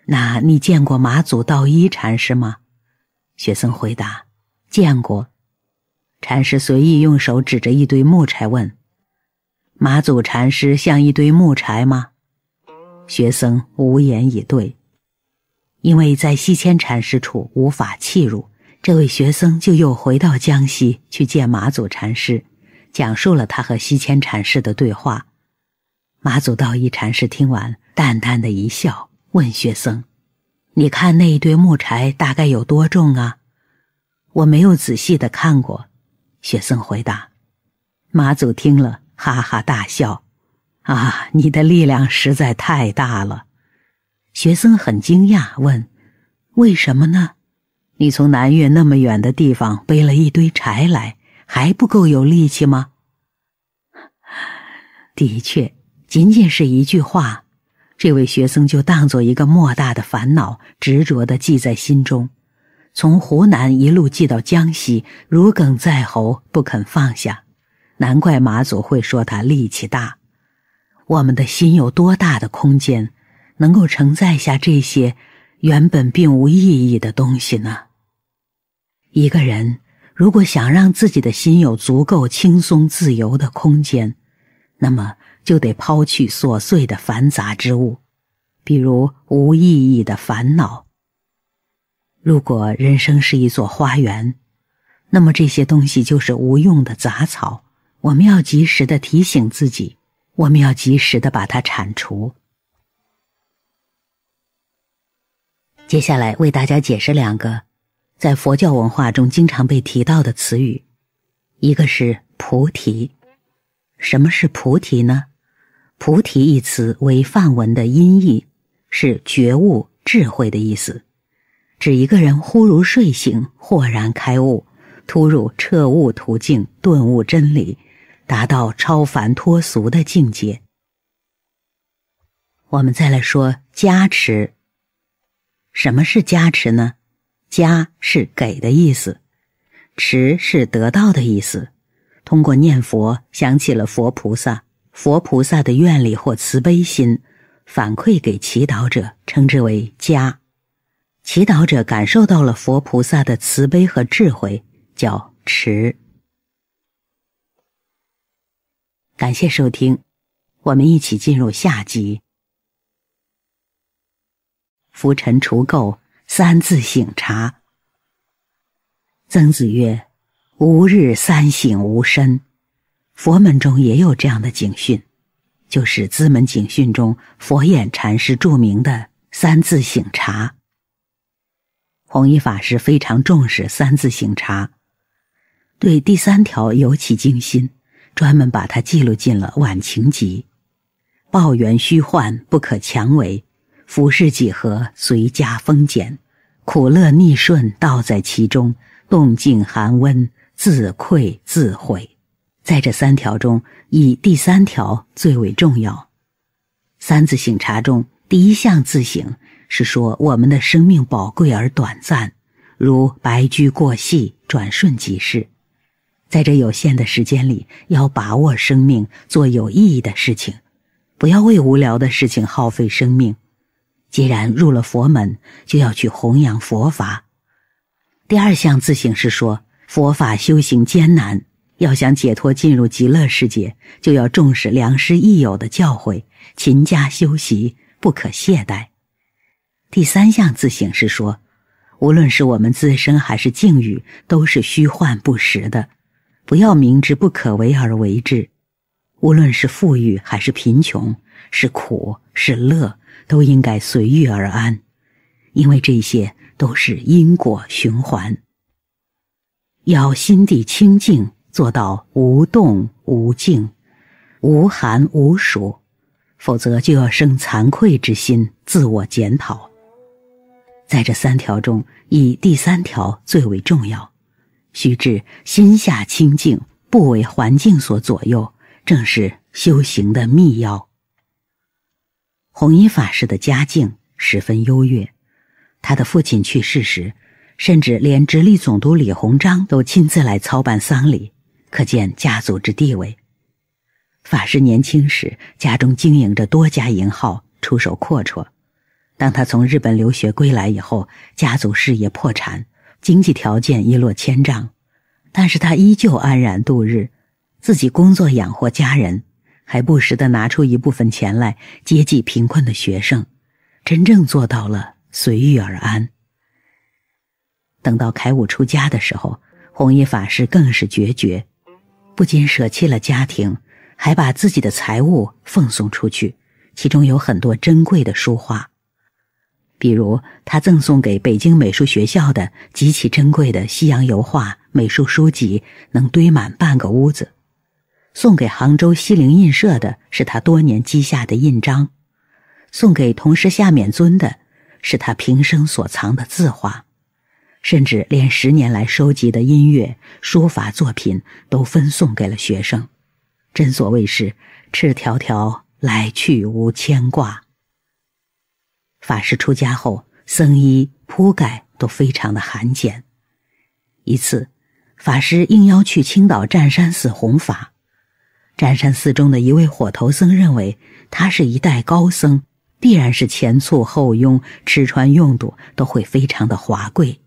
那你见过马祖道一禅师吗？”学生回答：“见过。”禅师随意用手指着一堆木柴问：“马祖禅师像一堆木柴吗？”学僧无言以对，因为在西迁禅师处无法弃入，这位学僧就又回到江西去见马祖禅师，讲述了他和西迁禅师的对话。马祖道一禅师听完，淡淡的一笑，问学僧：“你看那一堆木柴大概有多重啊？”我没有仔细的看过。学僧回答，马祖听了哈哈大笑：“啊，你的力量实在太大了！”学僧很惊讶，问：“为什么呢？你从南岳那么远的地方背了一堆柴来，还不够有力气吗？” 的确，仅仅是一句话，这位学僧就当做一个莫大的烦恼，执着的记在心中。从湖南一路寄到江西，如鲠在喉，不肯放下。难怪马祖会说他力气大。我们的心有多大的空间，能够承载下这些原本并无意义的东西呢？一个人如果想让自己的心有足够轻松自由的空间，那么就得抛去琐碎的繁杂之物，比如无意义的烦恼。如果人生是一座花园，那么这些东西就是无用的杂草。我们要及时的提醒自己，我们要及时的把它铲除。接下来为大家解释两个在佛教文化中经常被提到的词语，一个是菩提。什么是菩提呢？菩提一词为梵文的音译，是觉悟、智慧的意思。指一个人忽如睡醒，豁然开悟，突入彻悟途径，顿悟真理，达到超凡脱俗的境界。我们再来说加持。什么是加持呢？加是给的意思，持是得到的意思。通过念佛想起了佛菩萨，佛菩萨的愿力或慈悲心，反馈给祈祷者，称之为加。祈祷者感受到了佛菩萨的慈悲和智慧，叫持。感谢收听，我们一起进入下集。浮尘除垢，三字醒茶。曾子曰：“吾日三省吾身。”佛门中也有这样的警训，就是资门警训中佛眼禅师著名的“三字醒茶”。弘一法师非常重视三字醒茶，对第三条尤其精心，专门把它记录进了《晚晴集》：“报缘虚幻，不可强为；服饰几何，随家丰俭；苦乐逆顺，道在其中；动静寒温，自愧自悔。”在这三条中，以第三条最为重要。三字醒茶中，第一项自省。是说我们的生命宝贵而短暂，如白驹过隙，转瞬即逝。在这有限的时间里，要把握生命，做有意义的事情，不要为无聊的事情耗费生命。既然入了佛门，就要去弘扬佛法。第二项自省是说，佛法修行艰难，要想解脱、进入极乐世界，就要重视良师益友的教诲，勤加修习，不可懈怠。第三项自省是说，无论是我们自身还是境遇，都是虚幻不实的，不要明知不可为而为之。无论是富裕还是贫穷，是苦是乐，都应该随遇而安，因为这些都是因果循环。要心地清净，做到无动无静，无寒无暑，否则就要生惭愧之心，自我检讨。在这三条中，以第三条最为重要。须知心下清净，不为环境所左右，正是修行的密要。弘一法师的家境十分优越，他的父亲去世时，甚至连直隶总督李鸿章都亲自来操办丧礼，可见家族之地位。法师年轻时，家中经营着多家银号，出手阔绰。当他从日本留学归来以后，家族事业破产，经济条件一落千丈。但是他依旧安然度日，自己工作养活家人，还不时的拿出一部分钱来接济贫困的学生，真正做到了随遇而安。等到凯武出家的时候，弘一法师更是决绝，不仅舍弃了家庭，还把自己的财物奉送出去，其中有很多珍贵的书画。比如，他赠送给北京美术学校的极其珍贵的西洋油画、美术书籍，能堆满半个屋子；送给杭州西泠印社的是他多年积下的印章；送给同事夏勉尊的是他平生所藏的字画；甚至连十年来收集的音乐、书法作品都分送给了学生。真所谓是“赤条条来去无牵挂”。法师出家后，僧衣铺盖都非常的寒简。一次，法师应邀去青岛湛山寺弘法，湛山寺中的一位火头僧认为他是一代高僧，必然是前簇后拥，吃穿用度都会非常的华贵。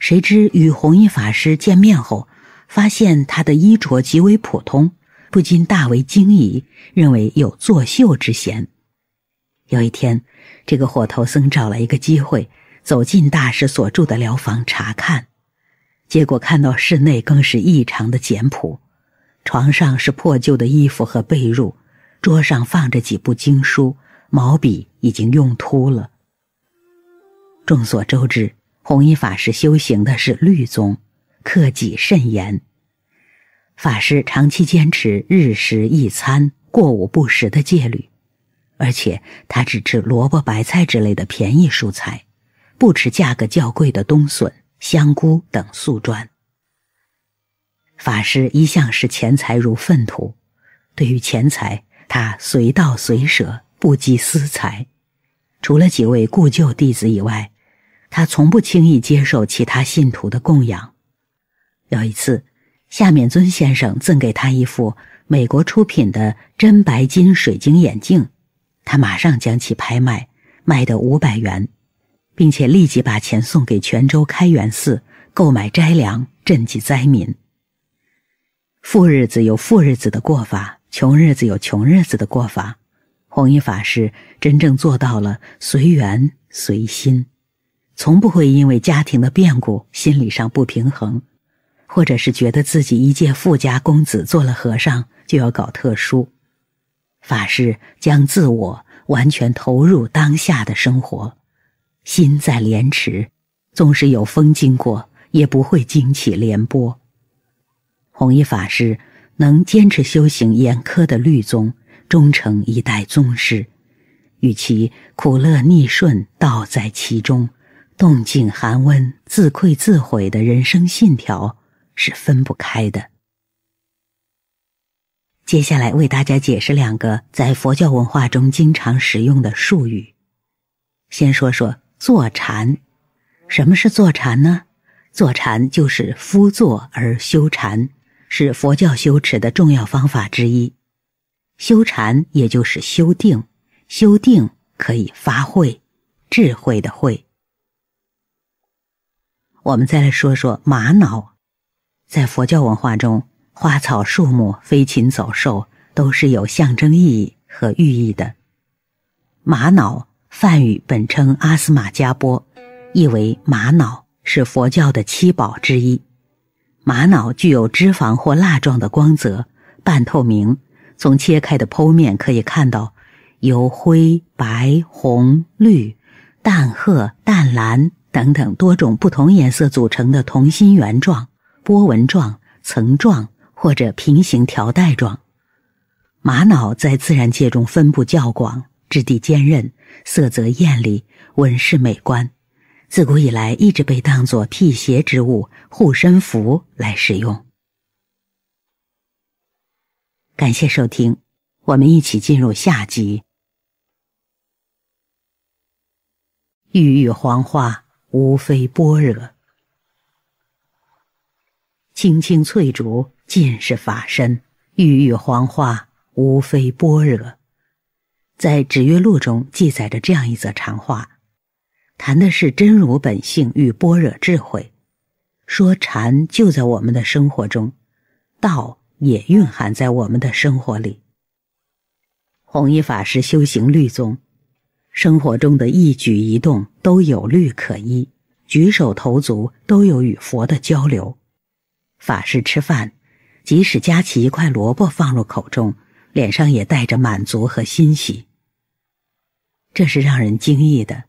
谁知与弘一法师见面后，发现他的衣着极为普通，不禁大为惊疑，认为有作秀之嫌。有一天，这个火头僧找了一个机会走进大师所住的疗房查看，结果看到室内更是异常的简朴，床上是破旧的衣服和被褥，桌上放着几部经书，毛笔已经用秃了。众所周知，弘一法师修行的是律宗，克己慎言，法师长期坚持日食一餐、过午不食的戒律。而且他只吃萝卜、白菜之类的便宜蔬菜，不吃价格较贵的冬笋、香菇等素砖。法师一向视钱财如粪土，对于钱财，他随到随舍，不计私财。除了几位故旧弟子以外，他从不轻易接受其他信徒的供养。有一次，夏勉尊先生赠给他一副美国出品的真白金水晶眼镜。他马上将其拍卖，卖得五百元，并且立即把钱送给泉州开元寺购买斋粮，赈济灾民。富日子有富日子的过法，穷日子有穷日子的过法。弘一法师真正做到了随缘随心，从不会因为家庭的变故心理上不平衡，或者是觉得自己一介富家公子做了和尚就要搞特殊。法师将自我完全投入当下的生活，心在莲池，纵使有风经过，也不会惊起涟波。弘一法师能坚持修行严苛的律宗，终成一代宗师，与其苦乐逆顺道在其中，动静寒温自愧自悔的人生信条是分不开的。接下来为大家解释两个在佛教文化中经常使用的术语。先说说坐禅，什么是坐禅呢？坐禅就是夫坐而修禅，是佛教修持的重要方法之一。修禅也就是修定，修定可以发慧，智慧的慧。我们再来说说玛瑙，在佛教文化中。花草树木、飞禽走兽都是有象征意义和寓意的。玛瑙，梵语本称阿斯玛加波，意为玛瑙，是佛教的七宝之一。玛瑙具有脂肪或蜡状的光泽，半透明。从切开的剖面可以看到，由灰、白、红、绿、淡褐、淡蓝等等多种不同颜色组成的同心圆状、波纹状、层状。或者平行条带状，玛瑙在自然界中分布较广，质地坚韧，色泽艳丽，纹饰美观，自古以来一直被当作辟邪之物、护身符来使用。感谢收听，我们一起进入下集。郁郁黄花无非般若，青青翠竹。尽是法身，郁郁黄花无非般若。在《止月录》中记载着这样一则禅话，谈的是真如本性与般若智慧，说禅就在我们的生活中，道也蕴含在我们的生活里。弘一法师修行律宗，生活中的一举一动都有律可依，举手投足都有与佛的交流。法师吃饭。即使夹起一块萝卜放入口中，脸上也带着满足和欣喜。这是让人惊异的。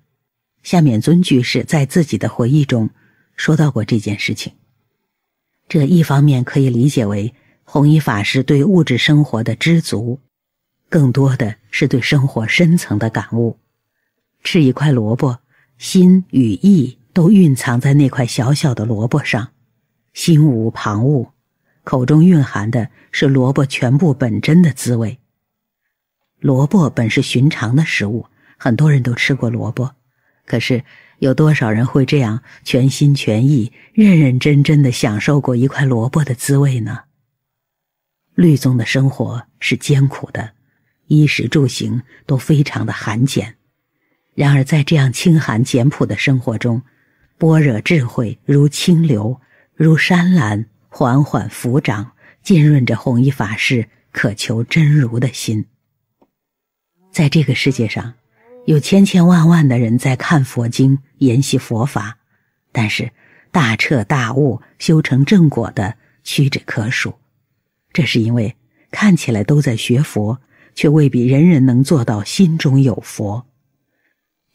夏勉尊居士在自己的回忆中说到过这件事情。这一方面可以理解为弘一法师对物质生活的知足，更多的是对生活深层的感悟。吃一块萝卜，心与意都蕴藏在那块小小的萝卜上，心无旁骛。口中蕴含的是萝卜全部本真的滋味。萝卜本是寻常的食物，很多人都吃过萝卜，可是有多少人会这样全心全意、认认真真的享受过一块萝卜的滋味呢？律宗的生活是艰苦的，衣食住行都非常的寒简。然而在这样清寒简朴的生活中，般若智慧如清流，如山岚缓缓抚掌，浸润着弘一法师渴求真如的心。在这个世界上，有千千万万的人在看佛经、研习佛法，但是大彻大悟、修成正果的屈指可数。这是因为看起来都在学佛，却未必人人能做到心中有佛。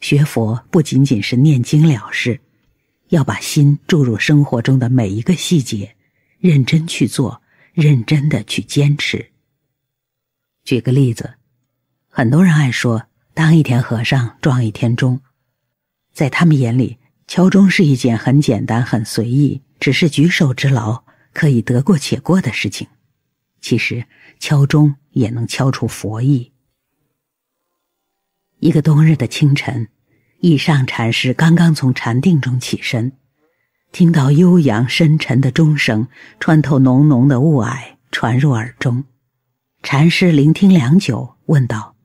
学佛不仅仅是念经了事，要把心注入生活中的每一个细节。认真去做，认真的去坚持。举个例子，很多人爱说“当一天和尚撞一天钟”，在他们眼里，敲钟是一件很简单、很随意，只是举手之劳，可以得过且过的事情。其实，敲钟也能敲出佛意。一个冬日的清晨，一上禅师刚刚从禅定中起身。听到悠扬深沉的钟声穿透浓浓的雾霭传入耳中，禅师聆听良久，问道：“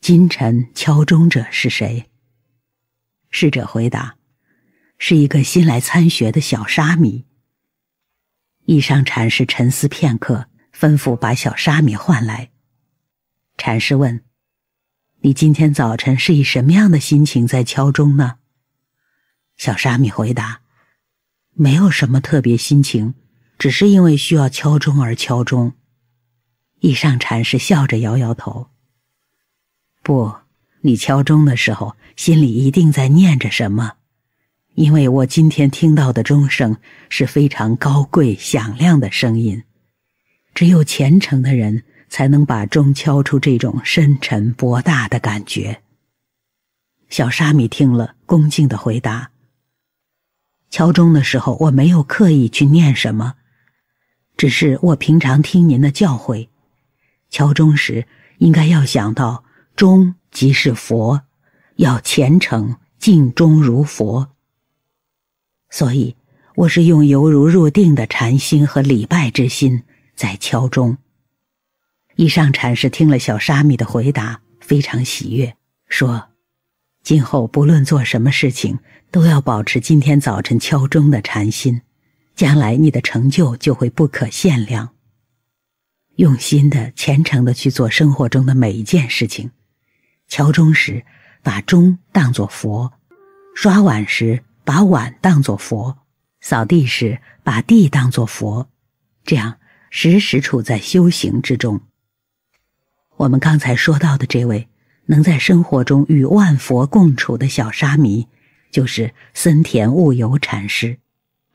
今晨敲钟者是谁？”侍者回答：“是一个新来参学的小沙弥。”一商禅师沉思片刻，吩咐把小沙弥唤来。禅师问：“你今天早晨是以什么样的心情在敲钟呢？”小沙弥回答。没有什么特别心情，只是因为需要敲钟而敲钟。一上禅师笑着摇摇头：“不，你敲钟的时候心里一定在念着什么，因为我今天听到的钟声是非常高贵响亮的声音，只有虔诚的人才能把钟敲出这种深沉博大的感觉。”小沙弥听了，恭敬的回答。敲钟的时候，我没有刻意去念什么，只是我平常听您的教诲，敲钟时应该要想到钟即是佛，要虔诚敬钟如佛。所以，我是用犹如入定的禅心和礼拜之心在敲钟。以上禅师听了小沙弥的回答，非常喜悦，说。今后不论做什么事情，都要保持今天早晨敲钟的禅心，将来你的成就就会不可限量。用心的、虔诚的去做生活中的每一件事情。敲钟时，把钟当作佛；刷碗时，把碗当作佛；扫地时，把地当作佛。这样时时处在修行之中。我们刚才说到的这位。能在生活中与万佛共处的小沙弥，就是森田悟有禅师。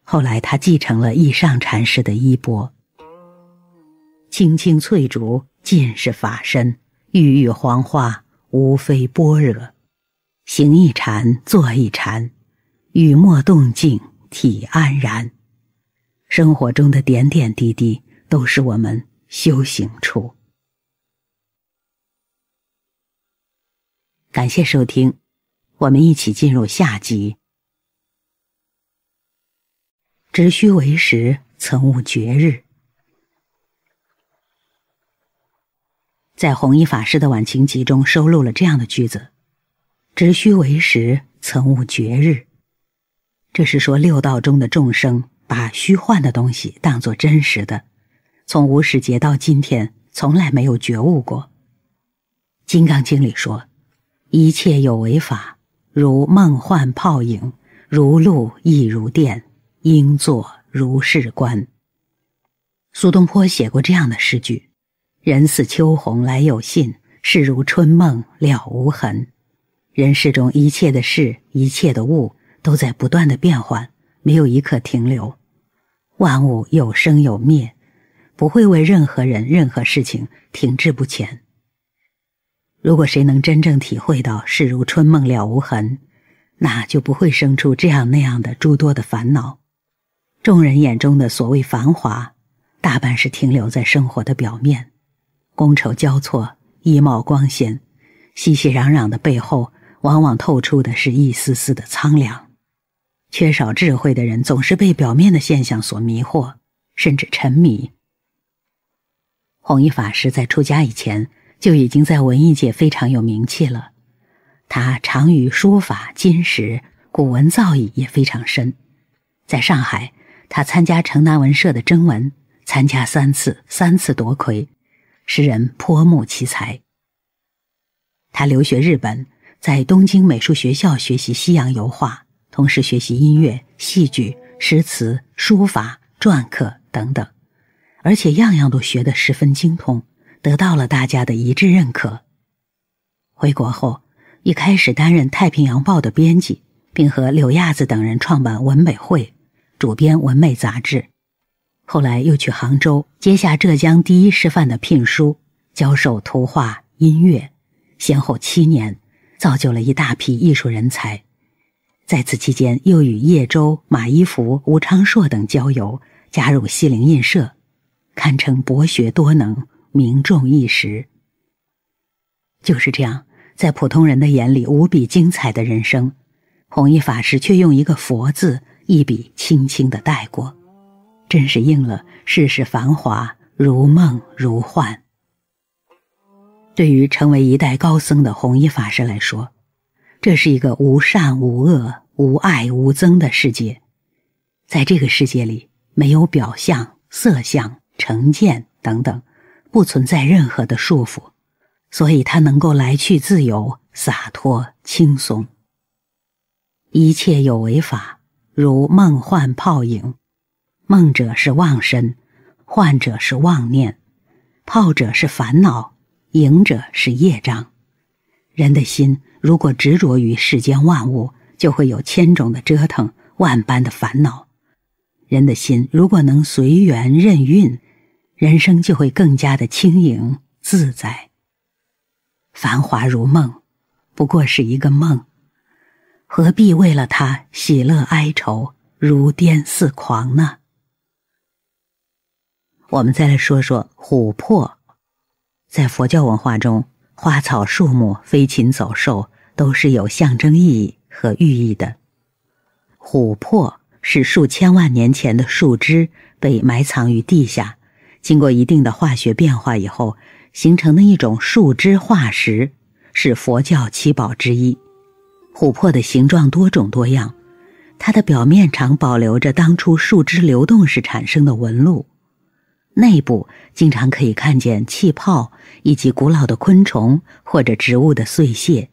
后来，他继承了义上禅师的衣钵。青青翠竹尽是法身，郁郁黄花无非般若。行一禅，坐一禅，雨墨动静体安然。生活中的点点滴滴，都是我们修行处。感谢收听，我们一起进入下集。执虚为实，曾悟绝日。在弘一法师的《晚晴集》中收录了这样的句子：“执虚为实，曾悟绝日。”这是说六道中的众生把虚幻的东西当作真实的，从无始劫到今天，从来没有觉悟过。《金刚经》里说。一切有为法，如梦幻泡影，如露亦如电，应作如是观。苏东坡写过这样的诗句：“人似秋鸿来有信，事如春梦了无痕。”人世中一切的事、一切的物，都在不断的变换，没有一刻停留。万物有生有灭，不会为任何人、任何事情停滞不前。如果谁能真正体会到“事如春梦了无痕”，那就不会生出这样那样的诸多的烦恼。众人眼中的所谓繁华，大半是停留在生活的表面，觥筹交错，衣帽光鲜，熙熙攘攘的背后，往往透出的是一丝丝的苍凉。缺少智慧的人，总是被表面的现象所迷惑，甚至沉迷。弘一法师在出家以前。就已经在文艺界非常有名气了。他长于书法、金石、古文造诣也非常深。在上海，他参加城南文社的征文，参加三次，三次夺魁，诗人颇目其才。他留学日本，在东京美术学校学习西洋油画，同时学习音乐、戏剧、诗词、书法、篆刻等等，而且样样都学得十分精通。得到了大家的一致认可。回国后，一开始担任《太平洋报》的编辑，并和柳亚子等人创办《文美会》，主编《文美》杂志。后来又去杭州，接下浙江第一师范的聘书，教授图画、音乐，先后七年，造就了一大批艺术人才。在此期间，又与叶舟、马一福、吴昌硕等交游，加入西泠印社，堪称博学多能。名重一时，就是这样，在普通人的眼里无比精彩的人生，弘一法师却用一个“佛”字一笔轻轻的带过，真是应了世事繁华如梦如幻。对于成为一代高僧的弘一法师来说，这是一个无善无恶、无爱无憎的世界，在这个世界里，没有表象、色相、成见等等。不存在任何的束缚，所以他能够来去自由、洒脱、轻松。一切有为法，如梦幻泡影。梦者是妄身，患者是妄念，泡者是烦恼，影者是业障。人的心如果执着于世间万物，就会有千种的折腾，万般的烦恼。人的心如果能随缘任运。人生就会更加的轻盈自在。繁华如梦，不过是一个梦，何必为了它喜乐哀愁如癫似狂呢？我们再来说说琥珀。在佛教文化中，花草树木、飞禽走兽都是有象征意义和寓意的。琥珀是数千万年前的树枝被埋藏于地下。经过一定的化学变化以后，形成的一种树脂化石是佛教七宝之一。琥珀的形状多种多样，它的表面常保留着当初树脂流动时产生的纹路，内部经常可以看见气泡以及古老的昆虫或者植物的碎屑，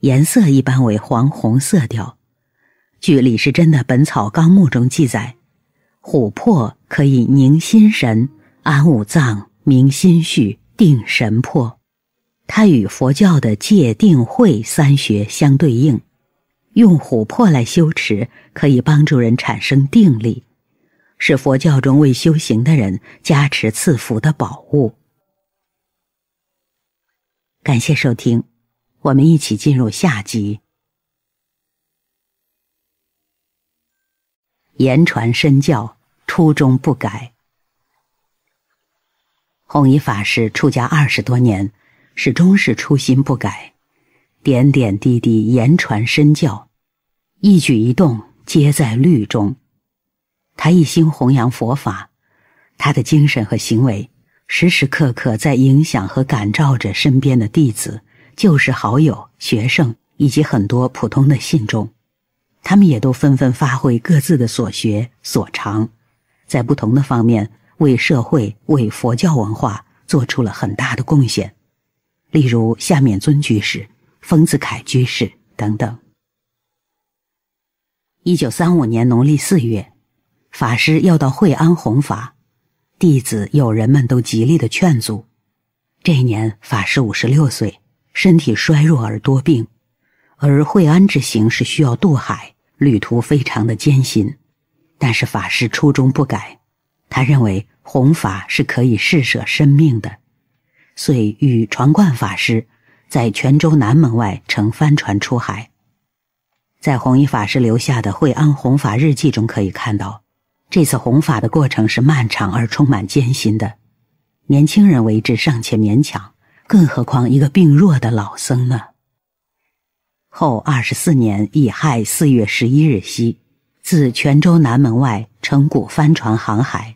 颜色一般为黄红色调。据李时珍的《本草纲目》中记载，琥珀可以宁心神。安五脏，明心绪，定神魄。它与佛教的戒、定、慧三学相对应。用琥珀来修持，可以帮助人产生定力，是佛教中为修行的人加持赐福的宝物。感谢收听，我们一起进入下集。言传身教，初衷不改。弘一法师出家二十多年，始终是初心不改，点点滴滴言传身教，一举一动皆在律中。他一心弘扬佛法，他的精神和行为时时刻刻在影响和感召着身边的弟子、旧时好友、学生以及很多普通的信众。他们也都纷纷发挥各自的所学所长，在不同的方面。为社会、为佛教文化做出了很大的贡献，例如下面尊居士、丰子恺居士等等。一九三五年农历四月，法师要到惠安弘法，弟子、友人们都极力的劝阻。这一年法师五十六岁，身体衰弱而多病，而惠安之行是需要渡海，旅途非常的艰辛。但是法师初衷不改，他认为。弘法是可以试舍生命的，遂与传贯法师在泉州南门外乘帆船出海。在弘一法师留下的《惠安弘法日记》中可以看到，这次弘法的过程是漫长而充满艰辛的。年轻人为之尚且勉强，更何况一个病弱的老僧呢？后二十四年乙亥四月十一日夕，自泉州南门外乘古帆船航海。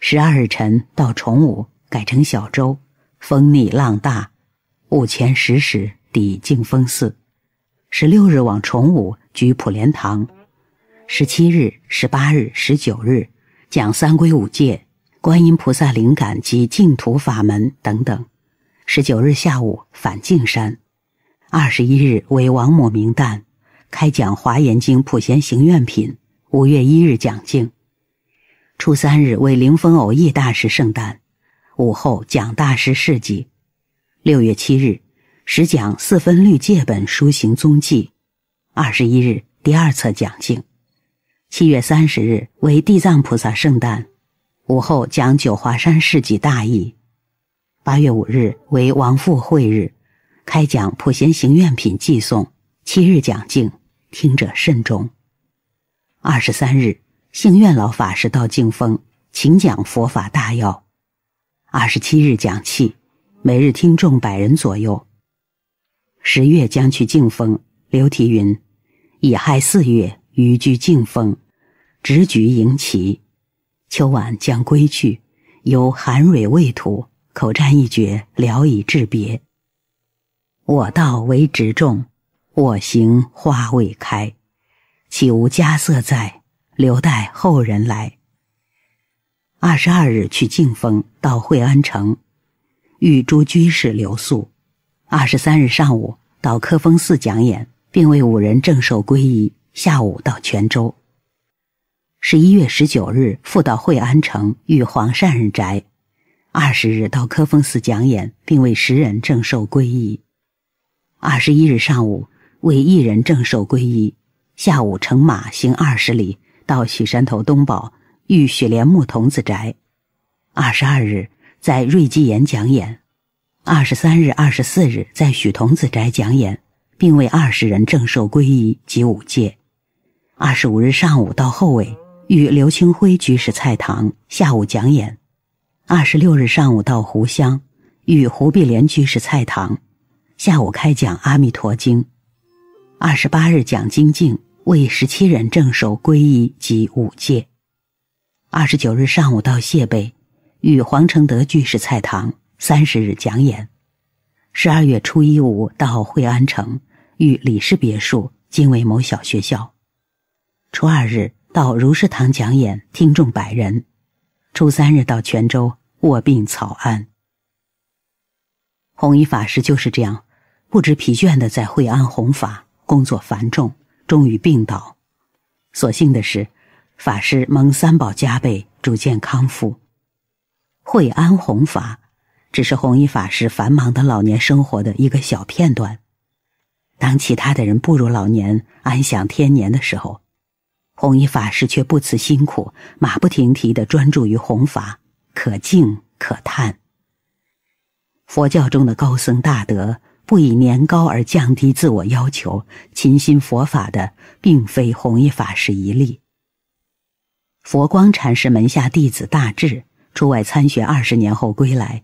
十二日晨到崇武，改成小舟，风逆浪大。午前十时抵净峰寺。十六日往崇武，居普莲堂。十七日、十八日、十九日讲三规五戒、观音菩萨灵感及净土法门等等。十九日下午返净山。二十一日为王母明旦，开讲《华严经》普贤行愿品。五月一日讲经。初三日为灵峰偶义大师圣诞，午后讲大师事迹。六月七日，始讲四分律戒本书行踪迹。二十一日第二册讲经。七月三十日为地藏菩萨圣诞，午后讲九华山事迹大意。八月五日为王富会日，开讲普贤行愿品寄送，七日讲经，听者慎重。二十三日。幸愿老法师到静峰，请讲佛法大要。二十七日讲气，每日听众百人左右。十月将去静峰，刘题云：“乙亥四月，余居静峰，执局迎旗，秋晚将归去，由寒蕊未吐，口占一绝聊以致别：我道为执众，我行花未开，岂无佳色在？”留待后人来。二十二日去静峰，到惠安城，遇诸居士留宿。二十三日上午到科峰寺讲演，并为五人正受皈依。下午到泉州。十一月十九日复到惠安城，遇黄善人宅。二十日到科峰寺讲演，并为十人正受皈依。二十一日上午为一人正受皈依，下午乘马行二十里。到许山头东堡遇雪莲木童子宅，二十二日在瑞基岩讲演，二十三日、二十四日在许童子宅讲演，并为二十人正受皈依及五戒。二十五日上午到后尾与刘清辉居士菜堂，下午讲演。二十六日上午到湖乡与胡碧莲居士菜堂，下午开讲《阿弥陀经》。二十八日讲精进。为十七人正守皈依及五戒。二十九日上午到谢北，与黄承德居士菜堂。三十日讲演。十二月初一五到惠安城，遇李氏别墅今为某小学校。初二日到如是堂讲演，听众百人。初三日到泉州卧病草庵。弘一法师就是这样不知疲倦的在惠安弘法，工作繁重。终于病倒，所幸的是，法师蒙三宝加倍，逐渐康复。惠安弘法，只是弘一法师繁忙的老年生活的一个小片段。当其他的人步入老年，安享天年的时候，弘一法师却不辞辛苦，马不停蹄的专注于弘法，可敬可叹。佛教中的高僧大德。不以年高而降低自我要求，勤心佛法的，并非弘一法师一例。佛光禅师门下弟子大智出外参学二十年后归来，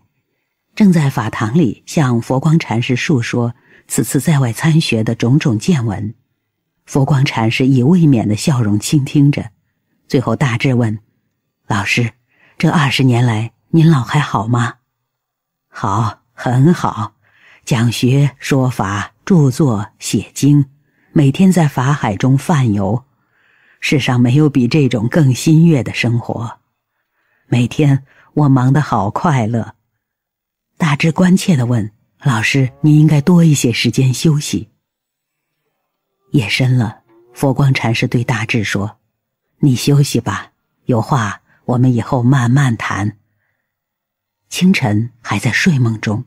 正在法堂里向佛光禅师述说此次在外参学的种种见闻。佛光禅师以未免的笑容倾听着，最后大智问：“老师，这二十年来您老还好吗？”“好，很好。”讲学说法，著作写经，每天在法海中泛游，世上没有比这种更心悦的生活。每天我忙得好快乐。大智关切的问：“老师，你应该多一些时间休息。”夜深了，佛光禅师对大智说：“你休息吧，有话我们以后慢慢谈。”清晨还在睡梦中。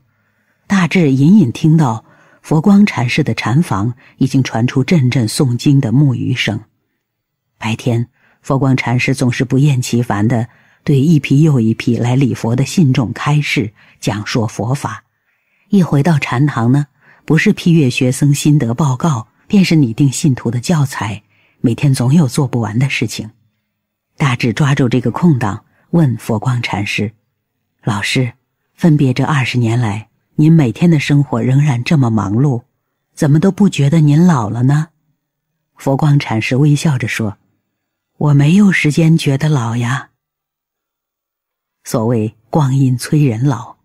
大智隐隐听到佛光禅师的禅房已经传出阵阵诵经的木鱼声。白天，佛光禅师总是不厌其烦的对一批又一批来礼佛的信众开示、讲说佛法。一回到禅堂呢，不是批阅学生心得报告，便是拟定信徒的教材。每天总有做不完的事情。大智抓住这个空档，问佛光禅师：“老师，分别这二十年来？”您每天的生活仍然这么忙碌，怎么都不觉得您老了呢？佛光禅师微笑着说：“我没有时间觉得老呀。所谓光阴催人老，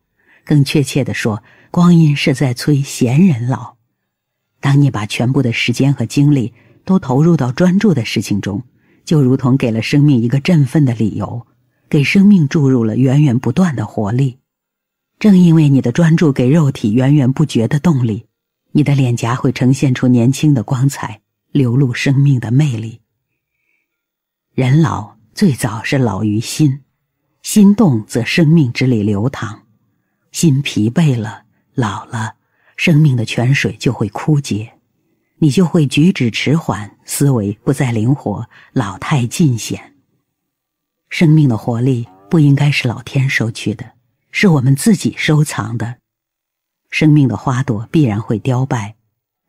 更确切的说，光阴是在催闲人老。当你把全部的时间和精力都投入到专注的事情中，就如同给了生命一个振奋的理由，给生命注入了源源不断的活力。”正因为你的专注给肉体源源不绝的动力，你的脸颊会呈现出年轻的光彩，流露生命的魅力。人老最早是老于心，心动则生命之力流淌；心疲惫了，老了，生命的泉水就会枯竭，你就会举止迟缓，思维不再灵活，老态尽显。生命的活力不应该是老天收取的。是我们自己收藏的，生命的花朵必然会凋败，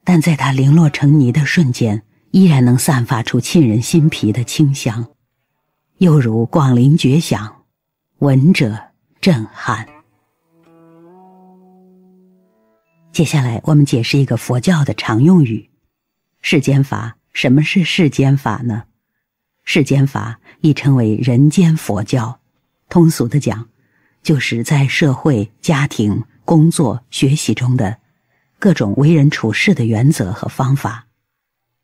但在它零落成泥的瞬间，依然能散发出沁人心脾的清香，又如广陵绝响，闻者震撼。接下来，我们解释一个佛教的常用语“世间法”。什么是世间法呢？世间法亦称为人间佛教，通俗的讲。就是在社会、家庭、工作、学习中的各种为人处事的原则和方法，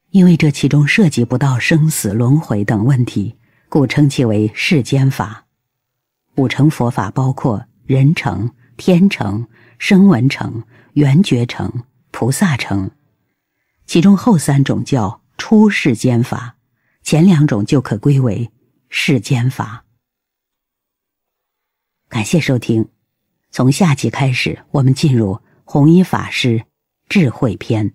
因为这其中涉及不到生死轮回等问题，故称其为世间法。五乘佛法包括人乘、天乘、声闻乘、缘觉乘、菩萨乘，其中后三种叫出世间法，前两种就可归为世间法。感谢收听，从下集开始，我们进入弘一法师智慧篇。